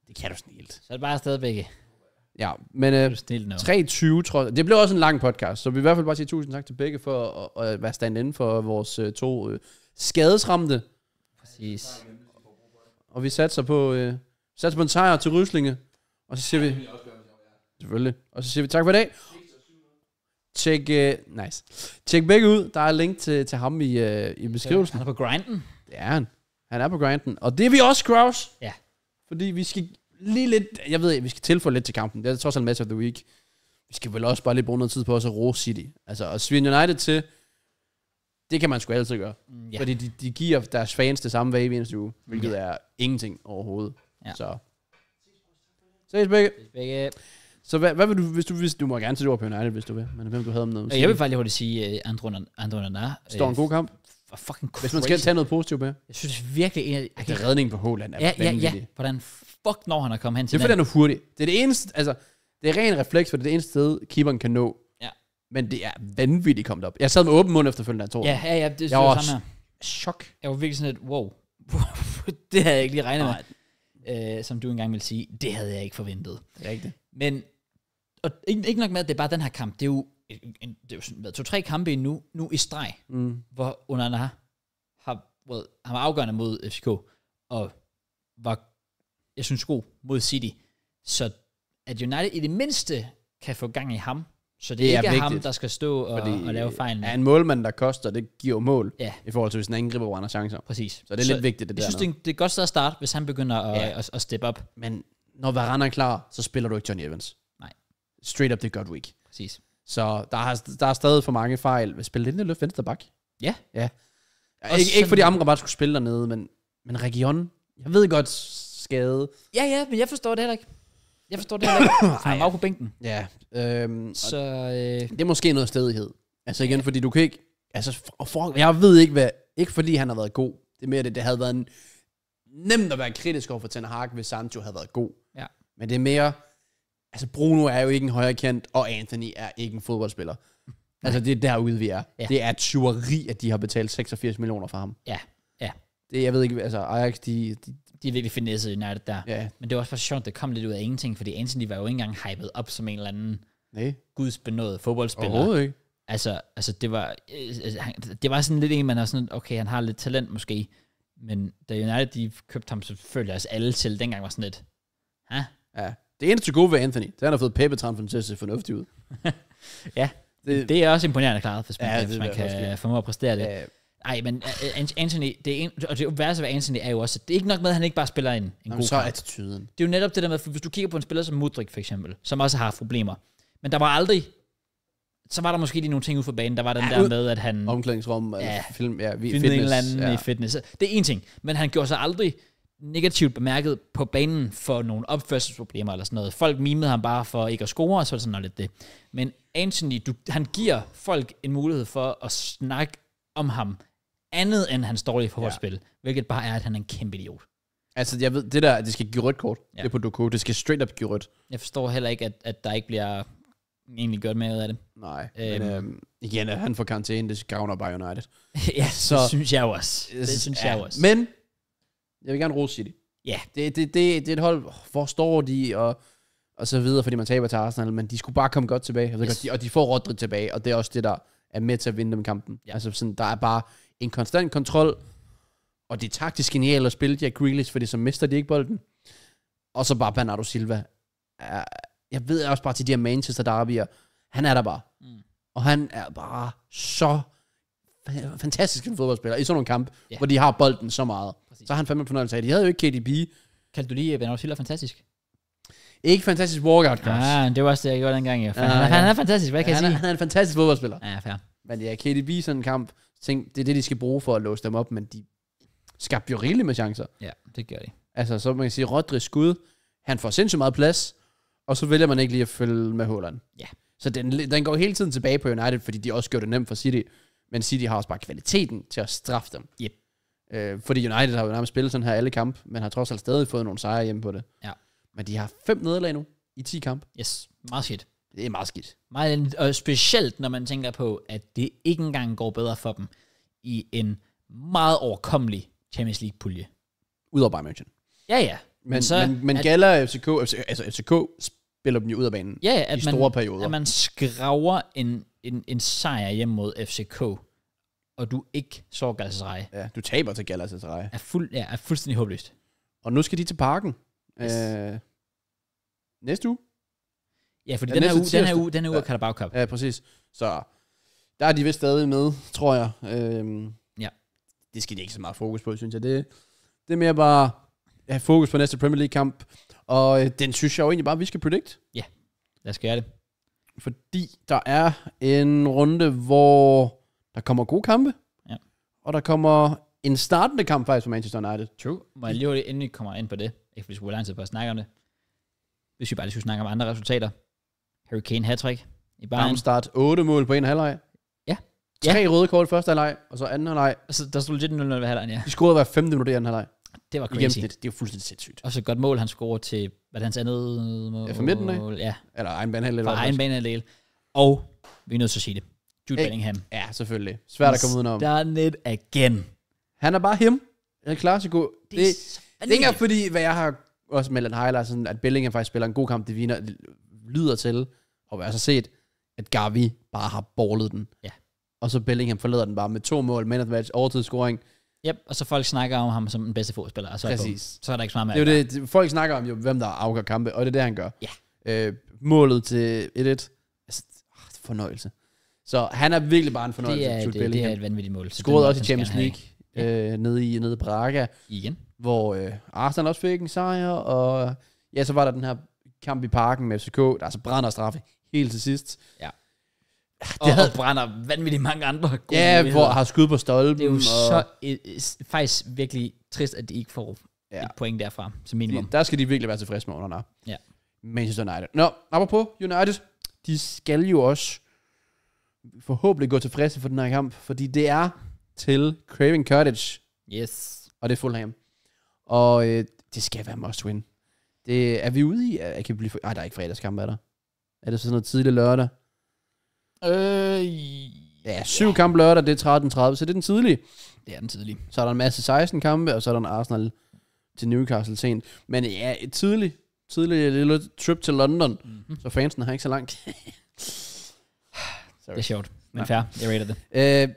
Det kan du snilt. Så er det bare afsted, begge. Ja, men øh, 3.20 tror jeg. Det blev også en lang podcast, så vi vil i hvert fald bare sige tusind tak til begge for at, at være stand inden for vores øh, to øh, skadesramte. Præcis og vi satser på, øh, satser på en sejr til Ryslinge. Og så siger vi... Selvfølgelig. Og så siger vi tak for i dag. Tjek, øh, nice. Tjek begge ud. Der er link til, til ham i, øh, i beskrivelsen. Han er på grinden. Det er han. Han er på grinden. Og det er vi også, Kraus. Ja. Fordi vi skal lige lidt... Jeg ved, vi skal tilføje lidt til kampen. Det er trods alt match of the week. Vi skal vel også bare lige bruge noget tid på os at rose City. Altså, og Sweden United til det kan man sgu altid gøre. Mm, yeah. Fordi de, de giver deres fans det samme hver eneste uge, hvilket yeah. er ingenting overhovedet. Ja. Så. Ses begge. Ses begge. Så hvad, hvad vil du, hvis du, hvis du må gerne til ord på United, hvis du vil, men hvem du havde om noget? Øh, jeg vil faktisk hurtigt sige, uh, øh, Andron Andro Nana. Øh, Står en god kamp? Var fucking crazy. Hvis man skal tage noget positivt med. Jeg synes virkelig, at af... Det redningen på Håland er ja, ja, ja. Hvordan fuck når han er kommet hen til Det er fordi, han er hurtig. Det er det eneste, altså, det er ren refleks, for det er det eneste sted, keeperen kan nå men det er vanvittigt kommet op. Jeg sad med åben mund efterfølgende, jeg tror. Ja, ja, ja, det jeg var samme her. chok. Jeg var virkelig sådan et, wow. det havde jeg ikke lige regnet Nej. med. Øh, som du engang ville sige, det havde jeg ikke forventet. rigtigt. Men, og ikke, ikke nok med, at det er bare den her kamp. Det er jo, en, det er jo to-tre kampe endnu, nu i streg, mm. hvor under har, har, well, har været afgørende mod FCK, og var, jeg synes, god mod City. Så at United i det mindste kan få gang i ham, så det, det er ikke vigtigt, ham, der skal stå og, fordi, og lave fejl. Er en målmand, der koster, det giver mål, ja. i forhold til, hvis en angriber, hvor han har chancer. Præcis. Så det er så lidt vigtigt, det jeg der. Jeg synes, noget. det er et godt sted at starte, hvis han begynder at, ja. at, at steppe op. Men når Varane er klar, så spiller du ikke Johnny Evans. Nej. Straight up, det er godt week. Præcis. Så der er, der er stadig for mange fejl. Hvis spiller Linde løft venstre bak. Ja. Ja. Ik- ikke, ikke fordi Amrabat skulle spille dernede, men, men Region, jeg ved godt skade. Ja, ja, men jeg forstår det heller ikke. Jeg forstår det heller ikke. Han var på bænken. Ja. Øhm, så, øh, det er måske noget stedighed. Altså igen, ja. fordi du kan ikke... Altså, for, for, jeg ved ikke, hvad... Ikke fordi han har været god. Det er mere det, det havde været en, nemt at være kritisk over for Ten Hag, hvis Sancho havde været god. Ja. Men det er mere... Altså, Bruno er jo ikke en højere kendt, og Anthony er ikke en fodboldspiller. Nej. Altså, det er derude, vi er. Ja. Det er tyveri, at de har betalt 86 millioner for ham. Ja, ja. Det, jeg ved ikke, altså Ajax, de, de, de er virkelig i United der. Ja. Men det var også bare sjovt, det kom lidt ud af ingenting, fordi Anthony var jo ikke engang hypet op som en eller anden Nej. gudsbenået fodboldspiller. Overhovedet ikke. Altså, altså det, var, øh, altså, han, det var sådan lidt en, man har sådan, okay, han har lidt talent måske, men da United de købte ham, selvfølgelig også alle til, dengang var sådan lidt, ha? Ja, det eneste gode ved Anthony, det er, han har fået Pepe-transferen til at se fornuftigt ud. ja, det, det er også imponerende klaret, hvis man, ja, det, hvis man kan formå at præstere det. Ja, Nej, men øh, øh, Anthony, det er, og det værste ved Anthony er jo også, at det er ikke nok med, at han ikke bare spiller en, en Jamen, god så kamp. attituden. Det er jo netop det der med, hvis du kigger på en spiller som Mudrik for eksempel, som også har problemer, men der var aldrig, så var der måske lige nogle ting ude for banen. Der var den ja, der med, at han... Omklædningsrum, altså ja, film, ja, vi, fitness. en eller anden ja. i fitness. Det er en ting, men han gjorde sig aldrig negativt bemærket på banen for nogle opførselsproblemer eller sådan noget. Folk mimede ham bare for ikke at score, og så sådan noget lidt det. Men Anthony, du, han giver folk en mulighed for at snakke om ham andet end hans dårlige forholdsspil, ja. hvilket bare er, at han er en kæmpe idiot. Altså, jeg ved, det der, det skal give rødt kort, ja. det på Doku, det skal straight up give rødt. Jeg forstår heller ikke, at, at der ikke bliver egentlig gjort mere ud af det. Nej, øhm. men øhm, igen, at han får karantæne, det gavner bare United. ja, så, det synes jeg også. Det synes ja. jeg også. Men, jeg vil gerne rose City. Ja. Det, det, det, det er et hold, hvor står de, og, og så videre, fordi man taber til Arsenal, men de skulle bare komme godt tilbage. Jeg yes. de, og de får Rodri tilbage, og det er også det, der er med til at vinde dem kampen. Ja. Altså sådan, der er bare en konstant kontrol, og det er taktisk genialt at spille Jack Grealish, fordi så mister de ikke bolden. Og så bare Bernardo Silva. Jeg ved også bare til de her Manchester Derby'er, han er der bare. Mm. Og han er bare så fantastisk en fodboldspiller i sådan nogle kamp, yeah. hvor de har bolden så meget. Præcis. Så har han fandme fornøjelse af at De havde jo ikke KDB. Kan du lige Bernardo Silva fantastisk? Ikke fantastisk walkout Ja, Ja, det var også det, jeg gjorde dengang. Ja. Han, ah, ja. han er fantastisk, hvad kan ja, jeg han sige? Er, han er en fantastisk fodboldspiller. Ja, fair. Men ja, KDB sådan en kamp, tænk, det er det, de skal bruge for at låse dem op, men de skabte jo rigeligt med chancer. Ja, det gør de. Altså, så man kan sige, Rodri skud, han får sindssygt meget plads, og så vælger man ikke lige at følge med Holland. Ja. Så den, den går hele tiden tilbage på United, fordi de også gjorde det nemt for City, men City har også bare kvaliteten til at straffe dem. Yep. Øh, fordi United har jo nærmest spillet sådan her alle kamp, men har trods alt stadig fået nogle sejre hjemme på det. Ja. Men de har fem nederlag nu i 10 kamp. Yes, meget shit det er meget skidt. Meget, og specielt når man tænker på, at det ikke engang går bedre for dem i en meget overkommelig Champions League-pulje. Udover Bayern München. Ja, ja. Men, men, så, men, men at, Gala FCK, altså FCK spiller dem jo ud af banen ja, at i man, perioder. at man skraver en, en, en sejr hjem mod FCK, og du ikke så Galatasaray. Ja, du taber til Galatasaray. Er, fuld, ja, er fuldstændig håbløst. Og nu skal de til parken. Yes. Øh, næste uge. Ja, fordi ja, den, her uge, den her uge, den her uge ja. er Carabao Cup. Ja, præcis. Så der er de vist stadig med, tror jeg. Øhm, ja. Det skal de ikke så meget fokus på, synes jeg. Det, det er mere bare at have fokus på næste Premier League-kamp. Og øh, den synes jeg jo egentlig bare, at vi skal predict. Ja, lad os gøre det. Fordi der er en runde, hvor der kommer gode kampe. Ja. Og der kommer en startende kamp faktisk for Manchester United. True. Må jeg lige hurtigt inden vi kommer ind på det, ikke fordi vi skulle lang tid på at snakke om det. Hvis vi bare lige skulle snakke om andre resultater. Harry Kane hattrick i Bayern. start 8 mål på en halvleg. Ja. Tre ja. røde kort første halvleg, og så anden halvleg. Altså, der stod lidt 0-0 ved halvlejen, ja. De scorede hver femte minutter i anden halvleg. Det var crazy. det, det var fuldstændig sindssygt. Og så godt mål, han scorede til, hvad hans andet mål? Ja, for midten, ikke? Ja. Eller egen banehalvdel. Fra egen banehalvdel. Og vi er nødt til at sige det. Jude Bellingham. Ja, selvfølgelig. Svært at komme udenom. Der net again. Han er bare him. Han klar til god. Det, det, det er ikke fordi, hvad jeg har også meldt en highlight, sådan, at Bellingham faktisk spiller en god kamp, det viner, lyder til. Og vi har altså set, at Gavi bare har ballet den. Ja. Og så Bellingham forlader den bare med to mål, men at match, overtidsscoring. Yep, og så folk snakker om ham som den bedste fodspiller. Altså så Præcis. Er så er der ikke så meget med det, er det, det, Folk snakker om jo, hvem der afgør kampe, og det er det, han gør. Ja. Øh, målet til 1-1. Altså, ah, fornøjelse. Så han er virkelig bare en fornøjelse. Det er, det, Bellingham. det er et vanvittigt mål. Scorede også i Champions League øh, nede i nede i Braga. Igen. Hvor øh, Arsenal også fik en sejr, og ja, så var der den her kamp i parken med FCK, der altså brænder straffe helt til sidst. Ja. Det havde og, brænder vanvittigt mange andre gode Ja, muligheder. hvor har skud på stolpen. Det er jo og... så et, øh, et, øh, faktisk virkelig trist, at de ikke får ja. et point derfra, som minimum. Der skal de virkelig være tilfredse med under. Ja. Manchester United. Nå, apropos United, de skal jo også forhåbentlig gå tilfredse for den her kamp, fordi det er til Craven Cottage. Yes. Og det er Fulham. Og øh, det skal være must win. Det, er vi ude i? Jeg kan blive... For... der er ikke fredagskamp, er der? Er det så sådan noget tidlig lørdag? Øh, ja, syv ja. kampe lørdag, det er 13.30, så det er den tidlige. Det er den tidlige. Så er der en masse 16 kampe, og så er der en Arsenal til Newcastle sent. Men ja, et tidligt, tidligt lille trip til London, mm-hmm. så fansen har ikke så langt. det er sjovt, men fair. Jeg rater det. Øh,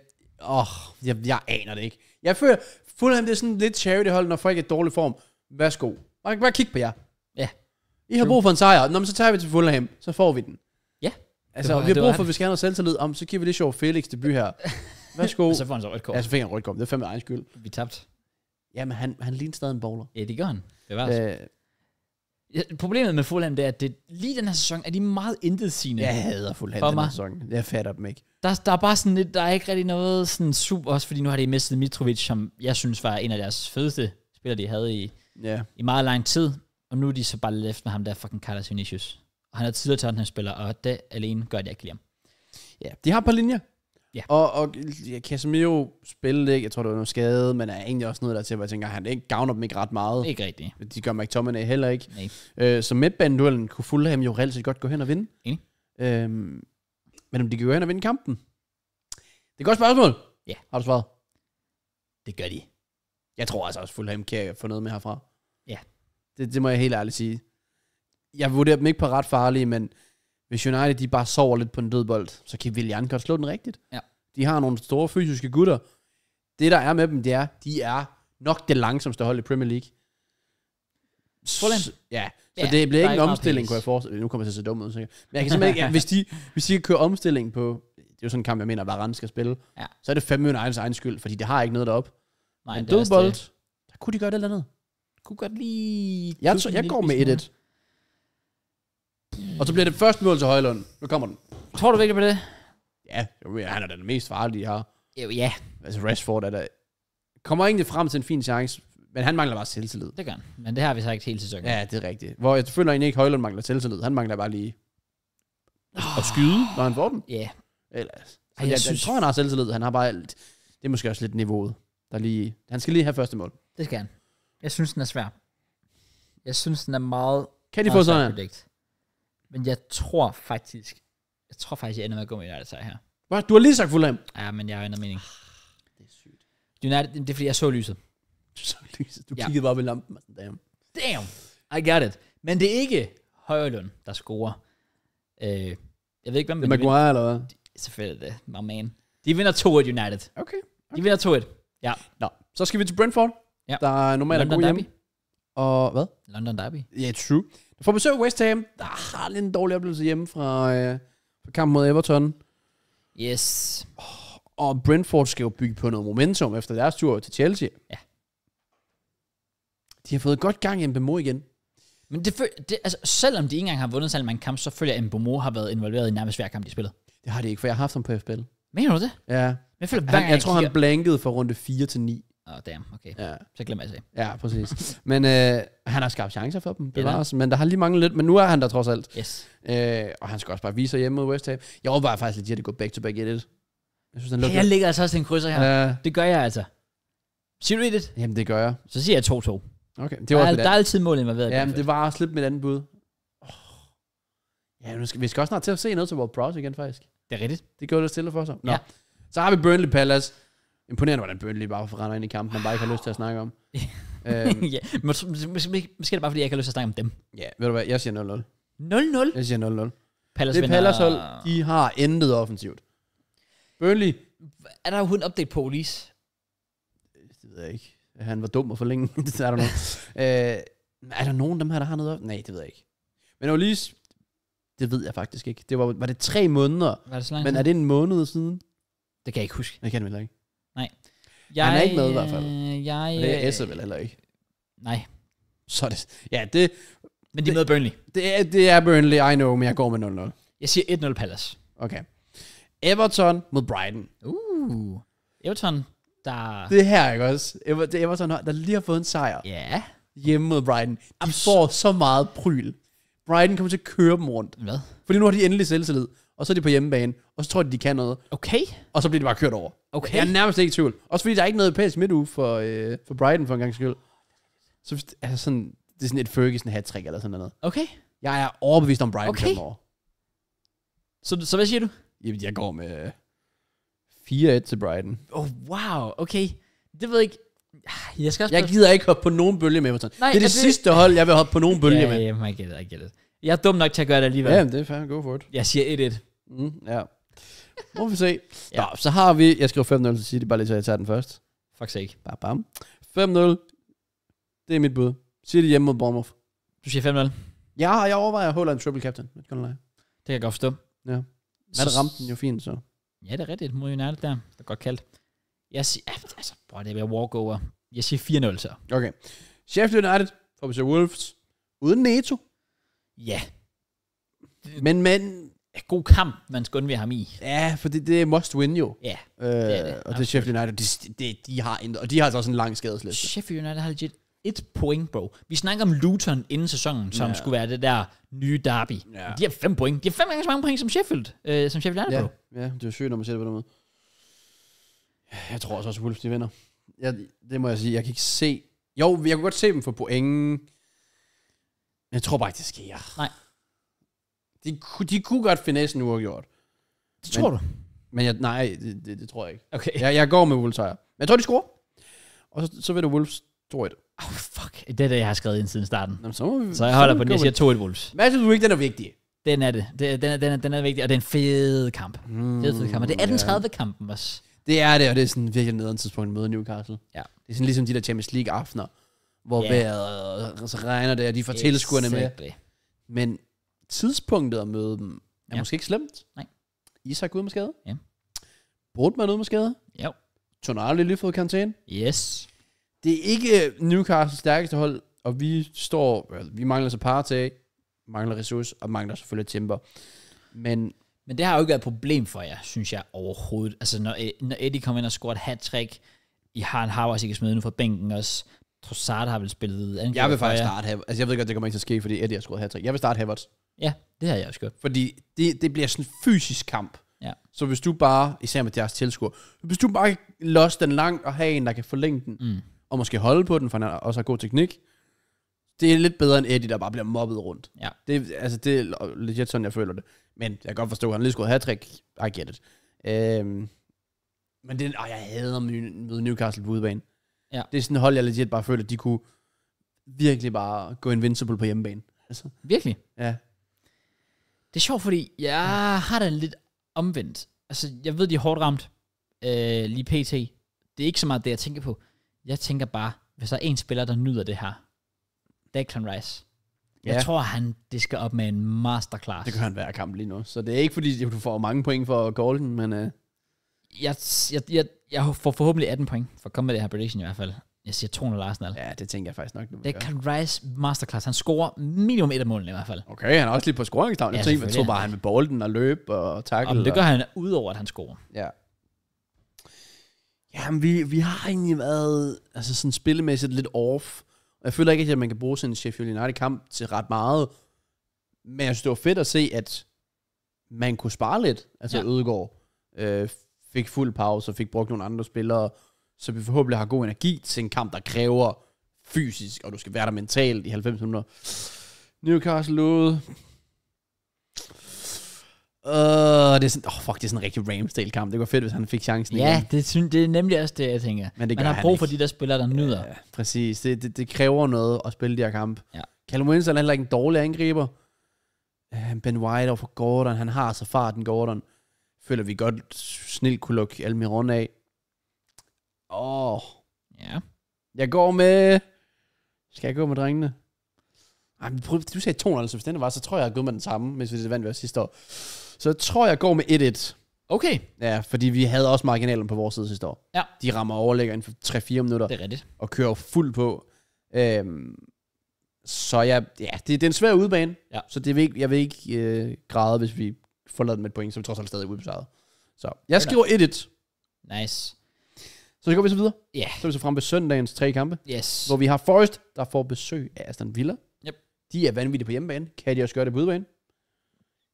åh, oh, jeg, jeg aner det ikke. Jeg føler, Fulham det er sådan lidt charity-hold, når folk er i dårlig form. Værsgo. Bare, bare kig på jer. I har brug for en sejr. Nå, men så tager vi til Fulham, så får vi den. Ja. Altså, var, vi har brug for, at vi skal have noget selvtillid om, så giver vi det sjovt Felix debut her. Værsgo. så får han så rødt kort. Ja, så fik han rødt kort. Det er fandme egen skyld. Vi tabte. Ja, men han, han ligner stadig en bowler. Ja, det gør han. Det var altså- øh, ja, Problemet med Fulham, det er, at det, lige den her sæson er de meget intet sine. Jeg hader Fulham den her sæson. Jeg fatter dem ikke. Der, der er bare sådan lidt, der er ikke rigtig noget sådan super, også fordi nu har de mistet Mitrovic, som jeg synes var en af deres fedeste spillere, de havde i, yeah. i meget lang tid. Og nu er de så bare left med ham der fucking Carlos Vinicius. Og han er tidligere han spiller og det alene gør, at jeg ikke lide ham. Ja, de har et par linjer. Ja. Og, og ja, Casemiro spillede ikke, jeg tror det var noget skade, men er egentlig også noget der til, hvor jeg tænker, han ikke gavner dem ikke ret meget. Ikke rigtigt. De gør McTominay heller ikke. Nej. Øh, så midtbaneduellen kunne Fulham jo reelt set godt gå hen og vinde. Enig. Øhm, men om de kan gå hen og vinde kampen? Det er et godt spørgsmål. Ja. Har du svaret? Det gør de. Jeg tror altså også, Fulham kan få noget med herfra. Det, det må jeg helt ærligt sige. Jeg vurderer dem ikke på ret farlige, men hvis United de bare sover lidt på en død bold, så kan William godt slå den rigtigt. Ja. De har nogle store fysiske gutter. Det der er med dem, det er, de er nok det langsomste hold i Premier League. Fulham? Ja, så ja, det bliver ikke en omstilling, kunne jeg forestille Nu kommer jeg til at se dum ud, sikkert. Men jeg kan simpelthen ikke, ja, hvis, de, hvis de kan køre omstilling på, det er jo sådan en kamp, jeg mener, Varane skal spille, ja. så er det fem minutter egen skyld, fordi det har ikke noget deroppe. Nej, Men dødbold, der kunne de gøre det eller andet. Kunne godt lige... Jeg, tror, jeg går med 1-1. Og så bliver det første mål til Højlund. Nu kommer den. Tror du virkelig på det? Ja, han er da den mest farlige her. Jo, ja. Altså Rashford er der... Kommer egentlig frem til en fin chance, men han mangler bare selvtillid. Det gør han, men det har vi så ikke hele sæsonen. Ja, det er rigtigt. Hvor jeg føler egentlig ikke, Højlund mangler selvtillid. Han mangler bare lige oh. at skyde, når han får den. Ja. Yeah. Ellers. Ej, jeg, jeg, synes... jeg, tror, han har selvtillid. Han har bare alt. Det er måske også lidt niveauet. Der lige... Han skal lige have første mål. Det skal han. Jeg synes, den er svær. Jeg synes, den er meget... Kan de meget få sådan en? Men jeg tror faktisk... Jeg tror faktisk, jeg ender med at gå med United sejr her. Hvad? Du har lige sagt fuld Ja, men jeg har ender mening. Ah, det er sygt. United, det er fordi, jeg så lyset. Du så lyset. Du Ja. kiggede bare ved lampen. Damn. Damn, I got it. Men det er ikke Højlund, der scorer. Øh, jeg ved ikke, hvem Det er vinder. Maguire, eller hvad? Selvfølgelig det, my man. De vinder 2-1 United. Okay. De vinder 2-1. Ja, Nå, så skal vi til Brentford. Ja. Der er normalt London er gode hjemme. Og hvad? London Derby. Ja, yeah, true. får besøg West Ham, der har lidt en dårlig oplevelse hjemme fra, øh, fra kampen mod Everton. Yes. og Brentford skal jo bygge på noget momentum efter deres tur til Chelsea. Ja. De har fået godt gang i Mbemo igen. Men det, det, altså, selvom de ikke engang har vundet særlig mange kampe, så føler jeg, at Mbomo har været involveret i nærmest hver kamp, de spillede. Det har de ikke, for jeg har haft ham på FBL. Mener du det? Ja. Men jeg, føler, han, jeg, jeg tror, kigger... han blankede fra runde 4 til 9. Åh, oh, damn, okay. Ja. Så glemmer jeg sig. Ja, præcis. men øh, han har skabt chancer for dem, det var også, men der har lige manglet lidt, men nu er han der trods alt. Yes. Øh, og han skal også bare vise sig hjemme mod West Ham. Jeg overvejer faktisk lidt, at det går back-to-back i det. Jeg synes, den lukker. Jeg ligger altså også en krydser her. Ja. det gør jeg altså. Siger du i det? Jamen, det gør jeg. Så siger jeg 2-2. Okay, det var der, er, der er altid mål i ved Ja, men det var også lidt mit andet bud. Oh. Ja, nu skal, vi skal også snart til at se noget til World Pros igen, faktisk. Det er rigtigt. Det går lidt stille for sig. Nå. Ja. Så har vi Burnley Palace. Imponerende, hvordan Burnley bare render ind i kampen, man bare ikke har lyst til at snakke om. Øhm. ja, mås- mås- mås- måske måske, er det bare, fordi jeg ikke har lyst til at snakke om dem. Ja, yeah. ved du hvad, jeg siger 0-0. 0-0? Jeg siger 0-0. Palace det er Palace hold, de har intet offensivt. Burnley, Er der jo en update på Olise? det ved jeg ikke. Han var dum at forlænge, det er der nu. øh, er der nogen af dem her, der har noget op? Nej, det ved jeg ikke. Men Olis, det ved jeg faktisk ikke. Det var, var det tre måneder? Var det så langt? Men er det en måned siden? det kan jeg ikke huske. Det kan jeg heller ikke. Nej. Jeg, han er ikke med i hvert fald. Øh, jeg, og det er Esse vel heller ikke. Nej. Så det, ja, det... Men de er med Burnley. Det, er, det er Burnley, I know, men jeg går med 0-0. Jeg siger 1-0 Palace. Okay. Everton mod Brighton. Uh. Everton, der... Det her, ikke også? Ever, det er Everton, der lige har fået en sejr. Ja. Yeah. Hjemme mod Brighton. De får så meget pryl. Brighton kommer til at køre dem rundt. Hvad? Fordi nu har de endelig selvtillid og så er de på hjemmebane, og så tror de, de kan noget. Okay. Og så bliver de bare kørt over. Okay. Jeg er nærmest ikke i tvivl. Også fordi der er ikke noget europæisk midtuge for, øh, for Brighton for en gang skyld. Så altså sådan, det er sådan et Ferguson hat eller sådan noget. Okay. Jeg er overbevist om Brighton okay. over. Så, så hvad siger du? Jamen, jeg går med 4-1 øh, til Brighton. Oh, wow. Okay. Det ved jeg ikke. Ah, jeg, skal også jeg gider ikke hoppe på nogen bølge med Everton. Nej, det er det, det altså- sidste hold, jeg vil hoppe på nogen bølge yeah, med. Ja, yeah, I get it, I get it. Jeg er dum nok til at gøre det alligevel. Ja, det er fandme go for it. Jeg siger 1-1. Mm, ja. Må vi se. ja. Nå, så har vi... Jeg skriver 5-0 til City, bare lige så jeg tager den først. Fuck sake. Bam, bam. 5-0. Det er mit bud. City hjemme mod Bournemouth. Du siger 5-0. Ja, jeg overvejer Holland triple captain. Det kan jeg godt forstå. Ja. Men det ramte den jo fint, så. Ja, det er rigtigt. Mod United der. Det er godt kaldt. Jeg siger... Altså, bro, det er walkover. Jeg siger 4-0 så. Okay. Sheffield United får besøg Wolves. Uden Neto. Ja. Men, men... God kamp, man skal undvære ham i. Ja, for det, det er must win jo. Ja, øh, det er det. Og det er Sheffield United, de, de, de har, en, og de har altså også en lang skadesliste. Sheffield United har legit et point, bro. Vi snakker om Luton inden sæsonen, som ja. skulle være det der nye derby. Ja. De har fem point. De har fem gange så mange point som Sheffield, øh, som Sheffield United, ja. bro. Ja, det er sygt, når man ser det på den måde. Jeg tror også, at Wolves de vinder. Jeg, det må jeg sige. Jeg kan ikke se... Jo, jeg kunne godt se dem for point men jeg tror bare ikke, det sker. Nej. De, de kunne godt finesse en uafgjort. Det tror men, du? Men jeg, nej, det, det, det tror jeg ikke. Okay. Jeg, jeg går med Wolves sejr. Men jeg tror, de scorer. Og så, så vil du Wolves 2-1. Oh, fuck. Det er det, jeg har skrevet ind siden starten. Jamen, så, må vi, Så jeg holder på den. Jeg siger 2-1 Wolves. Hvad synes du ikke, den er vigtig. Den er det. det den, er, den, er, den er vigtig, og det er en fed kamp. Mm, fed, fed kamp. Og det er den 18.30-kampen også. Det er det, og det er sådan virkelig nederen tidspunkt at møde Newcastle. Ja. Det er sådan ligesom de der Champions League-aftener, hvor yeah. vejret, og så regner det, og de får exactly. tilskuerne med. Men tidspunktet at møde dem er ja. måske ikke slemt. Nej. Isak ude med skade. Ja. med ude med skade. Ja. Tonali lige fået karantæne. Yes. Det er ikke Newcastles stærkeste hold, og vi står, altså, vi mangler så par til, mangler ressource og mangler selvfølgelig Timber. Men men det har jo ikke været et problem for jer, synes jeg overhovedet. Altså, når, når Eddie kommer ind og scorer et hat-trick, i en Harvard, I kan smide nu fra bænken også. Trossard har vel spillet angriber. Jeg vil faktisk starte Havertz. Altså, jeg ved godt, det kommer ikke til at ske, fordi Eddie har skruet hat Jeg vil starte Havertz. Ja, det har jeg også gjort. Fordi det, det bliver sådan en fysisk kamp. Ja. Så hvis du bare, især med deres tilskuer, hvis du bare kan den langt og have en, der kan forlænge den, mm. og måske holde på den, for han også har god teknik, det er lidt bedre end Eddie, der bare bliver mobbet rundt. Ja. Det, altså, det er legit sådan, jeg føler det. Men jeg kan godt forstå, at han lige skulle have trick. I get it. Øhm, men det, åh, jeg hader med Newcastle på udebane. Ja. Det er sådan et hold, jeg legit bare føler, at de kunne virkelig bare gå invincible på hjemmebane. Altså. Virkelig? Ja. Det er sjovt, fordi jeg ja. har det lidt omvendt. Altså, jeg ved, de er hårdt ramt øh, lige pt. Det er ikke så meget det, jeg tænker på. Jeg tænker bare, hvis der er en spiller, der nyder det her, Declan Rice. Ja. Jeg tror, han det skal op med en masterclass. Det gør han hver kamp lige nu. Så det er ikke, fordi du får mange point for Golden, men... Øh jeg, jeg, jeg, jeg får forhåbentlig 18 point for at komme med det her prediction i hvert fald. Jeg siger 200 Arsenal. Ja, det tænker jeg faktisk nok. Det kan Rice masterclass. Han scorer minimum et af målene i hvert fald. Okay, han er også lidt på scoringstavn. Ja, jeg, tror bare, han vil bolden og løbe og tackle. Jamen, det gør han udover, at han scorer. Ja. Jamen, vi, vi har egentlig været altså sådan spillemæssigt lidt off. Og jeg føler ikke, at man kan bruge sin Sheffield United-kamp til ret meget. Men jeg synes, det var fedt at se, at man kunne spare lidt. Altså ja. Ødegård. Øh, fik fuld pause og fik brugt nogle andre spillere, så vi forhåbentlig har god energi til en kamp, der kræver fysisk, og du skal være der mentalt i 90 minutter. Newcastle ude. Uh, det er sådan, oh fuck, det er sådan en rigtig Ramsdale-kamp. Det går fedt, hvis han fik chancen Ja, igen. det, det er nemlig også det, jeg tænker. Men det Man har brug for ikke. de der spillere, der nyder. Ja, præcis. Det, det, det, kræver noget at spille de her kamp. Ja. Callum Wilson er heller ikke en dårlig angriber. Øh, ben White over for Gordon. Han har så farten, Gordon føler vi godt snilt kunne lukke Almiron af. Åh. Oh. Ja. Jeg går med... Skal jeg gå med drengene? Ej, men prøv, du sagde så altså, hvis den var, så tror jeg, jeg gået med den samme, hvis vi vandt ved sidste år. Så jeg tror, jeg går med 1-1. Okay. Ja, fordi vi havde også marginalen på vores side sidste år. Ja. De rammer overlægger inden for 3-4 minutter. Det er rigtigt. Og kører fuld på. Øhm, så jeg, ja, det, det er en svær udbane. Ja. Så det vil, jeg vil ikke øh, græde, hvis vi forlade med et point, så vi trods alt stadig ubesejret. Så jeg skriver 1-1. Nice. Så det går vi så videre. Ja. Yeah. Så er vi så frem ved søndagens tre kampe. Yes. Hvor vi har Forrest, der får besøg af Aston Villa. Yep. De er vanvittige på hjemmebane. Kan de også gøre det på udebane?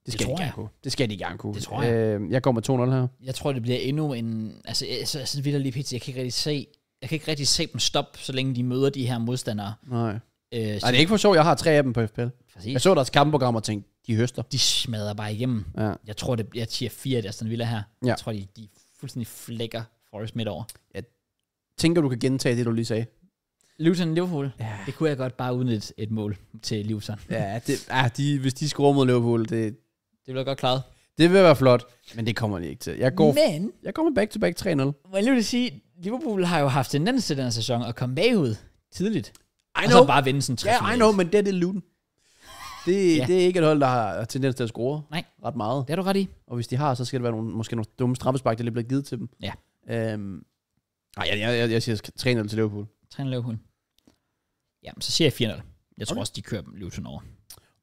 Det skal det de gerne kunne. Det skal de gerne kunne. Det tror jeg. Øh, jeg går med 2-0 her. Jeg tror, det bliver endnu en... Altså, altså Aston Villa lige pt. Jeg kan ikke rigtig se... Jeg kan ikke rigtig se dem stoppe, så længe de møder de her modstandere. Nej. Øh, Nej, det er ikke for sjovt, jeg har tre af dem på FPL. Præcis. Jeg så deres kampprogram og tænkte, de høster. De smadrer bare igennem. Ja. Jeg tror, det, jeg tier fire, der sådan Villa her. Ja. Jeg tror, de, de fuldstændig flækker Forrest midt over. Jeg tænker, du kan gentage det, du lige sagde. Luton Liverpool. Ja. Det kunne jeg godt bare uden et, et mål til Luton. ja, det, ah, de, hvis de scorer mod Liverpool, det... Det bliver godt klaret. Det vil være flot, men det kommer de ikke til. Jeg går, men, jeg kommer back-to-back 3-0. Men jeg vil sige, Liverpool har jo haft en til den her sæson at komme bagud tidligt. I og know. så bare vinde sådan 3 Ja, yeah, I know, men det er det Luton. Det, ja. det er ikke et hold, der har tendens til at score Nej. ret meget. Det er du ret i. Og hvis de har, så skal det være nogle, måske nogle dumme straffespark, der lige bliver givet til dem. Ja. Øhm, nej, jeg, jeg, jeg, jeg siger 3 til Liverpool. 3-0 Liverpool. Jamen, så siger jeg 4-0. Jeg tror okay. også, de kører dem Luton over.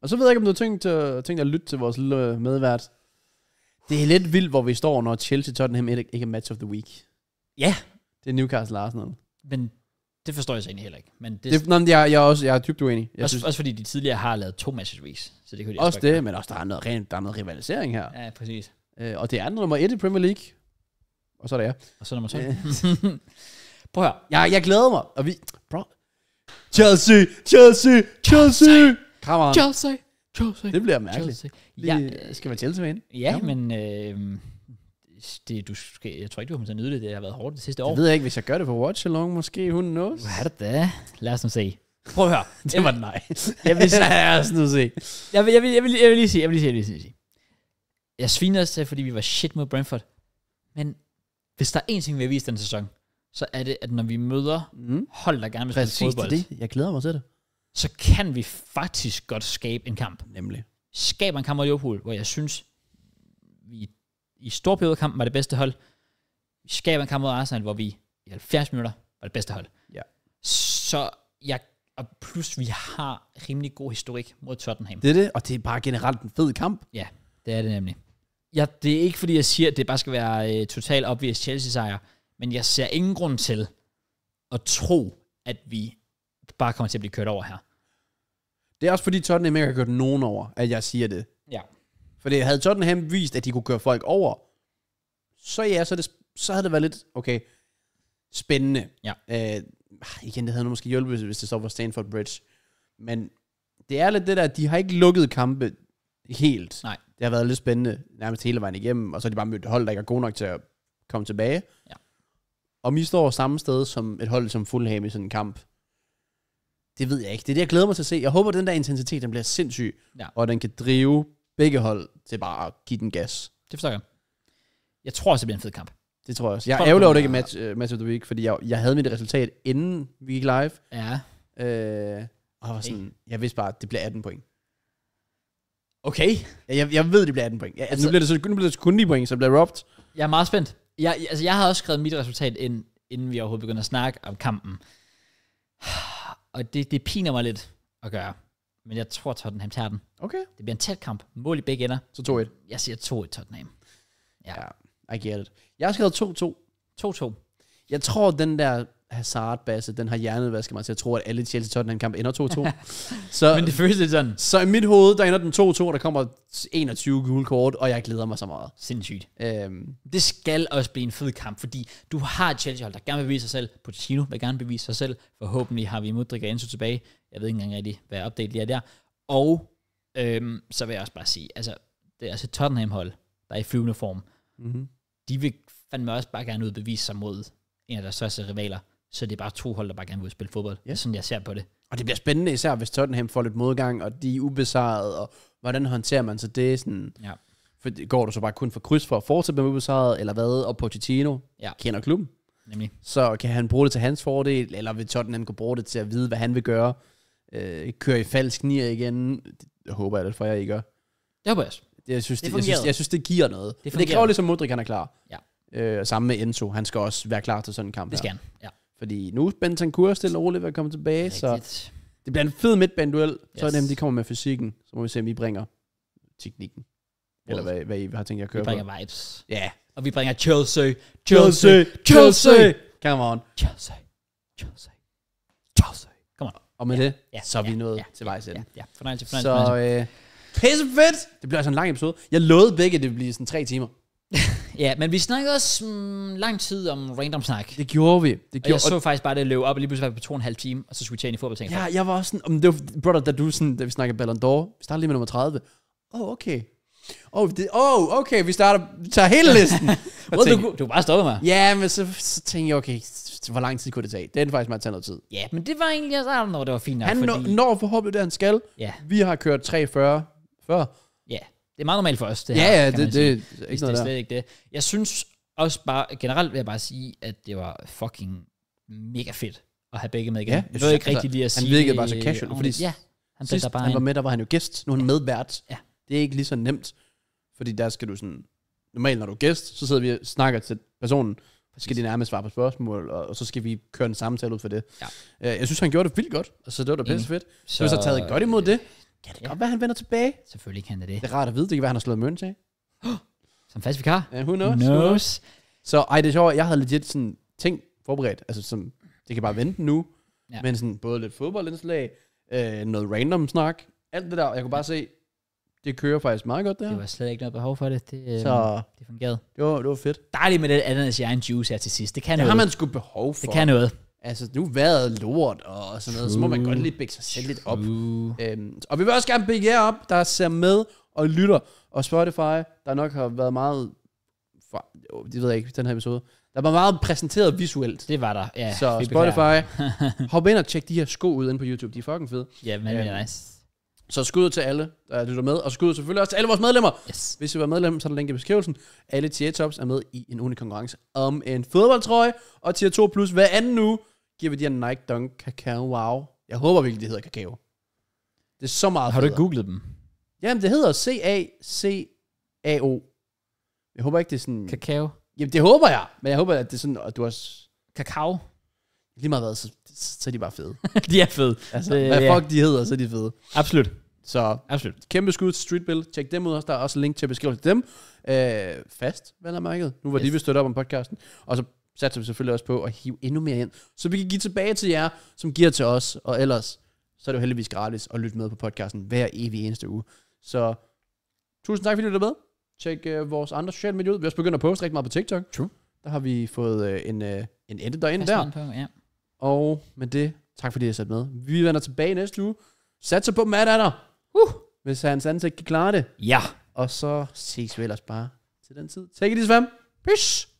Og så ved jeg ikke, om du har tænkt, uh, tænkt at lytte til vores lille øh, medvært. Det er lidt vildt, hvor vi står, når Chelsea Tottenham ikke er match of the week. Ja. Det er Newcastle Arsenal. Men det forstår jeg så egentlig heller ikke. Men det, det, nej, men jeg, jeg, er også, jeg er dybt uenig. Jeg også, synes, også fordi de tidligere har lavet to matchvis. Så det kunne de også det, gøre. men også der er, noget, rent, der er noget rivalisering her. Ja, præcis. Øh, og det er nummer et i Premier League. Og så er det jeg. Og så nummer to. Øh. Prøv at høre. Jeg, jeg glæder mig. Og vi... Bro. Chelsea! Chelsea! Chelsea! Come on. Chelsea! Chelsea! Det bliver mærkeligt. Chelsea. Ja, skal man Chelsea med ind. Ja, Jamen. men... Øh, det, du skal, jeg tror ikke, du kommer til at nyde det. Det har været hårdt det sidste år. Jeg ved ikke, hvis jeg gør det på Watch Along, måske. Hun knows. Hvad er det da? Lad os nu se. Prøv at høre. det var nej. jeg vil, lad os nu se. Jeg vil, jeg, vil, jeg, vil, jeg vil lige sige, jeg vil lige sige, jeg vil lige sige. Jeg sviner os til, fordi vi var shit mod Brentford. Men hvis der er én ting, vi har vist den sæson, så er det, at når vi møder mm. hold, der gerne vil spille fodbold. Det. Jeg glæder mig til det. Så kan vi faktisk godt skabe en kamp. Nemlig. Skaber en kamp mod Liverpool, hvor jeg synes, vi i periode kampen var det bedste hold. Vi skaber en kamp mod Arsenal, hvor vi i 70 minutter var det bedste hold. Ja. Så jeg og plus vi har rimelig god historik mod Tottenham. Det er det, og det er bare generelt en fed kamp. Ja, det er det nemlig. Ja, det er ikke fordi, jeg siger, at det bare skal være øh, totalt obvious Chelsea-sejr, men jeg ser ingen grund til at tro, at vi bare kommer til at blive kørt over her. Det er også fordi Tottenham ikke har kørt nogen over, at jeg siger det. Ja. For det havde Tottenham vist, at de kunne køre folk over, så ja, så, det, så havde det været lidt, okay, spændende. Ja. Øh, ah, igen, det havde nu måske hjulpet, hvis det så var Stanford Bridge. Men det er lidt det der, at de har ikke lukket kampe helt. Nej. Det har været lidt spændende nærmest hele vejen igennem, og så har de bare mødt hold, der ikke er gode nok til at komme tilbage. Ja. Og vi står samme sted som et hold som Fulham i sådan en kamp. Det ved jeg ikke. Det er det, jeg glæder mig til at se. Jeg håber, at den der intensitet, den bliver sindssyg, ja. og den kan drive begge hold til bare at give den gas. Det forstår jeg. Jeg tror også, det bliver en fed kamp. Det tror jeg også. Jeg, jeg ærger det ikke match, uh, match of the week, fordi jeg, jeg havde mit resultat inden vi gik live. Ja. Øh, og jeg var sådan, hey. jeg vidste bare, at det bliver 18 point. Okay. Jeg, jeg ved, det bliver 18 point. Jeg, altså, nu, bliver det så, nu bliver det kun 9 point, så bliver robbed. Jeg er meget spændt. Jeg, altså, jeg har også skrevet mit resultat ind, inden vi overhovedet begynder at snakke om kampen. Og det, det piner mig lidt at gøre men jeg tror Tottenham tager den. Okay. Det bliver en tæt kamp. Mål i begge ender. Så 2-1. Jeg siger 2-1 Tottenham. Ja. ja, I get it. Jeg har skrevet 2-2. 2-2. Jeg tror, den der Hazard-basse, den har hjernevasket mig, så jeg tror, at alle chelsea tottenham kamp ender 2-2. så, Men det føles lidt sådan. Så i mit hoved, der ender den 2-2, der kommer 21 gule kort, og jeg glæder mig så meget. Sindssygt. Øhm. Det skal også blive en fed kamp, fordi du har et Chelsea-hold, der gerne vil bevise sig selv. Pochettino vil gerne bevise sig selv. Forhåbentlig har vi Mudrik og Enzo tilbage. Jeg ved ikke engang rigtig, hvad update lige er der. Og øhm, så vil jeg også bare sige, altså, det er altså Tottenham-hold, der er i flyvende form. Mm-hmm. De vil fandme også bare gerne ud bevise sig mod en af deres største rivaler. Så det er bare to hold, der bare gerne vil spille fodbold. Ja. Sådan jeg ser på det. Og det bliver spændende, især hvis Tottenham får lidt modgang, og de er ubesejret, og hvordan håndterer man så det? Sådan, ja. for, går du så bare kun for kryds for at fortsætte med ubesejret, eller hvad? Og Pochettino ja. kender klubben. Nemlig. Så kan han bruge det til hans fordel, eller vil Tottenham kunne bruge det til at vide, hvad han vil gøre? Øh, kører i falsk nier igen? Det håber jeg det for, jeg ikke gør. Det håber jeg også. Jeg synes, det, det jeg, synes, jeg synes, det giver noget. Det, det kræver ligesom Modric, han er klar. Ja. Øh, sammen med Enzo, han skal også være klar til sådan en kamp Det skal her. han, ja. Fordi nu er Bentancur stille og roligt ved at komme tilbage, Rigtigt. så det bliver en fed midtbanduel. Yes. Så er det nemt, de kommer med fysikken, så må vi se, om vi bringer teknikken. Eller hvad, hvad I har tænkt jer at køre Vi bringer på. vibes. Ja. Yeah. Og vi bringer Chelsea. Chelsea. Chelsea. Come on. Chelsea. Chelsea. Chelsea. Come on. Og med ja. det, ja. så er vi ja. nået ja. til vejs ende. Ja. ja. Fornøjelse, fornøjelse, Så øh, pisse fedt. Det bliver altså en lang episode. Jeg lovede begge, at det ville blive sådan tre timer. ja, men vi snakkede også mm, lang tid om random snak. Det gjorde vi. Det gjorde, og jeg så og faktisk bare det løb op, og lige pludselig var vi på to og en halv time, og så skulle vi tjene i fodbold. Ja, jeg var også sådan, om det var, brother, da du sådan, da vi snakkede Ballon d'Or, vi startede lige med nummer 30. Åh, oh, okay. Åh, oh, oh, okay, vi starter, vi tager hele listen. well, tænkte, du, du bare stoppet mig. Ja, men så, så tænkte jeg, okay, hvor lang tid kunne det tage? Det er faktisk meget tage noget tid. Ja, men det var egentlig også, altså, ah, når det var fint nok, Han fordi... når, når forhåbentlig det, han skal. Ja. Vi har kørt 3.40 før. Det er meget normalt for os, det ja, her. Ja, det, det, det, det, det er slet ikke det. Jeg synes også bare, generelt vil jeg bare sige, at det var fucking mega fedt at have begge med igen. Ja, jeg ved ikke rigtigt altså, lige at sige. Han virkede bare så casual, fordi ja, han, sidst, bare han var med, der var han jo gæst. Nu er han medvært. Ja. Det er ikke lige så nemt, fordi der skal du sådan... Normalt, når du er gæst, så sidder vi og snakker til personen, så skal de nærmest svare på spørgsmål, og, så skal vi køre en samtale ud for det. Ja. Øh, jeg synes, han gjorde det vildt godt, så altså, det var da pisse fedt. Så, så taget godt imod øh, det. Kan det ja. godt være, han vender tilbage? Selvfølgelig kan det det. Det er rart at vide, det kan være, han har slået mønt til. Som fast vikar. Ja, who knows? Who knows. Så ej, det er sjovt. Jeg havde legit sådan ting forberedt. Altså som, det kan bare vente nu. Ja. Men sådan både lidt fodboldindslag, øh, noget random snak, alt det der. Jeg kunne bare se, det kører faktisk meget godt der. Det var slet ikke noget behov for det. Det, øh, så, øhm, det fungerede. Det var, det var fedt. Dejligt med det andet en juice her til sidst. Det kan det noget. har man sgu behov for. Det kan noget. Altså, nu været lort og, sådan noget, så må man godt lige bække sig selv lidt op. Øhm, og vi vil også gerne bække jer op, der ser med og lytter. Og Spotify, der nok har været meget... For, det ved jeg ikke, den her episode. Der var meget præsenteret visuelt. Det var der, ja. Så Spotify, hop ind og tjek de her sko ud inde på YouTube. De er fucking fede. Ja, men øhm, nice. Så skud til alle, der lytter med, og skud selvfølgelig også til alle vores medlemmer. Yes. Hvis du er medlem, så er der link i beskrivelsen. Alle tier tops er med i en unik konkurrence om en fodboldtrøje, og tier 2 plus hver anden uge giver vi de her Nike Dunk Kakao Wow. Jeg håber virkelig, det hedder kakao. Det er så meget Har du ikke googlet dem? Jamen, det hedder C-A-C-A-O. Jeg håber ikke, det er sådan... Kakao? Jamen, det håber jeg. Men jeg håber, at det er sådan, at du også... Kakao? Lige meget hvad, så, så er de bare fede. de er fede. Altså, det, hvad ja. fuck de hedder, så er de fede. Absolut. Så Absolut. kæmpe skud til Streetbill. Tjek dem ud også. Der er også link til at beskrive dem. Øh, fast, hvad er markedet. Nu var yes. de vi støtte op om podcasten. Og så satser vi selvfølgelig også på at hive endnu mere ind, så vi kan give tilbage til jer, som giver til os, og ellers, så er det jo heldigvis gratis at lytte med på podcasten hver evig eneste uge. Så tusind tak, fordi du lyttede med. Tjek uh, vores andre sociale medier ud. Vi har også begyndt at poste rigtig meget på TikTok. True. Der har vi fået uh, en, uh, en editor ind der. På, ja. Og med det, tak fordi I har sat med. Vi vender tilbage næste uge. Satser på Matt er der. Uh, hvis hans ansigt kan klare det. Ja. Og så ses vi ellers bare til den tid. Take it easy, fam. Peace.